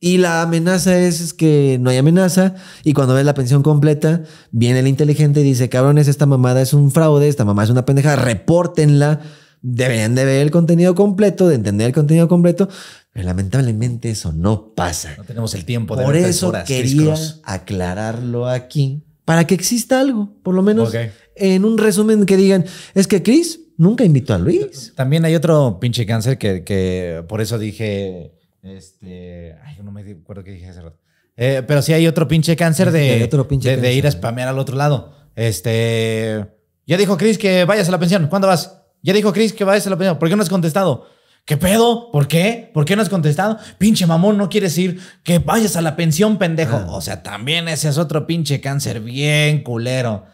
Y la amenaza es, que no hay amenaza y cuando ves la pensión completa, viene el inteligente y dice, cabrones, esta mamada es un fraude, esta mamá es una pendeja, repórtenla, deberían de ver el contenido completo, de entender el contenido completo, pero lamentablemente eso no pasa. No tenemos el tiempo de Por eso quería aclararlo aquí, para que exista algo, por lo menos en un resumen que digan, es que Chris nunca invitó a Luis. También hay otro pinche cáncer que, que por eso dije este. Ay, no me acuerdo qué dije hace rato. Eh, pero sí hay otro pinche cáncer de, otro pinche de, ir a spamear al otro lado. Este. Ya dijo Chris que vayas a la pensión. ¿Cuándo vas? Ya dijo Chris que vayas a la pensión. ¿Por qué no has contestado? ¿Qué pedo? ¿Por qué? ¿Por qué no has contestado? Pinche mamón, no quieres ir. Que vayas a la pensión, pendejo. Ah. O sea, también ese es otro pinche cáncer bien culero.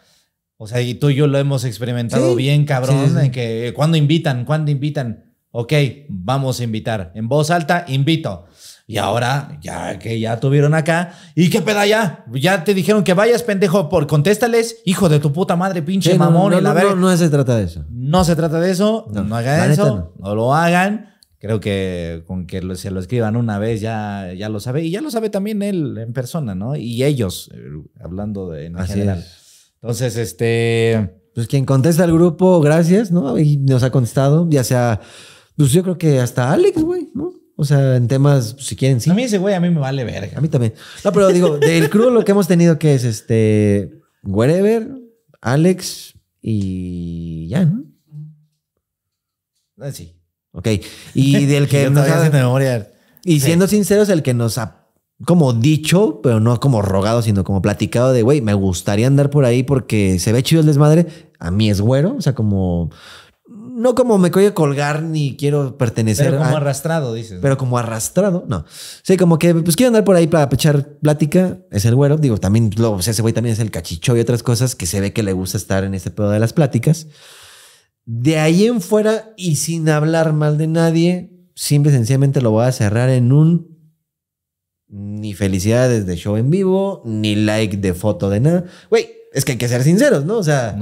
O sea, y tú y yo lo hemos experimentado bien, cabrón. ¿cuándo que cuando invitan, cuando invitan ok, vamos a invitar. En voz alta, invito. Y ahora, ya que ya tuvieron acá, ¿y qué peda ya? Ya te dijeron que vayas, pendejo, por contéstales, hijo de tu puta madre, pinche mamón. No, se trata de eso. No se trata de eso, no, hagan eso, no. lo hagan. Creo que con que se lo escriban una vez ya, ya lo sabe. Y ya lo sabe también él en persona, ¿no? Y ellos, eh, hablando de, en general. Entonces, este... Pues quien contesta al grupo, gracias, ¿no? Y nos ha contestado, ya sea pues yo creo que hasta Alex, güey, ¿no? O sea, en temas, pues, si quieren, sí. A mí ese güey, a mí me vale verga. A mí también. No, pero digo, del crudo lo que hemos tenido que es este, Wherever, Alex y ya, ¿no? Ah, sí. Ok. Y del que... nos memoria. Y siendo sinceros, el que nos ha como dicho, pero no como rogado, sino como platicado de, güey, me gustaría andar por ahí porque se ve chido el desmadre. A mí es güero, o sea, como no como me voy colgar ni quiero pertenecer. Pero como arrastrado, dices. Pero como arrastrado, no. Sí, como que pues quiero andar por ahí para echar plática. Es el güero. Digo, también, o sea, ese güey también es el cachicho y otras cosas que se ve que le gusta estar en este pedo de las pláticas. De ahí en fuera y sin hablar mal de nadie, simple sencillamente lo voy a cerrar en un ni felicidades de show en vivo, ni like de foto de nada. Güey, es que hay que ser sinceros, ¿no? O sea,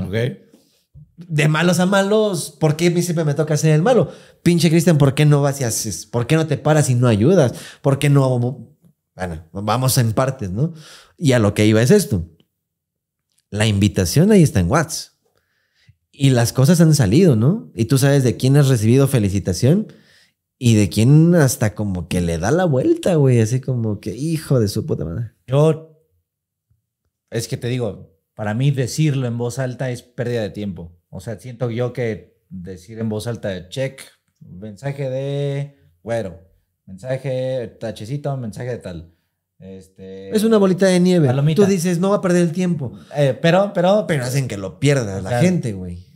de malos a malos, ¿por qué a mí siempre me toca ser el malo? Pinche Cristian, ¿por qué no vas y haces? ¿Por qué no te paras y no ayudas? ¿Por qué no? Bueno, vamos en partes, ¿no? Y a lo que iba es esto. La invitación ahí está en WhatsApp. Y las cosas han salido, ¿no? Y tú sabes de quién has recibido felicitación y de quién hasta como que le da la vuelta, güey. Así como que hijo de su puta madre. Yo, es que te digo, para mí decirlo en voz alta es pérdida de tiempo. O sea, siento yo que decir en voz alta, check, mensaje de güero, mensaje tachecito, mensaje de tal. Este, es una bolita de nieve. Tú dices, no va a perder el tiempo. Eh, pero, pero. Pero hacen que lo pierda la gente, güey.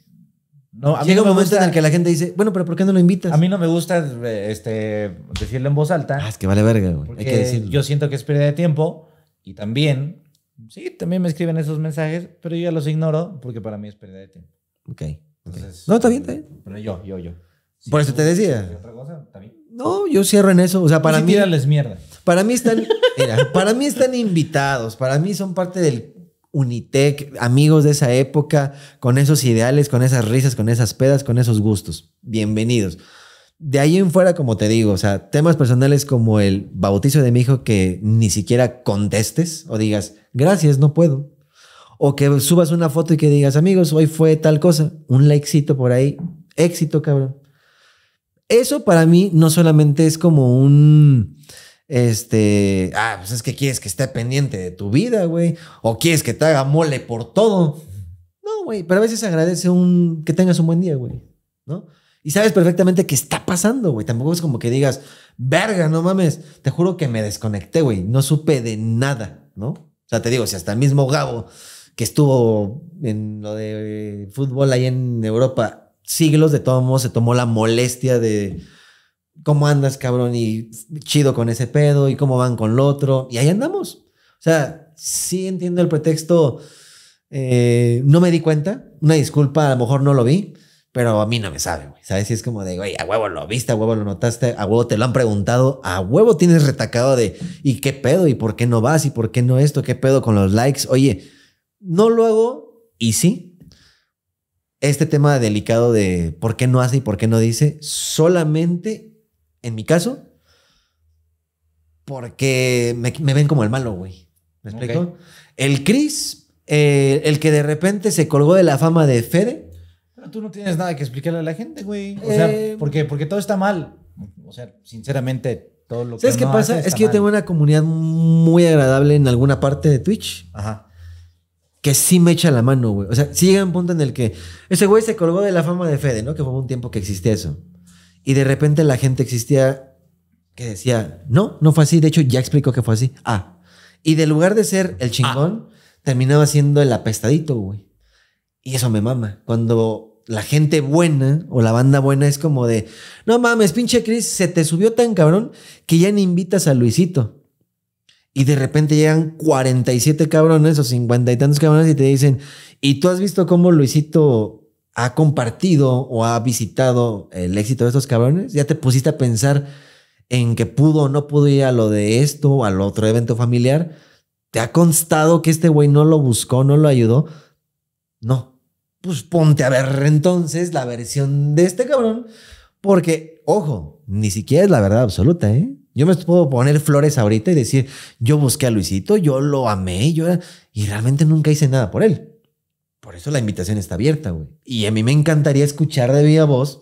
No, a Llega un momento en el que la gente dice, bueno, pero ¿por qué no lo invitas? A mí no me gusta eh, este, decirlo en voz alta. Ah, es que vale verga, güey. Hay que decirlo. Yo siento que es pérdida de tiempo y también, sí, también me escriben esos mensajes, pero yo ya los ignoro porque para mí es pérdida de tiempo. Ok. no, está bien, está Pero yo, yo, yo. Por eso te decía. Otra cosa, no, yo cierro en eso. O sea, para mí. les mierda. Para mí están. para mí están invitados. Para mí son parte del Unitec, amigos de esa época, con esos ideales, con esas risas, con esas pedas, con esos gustos. Bienvenidos. De ahí en fuera, como te digo, o sea, temas personales como el bautizo de mi hijo que ni siquiera contestes o digas, gracias, no puedo. O que subas una foto y que digas, amigos, hoy fue tal cosa. Un likecito por ahí. Éxito, cabrón. Eso para mí no solamente es como un este, ah, pues es que quieres que esté pendiente de tu vida, güey, o quieres que te haga mole por todo. No, güey, pero a veces agradece un que tengas un buen día, güey, ¿no? Y sabes perfectamente qué está pasando, güey. Tampoco es como que digas, verga, no mames, te juro que me desconecté, güey, no supe de nada, ¿no? O sea, te digo, si hasta el mismo Gabo que estuvo en lo de fútbol ahí en Europa siglos, de todo modos se tomó la molestia de cómo andas, cabrón, y chido con ese pedo, y cómo van con lo otro, y ahí andamos. O sea, sí entiendo el pretexto, eh, no me di cuenta, una disculpa, a lo mejor no lo vi, pero a mí no me sabe, ¿Sabes? Si es como de, güey, a huevo lo viste, a huevo lo notaste, a huevo te lo han preguntado, a huevo tienes retacado de, ¿y qué pedo? ¿Y por qué no vas? ¿Y por qué no esto? ¿Qué pedo con los likes? Oye, no lo hago y sí. Este tema delicado de por qué no hace y por qué no dice, solamente en mi caso, porque me, ven como el malo, güey. ¿Me explico? El Chris, eh, el que de repente se colgó de la fama de Fede. Pero tú no tienes nada que explicarle a la gente, güey. O sea, eh, Porque todo está mal. O sea, sinceramente, todo lo que. ¿Sabes qué pasa? es que yo tengo una comunidad muy agradable en alguna parte de Twitch. Ajá que sí me echa la mano, güey. O sea, sí llega un punto en el que ese güey se colgó de la fama de Fede, ¿no? Que fue un tiempo que existía eso. Y de repente la gente existía que decía, no, no fue así. De hecho, ya explico que fue así. Ah. Y de lugar de ser el chingón, ah. terminaba siendo el apestadito, güey. Y eso me mama. Cuando la gente buena o la banda buena es como de, no mames, pinche Chris, se te subió tan cabrón que ya ni invitas a Luisito y de repente llegan 47 cabrones o 50 y tantos cabrones y te dicen, ¿y tú has visto cómo Luisito ha compartido o ha visitado el éxito de estos cabrones? ¿Ya te pusiste a pensar en que pudo o no pudo ir a lo de esto, o al otro evento familiar? ¿Te ha constado que este güey no lo buscó, no lo ayudó? No. Pues ponte a ver entonces la versión de este cabrón, porque, ojo, ni siquiera es la verdad absoluta, ¿eh? Yo me puedo poner flores ahorita y decir, yo busqué a Luisito, yo lo amé, yo y realmente nunca hice nada por él. Por eso la invitación está abierta, güey. Y a mí me encantaría escuchar de vía voz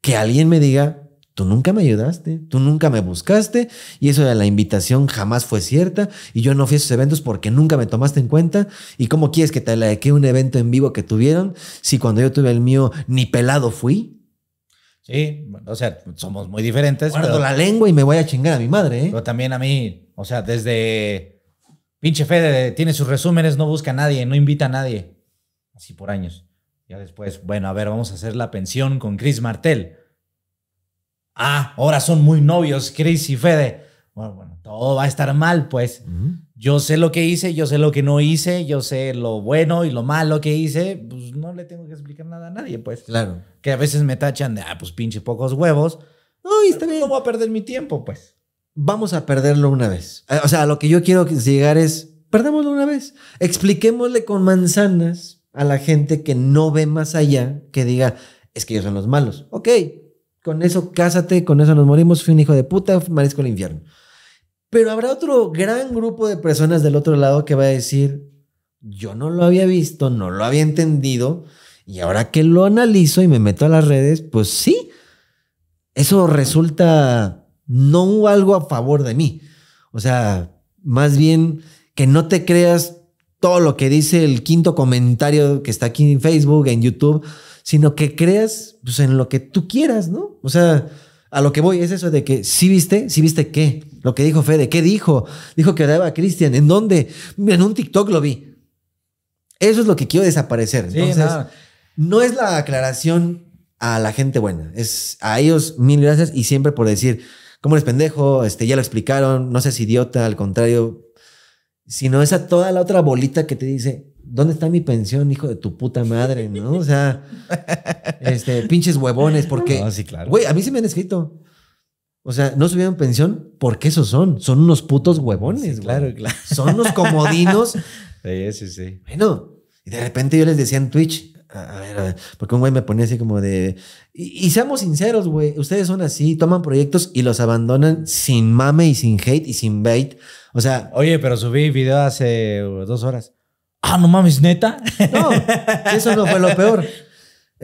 que alguien me diga, tú nunca me ayudaste, tú nunca me buscaste y eso de la invitación jamás fue cierta y yo no fui a esos eventos porque nunca me tomaste en cuenta y cómo quieres que te que un evento en vivo que tuvieron si cuando yo tuve el mío ni pelado fui. Sí, o sea, somos muy diferentes. Guardo la lengua y me voy a chingar a mi madre, ¿eh? Pero también a mí, o sea, desde pinche Fede tiene sus resúmenes, no busca a nadie, no invita a nadie. Así por años. Ya después, bueno, a ver, vamos a hacer la pensión con Chris Martel. Ah, ahora son muy novios Chris y Fede. Bueno, bueno, todo va a estar mal, pues yo sé lo que hice, yo sé lo que no hice, yo sé lo bueno y lo malo que hice, pues no le tengo que explicar nada a nadie, pues. Claro. Que a veces me tachan de, ah, pues pinche pocos huevos. No, está bien. No voy a perder mi tiempo, pues. Vamos a perderlo una vez. Eh, o sea, lo que yo quiero llegar es, perdémoslo una vez. Expliquémosle con manzanas a la gente que no ve más allá, que diga, es que ellos son los malos. Ok, con eso cásate, con eso nos morimos, fui un hijo de puta, marisco el infierno. Pero habrá otro gran grupo de personas del otro lado que va a decir, yo no lo había visto, no lo había entendido, y ahora que lo analizo y me meto a las redes, pues sí, eso resulta no algo a favor de mí. O sea, más bien que no te creas todo lo que dice el quinto comentario que está aquí en Facebook, en YouTube, sino que creas pues, en lo que tú quieras, ¿no? O sea, a lo que voy es eso de que, si viste? si viste qué? Lo que dijo Fede, ¿qué dijo? Dijo que era a Cristian. ¿En dónde? En un TikTok lo vi. Eso es lo que quiero desaparecer. Entonces, no. es la aclaración a la gente buena. Es a ellos mil gracias y siempre por decir, ¿cómo eres pendejo? Este, ya lo explicaron, no seas idiota, al contrario. Sino es a toda la otra bolita que te dice, ¿dónde está mi pensión, hijo de tu puta madre? ¿No? O sea, este, pinches huevones, porque. claro. Güey, a mí se me han escrito. O sea, no subieron pensión porque esos son. Son unos putos huevones, claro, claro. Son unos comodinos. sí, sí, sí. Bueno, y de repente yo les decía en Twitch, a ver, porque un güey me ponía así como de. y seamos sinceros, güey. Ustedes son así, toman proyectos y los abandonan sin mame y sin hate y sin bait. O sea. Oye, pero subí video hace dos horas ah, no mames, neta. No, eso no fue lo peor.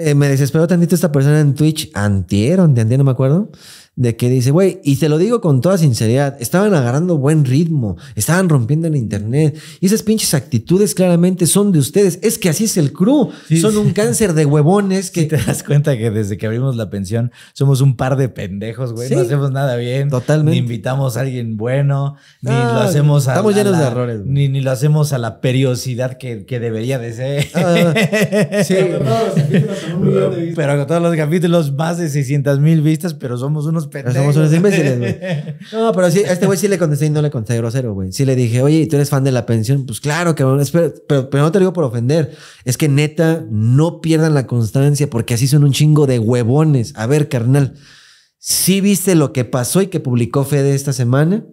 Eh, me desesperó tantito esta persona en Twitch, antier, antier, no me acuerdo de que dice, güey, y te lo digo con toda sinceridad, estaban agarrando buen ritmo, estaban rompiendo en internet, y esas pinches actitudes claramente son de ustedes, es que así es el crew, son un cáncer de huevones que... te das cuenta que desde que abrimos la pensión somos un par de pendejos, güey, no hacemos nada bien, totalmente. Ni invitamos a alguien bueno, ni lo hacemos a... Estamos llenos de errores. Ni, ni, lo hacemos a la periodicidad que, debería de ser. Ah, ah, ah. sí pero, pero con todos los capítulos más de 600 mil vistas, pero somos unos somos unos imbéciles, güey. No, pero sí, a este güey sí le contesté y no le contesté grosero, güey. Sí le dije, oye, ¿tú eres fan de la pensión? Pues claro, que Pero, no te lo digo por ofender. Es que neta, no pierdan la constancia porque así son un chingo de huevones. A ver, carnal. ¿Sí viste lo que pasó y que publicó Fede esta semana?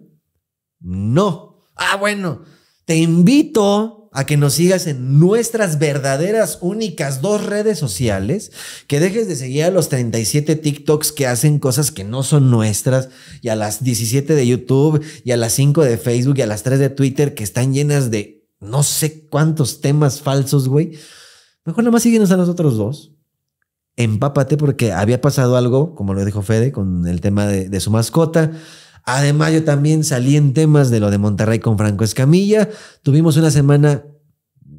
No. Ah, bueno. Te invito a que nos sigas en nuestras verdaderas únicas dos redes sociales, que dejes de seguir a los 37 TikToks que hacen cosas que no son nuestras, y a las 17 de YouTube, y a las 5 de Facebook, y a las 3 de Twitter, que están llenas de no sé cuántos temas falsos, güey. Mejor nomás más síguenos a nosotros dos. Empápate porque había pasado algo, como lo dijo Fede, con el tema de su mascota. Además, yo también salí en temas de lo de Monterrey con Franco Escamilla. Tuvimos una semana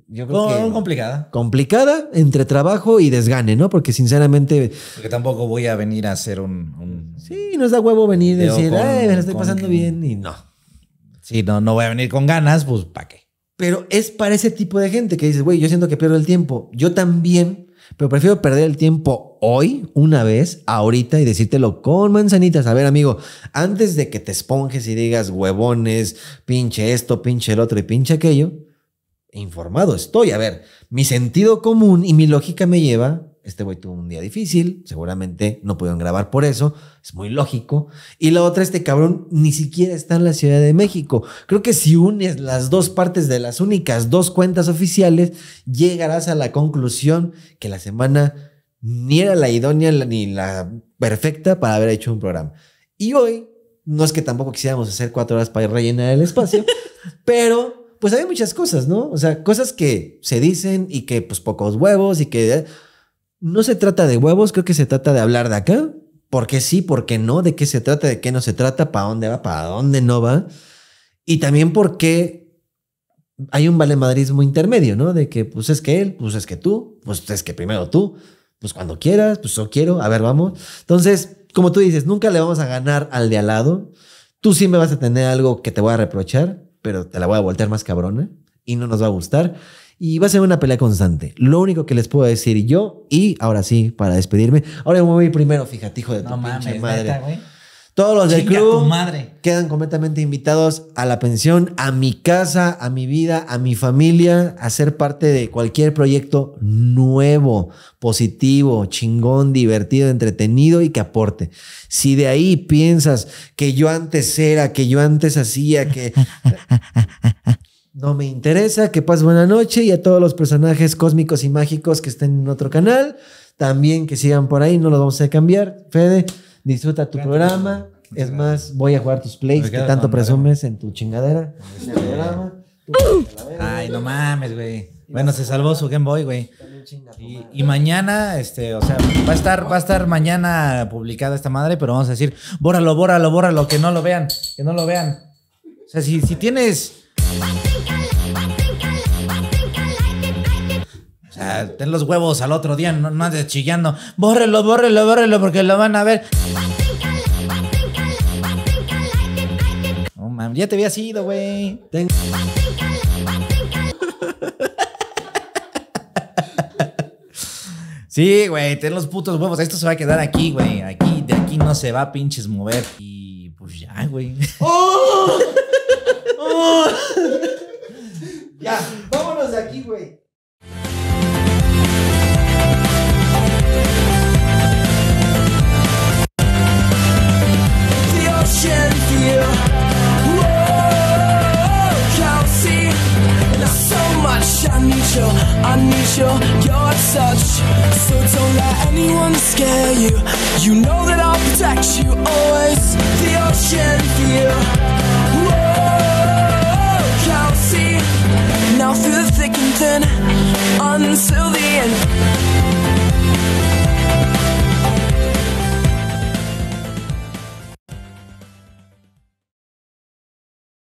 yo creo complicada. Complicada entre trabajo y desgane, ¿no? Porque sinceramente. Porque tampoco voy a venir a hacer un. sí, nos da huevo venir y decir, ay, me estoy pasando bien y no. Si no, no voy a venir con ganas, pues ¿para qué? Pero es para ese tipo de gente que dices, güey, yo siento que pierdo el tiempo. Yo también pero prefiero perder el tiempo hoy, una vez, ahorita, y decírtelo con manzanitas. A ver, amigo, antes de que te esponjes y digas huevones, pinche esto, pinche el otro y pinche aquello, informado estoy. A ver, mi sentido común y mi lógica me lleva este güey tuvo un día difícil, seguramente no pudieron grabar por eso, es muy lógico. Y la otra, este cabrón ni siquiera está en la Ciudad de México. Creo que si unes las dos partes de las únicas dos cuentas oficiales, llegarás a la conclusión que la semana ni era la idónea ni la perfecta para haber hecho un programa. Y hoy, no es que tampoco quisiéramos hacer cuatro horas para rellenar el espacio, pero pues hay muchas cosas, ¿no? O sea, cosas que se dicen y que pues pocos huevos y que... No se trata de huevos, creo que se trata de hablar de acá. Porque sí, porque no, de qué se trata, de qué no se trata, para dónde va, para dónde no va. Y también porque hay un valemadrismo intermedio, ¿no? De que pues es que él, pues es que tú, pues es que primero tú, pues cuando quieras, pues yo quiero, a ver, vamos. Entonces, como tú dices, nunca le vamos a ganar al de al lado. Tú sí me vas a tener algo que te voy a reprochar, pero te la voy a voltear más cabrona y no nos va a gustar. Y va a ser una pelea constante. Lo único que les puedo decir yo, y ahora sí, para despedirme. Ahora me voy primero, fíjate, hijo de no tu mames, madre. Todos los del club quedan completamente invitados a la pensión, a mi casa, a mi vida, a mi familia, a ser parte de cualquier proyecto nuevo, positivo, chingón, divertido, entretenido y que aporte. Si de ahí piensas que yo antes era, que yo antes hacía, que... No me interesa. Que pase buena noche y a todos los personajes cósmicos y mágicos que estén en otro canal. También que sigan por ahí, no los vamos a cambiar. Fede, disfruta tu programa. es más, voy a jugar tus plays que tanto presumes en tu chingadera. Este Ay, no mames, güey. Bueno, se salvó su Game Boy, güey. Y, mañana, este, o sea, va a estar, va a estar mañana publicada esta madre, pero vamos a decir, bórralo, bórralo, bórralo, que no lo vean, que no lo vean. O sea, si, si tienes o ten los huevos al otro día, no, andes chillando. Bórrelo, bórrelo, bórrelo, porque lo van a ver. Oh, ya te había sido, güey. Sí, güey, ten los putos huevos. Esto se va a quedar aquí, güey. Aquí, de aquí no se va a pinches mover. Y pues ya, güey. ¡Oh! ya, vámonos de aquí, güey. The ocean feel Whoa, can't see And I so much I need you, I need you Your touch So don't let anyone scare you You know that I'll protect you always The ocean feel Now through the thick and thin, until the end.